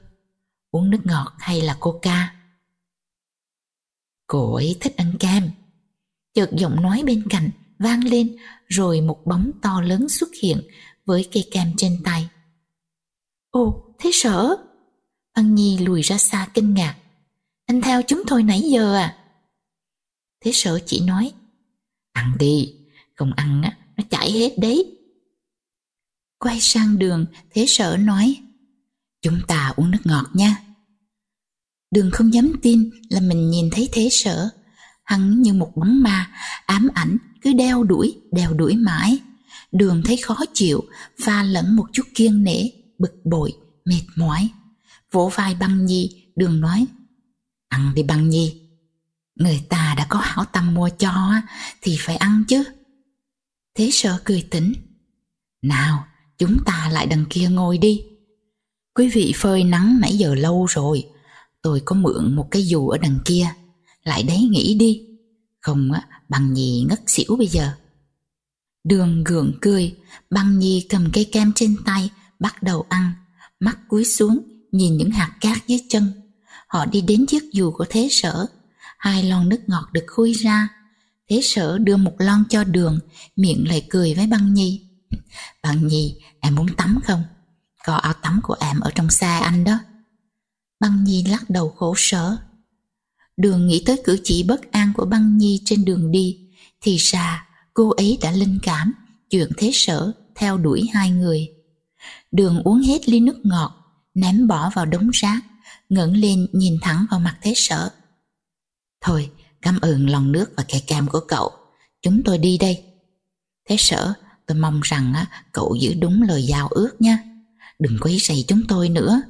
Uống nước ngọt hay là coca? Cô ấy thích ăn cam. Chợt giọng nói bên cạnh vang lên rồi một bóng to lớn xuất hiện với cây cam trên tay. Ồ, thế sở! Ân Nhi lùi ra xa kinh ngạc. Anh theo chúng tôi nãy giờ à? Thế sở chỉ nói, ăn đi, không ăn á, nó chảy hết đấy. Quay sang đường, thế sở nói, chúng ta uống nước ngọt nha. Đường không dám tin là mình nhìn thấy thế sở. Hắn như một bóng ma, ám ảnh, cứ đeo đuổi, đeo đuổi mãi. Đường thấy khó chịu, pha lẫn một chút kiên nể, bực bội, mệt mỏi vỗ vai băng nhi đường nói ăn đi băng nhi người ta đã có hảo tâm mua cho thì phải ăn chứ thế sợ cười tỉnh nào chúng ta lại đằng kia ngồi đi quý vị phơi nắng nãy giờ lâu rồi tôi có mượn một cái dù ở đằng kia lại đấy nghĩ đi không á bằng nhì ngất xỉu bây giờ đường gượng cười bằng nhì cầm cây kem trên tay bắt đầu ăn mắt cúi xuống nhìn những hạt cát dưới chân. Họ đi đến chiếc dù của thế sở, hai lon nước ngọt được khui ra. Thế sở đưa một lon cho đường, miệng lại cười với băng nhi. Băng nhi, em muốn tắm không? Có áo tắm của em ở trong xe anh đó. Băng nhi lắc đầu khổ sở. Đường nghĩ tới cử chỉ bất an của băng nhi trên đường đi, thì ra cô ấy đã linh cảm, chuyện thế sở theo đuổi hai người. Đường uống hết ly nước ngọt, ném bỏ vào đống rác, ngẩng lên nhìn thẳng vào mặt thế sở. Thôi, cảm ơn lòng nước và kẹo cam của cậu, chúng tôi đi đây. Thế sở, tôi mong rằng cậu giữ đúng lời giao ước nha, đừng quấy rầy chúng tôi nữa.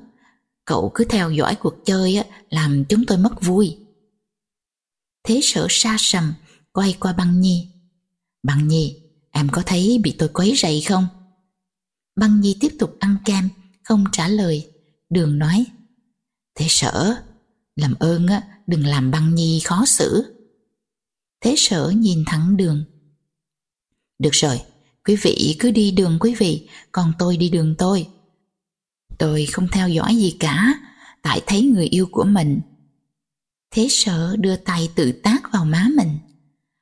Cậu cứ theo dõi cuộc chơi á, làm chúng tôi mất vui. Thế sở xa sầm, quay qua băng nhi. Băng nhi, em có thấy bị tôi quấy rầy không? Băng nhi tiếp tục ăn cam, không trả lời. Đường nói Thế sở Làm ơn á, đừng làm băng nhi khó xử Thế sở nhìn thẳng đường Được rồi Quý vị cứ đi đường quý vị Còn tôi đi đường tôi Tôi không theo dõi gì cả Tại thấy người yêu của mình Thế sở đưa tay tự tác vào má mình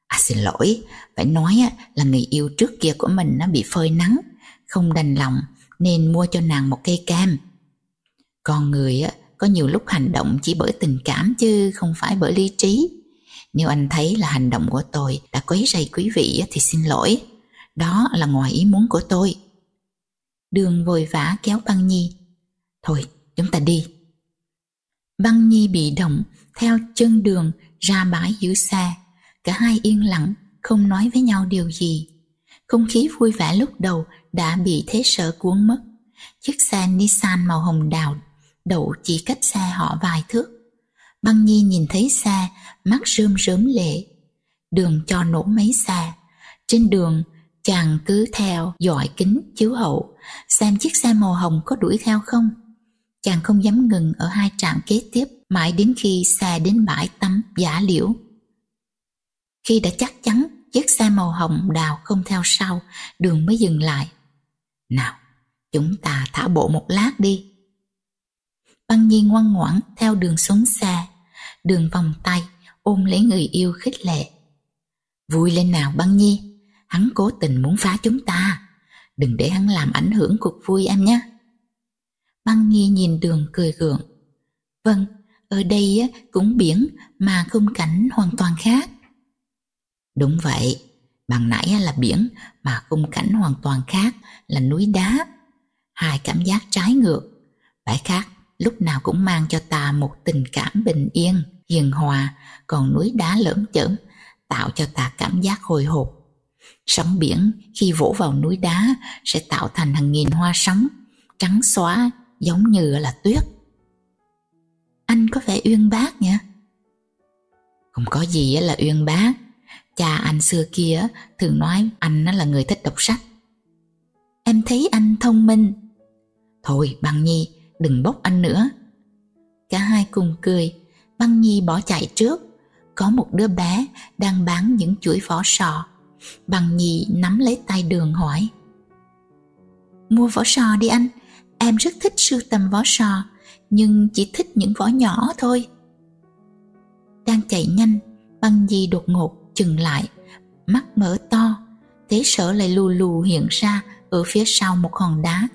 À xin lỗi Phải nói là người yêu trước kia của mình nó bị phơi nắng Không đành lòng Nên mua cho nàng một cây cam con người á có nhiều lúc hành động chỉ bởi tình cảm chứ không phải bởi lý trí. Nếu anh thấy là hành động của tôi đã quấy rầy quý vị thì xin lỗi. Đó là ngoài ý muốn của tôi. Đường vội vã kéo băng nhi. Thôi, chúng ta đi. Băng nhi bị động, theo chân đường ra bãi giữ xe. Cả hai yên lặng, không nói với nhau điều gì. Không khí vui vẻ lúc đầu đã bị thế sở cuốn mất. Chiếc xe Nissan màu hồng đào đậu chỉ cách xa họ vài thước. Băng Nhi nhìn thấy xe, mắt rơm rớm lệ. Đường cho nổ mấy xe. Trên đường, chàng cứ theo dõi kính chiếu hậu, xem chiếc xe màu hồng có đuổi theo không. Chàng không dám ngừng ở hai trạm kế tiếp mãi đến khi xe đến bãi tắm giả liễu. Khi đã chắc chắn chiếc xe màu hồng đào không theo sau, đường mới dừng lại. Nào, chúng ta thả bộ một lát đi. Băng Nhi ngoan ngoãn theo đường xuống xa, đường vòng tay, ôm lấy người yêu khích lệ. Vui lên nào Băng Nhi, hắn cố tình muốn phá chúng ta. Đừng để hắn làm ảnh hưởng cuộc vui em nhé. Băng Nhi nhìn đường cười gượng. Vâng, ở đây cũng biển mà khung cảnh hoàn toàn khác. Đúng vậy, bằng nãy là biển mà khung cảnh hoàn toàn khác là núi đá. Hai cảm giác trái ngược. phải khác lúc nào cũng mang cho ta một tình cảm bình yên, hiền hòa, còn núi đá lởm chởm tạo cho ta cảm giác hồi hộp. Sóng biển khi vỗ vào núi đá sẽ tạo thành hàng nghìn hoa sóng, trắng xóa giống như là tuyết. Anh có vẻ uyên bác nhỉ? Không có gì là uyên bác. Cha anh xưa kia thường nói anh là người thích đọc sách. Em thấy anh thông minh. Thôi bằng nhi, đừng bốc anh nữa. Cả hai cùng cười, băng nhi bỏ chạy trước. Có một đứa bé đang bán những chuỗi vỏ sò. băng nhi nắm lấy tay đường hỏi. Mua vỏ sò đi anh, em rất thích sưu tầm vỏ sò, nhưng chỉ thích những vỏ nhỏ thôi. Đang chạy nhanh, băng nhi đột ngột chừng lại, mắt mở to, thế sở lại lù lù hiện ra ở phía sau một hòn đá.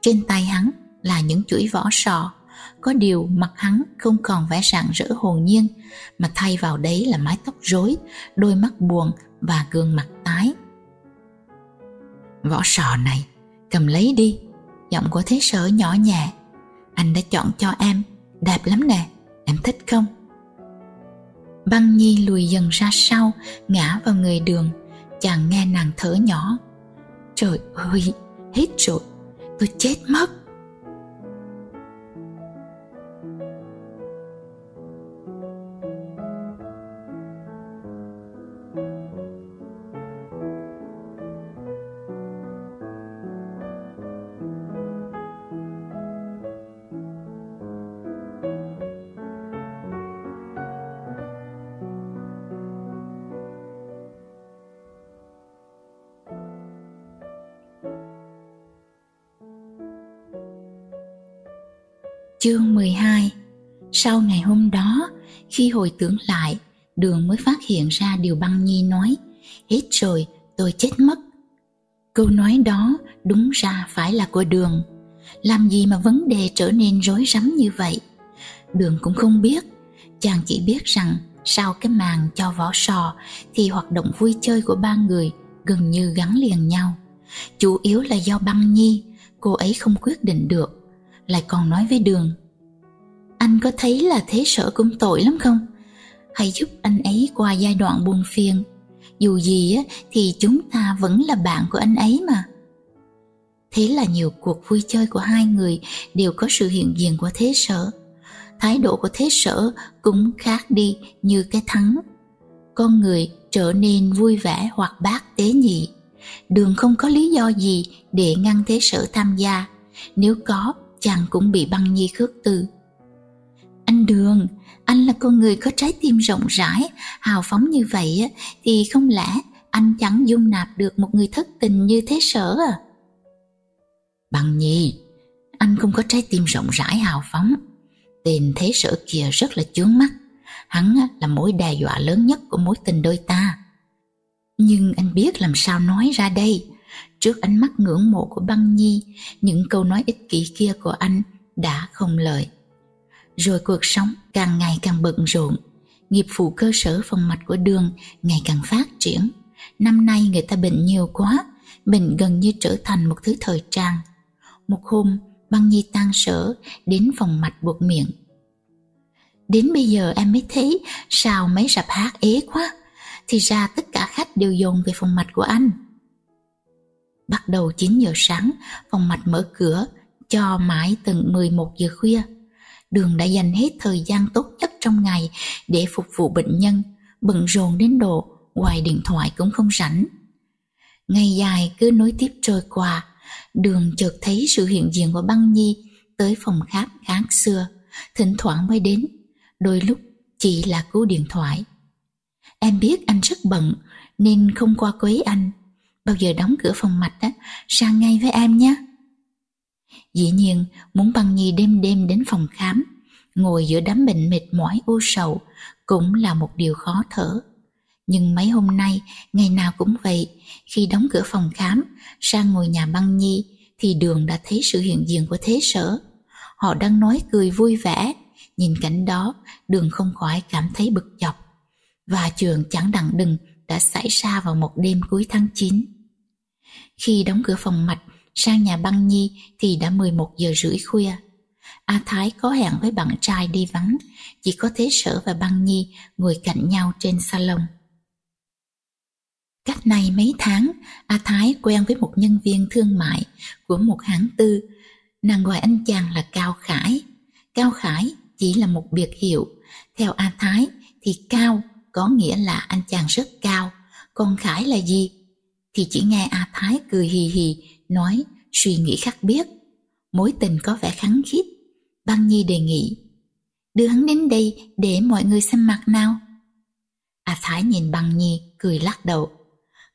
Trên tay hắn là những chuỗi vỏ sò có điều mặt hắn không còn vẻ rạng rỡ hồn nhiên mà thay vào đấy là mái tóc rối đôi mắt buồn và gương mặt tái vỏ sò này cầm lấy đi giọng của thế sở nhỏ nhẹ anh đã chọn cho em đẹp lắm nè em thích không băng nhi lùi dần ra sau ngã vào người đường chàng nghe nàng thở nhỏ trời ơi hết rồi tôi chết mất Chương 12 Sau ngày hôm đó, khi hồi tưởng lại, Đường mới phát hiện ra điều băng nhi nói Hết rồi, tôi chết mất Câu nói đó đúng ra phải là của Đường Làm gì mà vấn đề trở nên rối rắm như vậy Đường cũng không biết Chàng chỉ biết rằng sau cái màn cho vỏ sò Thì hoạt động vui chơi của ba người gần như gắn liền nhau Chủ yếu là do băng nhi Cô ấy không quyết định được lại còn nói với đường anh có thấy là thế sở cũng tội lắm không hãy giúp anh ấy qua giai đoạn buồn phiền dù gì á, thì chúng ta vẫn là bạn của anh ấy mà thế là nhiều cuộc vui chơi của hai người đều có sự hiện diện của thế sở thái độ của thế sở cũng khác đi như cái thắng con người trở nên vui vẻ hoặc bát tế nhị đường không có lý do gì để ngăn thế sở tham gia nếu có chàng cũng bị băng nhi khước từ anh đường anh là con người có trái tim rộng rãi hào phóng như vậy thì không lẽ anh chẳng dung nạp được một người thất tình như thế sở à băng nhi anh không có trái tim rộng rãi hào phóng tên thế sở kia rất là chướng mắt hắn là mối đe dọa lớn nhất của mối tình đôi ta nhưng anh biết làm sao nói ra đây Trước ánh mắt ngưỡng mộ của băng nhi, những câu nói ích kỷ kia của anh đã không lợi. Rồi cuộc sống càng ngày càng bận rộn, nghiệp vụ cơ sở phòng mạch của đường ngày càng phát triển. Năm nay người ta bệnh nhiều quá, bệnh gần như trở thành một thứ thời trang. Một hôm, băng nhi tan sở đến phòng mạch buộc miệng. Đến bây giờ em mới thấy sao mấy rạp hát ế quá, thì ra tất cả khách đều dồn về phòng mạch của anh. Bắt đầu 9 giờ sáng, phòng mạch mở cửa, cho mãi tận 11 giờ khuya. Đường đã dành hết thời gian tốt nhất trong ngày để phục vụ bệnh nhân, bận rộn đến độ ngoài điện thoại cũng không rảnh. Ngày dài cứ nối tiếp trôi qua, đường chợt thấy sự hiện diện của băng nhi tới phòng khác khác xưa, thỉnh thoảng mới đến, đôi lúc chỉ là cú điện thoại. Em biết anh rất bận nên không qua quấy anh, bao giờ đóng cửa phòng mạch á, sang ngay với em nhé. Dĩ nhiên, muốn băng nhi đêm đêm đến phòng khám, ngồi giữa đám bệnh mệt mỏi u sầu cũng là một điều khó thở. Nhưng mấy hôm nay, ngày nào cũng vậy, khi đóng cửa phòng khám, sang ngồi nhà băng nhi, thì đường đã thấy sự hiện diện của thế sở. Họ đang nói cười vui vẻ, nhìn cảnh đó, đường không khỏi cảm thấy bực dọc. Và chuyện chẳng đặng đừng đã xảy ra vào một đêm cuối tháng 9. Khi đóng cửa phòng mạch, sang nhà băng nhi thì đã 11 giờ rưỡi khuya. A Thái có hẹn với bạn trai đi vắng, chỉ có Thế Sở và băng nhi ngồi cạnh nhau trên salon. Cách này mấy tháng, A Thái quen với một nhân viên thương mại của một hãng tư. Nàng gọi anh chàng là Cao Khải. Cao Khải chỉ là một biệt hiệu. Theo A Thái thì Cao có nghĩa là anh chàng rất cao. Còn Khải là gì? thì chỉ nghe A Thái cười hì hì, nói suy nghĩ khắc biết. Mối tình có vẻ kháng khít. Băng Nhi đề nghị, đưa hắn đến đây để mọi người xem mặt nào. A Thái nhìn Băng Nhi, cười lắc đầu.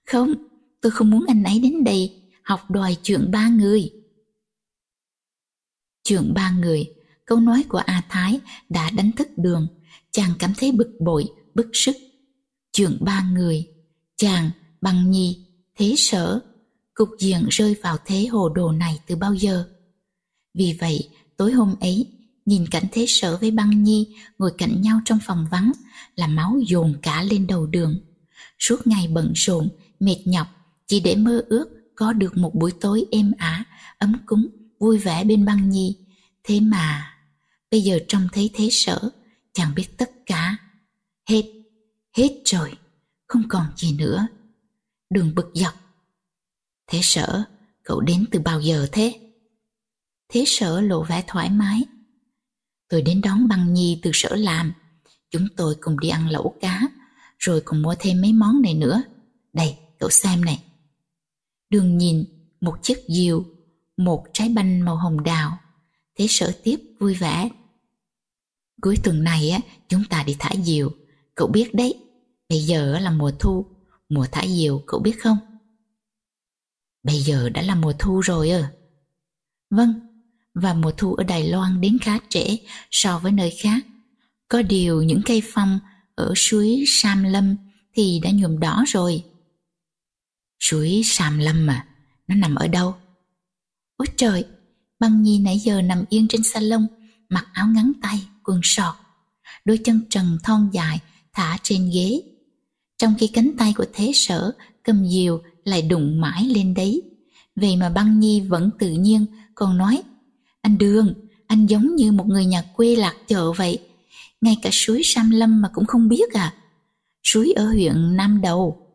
Không, tôi không muốn anh ấy đến đây, học đòi chuyện ba người. Chuyện ba người, câu nói của A Thái đã đánh thức đường, chàng cảm thấy bực bội, bức sức. Chuyện ba người, chàng, Băng Nhi thế sở. Cục diện rơi vào thế hồ đồ này từ bao giờ? Vì vậy, tối hôm ấy, nhìn cảnh thế sở với băng nhi ngồi cạnh nhau trong phòng vắng là máu dồn cả lên đầu đường. Suốt ngày bận rộn, mệt nhọc, chỉ để mơ ước có được một buổi tối êm ả, ấm cúng, vui vẻ bên băng nhi. Thế mà, bây giờ trông thấy thế sở, chẳng biết tất cả. Hết, hết rồi, không còn gì nữa. Đường bực dọc. Thế sở, cậu đến từ bao giờ thế? Thế sở lộ vẻ thoải mái. Tôi đến đón băng nhi từ sở làm. Chúng tôi cùng đi ăn lẩu cá, rồi cùng mua thêm mấy món này nữa. Đây, cậu xem này. Đường nhìn, một chiếc diều, một trái banh màu hồng đào. Thế sở tiếp vui vẻ. Cuối tuần này á, chúng ta đi thả diều. Cậu biết đấy, bây giờ là mùa thu, Mùa thả diều cậu biết không? Bây giờ đã là mùa thu rồi à? Vâng, và mùa thu ở Đài Loan đến khá trễ so với nơi khác. Có điều những cây phong ở suối Sam Lâm thì đã nhuộm đỏ rồi. Suối Sam Lâm à, nó nằm ở đâu? Ôi trời, băng nhi nãy giờ nằm yên trên salon, mặc áo ngắn tay, quần sọt, đôi chân trần thon dài thả trên ghế trong khi cánh tay của thế sở cầm diều lại đụng mãi lên đấy. Vậy mà băng nhi vẫn tự nhiên còn nói Anh Đường, anh giống như một người nhà quê lạc chợ vậy. Ngay cả suối Sam Lâm mà cũng không biết à. Suối ở huyện Nam Đầu.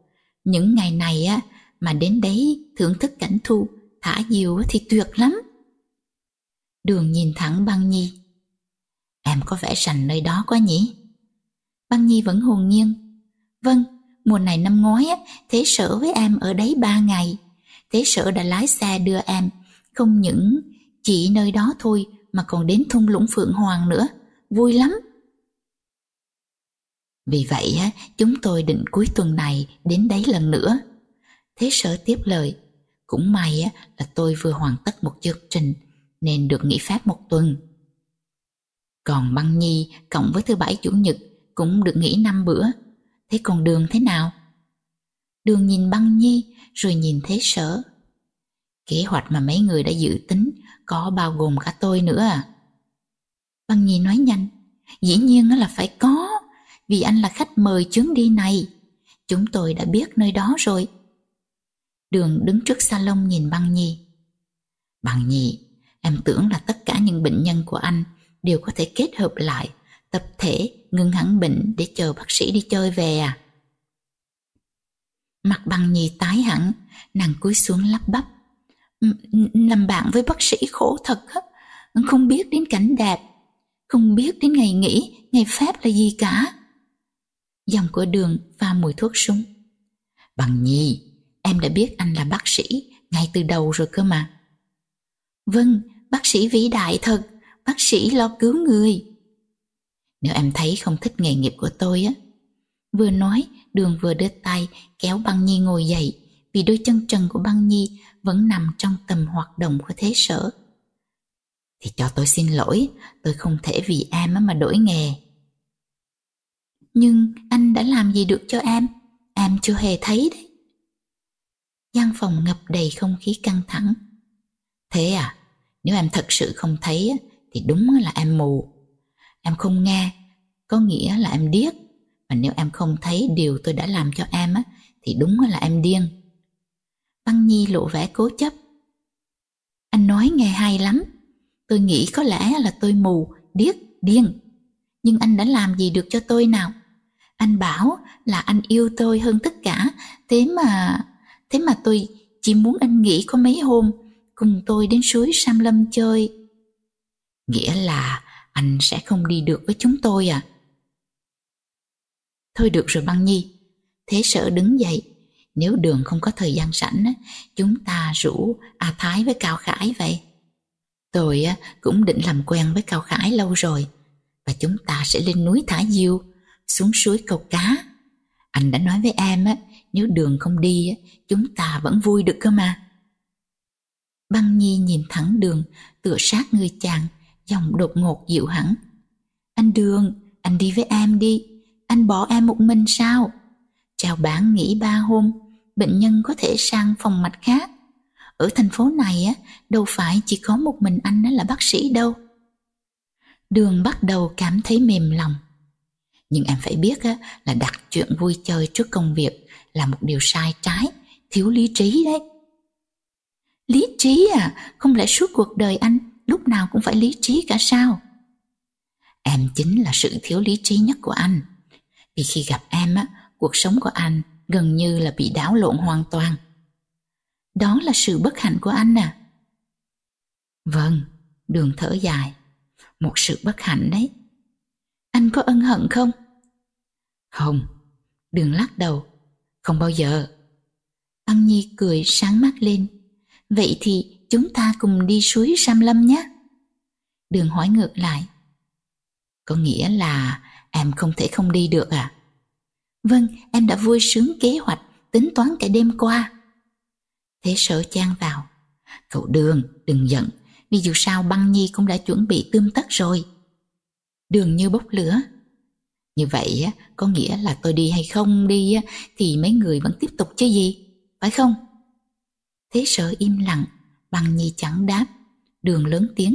Những ngày này á mà đến đấy thưởng thức cảnh thu, thả diều thì tuyệt lắm. Đường nhìn thẳng băng nhi. Em có vẻ rành nơi đó quá nhỉ? Băng nhi vẫn hồn nhiên. Vâng, Mùa này năm ngoái, Thế Sở với em ở đấy ba ngày. Thế Sở đã lái xe đưa em, không những chỉ nơi đó thôi mà còn đến thung lũng Phượng Hoàng nữa. Vui lắm! Vì vậy, chúng tôi định cuối tuần này đến đấy lần nữa. Thế Sở tiếp lời, cũng may là tôi vừa hoàn tất một chương trình nên được nghỉ phép một tuần. Còn băng nhi cộng với thứ bảy chủ nhật cũng được nghỉ năm bữa thế còn đường thế nào đường nhìn băng nhi rồi nhìn thế sở kế hoạch mà mấy người đã dự tính có bao gồm cả tôi nữa à băng nhi nói nhanh dĩ nhiên là phải có vì anh là khách mời chuyến đi này chúng tôi đã biết nơi đó rồi đường đứng trước salon nhìn băng nhi băng nhi em tưởng là tất cả những bệnh nhân của anh đều có thể kết hợp lại tập thể ngưng hẳn bệnh để chờ bác sĩ đi chơi về à? Mặt bằng nhì tái hẳn, nàng cúi xuống lắp bắp. Làm bạn với bác sĩ khổ thật á, không biết đến cảnh đẹp, không biết đến ngày nghỉ, ngày phép là gì cả. Dòng của đường pha mùi thuốc súng. Bằng nhi, em đã biết anh là bác sĩ ngay từ đầu rồi cơ mà. Vâng, bác sĩ vĩ đại thật, bác sĩ lo cứu người nếu em thấy không thích nghề nghiệp của tôi á. Vừa nói, đường vừa đưa tay kéo băng nhi ngồi dậy vì đôi chân trần của băng nhi vẫn nằm trong tầm hoạt động của thế sở. Thì cho tôi xin lỗi, tôi không thể vì em mà đổi nghề. Nhưng anh đã làm gì được cho em? Em chưa hề thấy đấy. Gian phòng ngập đầy không khí căng thẳng. Thế à, nếu em thật sự không thấy thì đúng là em mù. Em không nghe Có nghĩa là em điếc Mà nếu em không thấy điều tôi đã làm cho em á Thì đúng là em điên Băng Nhi lộ vẻ cố chấp Anh nói nghe hay lắm Tôi nghĩ có lẽ là tôi mù, điếc, điên Nhưng anh đã làm gì được cho tôi nào Anh bảo là anh yêu tôi hơn tất cả Thế mà... Thế mà tôi chỉ muốn anh nghỉ có mấy hôm Cùng tôi đến suối Sam Lâm chơi Nghĩa là anh sẽ không đi được với chúng tôi à? Thôi được rồi băng nhi. Thế sợ đứng dậy. Nếu đường không có thời gian sẵn, chúng ta rủ A Thái với Cao Khải vậy. Tôi cũng định làm quen với Cao Khải lâu rồi. Và chúng ta sẽ lên núi Thả Diêu, xuống suối câu cá. Anh đã nói với em, nếu đường không đi, chúng ta vẫn vui được cơ mà. Băng Nhi nhìn thẳng đường, tựa sát người chàng, giọng đột ngột dịu hẳn. Anh Đường, anh đi với em đi, anh bỏ em một mình sao? Chào bạn nghỉ ba hôm, bệnh nhân có thể sang phòng mạch khác. Ở thành phố này á, đâu phải chỉ có một mình anh là bác sĩ đâu. Đường bắt đầu cảm thấy mềm lòng. Nhưng em phải biết á, là đặt chuyện vui chơi trước công việc là một điều sai trái, thiếu lý trí đấy. Lý trí à, không lẽ suốt cuộc đời anh lúc nào cũng phải lý trí cả sao? Em chính là sự thiếu lý trí nhất của anh. Vì khi gặp em, á, cuộc sống của anh gần như là bị đảo lộn hoàn toàn. Đó là sự bất hạnh của anh à? Vâng, đường thở dài. Một sự bất hạnh đấy. Anh có ân hận không? Không, đường lắc đầu. Không bao giờ. Ăn Nhi cười sáng mắt lên. Vậy thì chúng ta cùng đi suối Sam Lâm nhé. Đường hỏi ngược lại. Có nghĩa là em không thể không đi được à? Vâng, em đã vui sướng kế hoạch, tính toán cả đêm qua. Thế sở chan vào. Cậu Đường, đừng giận, vì dù sao băng nhi cũng đã chuẩn bị tươm tất rồi. Đường như bốc lửa. Như vậy có nghĩa là tôi đi hay không đi thì mấy người vẫn tiếp tục chứ gì, phải không? Thế sở im lặng, Bằng Nhi chẳng đáp. Đường lớn tiếng.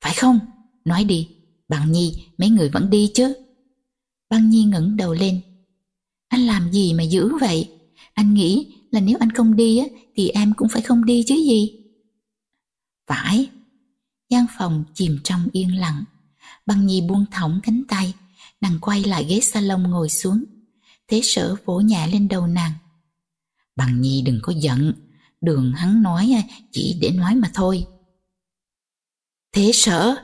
Phải không? Nói đi. Bằng Nhi, mấy người vẫn đi chứ? Bằng Nhi ngẩng đầu lên. Anh làm gì mà dữ vậy? Anh nghĩ là nếu anh không đi á, thì em cũng phải không đi chứ gì? Phải. Gian phòng chìm trong yên lặng. Bằng Nhi buông thõng cánh tay. Nàng quay lại ghế salon ngồi xuống. Thế sở vỗ nhẹ lên đầu nàng. Bằng Nhi đừng có giận, đường hắn nói à, chỉ để nói mà thôi. Thế sở,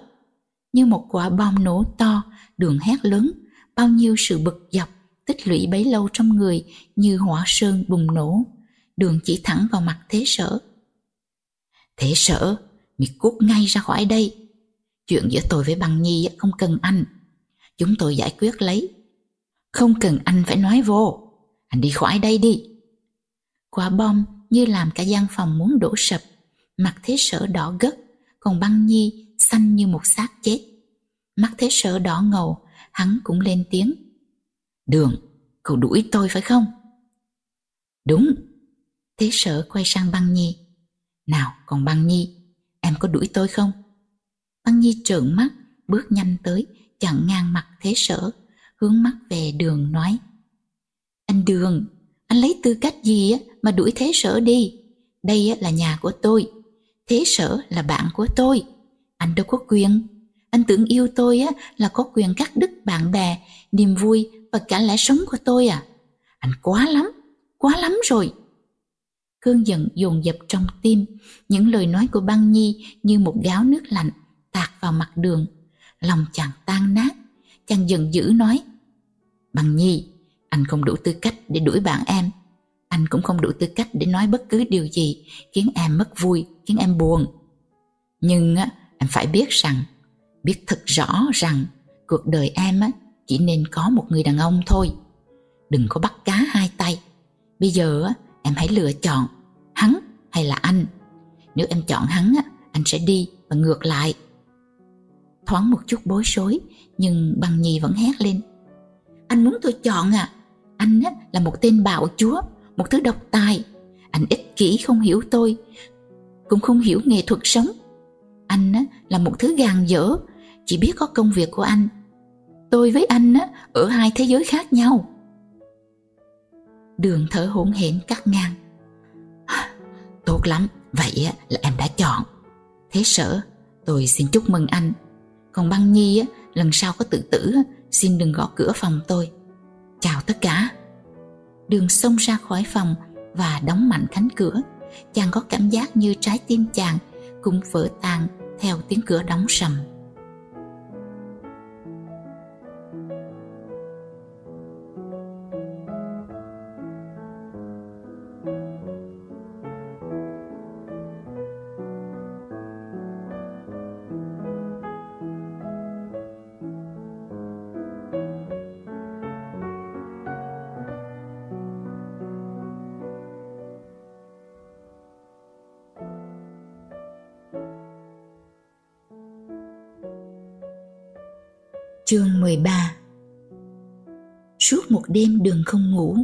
như một quả bom nổ to, đường hét lớn, bao nhiêu sự bực dọc, tích lũy bấy lâu trong người như hỏa sơn bùng nổ. Đường chỉ thẳng vào mặt thế sở. Thế sở, mày cút ngay ra khỏi đây. Chuyện giữa tôi với bằng nhi không cần anh. Chúng tôi giải quyết lấy. Không cần anh phải nói vô. Anh đi khỏi đây đi. Quả bom như làm cả gian phòng muốn đổ sập, mặt thế sở đỏ gất, còn băng nhi xanh như một xác chết. Mắt thế sở đỏ ngầu, hắn cũng lên tiếng. Đường, cậu đuổi tôi phải không? Đúng. Thế sở quay sang băng nhi. Nào còn băng nhi, em có đuổi tôi không? Băng nhi trợn mắt, bước nhanh tới, chặn ngang mặt thế sở, hướng mắt về đường nói. Anh Đường, anh lấy tư cách gì á mà đuổi thế sở đi. Đây là nhà của tôi, thế sở là bạn của tôi. Anh đâu có quyền. Anh tưởng yêu tôi á là có quyền cắt đứt bạn bè, niềm vui và cả lẽ sống của tôi à. Anh quá lắm, quá lắm rồi. Cơn giận dồn dập trong tim, những lời nói của băng nhi như một gáo nước lạnh tạt vào mặt đường. Lòng chàng tan nát, chàng giận dữ nói. Băng nhi, anh không đủ tư cách để đuổi bạn em anh cũng không đủ tư cách để nói bất cứ điều gì khiến em mất vui, khiến em buồn. Nhưng em phải biết rằng, biết thật rõ rằng cuộc đời em chỉ nên có một người đàn ông thôi. Đừng có bắt cá hai tay. Bây giờ em hãy lựa chọn hắn hay là anh. Nếu em chọn hắn, anh sẽ đi và ngược lại. Thoáng một chút bối rối, nhưng bằng nhì vẫn hét lên. Anh muốn tôi chọn à? Anh là một tên bạo chúa một thứ độc tài anh ích kỷ không hiểu tôi cũng không hiểu nghệ thuật sống anh á, là một thứ gàn dở chỉ biết có công việc của anh tôi với anh á, ở hai thế giới khác nhau đường thở hổn hển cắt ngang tốt lắm vậy á, là em đã chọn thế sở tôi xin chúc mừng anh còn băng nhi á, lần sau có tự tử xin đừng gõ cửa phòng tôi chào tất cả đường xông ra khỏi phòng và đóng mạnh cánh cửa chàng có cảm giác như trái tim chàng cũng vỡ tan theo tiếng cửa đóng sầm Chương 13 Suốt một đêm đường không ngủ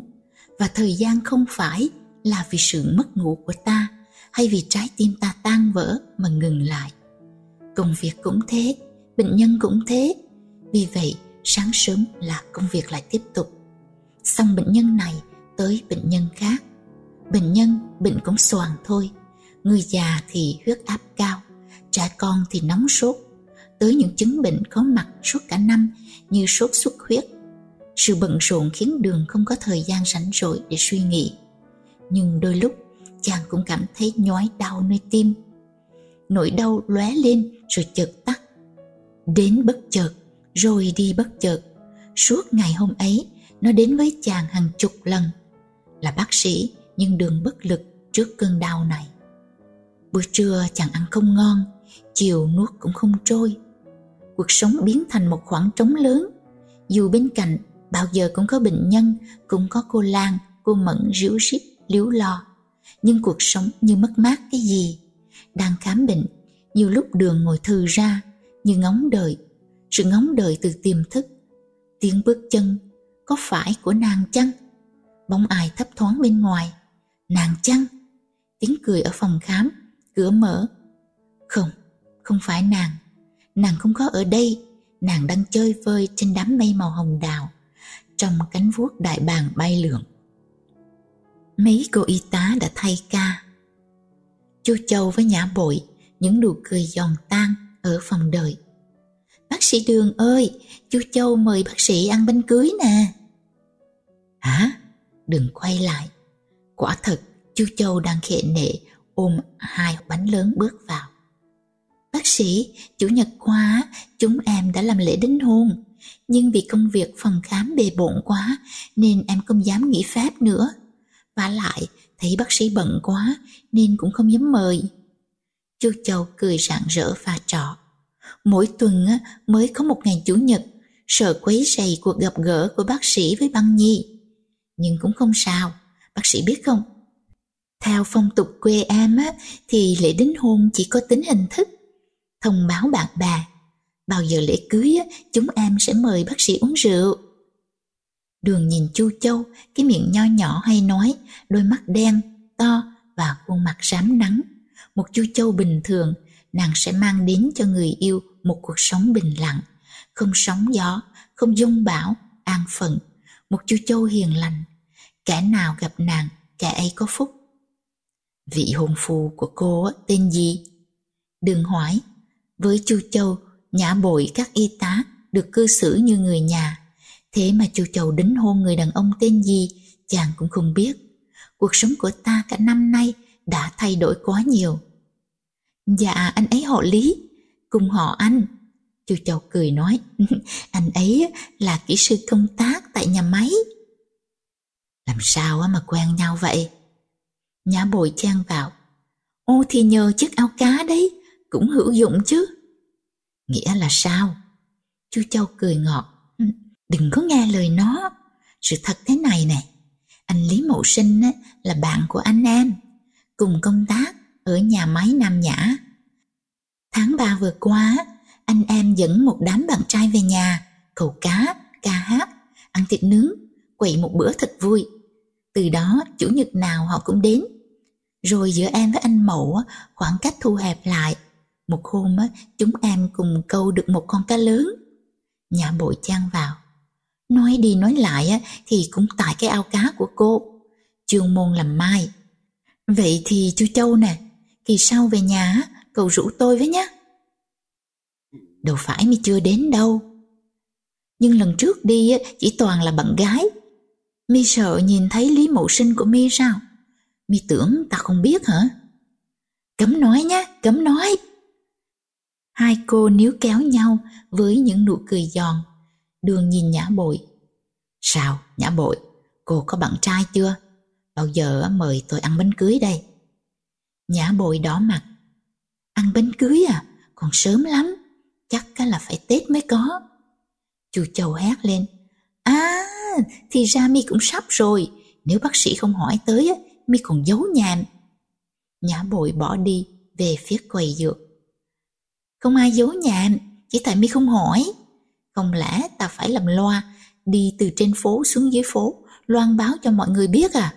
Và thời gian không phải là vì sự mất ngủ của ta Hay vì trái tim ta tan vỡ mà ngừng lại Công việc cũng thế, bệnh nhân cũng thế Vì vậy sáng sớm là công việc lại tiếp tục Xong bệnh nhân này tới bệnh nhân khác Bệnh nhân bệnh cũng xoàng thôi Người già thì huyết áp cao Trẻ con thì nóng sốt tới những chứng bệnh có mặt suốt cả năm như sốt xuất huyết. Sự bận rộn khiến Đường không có thời gian rảnh rỗi để suy nghĩ. Nhưng đôi lúc chàng cũng cảm thấy nhói đau nơi tim. Nỗi đau lóe lên rồi chợt tắt. Đến bất chợt, rồi đi bất chợt. Suốt ngày hôm ấy, nó đến với chàng hàng chục lần. Là bác sĩ, nhưng đường bất lực trước cơn đau này. Buổi trưa chàng ăn không ngon, chiều nuốt cũng không trôi cuộc sống biến thành một khoảng trống lớn dù bên cạnh bao giờ cũng có bệnh nhân cũng có cô lan cô mẫn ríu rít líu lo nhưng cuộc sống như mất mát cái gì đang khám bệnh nhiều lúc đường ngồi thư ra như ngóng đợi sự ngóng đợi từ tiềm thức tiếng bước chân có phải của nàng chăng bóng ai thấp thoáng bên ngoài nàng chăng tiếng cười ở phòng khám cửa mở không không phải nàng nàng không có ở đây, nàng đang chơi vơi trên đám mây màu hồng đào, trong cánh vuốt đại bàng bay lượn. Mấy cô y tá đã thay ca. Chu Châu với Nhã Bội, những nụ cười giòn tan ở phòng đợi. Bác sĩ Đường ơi, chu Châu mời bác sĩ ăn bánh cưới nè. Hả? Đừng quay lại. Quả thật, chu Châu đang khệ nệ ôm hai bánh lớn bước vào. Bác sĩ, chủ nhật qua, chúng em đã làm lễ đính hôn. Nhưng vì công việc phòng khám bề bộn quá, nên em không dám nghỉ phép nữa. Và lại, thấy bác sĩ bận quá, nên cũng không dám mời. Chú Châu cười rạng rỡ và trọ. Mỗi tuần mới có một ngày chủ nhật, sợ quấy rầy cuộc gặp gỡ của bác sĩ với băng nhi. Nhưng cũng không sao, bác sĩ biết không? Theo phong tục quê em á, thì lễ đính hôn chỉ có tính hình thức, thông báo bạn bè. Bao giờ lễ cưới chúng em sẽ mời bác sĩ uống rượu. Đường nhìn Chu Châu, cái miệng nho nhỏ hay nói, đôi mắt đen, to và khuôn mặt rám nắng. Một Chu Châu bình thường, nàng sẽ mang đến cho người yêu một cuộc sống bình lặng, không sóng gió, không dung bão, an phận. Một Chu Châu hiền lành, kẻ nào gặp nàng, kẻ ấy có phúc. Vị hôn phu của cô tên gì? Đường hỏi. Với Chu Châu, nhã bội các y tá được cư xử như người nhà. Thế mà Chu Châu đính hôn người đàn ông tên gì, chàng cũng không biết. Cuộc sống của ta cả năm nay đã thay đổi quá nhiều. Dạ, anh ấy họ Lý, cùng họ anh. Chu Châu cười nói, anh ấy là kỹ sư công tác tại nhà máy. Làm sao mà quen nhau vậy? Nhã bồi chan vào. Ô thì nhờ chiếc áo cá đấy, cũng hữu dụng chứ. Nghĩa là sao? Chú Châu cười ngọt. Ừ, đừng có nghe lời nó. Sự thật thế này này. Anh Lý Mậu Sinh là bạn của anh em. Cùng công tác ở nhà máy Nam Nhã. Tháng 3 vừa qua, anh em dẫn một đám bạn trai về nhà, cầu cá, ca hát, ăn thịt nướng, quậy một bữa thật vui. Từ đó, chủ nhật nào họ cũng đến. Rồi giữa em với anh Mậu khoảng cách thu hẹp lại một hôm á, chúng em cùng câu được một con cá lớn. Nhà bội trang vào. Nói đi nói lại á, thì cũng tại cái ao cá của cô. Chuyên môn làm mai. Vậy thì chú Châu nè, kỳ sau về nhà cậu rủ tôi với nhé. Đâu phải mi chưa đến đâu. Nhưng lần trước đi á, chỉ toàn là bạn gái. Mi sợ nhìn thấy Lý Mậu Sinh của mi sao? Mi tưởng ta không biết hả? Cấm nói nhé, cấm nói hai cô níu kéo nhau với những nụ cười giòn đường nhìn nhã bội sao nhã bội cô có bạn trai chưa bao giờ mời tôi ăn bánh cưới đây nhã bội đỏ mặt ăn bánh cưới à còn sớm lắm chắc là phải tết mới có chu châu hét lên à thì ra mi cũng sắp rồi nếu bác sĩ không hỏi tới mi còn giấu nhàn. nhã bội bỏ đi về phía quầy dược không ai dối nhạn, chỉ tại mi không hỏi. Không lẽ ta phải làm loa, đi từ trên phố xuống dưới phố, loan báo cho mọi người biết à?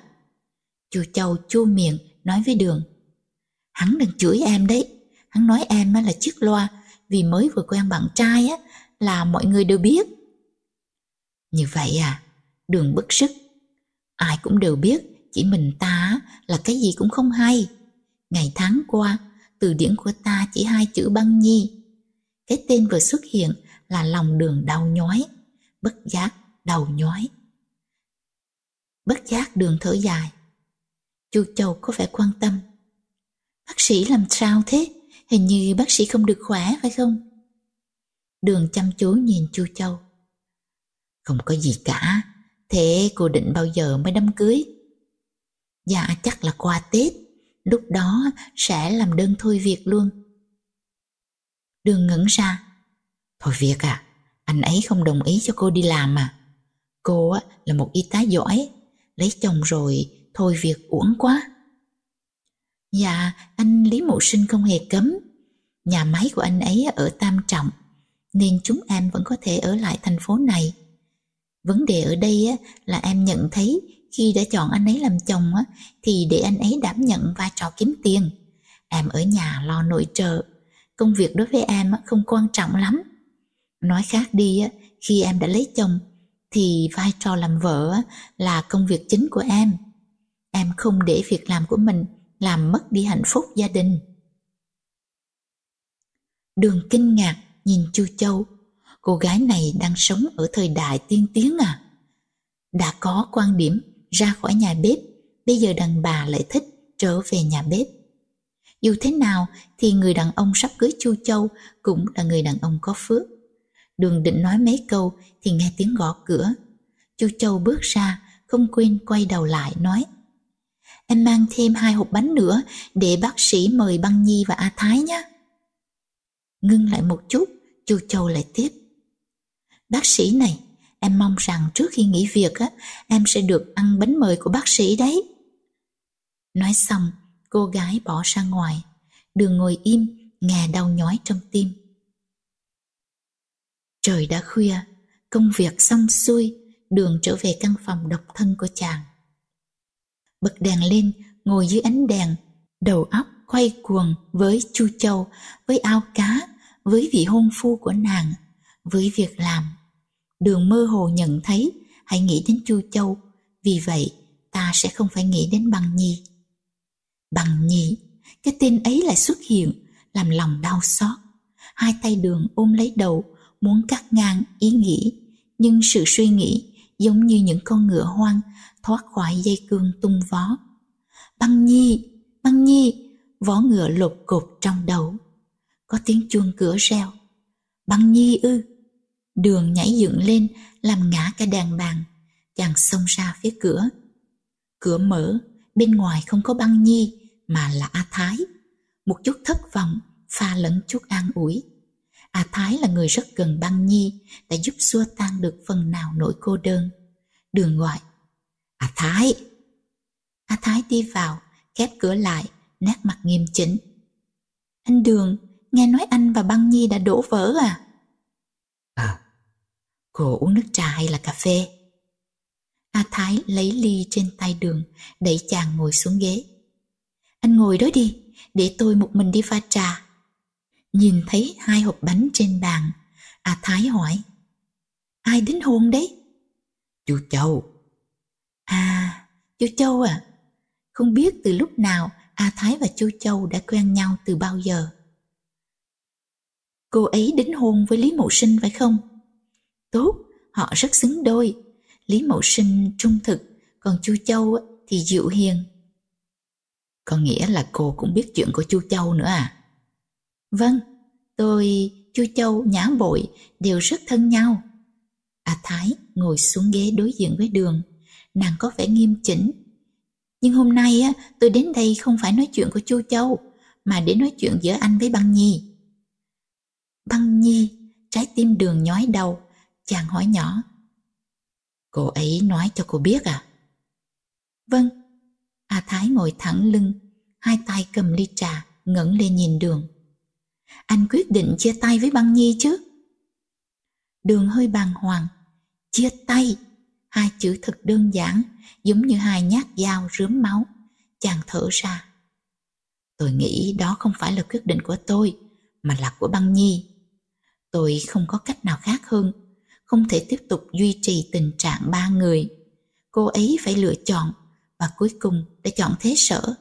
chùa Châu chua miệng, nói với Đường. Hắn đang chửi em đấy, hắn nói em là chiếc loa, vì mới vừa quen bạn trai á, là mọi người đều biết. Như vậy à, Đường bức sức. Ai cũng đều biết, chỉ mình ta là cái gì cũng không hay. Ngày tháng qua, từ điển của ta chỉ hai chữ băng nhi. Cái tên vừa xuất hiện là lòng đường đau nhói, bất giác đầu nhói. Bất giác đường thở dài. Chu Châu có vẻ quan tâm. Bác sĩ làm sao thế? Hình như bác sĩ không được khỏe phải không? Đường chăm chú nhìn Chu Châu. Không có gì cả, thế cô định bao giờ mới đám cưới? Dạ chắc là qua Tết lúc đó sẽ làm đơn thôi việc luôn. Đường ngẩn ra. Thôi việc à, anh ấy không đồng ý cho cô đi làm à. Cô á là một y tá giỏi, lấy chồng rồi thôi việc uổng quá. Dạ, anh Lý Mộ Sinh không hề cấm. Nhà máy của anh ấy ở Tam Trọng, nên chúng em vẫn có thể ở lại thành phố này. Vấn đề ở đây á là em nhận thấy khi đã chọn anh ấy làm chồng á, thì để anh ấy đảm nhận vai trò kiếm tiền. Em ở nhà lo nội trợ, công việc đối với em không quan trọng lắm. Nói khác đi, khi em đã lấy chồng thì vai trò làm vợ là công việc chính của em. Em không để việc làm của mình làm mất đi hạnh phúc gia đình. Đường kinh ngạc nhìn Chu Châu, cô gái này đang sống ở thời đại tiên tiến à? Đã có quan điểm ra khỏi nhà bếp, bây giờ đàn bà lại thích trở về nhà bếp. Dù thế nào thì người đàn ông sắp cưới Chu Châu cũng là người đàn ông có phước. Đường định nói mấy câu thì nghe tiếng gõ cửa. Chu Châu bước ra, không quên quay đầu lại nói Em mang thêm hai hộp bánh nữa để bác sĩ mời Băng Nhi và A Thái nhé. Ngưng lại một chút, Chu Châu lại tiếp. Bác sĩ này, em mong rằng trước khi nghỉ việc á, em sẽ được ăn bánh mời của bác sĩ đấy. Nói xong, cô gái bỏ ra ngoài. Đường ngồi im, nghe đau nhói trong tim. Trời đã khuya, công việc xong xuôi, đường trở về căn phòng độc thân của chàng. Bật đèn lên, ngồi dưới ánh đèn, đầu óc quay cuồng với chu châu, với ao cá, với vị hôn phu của nàng, với việc làm đường mơ hồ nhận thấy hãy nghĩ đến chu châu vì vậy ta sẽ không phải nghĩ đến bằng nhi bằng nhi cái tên ấy lại xuất hiện làm lòng đau xót hai tay đường ôm lấy đầu muốn cắt ngang ý nghĩ nhưng sự suy nghĩ giống như những con ngựa hoang thoát khỏi dây cương tung vó băng nhi băng nhi vó ngựa lột cột trong đầu có tiếng chuông cửa reo băng nhi ư Đường nhảy dựng lên, làm ngã cả đàn bàn. Chàng xông ra phía cửa. Cửa mở, bên ngoài không có băng nhi, mà là A Thái. Một chút thất vọng, pha lẫn chút an ủi. A Thái là người rất gần băng nhi, đã giúp xua tan được phần nào nỗi cô đơn. Đường gọi, A Thái! A Thái đi vào, khép cửa lại, nét mặt nghiêm chỉnh. Anh Đường, nghe nói anh và băng nhi đã đổ vỡ à? cô uống nước trà hay là cà phê. A Thái lấy ly trên tay đường, đẩy chàng ngồi xuống ghế. Anh ngồi đó đi, để tôi một mình đi pha trà. Nhìn thấy hai hộp bánh trên bàn, A Thái hỏi. Ai đính hôn đấy? Chú Châu. À, chú Châu à. Không biết từ lúc nào A Thái và chú Châu đã quen nhau từ bao giờ. Cô ấy đính hôn với Lý mộ Sinh phải không? Tốt, họ rất xứng đôi. Lý Mậu Sinh trung thực, còn Chu Châu thì dịu hiền. Có nghĩa là cô cũng biết chuyện của Chu Châu nữa à? Vâng, tôi, Chu Châu, Nhã Bội đều rất thân nhau. A à Thái ngồi xuống ghế đối diện với đường. Nàng có vẻ nghiêm chỉnh. Nhưng hôm nay á, tôi đến đây không phải nói chuyện của Chu Châu, mà để nói chuyện giữa anh với Băng Nhi. Băng Nhi, trái tim đường nhói đầu, Chàng hỏi nhỏ. Cô ấy nói cho cô biết à? Vâng. A Thái ngồi thẳng lưng, hai tay cầm ly trà, ngẩng lên nhìn đường. Anh quyết định chia tay với băng nhi chứ? Đường hơi bàng hoàng. Chia tay? Hai chữ thật đơn giản, giống như hai nhát dao rướm máu. Chàng thở ra. Tôi nghĩ đó không phải là quyết định của tôi, mà là của băng nhi. Tôi không có cách nào khác hơn không thể tiếp tục duy trì tình trạng ba người. Cô ấy phải lựa chọn và cuối cùng đã chọn thế sở.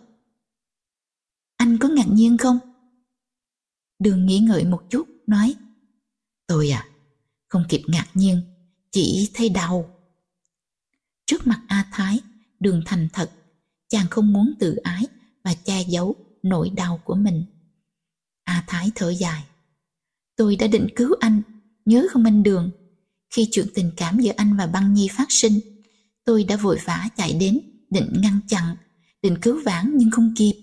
Anh có ngạc nhiên không? Đường nghĩ ngợi một chút, nói Tôi à, không kịp ngạc nhiên, chỉ thấy đau. Trước mặt A Thái, đường thành thật, chàng không muốn tự ái và che giấu nỗi đau của mình. A Thái thở dài. Tôi đã định cứu anh, nhớ không anh Đường? Khi chuyện tình cảm giữa anh và băng nhi phát sinh, tôi đã vội vã chạy đến, định ngăn chặn, định cứu vãn nhưng không kịp.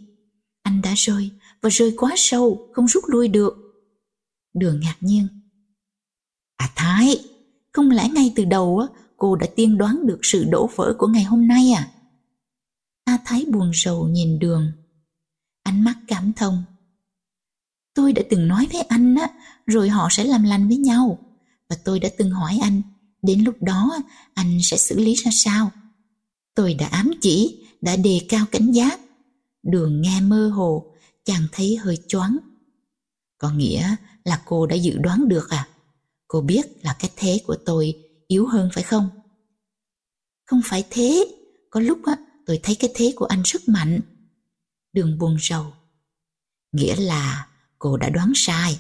Anh đã rơi, và rơi quá sâu, không rút lui được. Đường ngạc nhiên. À Thái, không lẽ ngay từ đầu á, cô đã tiên đoán được sự đổ vỡ của ngày hôm nay à? A Thái buồn rầu nhìn đường. Ánh mắt cảm thông. Tôi đã từng nói với anh á, rồi họ sẽ làm lành với nhau và tôi đã từng hỏi anh đến lúc đó anh sẽ xử lý ra sao. Tôi đã ám chỉ, đã đề cao cảnh giác. Đường nghe mơ hồ, chàng thấy hơi choáng. Có nghĩa là cô đã dự đoán được à? Cô biết là cái thế của tôi yếu hơn phải không? Không phải thế, có lúc á, tôi thấy cái thế của anh rất mạnh. Đường buồn rầu. Nghĩa là cô đã đoán sai.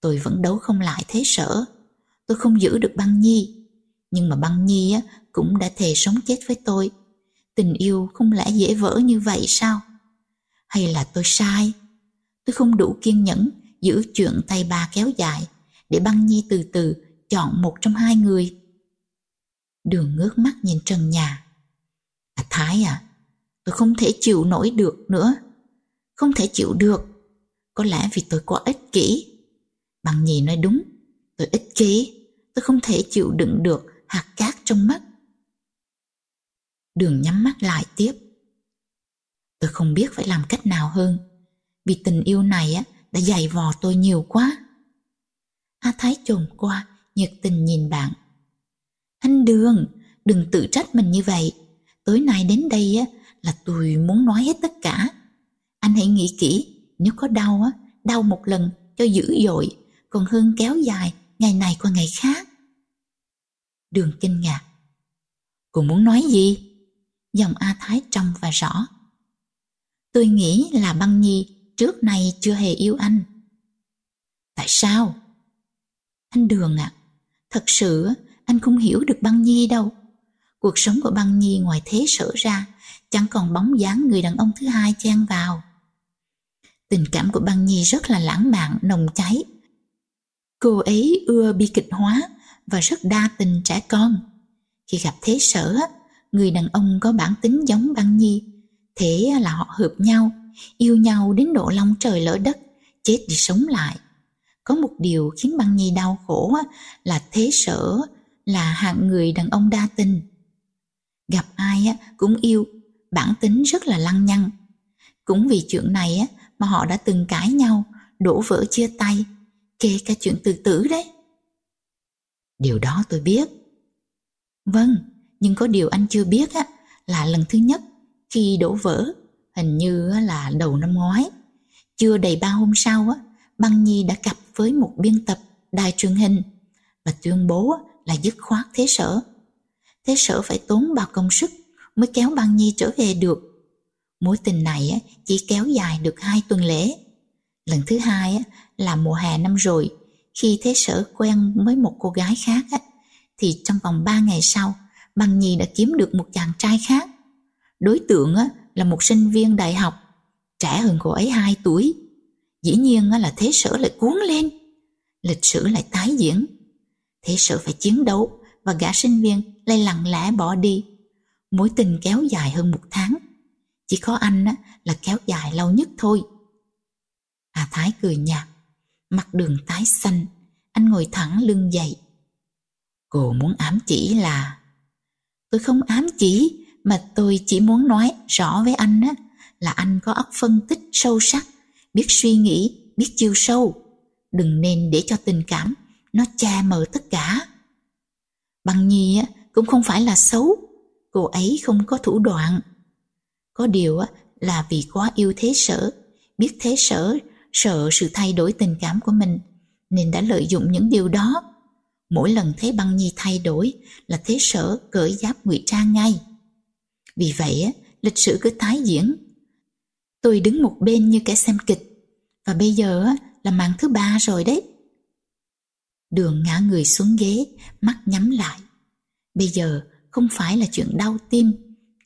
Tôi vẫn đấu không lại thế sở tôi không giữ được băng nhi. Nhưng mà băng nhi á, cũng đã thề sống chết với tôi. Tình yêu không lẽ dễ vỡ như vậy sao? Hay là tôi sai? Tôi không đủ kiên nhẫn giữ chuyện tay bà kéo dài để băng nhi từ từ chọn một trong hai người. Đường ngước mắt nhìn trần nhà. À Thái à, tôi không thể chịu nổi được nữa. Không thể chịu được. Có lẽ vì tôi quá ích kỷ. Bằng nhì nói đúng, tôi ích kỷ tôi không thể chịu đựng được hạt cát trong mắt. Đường nhắm mắt lại tiếp. Tôi không biết phải làm cách nào hơn, vì tình yêu này á đã dày vò tôi nhiều quá. A Thái chồm qua, nhiệt tình nhìn bạn. Anh Đường, đừng tự trách mình như vậy. Tối nay đến đây á là tôi muốn nói hết tất cả. Anh hãy nghĩ kỹ, nếu có đau á, đau một lần cho dữ dội, còn hơn kéo dài ngày này qua ngày khác. Đường kinh ngạc. Cô muốn nói gì? dòng A Thái trong và rõ. Tôi nghĩ là băng nhi trước nay chưa hề yêu anh. Tại sao? Anh Đường ạ, thật sự anh không hiểu được băng nhi đâu. Cuộc sống của băng nhi ngoài thế sở ra, chẳng còn bóng dáng người đàn ông thứ hai chen vào. Tình cảm của băng nhi rất là lãng mạn, nồng cháy, Cô ấy ưa bi kịch hóa và rất đa tình trẻ con. Khi gặp thế sở, người đàn ông có bản tính giống băng nhi. Thế là họ hợp nhau, yêu nhau đến độ long trời lỡ đất, chết đi sống lại. Có một điều khiến băng nhi đau khổ là thế sở là hạng người đàn ông đa tình. Gặp ai cũng yêu, bản tính rất là lăng nhăng. Cũng vì chuyện này mà họ đã từng cãi nhau, đổ vỡ chia tay kể cả chuyện tự tử đấy. Điều đó tôi biết. Vâng, nhưng có điều anh chưa biết á, là lần thứ nhất khi đổ vỡ, hình như là đầu năm ngoái. Chưa đầy ba hôm sau, á, Băng Nhi đã gặp với một biên tập đài truyền hình và tuyên bố là dứt khoát thế sở. Thế sở phải tốn bao công sức mới kéo Băng Nhi trở về được. Mối tình này chỉ kéo dài được hai tuần lễ. Lần thứ hai là mùa hè năm rồi, khi Thế Sở quen với một cô gái khác á, thì trong vòng 3 ngày sau, Bằng nhì đã kiếm được một chàng trai khác. Đối tượng á, là một sinh viên đại học, trẻ hơn cô ấy 2 tuổi. Dĩ nhiên á, là Thế Sở lại cuốn lên, lịch sử lại tái diễn. Thế Sở phải chiến đấu và gã sinh viên lại lặng lẽ bỏ đi. Mối tình kéo dài hơn một tháng. Chỉ có anh á, là kéo dài lâu nhất thôi. Hà Thái cười nhạt mặt đường tái xanh, anh ngồi thẳng lưng dậy. Cô muốn ám chỉ là Tôi không ám chỉ mà tôi chỉ muốn nói rõ với anh á, là anh có óc phân tích sâu sắc, biết suy nghĩ, biết chiều sâu. Đừng nên để cho tình cảm nó che mờ tất cả. Bằng nhi á, cũng không phải là xấu, cô ấy không có thủ đoạn. Có điều á, là vì quá yêu thế sở, biết thế sở sợ sự thay đổi tình cảm của mình nên đã lợi dụng những điều đó. Mỗi lần thấy băng nhi thay đổi là thế sở cởi giáp ngụy trang ngay. Vì vậy, lịch sử cứ tái diễn. Tôi đứng một bên như kẻ xem kịch và bây giờ là màn thứ ba rồi đấy. Đường ngã người xuống ghế, mắt nhắm lại. Bây giờ không phải là chuyện đau tim,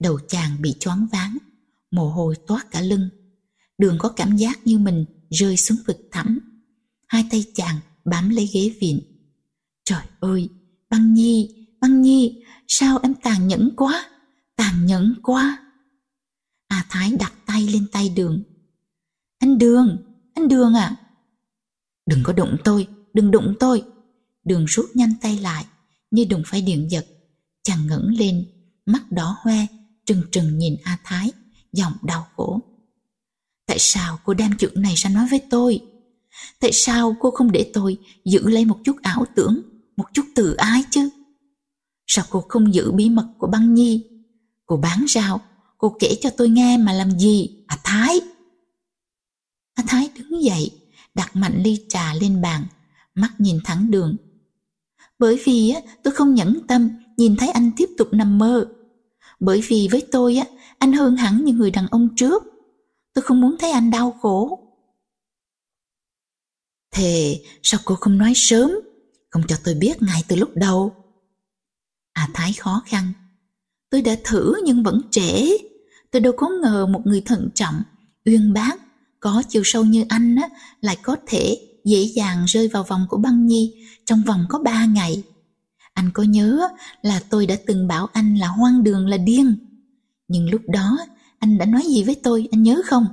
đầu chàng bị choáng váng, mồ hôi toát cả lưng. Đường có cảm giác như mình rơi xuống vực thẳm. Hai tay chàng bám lấy ghế viện. Trời ơi, băng nhi, băng nhi, sao em tàn nhẫn quá, tàn nhẫn quá. A Thái đặt tay lên tay đường. Anh Đường, anh Đường à. Đừng có đụng tôi, đừng đụng tôi. Đường rút nhanh tay lại, như đụng phải điện giật. Chàng ngẩng lên, mắt đỏ hoe, trừng trừng nhìn A Thái, giọng đau khổ. Tại sao cô đem chuyện này ra nói với tôi? Tại sao cô không để tôi giữ lấy một chút ảo tưởng, một chút tự ái chứ? Sao cô không giữ bí mật của băng nhi? Cô bán rào, cô kể cho tôi nghe mà làm gì? À Thái! À Thái đứng dậy, đặt mạnh ly trà lên bàn, mắt nhìn thẳng đường. Bởi vì tôi không nhẫn tâm nhìn thấy anh tiếp tục nằm mơ. Bởi vì với tôi, á, anh hơn hẳn những người đàn ông trước tôi không muốn thấy anh đau khổ. Thề, sao cô không nói sớm, không cho tôi biết ngay từ lúc đầu? À Thái khó khăn, tôi đã thử nhưng vẫn trễ. Tôi đâu có ngờ một người thận trọng, uyên bác, có chiều sâu như anh á, lại có thể dễ dàng rơi vào vòng của băng nhi trong vòng có ba ngày. Anh có nhớ là tôi đã từng bảo anh là hoang đường là điên. Nhưng lúc đó anh đã nói gì với tôi, anh nhớ không?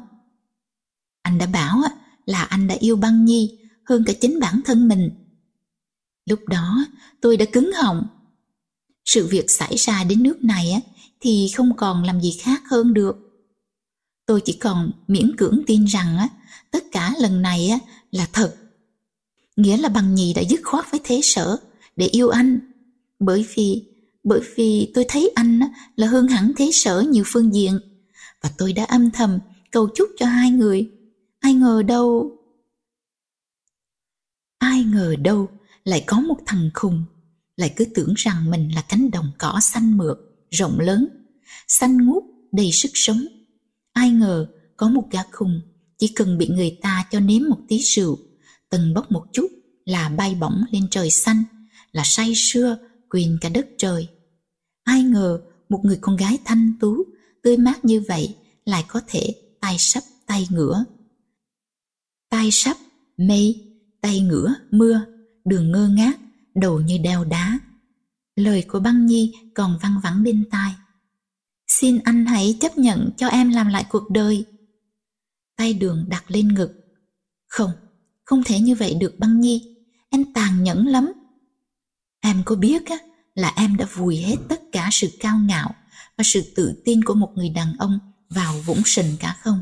Anh đã bảo là anh đã yêu băng nhi hơn cả chính bản thân mình. Lúc đó tôi đã cứng họng. Sự việc xảy ra đến nước này thì không còn làm gì khác hơn được. Tôi chỉ còn miễn cưỡng tin rằng tất cả lần này là thật. Nghĩa là băng nhi đã dứt khoát với thế sở để yêu anh. Bởi vì, bởi vì tôi thấy anh là hơn hẳn thế sở nhiều phương diện và tôi đã âm thầm cầu chúc cho hai người. Ai ngờ đâu... Ai ngờ đâu lại có một thằng khùng, lại cứ tưởng rằng mình là cánh đồng cỏ xanh mượt, rộng lớn, xanh ngút, đầy sức sống. Ai ngờ có một gã khùng, chỉ cần bị người ta cho nếm một tí rượu, từng bốc một chút là bay bổng lên trời xanh, là say sưa quyền cả đất trời. Ai ngờ một người con gái thanh tú tươi mát như vậy lại có thể tay sắp tay ngửa. Tay sắp, mây, tay ngửa, mưa, đường ngơ ngác, đầu như đeo đá. Lời của băng nhi còn văng vẳng bên tai. Xin anh hãy chấp nhận cho em làm lại cuộc đời. Tay đường đặt lên ngực. Không, không thể như vậy được băng nhi. Em tàn nhẫn lắm. Em có biết á, là em đã vùi hết tất cả sự cao ngạo và sự tự tin của một người đàn ông vào vũng sình cả không?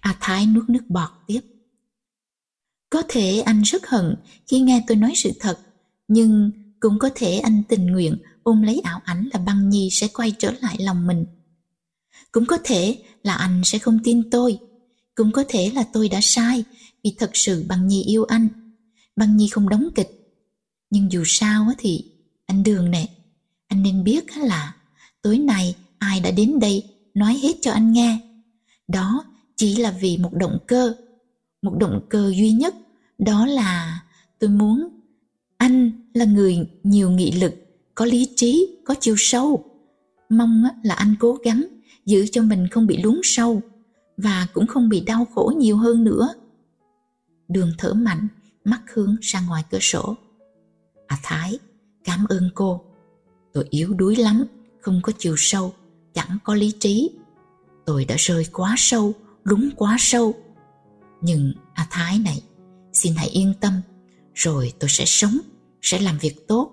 A à Thái nuốt nước bọt tiếp. Có thể anh rất hận khi nghe tôi nói sự thật, nhưng cũng có thể anh tình nguyện ôm lấy ảo ảnh là băng nhi sẽ quay trở lại lòng mình. Cũng có thể là anh sẽ không tin tôi, cũng có thể là tôi đã sai vì thật sự băng nhi yêu anh. Băng nhi không đóng kịch, nhưng dù sao thì anh Đường nè, anh nên biết là tối nay ai đã đến đây nói hết cho anh nghe. Đó chỉ là vì một động cơ, một động cơ duy nhất, đó là tôi muốn anh là người nhiều nghị lực, có lý trí, có chiều sâu. Mong là anh cố gắng giữ cho mình không bị lún sâu và cũng không bị đau khổ nhiều hơn nữa. Đường thở mạnh, mắt hướng ra ngoài cửa sổ. À Thái, cảm ơn cô. Tôi yếu đuối lắm, không có chiều sâu, chẳng có lý trí. Tôi đã rơi quá sâu, đúng quá sâu. Nhưng A à Thái này, xin hãy yên tâm, rồi tôi sẽ sống, sẽ làm việc tốt.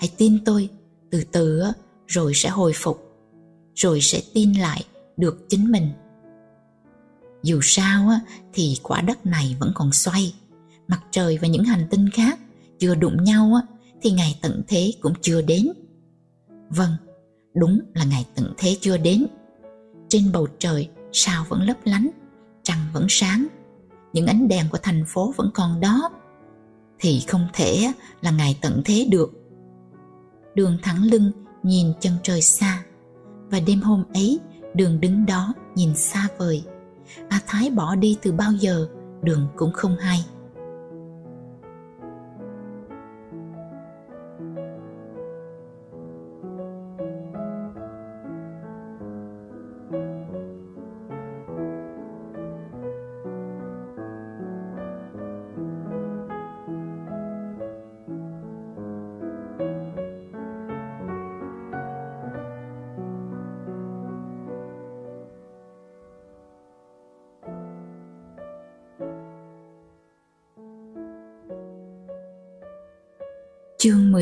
Hãy tin tôi, từ từ rồi sẽ hồi phục, rồi sẽ tin lại được chính mình. Dù sao thì quả đất này vẫn còn xoay, mặt trời và những hành tinh khác chưa đụng nhau thì ngày tận thế cũng chưa đến. Vâng, Đúng là ngày tận thế chưa đến Trên bầu trời sao vẫn lấp lánh Trăng vẫn sáng Những ánh đèn của thành phố vẫn còn đó Thì không thể là ngày tận thế được Đường thẳng lưng nhìn chân trời xa Và đêm hôm ấy đường đứng đó nhìn xa vời A Thái bỏ đi từ bao giờ đường cũng không hay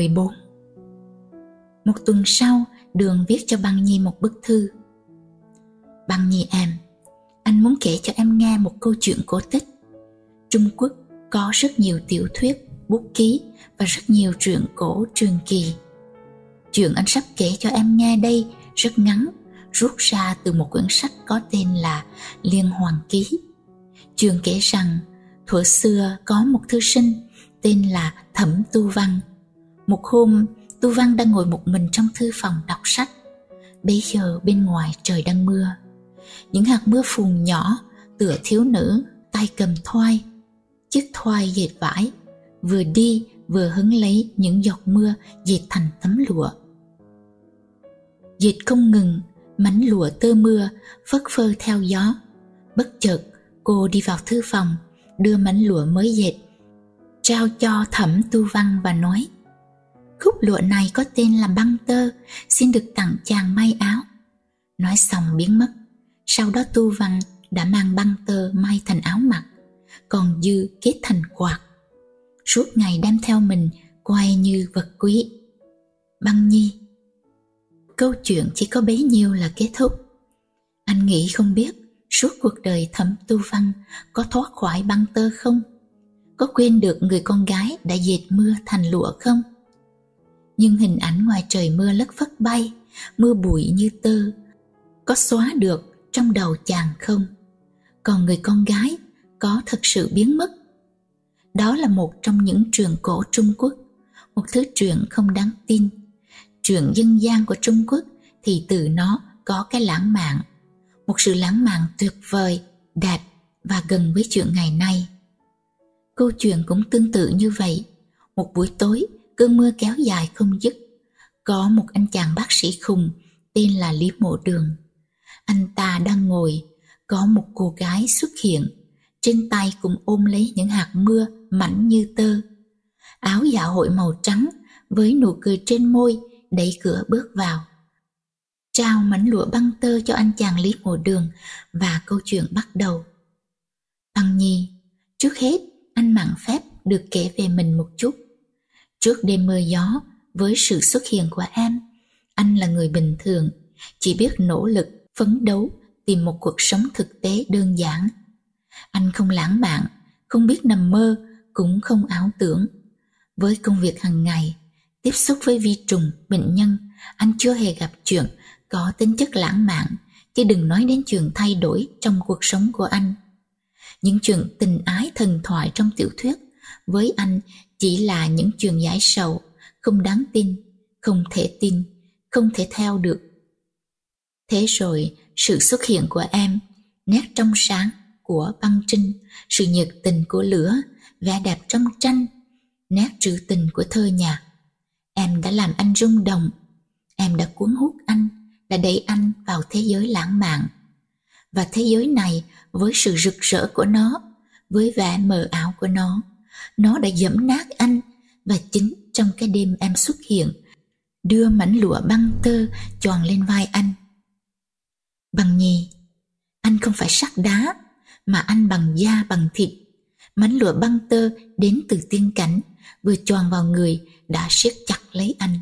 14 Một tuần sau, Đường viết cho Băng Nhi một bức thư. Băng Nhi em, anh muốn kể cho em nghe một câu chuyện cổ tích. Trung Quốc có rất nhiều tiểu thuyết, bút ký và rất nhiều truyện cổ truyền kỳ. Chuyện anh sắp kể cho em nghe đây rất ngắn, rút ra từ một quyển sách có tên là Liên Hoàng Ký. Chuyện kể rằng thuở xưa có một thư sinh tên là Thẩm Tu Văn – một hôm, Tu Văn đang ngồi một mình trong thư phòng đọc sách. Bây giờ bên ngoài trời đang mưa. Những hạt mưa phùn nhỏ tựa thiếu nữ, tay cầm thoai, chiếc thoai dệt vải, vừa đi vừa hứng lấy những giọt mưa dệt thành tấm lụa. Dệt không ngừng, mảnh lụa tơ mưa phất phơ theo gió. Bất chợt, cô đi vào thư phòng, đưa mảnh lụa mới dệt, trao cho Thẩm Tu Văn và nói – khúc lụa này có tên là băng tơ, xin được tặng chàng may áo. Nói xong biến mất. Sau đó Tu Văn đã mang băng tơ may thành áo mặc, còn dư kết thành quạt. Suốt ngày đem theo mình quay như vật quý. Băng Nhi Câu chuyện chỉ có bấy nhiêu là kết thúc. Anh nghĩ không biết suốt cuộc đời thẩm tu văn có thoát khỏi băng tơ không? Có quên được người con gái đã dệt mưa thành lụa không? nhưng hình ảnh ngoài trời mưa lất phất bay mưa bụi như tơ có xóa được trong đầu chàng không còn người con gái có thật sự biến mất đó là một trong những truyền cổ trung quốc một thứ truyện không đáng tin truyện dân gian của trung quốc thì từ nó có cái lãng mạn một sự lãng mạn tuyệt vời đẹp và gần với chuyện ngày nay câu chuyện cũng tương tự như vậy một buổi tối cơn mưa kéo dài không dứt. Có một anh chàng bác sĩ khùng tên là Lý Mộ Đường. Anh ta đang ngồi, có một cô gái xuất hiện, trên tay cũng ôm lấy những hạt mưa mảnh như tơ. Áo dạ hội màu trắng với nụ cười trên môi đẩy cửa bước vào. Trao mảnh lụa băng tơ cho anh chàng Lý Mộ Đường và câu chuyện bắt đầu. Thằng Nhi, trước hết anh mặn phép được kể về mình một chút. Trước đêm mưa gió, với sự xuất hiện của An, anh là người bình thường, chỉ biết nỗ lực, phấn đấu, tìm một cuộc sống thực tế đơn giản. Anh không lãng mạn, không biết nằm mơ, cũng không ảo tưởng. Với công việc hàng ngày, tiếp xúc với vi trùng, bệnh nhân, anh chưa hề gặp chuyện có tính chất lãng mạn, chứ đừng nói đến chuyện thay đổi trong cuộc sống của anh. Những chuyện tình ái thần thoại trong tiểu thuyết với anh chỉ là những truyền giải sầu, không đáng tin, không thể tin, không thể theo được. Thế rồi, sự xuất hiện của em, nét trong sáng của băng trinh, sự nhiệt tình của lửa, vẻ đẹp trong tranh, nét trữ tình của thơ nhạc. Em đã làm anh rung động, em đã cuốn hút anh, đã đẩy anh vào thế giới lãng mạn. Và thế giới này với sự rực rỡ của nó, với vẻ mờ ảo của nó, nó đã dẫm nát anh và chính trong cái đêm em xuất hiện đưa mảnh lụa băng tơ tròn lên vai anh bằng nhì anh không phải sắt đá mà anh bằng da bằng thịt mảnh lụa băng tơ đến từ tiên cảnh vừa tròn vào người đã siết chặt lấy anh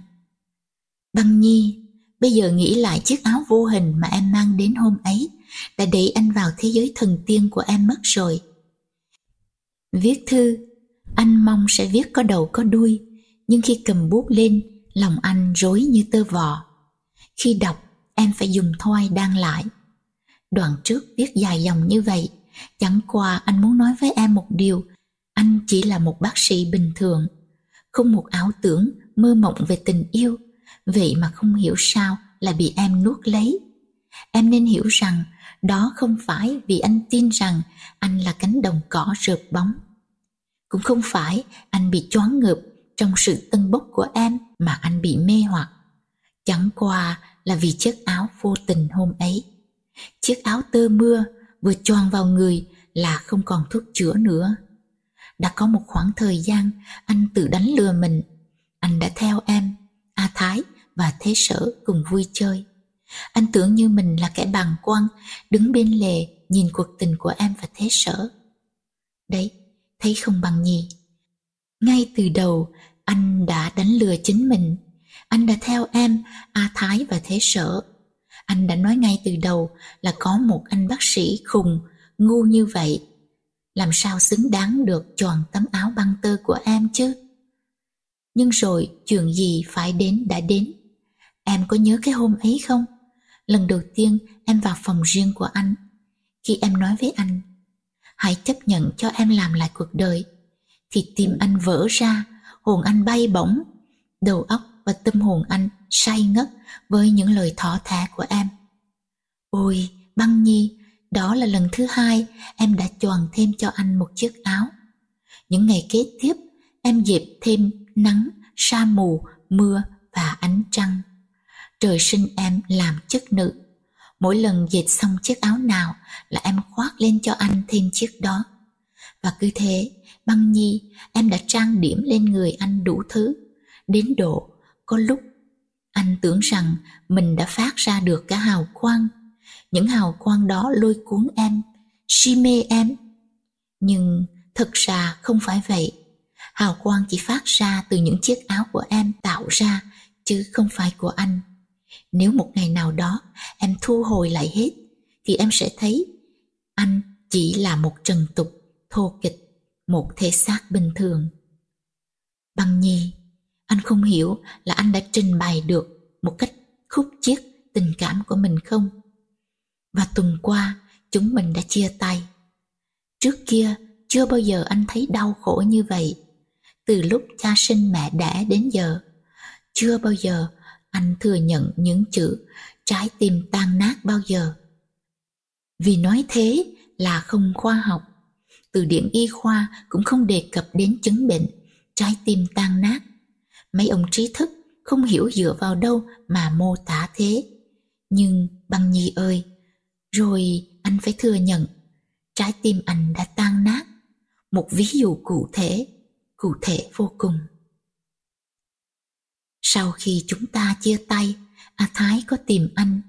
băng nhi bây giờ nghĩ lại chiếc áo vô hình mà em mang đến hôm ấy đã đẩy anh vào thế giới thần tiên của em mất rồi viết thư anh mong sẽ viết có đầu có đuôi, nhưng khi cầm bút lên, lòng anh rối như tơ vò. Khi đọc, em phải dùng thoi đan lại. Đoạn trước viết dài dòng như vậy, chẳng qua anh muốn nói với em một điều, anh chỉ là một bác sĩ bình thường, không một ảo tưởng, mơ mộng về tình yêu, vậy mà không hiểu sao là bị em nuốt lấy. Em nên hiểu rằng đó không phải vì anh tin rằng anh là cánh đồng cỏ rợp bóng cũng không phải anh bị choáng ngợp trong sự tân bốc của em mà anh bị mê hoặc. Chẳng qua là vì chiếc áo vô tình hôm ấy. Chiếc áo tơ mưa vừa choàng vào người là không còn thuốc chữa nữa. Đã có một khoảng thời gian anh tự đánh lừa mình. Anh đã theo em, A Thái và Thế Sở cùng vui chơi. Anh tưởng như mình là kẻ bàng quan, đứng bên lề nhìn cuộc tình của em và Thế Sở. Đấy, thấy không bằng nhì. Ngay từ đầu, anh đã đánh lừa chính mình. Anh đã theo em, A Thái và Thế Sở. Anh đã nói ngay từ đầu là có một anh bác sĩ khùng, ngu như vậy. Làm sao xứng đáng được tròn tấm áo băng tơ của em chứ? Nhưng rồi chuyện gì phải đến đã đến. Em có nhớ cái hôm ấy không? Lần đầu tiên em vào phòng riêng của anh. Khi em nói với anh hãy chấp nhận cho em làm lại cuộc đời. Thì tim anh vỡ ra, hồn anh bay bổng, đầu óc và tâm hồn anh say ngất với những lời thỏ thẻ của em. Ôi, băng nhi, đó là lần thứ hai em đã choàng thêm cho anh một chiếc áo. Những ngày kế tiếp, em dẹp thêm nắng, sa mù, mưa và ánh trăng. Trời sinh em làm chất nữ, Mỗi lần dệt xong chiếc áo nào là em khoác lên cho anh thêm chiếc đó. Và cứ thế, băng nhi, em đã trang điểm lên người anh đủ thứ. Đến độ, có lúc anh tưởng rằng mình đã phát ra được cả hào quang. Những hào quang đó lôi cuốn em, si mê em. Nhưng thật ra không phải vậy. Hào quang chỉ phát ra từ những chiếc áo của em tạo ra, chứ không phải của anh. Nếu một ngày nào đó em thu hồi lại hết thì em sẽ thấy anh chỉ là một trần tục, thô kịch, một thể xác bình thường. Bằng nhi, anh không hiểu là anh đã trình bày được một cách khúc chiết tình cảm của mình không? Và tuần qua, chúng mình đã chia tay. Trước kia, chưa bao giờ anh thấy đau khổ như vậy. Từ lúc cha sinh mẹ đẻ đến giờ, chưa bao giờ anh thừa nhận những chữ trái tim tan nát bao giờ. Vì nói thế là không khoa học. Từ điển y khoa cũng không đề cập đến chứng bệnh trái tim tan nát. Mấy ông trí thức không hiểu dựa vào đâu mà mô tả thế. Nhưng băng nhi ơi, rồi anh phải thừa nhận trái tim anh đã tan nát. Một ví dụ cụ thể, cụ thể vô cùng. Sau khi chúng ta chia tay, A Thái có tìm anh.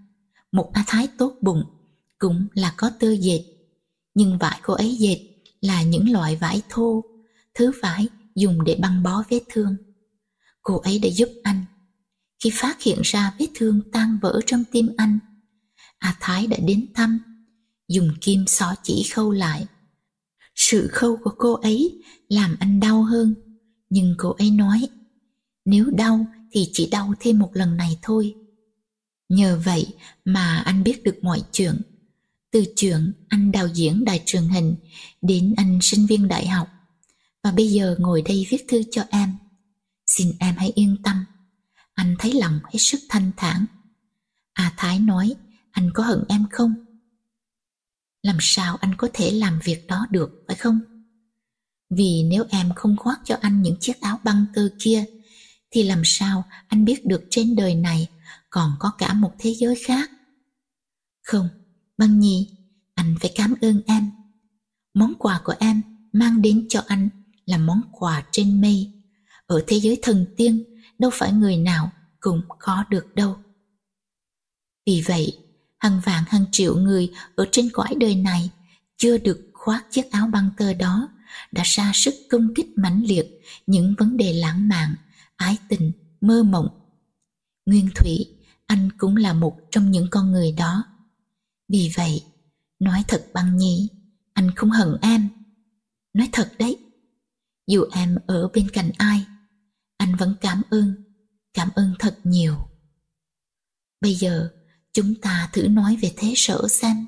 Một A Thái tốt bụng, cũng là có tơ dệt. Nhưng vải cô ấy dệt là những loại vải thô, thứ vải dùng để băng bó vết thương. Cô ấy đã giúp anh. Khi phát hiện ra vết thương tan vỡ trong tim anh, A Thái đã đến thăm, dùng kim xó chỉ khâu lại. Sự khâu của cô ấy làm anh đau hơn, nhưng cô ấy nói, nếu đau thì chỉ đau thêm một lần này thôi. Nhờ vậy mà anh biết được mọi chuyện. Từ chuyện anh đạo diễn đài truyền hình đến anh sinh viên đại học. Và bây giờ ngồi đây viết thư cho em. Xin em hãy yên tâm. Anh thấy lòng hết sức thanh thản. À Thái nói, anh có hận em không? Làm sao anh có thể làm việc đó được, phải không? Vì nếu em không khoác cho anh những chiếc áo băng tơ kia, thì làm sao anh biết được trên đời này còn có cả một thế giới khác? Không, Băng Nhi, anh phải cảm ơn em. Món quà của em mang đến cho anh là món quà trên mây. Ở thế giới thần tiên, đâu phải người nào cũng có được đâu. Vì vậy, hàng vạn hàng triệu người ở trên cõi đời này chưa được khoác chiếc áo băng tơ đó đã ra sức công kích mãnh liệt những vấn đề lãng mạn ái tình, mơ mộng. Nguyên Thủy, anh cũng là một trong những con người đó. Vì vậy, nói thật bằng nhi, anh không hận em. Nói thật đấy, dù em ở bên cạnh ai, anh vẫn cảm ơn, cảm ơn thật nhiều. Bây giờ, chúng ta thử nói về Thế Sở xem.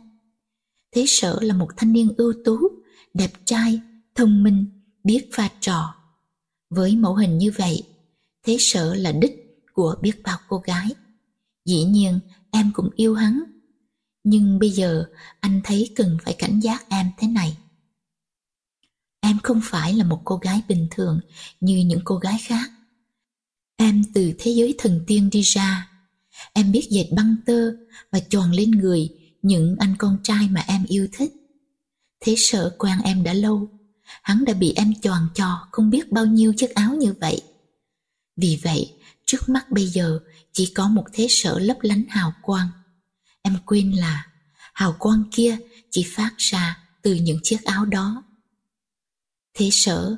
Thế Sở là một thanh niên ưu tú, đẹp trai, thông minh, biết pha trò. Với mẫu hình như vậy, thế sợ là đích của biết bao cô gái. Dĩ nhiên em cũng yêu hắn, nhưng bây giờ anh thấy cần phải cảnh giác em thế này. Em không phải là một cô gái bình thường như những cô gái khác. Em từ thế giới thần tiên đi ra. Em biết dệt băng tơ và tròn lên người những anh con trai mà em yêu thích. Thế sợ quan em đã lâu, hắn đã bị em tròn trò không biết bao nhiêu chiếc áo như vậy. Vì vậy, trước mắt bây giờ chỉ có một thế sở lấp lánh hào quang. Em quên là hào quang kia chỉ phát ra từ những chiếc áo đó. Thế sở,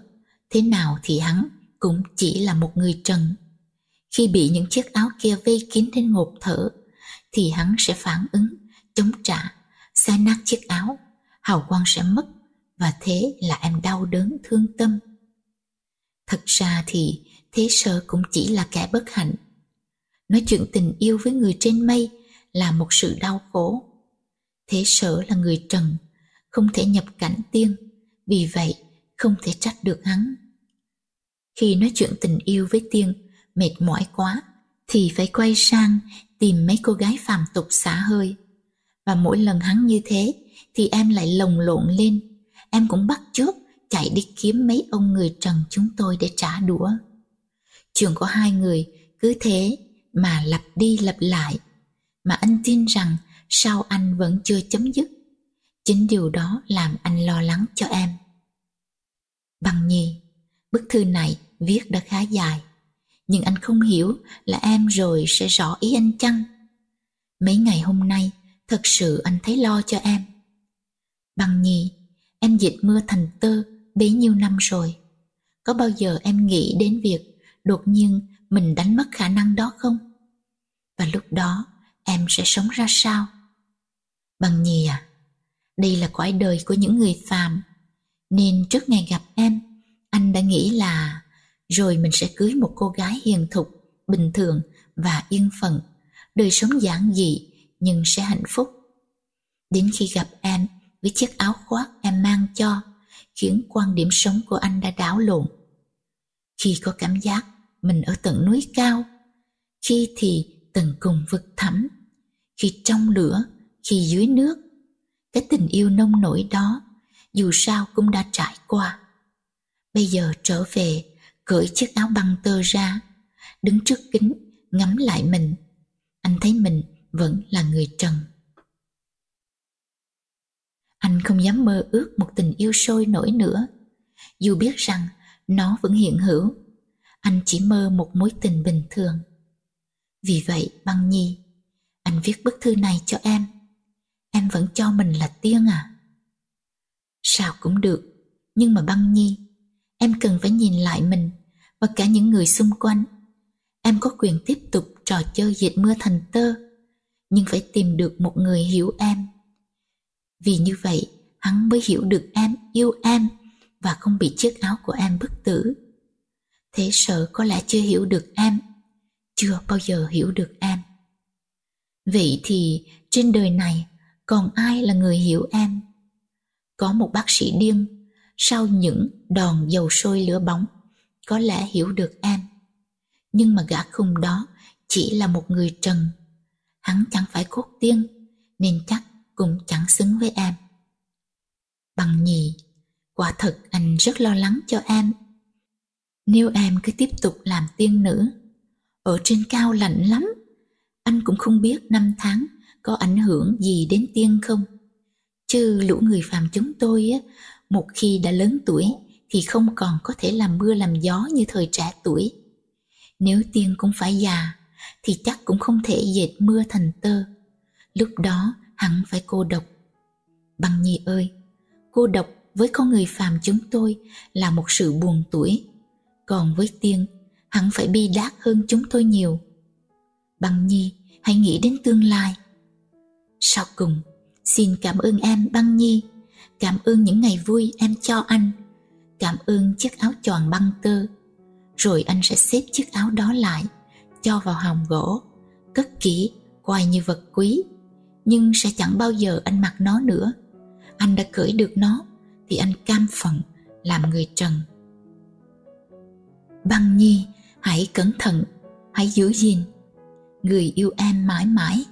thế nào thì hắn cũng chỉ là một người trần. Khi bị những chiếc áo kia vây kín đến ngột thở, thì hắn sẽ phản ứng, chống trả, xa nát chiếc áo, hào quang sẽ mất, và thế là em đau đớn thương tâm. Thật ra thì thế sợ cũng chỉ là kẻ bất hạnh. Nói chuyện tình yêu với người trên mây là một sự đau khổ. Thế sợ là người trần, không thể nhập cảnh tiên, vì vậy không thể trách được hắn. Khi nói chuyện tình yêu với tiên, mệt mỏi quá, thì phải quay sang tìm mấy cô gái phàm tục xả hơi. Và mỗi lần hắn như thế, thì em lại lồng lộn lên. Em cũng bắt chước chạy đi kiếm mấy ông người trần chúng tôi để trả đũa trường có hai người cứ thế mà lặp đi lặp lại mà anh tin rằng sao anh vẫn chưa chấm dứt chính điều đó làm anh lo lắng cho em bằng nhì bức thư này viết đã khá dài nhưng anh không hiểu là em rồi sẽ rõ ý anh chăng mấy ngày hôm nay thật sự anh thấy lo cho em bằng nhì em dịch mưa thành tơ bấy nhiêu năm rồi có bao giờ em nghĩ đến việc đột nhiên mình đánh mất khả năng đó không? Và lúc đó em sẽ sống ra sao? Bằng nhì à, đây là cõi đời của những người phàm. Nên trước ngày gặp em, anh đã nghĩ là rồi mình sẽ cưới một cô gái hiền thục, bình thường và yên phận. Đời sống giản dị nhưng sẽ hạnh phúc. Đến khi gặp em với chiếc áo khoác em mang cho, khiến quan điểm sống của anh đã đảo lộn. Khi có cảm giác mình ở tận núi cao khi thì tận cùng vực thẳm khi trong lửa khi dưới nước cái tình yêu nông nổi đó dù sao cũng đã trải qua bây giờ trở về cởi chiếc áo băng tơ ra đứng trước kính ngắm lại mình anh thấy mình vẫn là người trần anh không dám mơ ước một tình yêu sôi nổi nữa dù biết rằng nó vẫn hiện hữu anh chỉ mơ một mối tình bình thường. Vì vậy, băng nhi, anh viết bức thư này cho em. Em vẫn cho mình là tiên à? Sao cũng được, nhưng mà băng nhi, em cần phải nhìn lại mình và cả những người xung quanh. Em có quyền tiếp tục trò chơi diệt mưa thành tơ, nhưng phải tìm được một người hiểu em. Vì như vậy, hắn mới hiểu được em, yêu em và không bị chiếc áo của em bức tử thế sợ có lẽ chưa hiểu được em chưa bao giờ hiểu được em vậy thì trên đời này còn ai là người hiểu em có một bác sĩ điên sau những đòn dầu sôi lửa bóng có lẽ hiểu được em nhưng mà gã khùng đó chỉ là một người trần hắn chẳng phải cốt tiên nên chắc cũng chẳng xứng với em bằng nhì quả thật anh rất lo lắng cho em nếu em cứ tiếp tục làm tiên nữ, ở trên cao lạnh lắm. Anh cũng không biết năm tháng có ảnh hưởng gì đến tiên không. Chứ lũ người phàm chúng tôi á, một khi đã lớn tuổi thì không còn có thể làm mưa làm gió như thời trẻ tuổi. Nếu tiên cũng phải già thì chắc cũng không thể dệt mưa thành tơ. Lúc đó hẳn phải cô độc. Bằng nhi ơi, cô độc với con người phàm chúng tôi là một sự buồn tuổi còn với tiên hẳn phải bi đát hơn chúng tôi nhiều băng nhi hãy nghĩ đến tương lai sau cùng xin cảm ơn em băng nhi cảm ơn những ngày vui em cho anh cảm ơn chiếc áo tròn băng tơ rồi anh sẽ xếp chiếc áo đó lại cho vào hòm gỗ cất kỹ coi như vật quý nhưng sẽ chẳng bao giờ anh mặc nó nữa anh đã cởi được nó thì anh cam phận làm người trần băng nhi hãy cẩn thận hãy giữ gìn người yêu em mãi mãi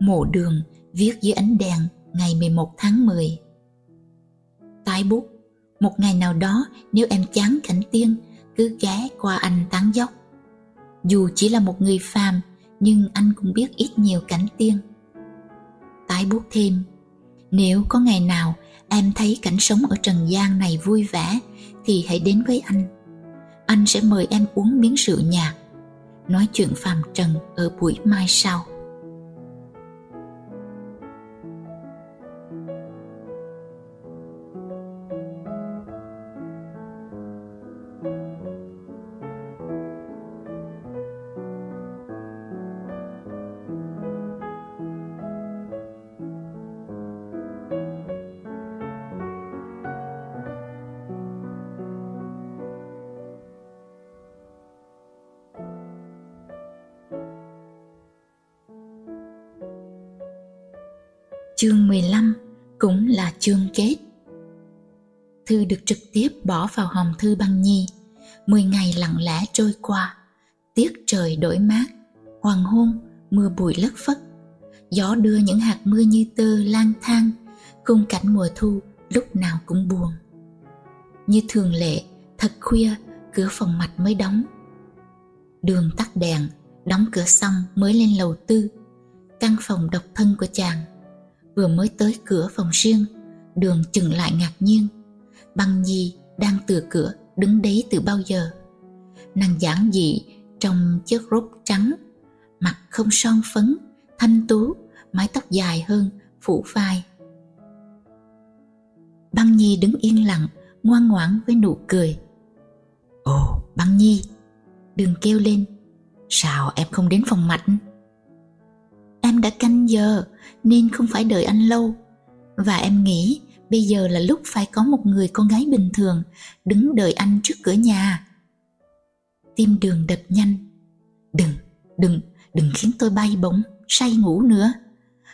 mộ đường viết dưới ánh đèn ngày 11 tháng 10 tái bút một ngày nào đó nếu em chán cảnh tiên cứ ghé qua anh tán dốc dù chỉ là một người phàm nhưng anh cũng biết ít nhiều cảnh tiên tái bút thêm nếu có ngày nào em thấy cảnh sống ở trần gian này vui vẻ thì hãy đến với anh anh sẽ mời em uống miếng rượu nhạt nói chuyện phàm trần ở buổi mai sau 15 cũng là chương kết. Thư được trực tiếp bỏ vào hòm thư băng nhi. Mười ngày lặng lẽ trôi qua, tiết trời đổi mát, hoàng hôn, mưa bụi lất phất. Gió đưa những hạt mưa như tơ lang thang, khung cảnh mùa thu lúc nào cũng buồn. Như thường lệ, thật khuya, cửa phòng mạch mới đóng. Đường tắt đèn, đóng cửa xong mới lên lầu tư, căn phòng độc thân của chàng vừa mới tới cửa phòng riêng đường chừng lại ngạc nhiên băng nhi đang từ cửa đứng đấy từ bao giờ nàng giản dị trong chiếc rốt trắng mặt không son phấn thanh tú mái tóc dài hơn phủ vai băng nhi đứng yên lặng ngoan ngoãn với nụ cười ồ băng nhi đường kêu lên sao em không đến phòng mạch em đã canh giờ nên không phải đợi anh lâu và em nghĩ bây giờ là lúc phải có một người con gái bình thường đứng đợi anh trước cửa nhà tim đường đập nhanh đừng đừng đừng khiến tôi bay bổng say ngủ nữa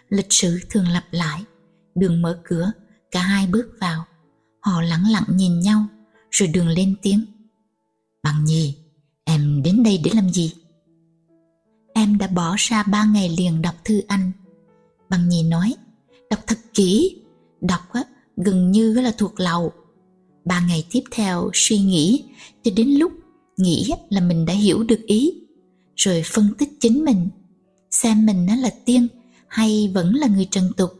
lịch sử thường lặp lại đường mở cửa cả hai bước vào họ lặng lặng nhìn nhau rồi đường lên tiếng bằng gì em đến đây để làm gì em đã bỏ ra ba ngày liền đọc thư anh. Bằng nhì nói, đọc thật kỹ, đọc á, gần như là thuộc lầu. Ba ngày tiếp theo suy nghĩ, cho đến lúc nghĩ là mình đã hiểu được ý. Rồi phân tích chính mình, xem mình nó là tiên hay vẫn là người trần tục.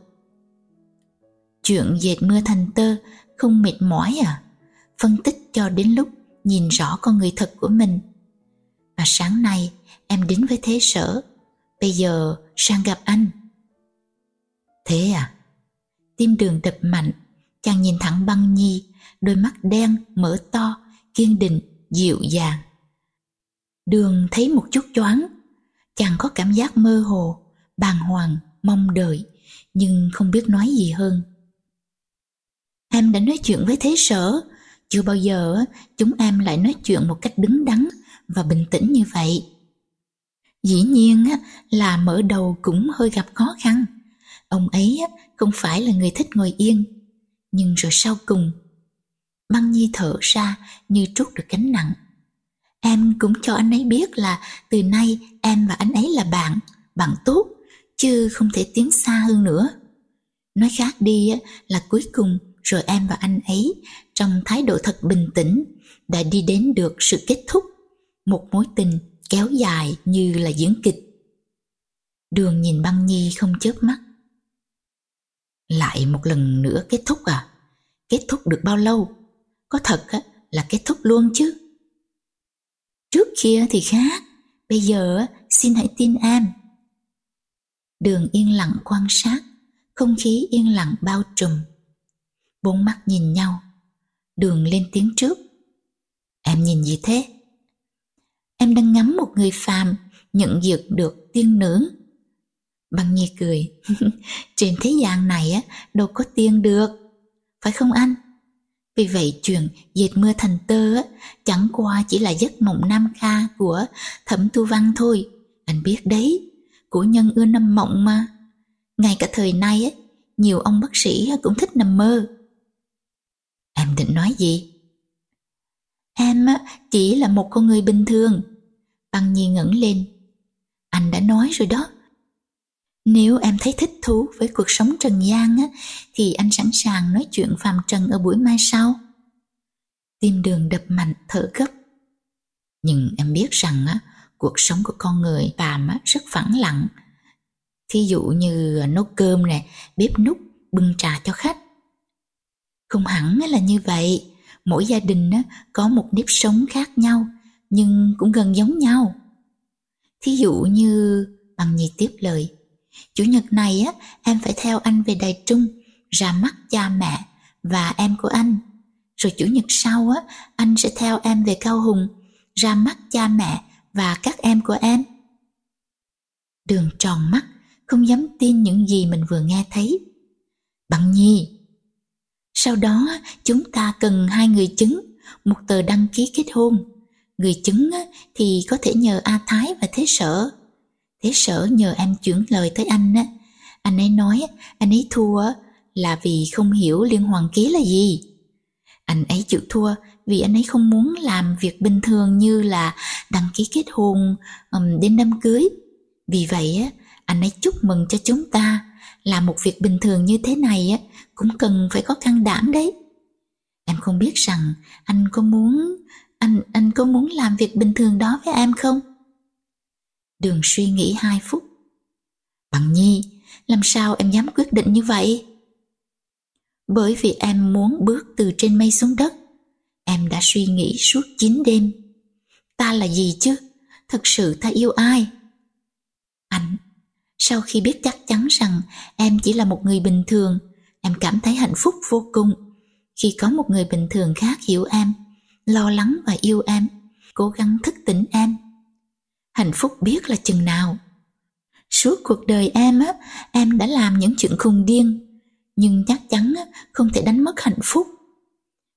Chuyện dệt mưa thành tơ không mệt mỏi à? Phân tích cho đến lúc nhìn rõ con người thật của mình – mà sáng nay em đến với thế sở, bây giờ sang gặp anh. Thế à? Tim đường đập mạnh, chàng nhìn thẳng băng nhi, đôi mắt đen, mở to, kiên định, dịu dàng. Đường thấy một chút choáng, chàng có cảm giác mơ hồ, bàng hoàng, mong đợi, nhưng không biết nói gì hơn. Em đã nói chuyện với thế sở, chưa bao giờ chúng em lại nói chuyện một cách đứng đắn và bình tĩnh như vậy dĩ nhiên là mở đầu cũng hơi gặp khó khăn ông ấy không phải là người thích ngồi yên nhưng rồi sau cùng băng nhi thở ra như trút được gánh nặng em cũng cho anh ấy biết là từ nay em và anh ấy là bạn bạn tốt chứ không thể tiến xa hơn nữa nói khác đi là cuối cùng rồi em và anh ấy trong thái độ thật bình tĩnh đã đi đến được sự kết thúc một mối tình kéo dài như là diễn kịch. Đường nhìn băng nhi không chớp mắt. Lại một lần nữa kết thúc à? Kết thúc được bao lâu? Có thật á, là kết thúc luôn chứ. Trước kia thì khác, bây giờ xin hãy tin em. Đường yên lặng quan sát, không khí yên lặng bao trùm. Bốn mắt nhìn nhau, đường lên tiếng trước. Em nhìn gì thế? em đang ngắm một người phàm nhận dược được tiên nữ bằng nhi cười. trên thế gian này á đâu có tiên được phải không anh vì vậy chuyện dệt mưa thành tơ á, chẳng qua chỉ là giấc mộng nam kha của thẩm tu văn thôi anh biết đấy của nhân ưa nằm mộng mà ngay cả thời nay á nhiều ông bác sĩ cũng thích nằm mơ em định nói gì em á chỉ là một con người bình thường Băng Nhi ngẩng lên. Anh đã nói rồi đó. Nếu em thấy thích thú với cuộc sống trần gian á, thì anh sẵn sàng nói chuyện phàm trần ở buổi mai sau. Tim đường đập mạnh thở gấp. Nhưng em biết rằng á, cuộc sống của con người phàm á, rất phẳng lặng. Thí dụ như nấu cơm nè, bếp nút, bưng trà cho khách. Không hẳn là như vậy, mỗi gia đình á có một nếp sống khác nhau – nhưng cũng gần giống nhau. Thí dụ như bằng nhì tiếp lời, Chủ nhật này á, em phải theo anh về Đài Trung, ra mắt cha mẹ và em của anh. Rồi chủ nhật sau á, anh sẽ theo em về Cao Hùng, ra mắt cha mẹ và các em của em. Đường tròn mắt, không dám tin những gì mình vừa nghe thấy. Bằng nhi. Sau đó chúng ta cần hai người chứng, một tờ đăng ký kết hôn Người chứng thì có thể nhờ A Thái và Thế Sở. Thế Sở nhờ em chuyển lời tới anh. Anh ấy nói anh ấy thua là vì không hiểu liên hoàn ký là gì. Anh ấy chịu thua vì anh ấy không muốn làm việc bình thường như là đăng ký kết hôn đến đám cưới. Vì vậy, anh ấy chúc mừng cho chúng ta là một việc bình thường như thế này cũng cần phải có can đảm đấy. Em không biết rằng anh có muốn anh, anh có muốn làm việc bình thường đó với em không? Đường suy nghĩ hai phút. Bằng nhi, làm sao em dám quyết định như vậy? Bởi vì em muốn bước từ trên mây xuống đất. Em đã suy nghĩ suốt chín đêm. Ta là gì chứ? Thật sự ta yêu ai? Anh, sau khi biết chắc chắn rằng em chỉ là một người bình thường, em cảm thấy hạnh phúc vô cùng khi có một người bình thường khác hiểu em lo lắng và yêu em cố gắng thức tỉnh em hạnh phúc biết là chừng nào suốt cuộc đời em á em đã làm những chuyện khùng điên nhưng chắc chắn á, không thể đánh mất hạnh phúc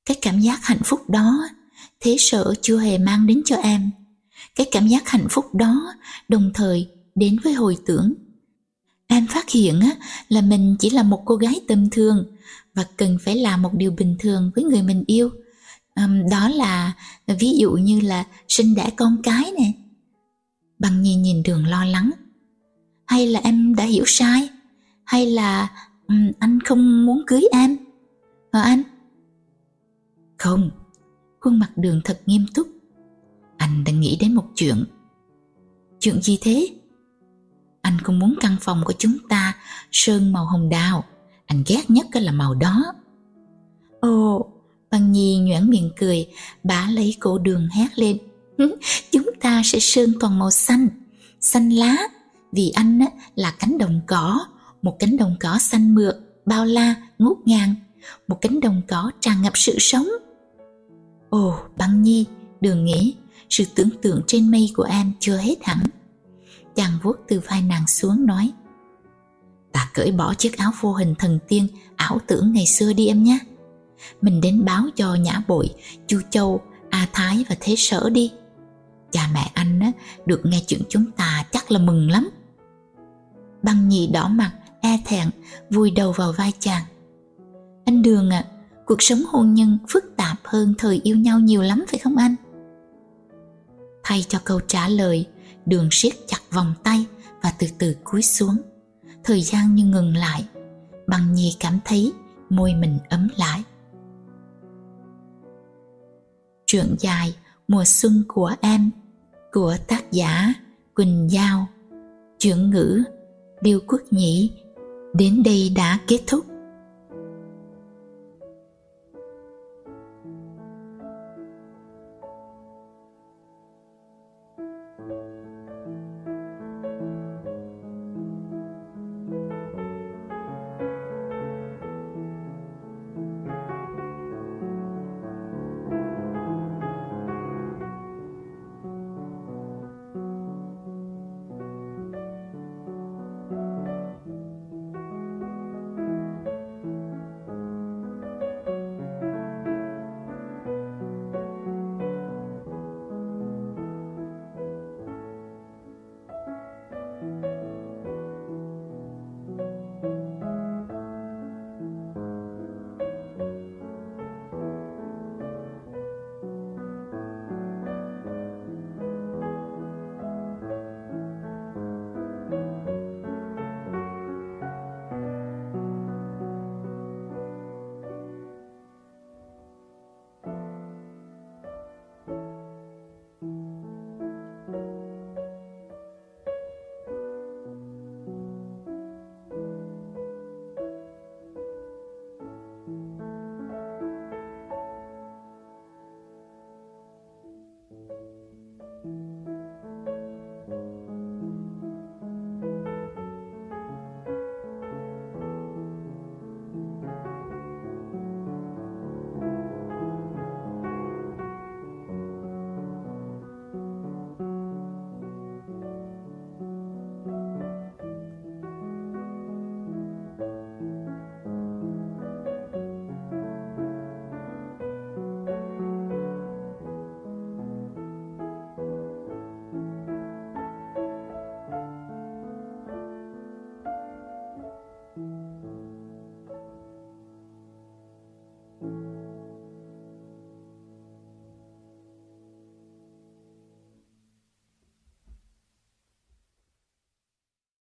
cái cảm giác hạnh phúc đó thế sợ chưa hề mang đến cho em cái cảm giác hạnh phúc đó đồng thời đến với hồi tưởng em phát hiện á là mình chỉ là một cô gái tầm thường và cần phải làm một điều bình thường với người mình yêu đó là ví dụ như là sinh đẻ con cái nè bằng nhìn nhìn đường lo lắng hay là em đã hiểu sai hay là um, anh không muốn cưới em hả anh không khuôn mặt đường thật nghiêm túc anh đang nghĩ đến một chuyện chuyện gì thế anh không muốn căn phòng của chúng ta sơn màu hồng đào anh ghét nhất là màu đó ồ Bằng Nhi nhoảng miệng cười, bà lấy cổ đường hét lên. Chúng ta sẽ sơn toàn màu xanh, xanh lá, vì anh là cánh đồng cỏ, một cánh đồng cỏ xanh mượt, bao la, ngút ngàn, một cánh đồng cỏ tràn ngập sự sống. Ồ, Băng Nhi, đường nghĩ, sự tưởng tượng trên mây của em chưa hết hẳn. Chàng vuốt từ vai nàng xuống nói, ta cởi bỏ chiếc áo vô hình thần tiên ảo tưởng ngày xưa đi em nhé mình đến báo cho Nhã Bội, Chu Châu, A Thái và Thế Sở đi. Cha mẹ anh á, được nghe chuyện chúng ta chắc là mừng lắm. Băng nhị đỏ mặt, e thẹn, vùi đầu vào vai chàng. Anh Đường ạ, à, cuộc sống hôn nhân phức tạp hơn thời yêu nhau nhiều lắm phải không anh? Thay cho câu trả lời, Đường siết chặt vòng tay và từ từ cúi xuống. Thời gian như ngừng lại, bằng Nhi cảm thấy môi mình ấm lại. Truyện dài Mùa xuân của em của tác giả Quỳnh Giao. Chuyển ngữ Điêu Quốc Nhĩ đến đây đã kết thúc.